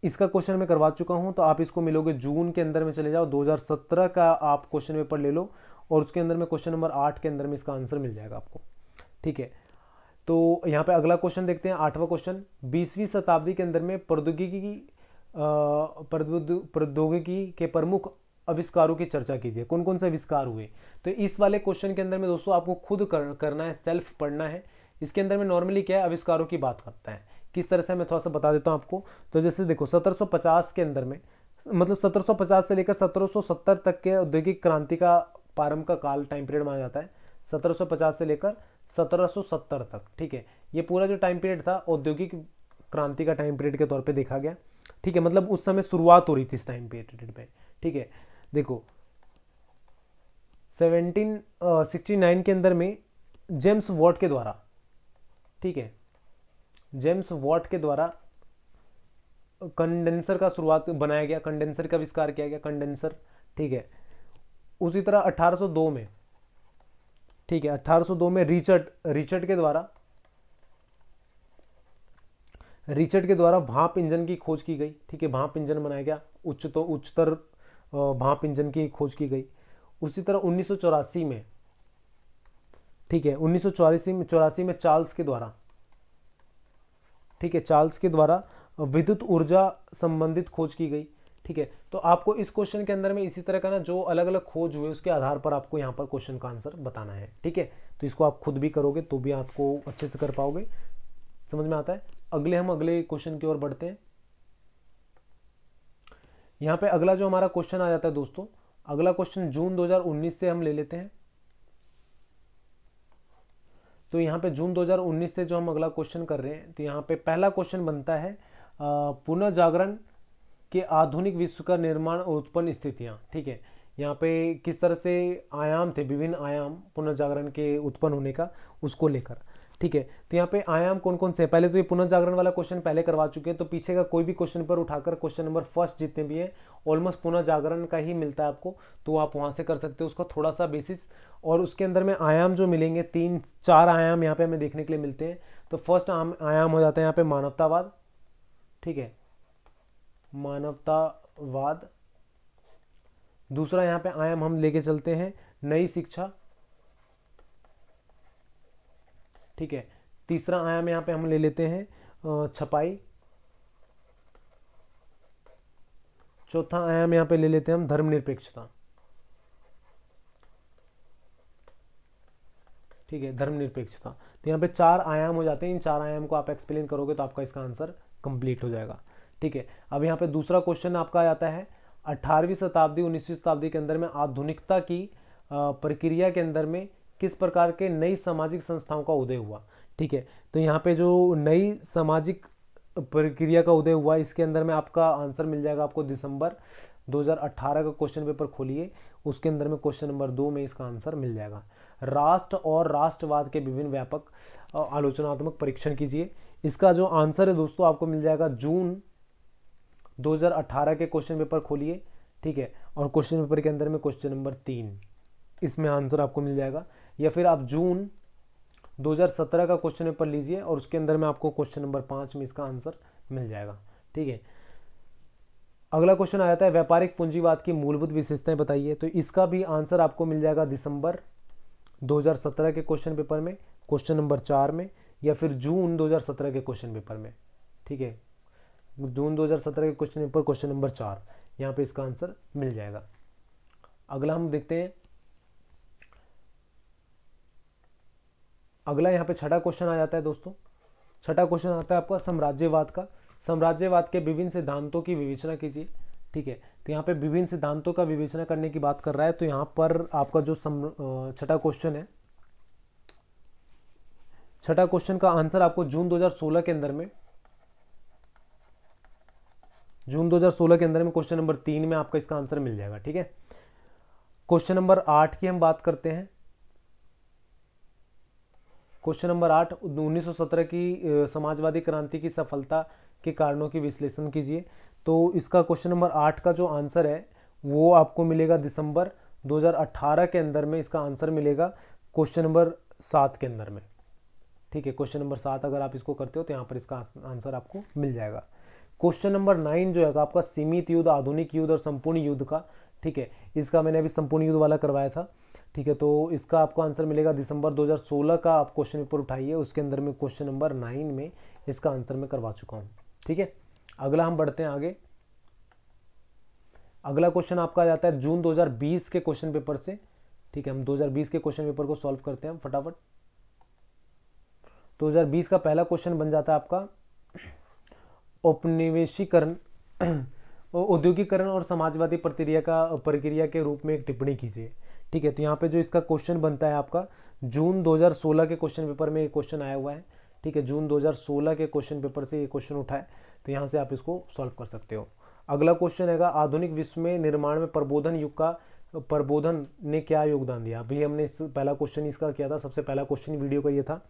इसका क्वेश्चन मैं करवा चुका हूं तो आप इसको मिलोगे जून के अंदर में चले जाओ 2017 का आप क्वेश्चन पेपर ले लो और उसके अंदर में क्वेश्चन नंबर आठ के अंदर में इसका आंसर मिल जाएगा आपको ठीक है तो यहाँ पे अगला क्वेश्चन देखते हैं आठवां क्वेश्चन बीसवीं शताब्दी के अंदर में प्रौद्योगिकी की प्रौद्योगिकी के प्रमुख आविष्कारों की चर्चा कीजिए कौन कौन से आविष्कार हुए तो इस वाले क्वेश्चन के अंदर में दोस्तों आपको खुद कर, करना है सेल्फ पढ़ना है इसके अंदर में नॉर्मली क्या है आविष्कारों की बात करता है किस तरह से मैं थोड़ा सा बता देता हूँ आपको तो जैसे देखो सत्रह के अंदर में मतलब सत्रह से लेकर सत्रह तक के औद्योगिक क्रांति का प्रारंभ का काल टाइम पीरियड माना जाता है सत्रह से लेकर 1770 तक ठीक है ये पूरा जो टाइम पीरियड था औद्योगिक क्रांति का टाइम पीरियड के तौर पे देखा गया ठीक है मतलब उस समय शुरुआत हो रही थी इस टाइम पीरियड में ठीक है देखो 1769 uh, के अंदर में जेम्स वॉट के द्वारा ठीक है जेम्स वॉट के द्वारा कंडेंसर का शुरुआत बनाया गया कंडेंसर का आविष्कार किया गया कंडेंसर ठीक है उसी तरह 1802 में ठीक है 1802 में रिचर्ड रिचर्ड के द्वारा रिचर्ड के द्वारा भाप इंजन की खोज की गई ठीक है भाप इंजन बनाया गया उच्च तो उच्चतर भाप इंजन की खोज की गई उसी तरह उन्नीस में ठीक है उन्नीस में चौरासी में चार्ल्स के द्वारा ठीक है चार्ल्स के द्वारा विद्युत ऊर्जा संबंधित खोज की गई ठीक है तो आपको इस क्वेश्चन के अंदर में इसी तरह का ना जो अलग अलग खोज हुए उसके आधार पर आपको यहाँ पर क्वेश्चन का आंसर बताना है ठीक है तो इसको आप खुद भी करोगे तो भी आपको अच्छे से कर पाओगे समझ में आता है अगले हम अगले क्वेश्चन की ओर बढ़ते हैं यहाँ पे अगला जो हमारा क्वेश्चन आ जाता है दोस्तों अगला क्वेश्चन जून 2019 से हम ले लेते हैं तो यहाँ पे जून 2019 से जो हम अगला क्वेश्चन कर रहे हैं तो यहाँ पे पहला क्वेश्चन बनता है पुनर्जागरण कि आधुनिक विश्व का निर्माण और उत्पन्न स्थितियाँ ठीक है यहाँ पे किस तरह से आयाम थे विभिन्न आयाम पुनर्जागरण के उत्पन्न होने का उसको लेकर ठीक है तो यहाँ पे आयाम कौन कौन से पहले तो ये पुनर्जागरण वाला क्वेश्चन पहले करवा चुके हैं तो पीछे का कोई भी क्वेश्चन पर उठाकर क्वेश्चन नंबर फर्स्ट जितने भी हैं ऑलमोस्ट पुनर्जागरण का ही मिलता है आपको तो आप वहाँ से कर सकते हो उसका थोड़ा सा बेसिस और उसके अंदर में आयाम जो मिलेंगे तीन चार आयाम यहाँ पे हमें देखने के लिए मिलते हैं तो फर्स्ट आयाम हो जाता है यहाँ पे मानवतावाद ठीक है मानवतावाद दूसरा यहां पे आयाम हम लेके चलते हैं नई शिक्षा ठीक है तीसरा आयाम यहां पे हम ले लेते हैं छपाई चौथा आयाम यहां पे ले लेते हैं हम धर्मनिरपेक्षता ठीक है धर्मनिरपेक्षता तो यहां पे चार आयाम हो जाते हैं इन चार आयाम को आप एक्सप्लेन करोगे तो आपका इसका आंसर कंप्लीट हो जाएगा ठीक है अब यहाँ पे दूसरा क्वेश्चन आपका आता है अठारहवीं शताब्दी उन्नीसवीं शताब्दी के अंदर में आधुनिकता की प्रक्रिया के अंदर में किस प्रकार के नई सामाजिक संस्थाओं का उदय हुआ ठीक है तो यहाँ पे जो नई सामाजिक प्रक्रिया का उदय हुआ इसके अंदर में आपका आंसर मिल जाएगा आपको दिसंबर 2018 का क्वेश्चन पेपर खोलिए उसके अंदर में क्वेश्चन नंबर दो में इसका आंसर मिल जाएगा राष्ट्र और राष्ट्रवाद के विभिन्न व्यापक आलोचनात्मक परीक्षण कीजिए इसका जो आंसर है दोस्तों आपको मिल जाएगा जून 2018 के क्वेश्चन पेपर खोलिए ठीक है और क्वेश्चन पेपर के अंदर में क्वेश्चन नंबर तीन इसमें आंसर आपको मिल जाएगा या फिर आप जून 2017 का क्वेश्चन पेपर लीजिए और उसके अंदर में आपको क्वेश्चन नंबर पाँच में इसका आंसर मिल जाएगा ठीक है अगला क्वेश्चन आ जाता है व्यापारिक पूंजीवाद की मूलभूत विशेषताएं बताइए तो इसका भी आंसर आपको मिल जाएगा दिसंबर 2017 के क्वेश्चन पेपर में क्वेश्चन नंबर चार में या फिर जून 2017 के क्वेश्चन पेपर में ठीक है जून 2017 के क्वेश्चन पेपर क्वेश्चन नंबर चार यहाँ पे इसका आंसर मिल जाएगा अगला हम देखते हैं अगला यहाँ पे छठा क्वेश्चन आ जाता है दोस्तों छठा क्वेश्चन आता है आपका साम्राज्यवाद का साम्राज्यवाद के विभिन्न सिद्धांतों की विवेचना कीजिए ठीक है तो यहाँ पे विभिन्न सिद्धांतों का विवेचना करने की बात कर रहा है तो यहाँ पर आपका जो छठा क्वेश्चन है छठा क्वेश्चन का आंसर आपको जून 2016 के अंदर में जून 2016 के अंदर में क्वेश्चन नंबर तीन में आपका इसका आंसर मिल जाएगा ठीक है क्वेश्चन नंबर आठ की हम बात करते हैं क्वेश्चन नंबर आठ 1917 की समाजवादी क्रांति की सफलता के कारणों की विश्लेषण कीजिए तो इसका क्वेश्चन नंबर आठ का जो आंसर है वो आपको मिलेगा दिसंबर 2018 के अंदर में इसका आंसर मिलेगा क्वेश्चन नंबर सात के अंदर में ठीक है क्वेश्चन नंबर सात अगर आप इसको करते हो तो यहाँ पर इसका आंसर आपको मिल जाएगा क्वेश्चन नंबर नाइन जो है आपका सीमित युद्ध आधुनिक युद्ध और संपूर्ण युद्ध का ठीक है इसका मैंने अभी संपूर्ण युद्ध वाला करवाया था ठीक है तो इसका आपको आंसर मिलेगा दिसंबर 2016 का आप क्वेश्चन पेपर उठाइए उसके अंदर में क्वेश्चन नंबर नाइन में इसका आंसर मैं करवा चुका हूँ ठीक है अगला हम बढ़ते हैं आगे अगला क्वेश्चन आपका जाता है जून 2020 के क्वेश्चन पेपर से ठीक है हम 2020 के क्वेश्चन पेपर को सॉल्व करते हैं फटाफट दो का पहला क्वेश्चन बन जाता है आपका औपनिवेशीकरण औद्योगिकरण और समाजवादी प्रतिक्रिया का प्रक्रिया के रूप में एक टिप्पणी कीजिए ठीक है तो यहाँ पे जो इसका क्वेश्चन बनता है आपका जून 2016 के क्वेश्चन पेपर में ये क्वेश्चन आया हुआ है ठीक है जून 2016 के क्वेश्चन पेपर से ये क्वेश्चन उठा है तो यहाँ से आप इसको सॉल्व कर सकते हो अगला क्वेश्चन है आधुनिक विश्व में निर्माण में प्रबोधन युग का प्रबोधन ने क्या योगदान दिया अभी हमने पहला क्वेश्चन इसका किया था सबसे पहला क्वेश्चन वीडियो का ये था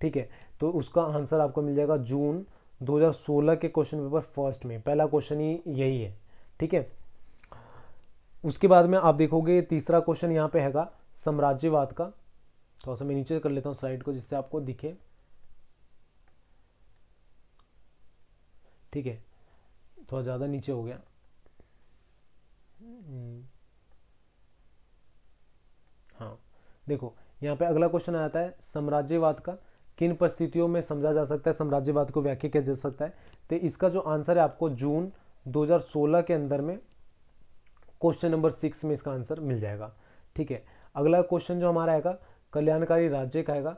ठीक है तो उसका आंसर आपको मिल जाएगा जून 2016 के क्वेश्चन पेपर फर्स्ट में पहला क्वेश्चन ही यही है ठीक है उसके बाद में आप देखोगे तीसरा क्वेश्चन यहाँ पे हैगा साम्राज्यवाद का थोड़ा सा मैं नीचे कर लेता हूँ स्लाइड को जिससे आपको दिखे ठीक है थोड़ा ज़्यादा नीचे हो गया हम्म। हाँ देखो यहाँ पे अगला क्वेश्चन आता है साम्राज्यवाद का किन परिस्थितियों में समझा जा सकता है साम्राज्यवाद को व्याख्या किया जा सकता है तो इसका जो आंसर है आपको जून 2016 के अंदर में क्वेश्चन नंबर सिक्स में इसका आंसर मिल जाएगा ठीक है अगला क्वेश्चन जो हमारा आएगा कल्याणकारी राज्य का आएगा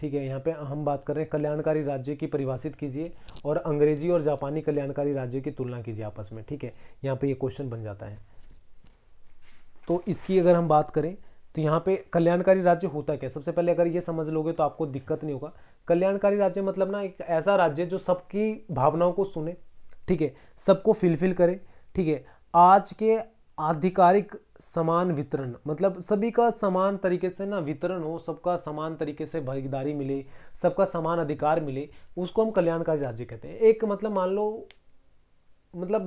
ठीक है यहाँ पे हम बात कर रहे हैं कल्याणकारी राज्य की परिभाषित कीजिए और अंग्रेजी और जापानी कल्याणकारी राज्य की तुलना कीजिए आपस में ठीक है यहाँ पे ये यह क्वेश्चन बन जाता है तो इसकी अगर हम बात करें तो यहाँ पे कल्याणकारी राज्य होता क्या सबसे पहले अगर ये समझ लोगे तो आपको दिक्कत नहीं होगा कल्याणकारी राज्य मतलब ना एक ऐसा राज्य जो सबकी भावनाओं को सुने ठीक है सबको फिलफिल करे ठीक है आज के आधिकारिक समान वितरण मतलब सभी का समान तरीके से ना वितरण हो सबका समान तरीके से भागीदारी मिले सबका समान अधिकार मिले उसको हम कल्याणकारी राज्य कहते हैं एक मतलब मान लो मतलब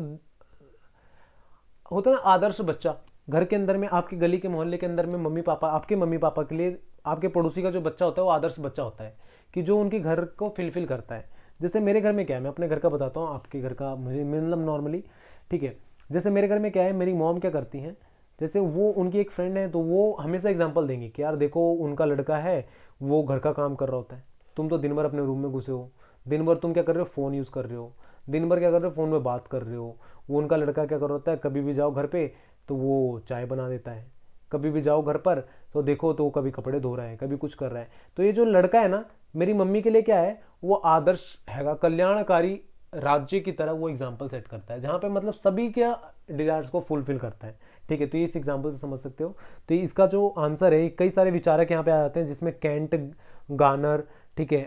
होता ना आदर्श बच्चा घर के अंदर में आपकी गली के मोहल्ले के अंदर में मम्मी पापा आपके मम्मी पापा के लिए आपके पड़ोसी का जो बच्चा होता है वो आदर्श बच्चा होता है कि जो उनके घर को फिलफिल करता है जैसे मेरे घर में क्या है मैं अपने घर का बताता हूँ आपके घर का मुझे मतलब नॉर्मली ठीक है जैसे मेरे घर में क्या है मेरी मॉम क्या करती हैं जैसे वो उनकी एक फ्रेंड है तो वो हमेशा एग्जाम्पल देंगी कि यार देखो उनका लड़का है वो घर का काम कर रहा होता है तुम तो दिन भर अपने रूम में घुसे हो दिन भर तुम क्या कर रहे हो फ़ोन यूज़ कर रहे हो दिन भर क्या कर रहे हो फ़ोन में बात कर रहे हो वो उनका लड़का क्या कर रहा होता है कभी भी जाओ घर पे तो वो चाय बना देता है कभी भी जाओ घर पर तो देखो तो कभी कपड़े धो रहा है कभी कुछ कर रहा है तो ये जो लड़का है ना मेरी मम्मी के लिए क्या है वो आदर्श हैगा कल्याणकारी राज्य की तरह वो एग्जाम्पल सेट करता है जहाँ पे मतलब सभी के डिजायर्स को फुलफिल करता है ठीक है तो ये इस एग्जाम्पल से समझ सकते हो तो इसका जो आंसर है कई सारे विचारक यहाँ पे आ जाते हैं जिसमें कैंट गानर ठीक है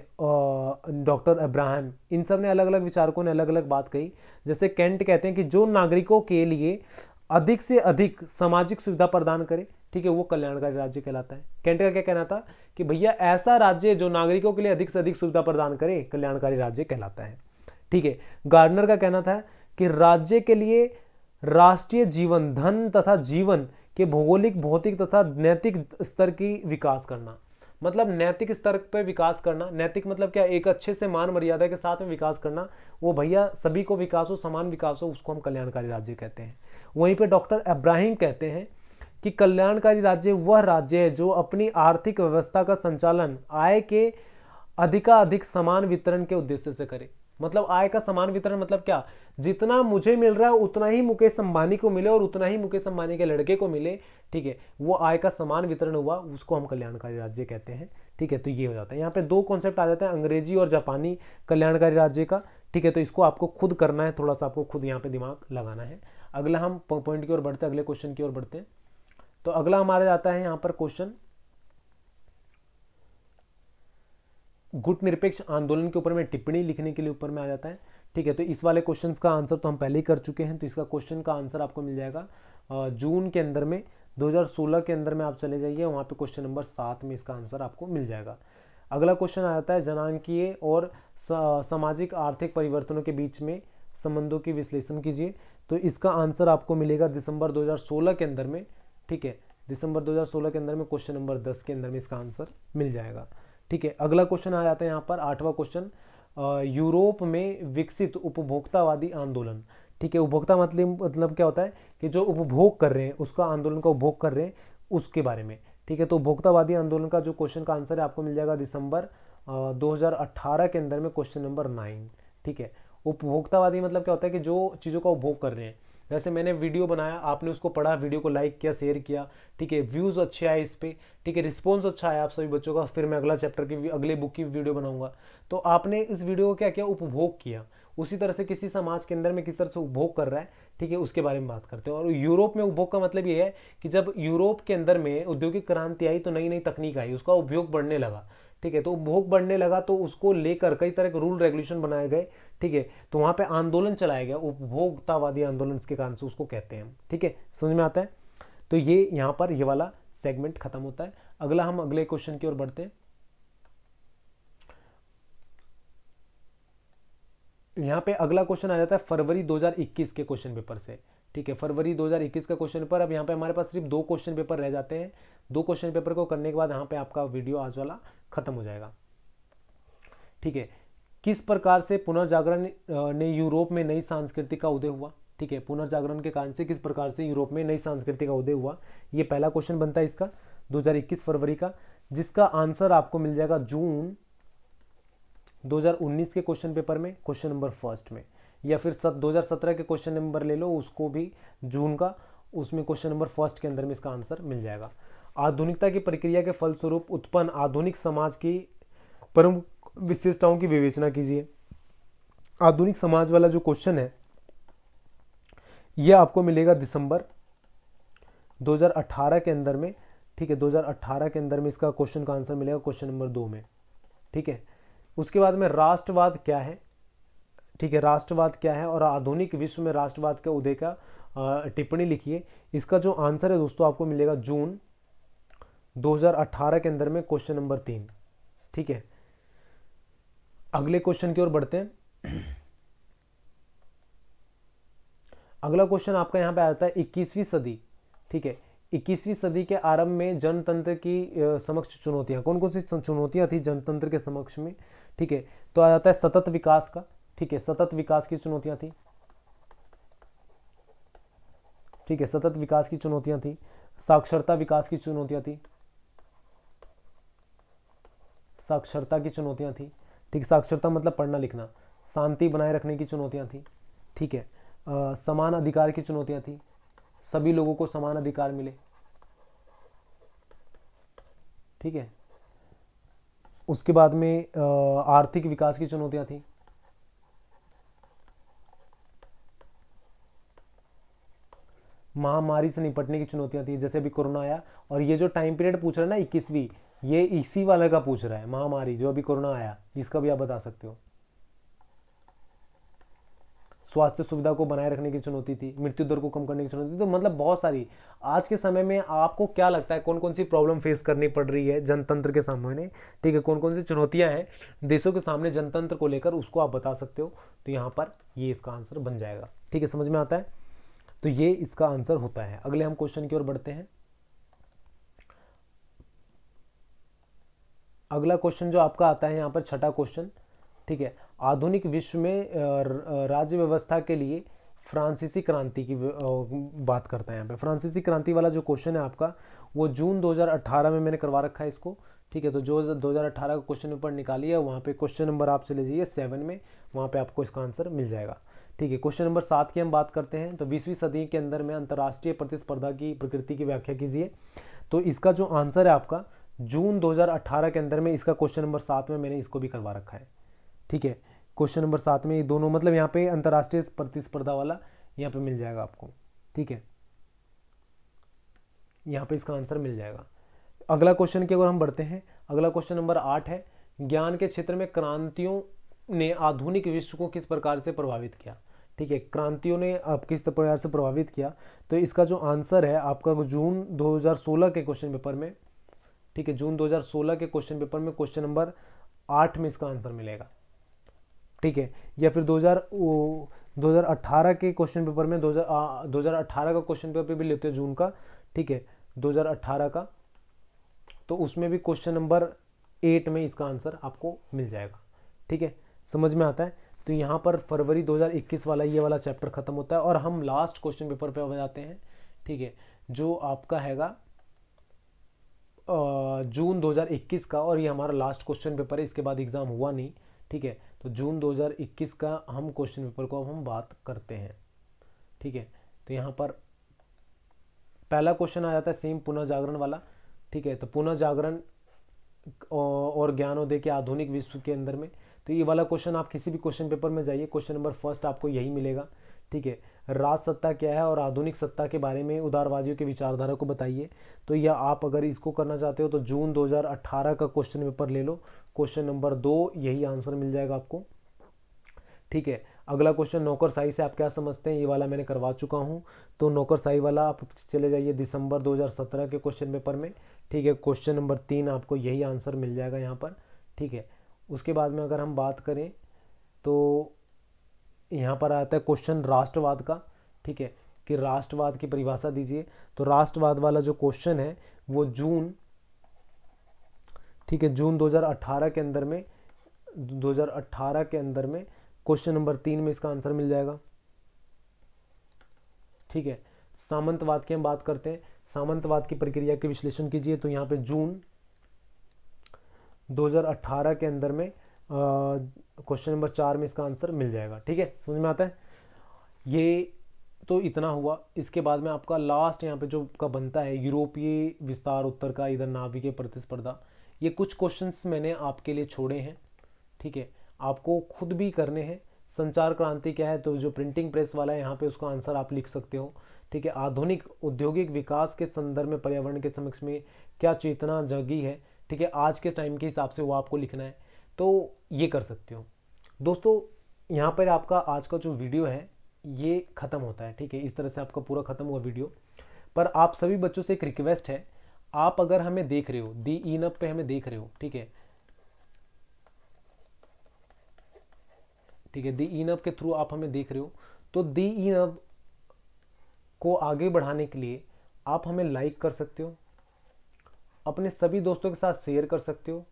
डॉक्टर अब्राहम इन सब ने अलग अलग विचारकों ने अलग अलग बात कही जैसे कैंट कहते हैं कि जो नागरिकों के लिए अधिक से अधिक सामाजिक सुविधा प्रदान करे ठीक है वो कल्याणकारी राज्य कहलाता है कैंट का क्या कहना था कि भैया ऐसा राज्य जो नागरिकों के लिए अधिक से अधिक सुविधा प्रदान करे कल्याणकारी राज्य कहलाता है ठीक है गार्डनर का कहना था कि राज्य के लिए राष्ट्रीय जीवन धन तथा जीवन के भौगोलिक भौतिक तथा नैतिक स्तर की विकास करना मतलब नैतिक स्तर पर विकास करना नैतिक मतलब क्या एक अच्छे से मान मर्यादा के साथ में विकास करना वो भैया सभी को विकास हो समान विकास हो उसको हम कल्याणकारी राज्य कहते हैं वहीं पे डॉक्टर अब्राहिम कहते हैं कि कल्याणकारी राज्य वह राज्य है जो अपनी आर्थिक व्यवस्था का संचालन आय के अधिकाधिक समान वितरण के उद्देश्य से करे मतलब आय का समान वितरण मतलब क्या जितना मुझे मिल रहा है उतना ही मुकेश अंबानी को मिले और उतना ही मुकेश अंबानी के लड़के को मिले ठीक है वो आय का समान वितरण हुआ उसको हम कल्याणकारी राज्य कहते हैं ठीक है तो ये हो जाता है यहाँ पे दो कॉन्सेप्ट आ जाते हैं अंग्रेजी और जापानी कल्याणकारी राज्य का ठीक है तो इसको आपको खुद करना है थोड़ा सा आपको खुद यहाँ पे दिमाग लगाना है अगला हम पॉइंट की ओर बढ़ते हैं अगले क्वेश्चन की ओर बढ़ते हैं तो अगला हमारा जाता है यहां पर क्वेश्चन गुट निरपेक्ष आंदोलन के ऊपर में टिप्पणी लिखने के लिए ऊपर में आ जाता है ठीक है तो इस वाले क्वेश्चन का आंसर तो हम पहले ही कर चुके हैं तो इसका क्वेश्चन का आंसर आपको मिल जाएगा जून के अंदर में 2016 के अंदर में आप चले जाइए वहाँ पे क्वेश्चन नंबर सात में इसका आंसर आपको मिल जाएगा अगला क्वेश्चन आ जाता है जनांकीय और सामाजिक आर्थिक परिवर्तनों के बीच में संबंधों की विश्लेषण कीजिए तो इसका आंसर आपको मिलेगा दिसंबर 2016 के अंदर में ठीक है दिसंबर 2016 के अंदर में क्वेश्चन नंबर 10 के अंदर में इसका आंसर मिल जाएगा ठीक है अगला क्वेश्चन आ जाता है यहाँ पर आठवां क्वेश्चन यूरोप में विकसित उपभोक्तावादी आंदोलन ठीक है उपभोक्ता मतलब मतलब क्या होता है कि जो उपभोग कर रहे हैं उसका आंदोलन का उपभोग कर रहे हैं उसके बारे में ठीक है तो उपभोक्तावादी आंदोलन का जो क्वेश्चन का आंसर है आपको मिल जाएगा दिसंबर दो के अंदर में क्वेश्चन नंबर नाइन ठीक है उपभोक्तावादी मतलब क्या होता है कि जो चीज़ों का उपभोग कर रहे हैं जैसे मैंने वीडियो बनाया आपने उसको पढ़ा वीडियो को लाइक किया शेयर किया ठीक है व्यूज़ अच्छे आए इस पर ठीक है रिस्पॉन्स अच्छा आया आप सभी बच्चों का फिर मैं अगला चैप्टर की अगले बुक की वीडियो बनाऊंगा तो आपने इस वीडियो को क्या किया उपभोग किया उसी तरह से किसी समाज के अंदर में किस तरह से उपभोग कर रहा है ठीक है उसके बारे में बात करते हैं और यूरोप में उपभोग का मतलब ये है कि जब यूरोप के अंदर में औद्योगिक क्रांति आई तो नई नई तकनीक आई उसका उपयोग बढ़ने लगा ठीक है तो उपभोग बढ़ने लगा तो उसको लेकर कई तरह के रूल रेगुलेशन बनाए गए ठीक है तो वहां पे आंदोलन चलाया गया उपभोक्तावादी आंदोलन के कारण से उसको कहते हैं ठीक है समझ में आता है तो ये यहां पर ये वाला सेगमेंट खत्म होता है अगला हम अगले क्वेश्चन की ओर बढ़ते हैं यहां पे अगला क्वेश्चन आ जाता है फरवरी 2021 के क्वेश्चन पेपर से ठीक है फरवरी 2021 का क्वेश्चन पेपर अब यहां पे हमारे पास सिर्फ दो क्वेश्चन पेपर रह जाते हैं दो क्वेश्चन पेपर को करने के बाद यहां पे आपका वीडियो आज वाला खत्म हो जाएगा ठीक है किस प्रकार से पुनर्जागरण ने यूरोप में नई संस्कृति का उदय हुआ ठीक है पुनर्जागरण के कारण से किस प्रकार से यूरोप में नई संस्कृति का उदय हुआ ये पहला क्वेश्चन बनता है इसका 2021 फरवरी का जिसका आंसर आपको मिल जाएगा जून 2019 के क्वेश्चन पेपर में क्वेश्चन नंबर फर्स्ट में या फिर सत दो के क्वेश्चन नंबर ले लो उसको भी जून का उसमें क्वेश्चन नंबर फर्स्ट के अंदर में इसका आंसर मिल जाएगा आधुनिकता की प्रक्रिया के फलस्वरूप उत्पन्न आधुनिक समाज की प्रमुख विशेषताओं की विवेचना कीजिए आधुनिक समाज वाला जो क्वेश्चन है यह आपको मिलेगा दिसंबर 2018 के अंदर में ठीक है 2018 के अंदर में इसका क्वेश्चन का आंसर मिलेगा क्वेश्चन नंबर दो में ठीक है उसके बाद में राष्ट्रवाद क्या है ठीक है राष्ट्रवाद क्या है और आधुनिक विश्व में राष्ट्रवाद के उदय का टिप्पणी लिखिए इसका जो आंसर है दोस्तों आपको मिलेगा जून 2018 के अंदर में क्वेश्चन नंबर तीन ठीक है अगले क्वेश्चन की ओर बढ़ते हैं अगला क्वेश्चन आपका यहां पे आता है इक्कीसवीं सदी ठीक है इक्कीसवीं सदी के आरंभ में जनतंत्र की समक्ष चुनौतियां कौन कौन सी चुनौतियां थी जनतंत्र के समक्ष में ठीक है तो आ जाता है सतत विकास का ठीक है सतत विकास की चुनौतियां थी ठीक है सतत विकास की चुनौतियां थी साक्षरता विकास की चुनौतियां थी साक्षरता की चुनौतियां थी ठीक साक्षरता मतलब पढ़ना लिखना शांति बनाए रखने की चुनौतियाँ थी ठीक है आ, समान अधिकार की चुनौतियाँ थी सभी लोगों को समान अधिकार मिले ठीक है उसके बाद में आर्थिक विकास की चुनौतियां थी महामारी से निपटने की चुनौतियां थी जैसे अभी कोरोना आया और ये जो टाइम पीरियड पूछ रहा है ना इक्कीसवीं ये इसी वाले का पूछ रहा है महामारी जो अभी कोरोना आया जिसका भी आप बता सकते हो स्वास्थ्य सुविधा को बनाए रखने की चुनौती थी मृत्यु दर को कम करने की चुनौती थी तो मतलब बहुत सारी आज के समय में आपको क्या लगता है कौन कौन सी प्रॉब्लम फेस करनी पड़ रही है जनतंत्र के सामने ठीक है कौन कौन सी चुनौतियां हैं देशों के सामने जनतंत्र को लेकर उसको आप बता सकते हो तो यहाँ पर ये इसका आंसर बन जाएगा ठीक है समझ में आता है तो ये इसका आंसर होता है अगले हम क्वेश्चन की ओर बढ़ते हैं अगला क्वेश्चन जो आपका आता है यहाँ पर छठा क्वेश्चन ठीक है आधुनिक विश्व में राज्य व्यवस्था के लिए फ्रांसीसी क्रांति की बात करता है यहाँ पे फ्रांसीसी क्रांति वाला जो क्वेश्चन है आपका वो जून 2018 में मैंने करवा रखा है इसको ठीक है तो जो 2018 का क्वेश्चन पेपर निकालिए वहाँ पे क्वेश्चन नंबर आप चले जाइए सेवन में वहाँ पे आपको इसका आंसर मिल जाएगा ठीक है क्वेश्चन नंबर सात की हम बात करते हैं तो बीसवीं सदी के अंदर में अंतर्राष्ट्रीय प्रतिस्पर्धा की प्रकृति की व्याख्या कीजिए तो इसका जो आंसर है आपका जून 2018 के अंदर में इसका क्वेश्चन नंबर सात में मैंने इसको भी करवा रखा है ठीक है क्वेश्चन नंबर सात में ये दोनों मतलब यहाँ पे अंतर्राष्ट्रीय प्रतिस्पर्धा वाला यहाँ पे मिल जाएगा आपको ठीक है यहाँ पे इसका आंसर मिल जाएगा अगला क्वेश्चन की अगर हम बढ़ते हैं अगला क्वेश्चन नंबर आठ है ज्ञान के क्षेत्र में क्रांतियों ने आधुनिक विश्व को किस प्रकार से प्रभावित किया ठीक है क्रांतियों ने आप किस प्रकार से प्रभावित किया तो इसका जो आंसर है आपका जून 2016 के क्वेश्चन पेपर में ठीक है जून 2016 के क्वेश्चन पेपर में क्वेश्चन नंबर आठ में इसका आंसर मिलेगा ठीक है या फिर 2000 2018 के क्वेश्चन पेपर में 2000 2018 का क्वेश्चन पेपर भी लेते हैं जून का ठीक है 2018 का तो उसमें भी क्वेश्चन नंबर एट में इसका आंसर आपको मिल जाएगा ठीक है समझ में आता है तो यहाँ पर फरवरी 2021 वाला ये वाला चैप्टर ख़त्म होता है और हम लास्ट क्वेश्चन पेपर पे जाते हैं ठीक है जो आपका हैगा जून 2021 का और ये हमारा लास्ट क्वेश्चन पेपर है इसके बाद एग्ज़ाम हुआ नहीं ठीक है तो जून 2021 का हम क्वेश्चन पेपर को अब हम बात करते हैं ठीक है तो यहाँ पर पहला क्वेश्चन आ जाता है सेम पुनः जागरण वाला ठीक है तो पुनः जागरण और ज्ञानोदय के आधुनिक विश्व के अंदर में तो ये वाला क्वेश्चन आप किसी भी क्वेश्चन पेपर में जाइए क्वेश्चन नंबर फर्स्ट आपको यही मिलेगा ठीक है राज सत्ता क्या है और आधुनिक सत्ता के बारे में उदारवादियों के विचारधारा को बताइए तो यह आप अगर इसको करना चाहते हो तो जून 2018 का क्वेश्चन पेपर ले लो क्वेश्चन नंबर दो यही आंसर मिल जाएगा आपको ठीक है अगला क्वेश्चन नौकरशाही से आप क्या समझते हैं ये वाला मैंने करवा चुका हूँ तो नौकरशाही वाला आप चले जाइए दिसंबर 2017 के क्वेश्चन पेपर में ठीक है क्वेश्चन नंबर तीन आपको यही आंसर मिल जाएगा यहाँ पर ठीक है उसके बाद में अगर हम बात करें तो यहाँ पर आता है क्वेश्चन राष्ट्रवाद का ठीक है कि राष्ट्रवाद की परिभाषा दीजिए तो राष्ट्रवाद वाला जो क्वेश्चन है वो जून ठीक है जून 2018 के अंदर में 2018 के अंदर में क्वेश्चन नंबर तीन में इसका आंसर मिल जाएगा ठीक है सामंतवाद की हम बात करते हैं सामंतवाद की प्रक्रिया के विश्लेषण कीजिए तो यहाँ पे जून 2018 के अंदर में क्वेश्चन नंबर चार में इसका आंसर मिल जाएगा ठीक है समझ में आता है ये तो इतना हुआ इसके बाद में आपका लास्ट यहाँ पे जो का बनता है यूरोपीय विस्तार उत्तर का इधर नाभिकीय प्रतिस्पर्धा ये कुछ क्वेश्चंस मैंने आपके लिए छोड़े हैं ठीक है आपको खुद भी करने हैं संचार क्रांति क्या है तो जो प्रिंटिंग प्रेस वाला है यहाँ पे उसका आंसर आप लिख सकते हो ठीक है आधुनिक औद्योगिक विकास के संदर्भ में पर्यावरण के समक्ष में क्या चेतना जगी है ठीक है आज के टाइम के हिसाब से वो आपको लिखना है तो ये कर सकते हो दोस्तों यहाँ पर आपका आज का जो वीडियो है ये ख़त्म होता है ठीक है इस तरह से आपका पूरा ख़त्म हुआ वीडियो पर आप सभी बच्चों से एक रिक्वेस्ट है आप अगर हमें देख रहे हो दी इन अप पे हमें देख रहे हो ठीक है ठीक है दी इन अप के थ्रू आप हमें देख रहे हो तो दी इन अप को आगे बढ़ाने के लिए आप हमें लाइक कर सकते हो अपने सभी दोस्तों के साथ शेयर कर सकते हो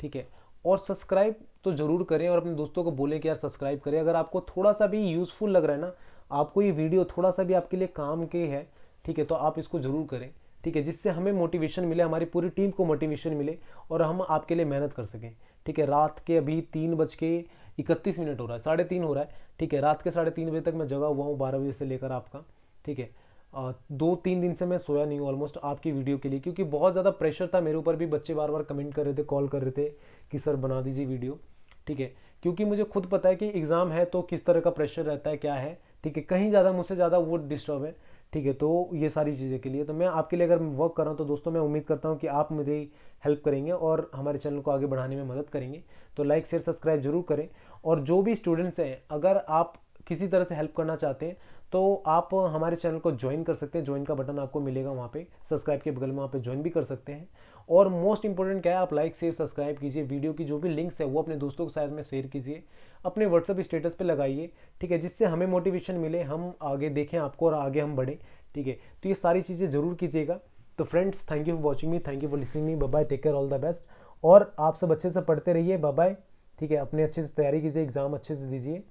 ठीक है और सब्सक्राइब तो ज़रूर करें और अपने दोस्तों को बोलें कि यार सब्सक्राइब करें अगर आपको थोड़ा सा भी यूज़फुल लग रहा है ना आपको ये वीडियो थोड़ा सा भी आपके लिए काम के है ठीक है तो आप इसको ज़रूर करें ठीक है जिससे हमें मोटिवेशन मिले हमारी पूरी टीम को मोटिवेशन मिले और हम आपके लिए मेहनत कर सकें ठीक है रात के अभी तीन बज के इकतीस मिनट हो रहा है साढ़े तीन हो रहा है ठीक है रात के साढ़े तीन बजे तक मैं जगा हुआ हूँ बारह बजे से लेकर आपका ठीक है दो तीन दिन से मैं सोया नहीं हूँ ऑलमोस्ट आपकी वीडियो के लिए क्योंकि बहुत ज़्यादा प्रेशर था मेरे ऊपर भी बच्चे बार बार कमेंट कर रहे थे कॉल कर रहे थे कि सर बना दीजिए वीडियो ठीक है क्योंकि मुझे खुद पता है कि एग्ज़ाम है तो किस तरह का प्रेशर रहता है क्या है ठीक है कहीं ज़्यादा मुझसे ज़्यादा वो डिस्टर्ब है ठीक है तो ये सारी चीज़ें के लिए तो मैं आपके लिए अगर वर्क कर रहा हूँ तो दोस्तों मैं उम्मीद करता हूँ कि आप मेरी हेल्प करेंगे और हमारे चैनल को आगे बढ़ाने में मदद करेंगे तो लाइक शेयर सब्सक्राइब जरूर करें और जो भी स्टूडेंट्स हैं अगर आप किसी तरह से हेल्प करना चाहते हैं तो आप हमारे चैनल को ज्वाइन कर सकते हैं ज्वाइन का बटन आपको मिलेगा वहाँ पे सब्सक्राइब के बगल में वहाँ पे ज्वाइन भी कर सकते हैं और मोस्ट इंपॉर्टेंट क्या है आप लाइक शेयर सब्सक्राइब कीजिए वीडियो की जो भी लिंक्स है वो अपने दोस्तों के साथ में शेयर कीजिए अपने व्हाट्सअप स्टेटस पे लगाइए ठीक है जिससे हमें मोटिवेशन मिले हम आगे देखें आपको और आगे हम बढ़ें ठीक है तो ये सारी चीज़ें ज़रूर कीजिएगा तो friends thank you for watching me thank you for listening me bye take care all the best और आप सब अच्छे से पढ़ते रहिए बाय ठीक है अपने अच्छे से तैयारी कीजिए एग्ज़ाम अच्छे से दीजिए